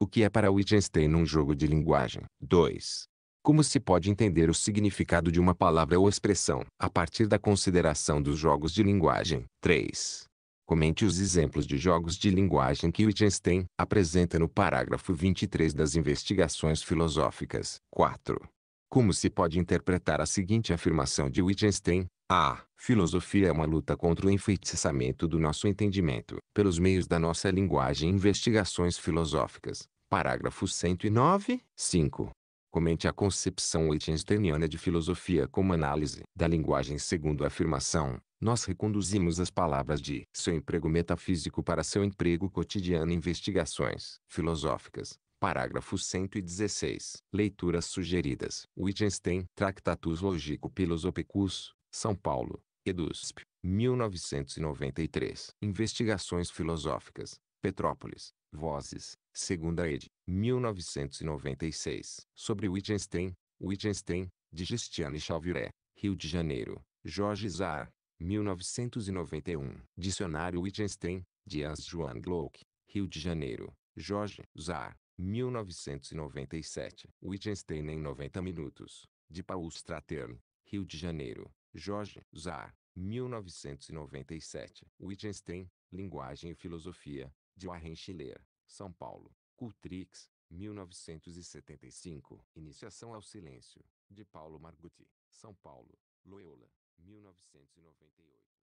o que é para Wittgenstein um jogo de linguagem. 2. Como se pode entender o significado de uma palavra ou expressão a partir da consideração dos jogos de linguagem? 3. Comente os exemplos de jogos de linguagem que Wittgenstein apresenta no parágrafo 23 das Investigações Filosóficas. 4. Como se pode interpretar a seguinte afirmação de Wittgenstein? A filosofia é uma luta contra o enfeitiçamento do nosso entendimento, pelos meios da nossa linguagem investigações filosóficas. Parágrafo 109, 5. Comente a concepção Wittgensteiniana de filosofia como análise da linguagem segundo a afirmação. Nós reconduzimos as palavras de seu emprego metafísico para seu emprego cotidiano em investigações filosóficas. Parágrafo 116. Leituras sugeridas. Wittgenstein, Tractatus Logico Philosophicus, são Paulo, EDUSP, 1993. Investigações Filosóficas, Petrópolis, Vozes, segunda ed. 1996. Sobre Wittgenstein, Wittgenstein, de Gistiane Chalviré, Rio de Janeiro, Jorge Zar, 1991. Dicionário Wittgenstein, de Hans Johan Glock, Rio de Janeiro, Jorge Zar, 1997. Wittgenstein em 90 minutos, de Paul Stratern, Rio de Janeiro, Jorge Zar, 1997. Wittgenstein, Linguagem e Filosofia, de Warren Schiller, São Paulo. Cultrix, 1975. Iniciação ao Silêncio, de Paulo Margutti, São Paulo. Loyola, 1998.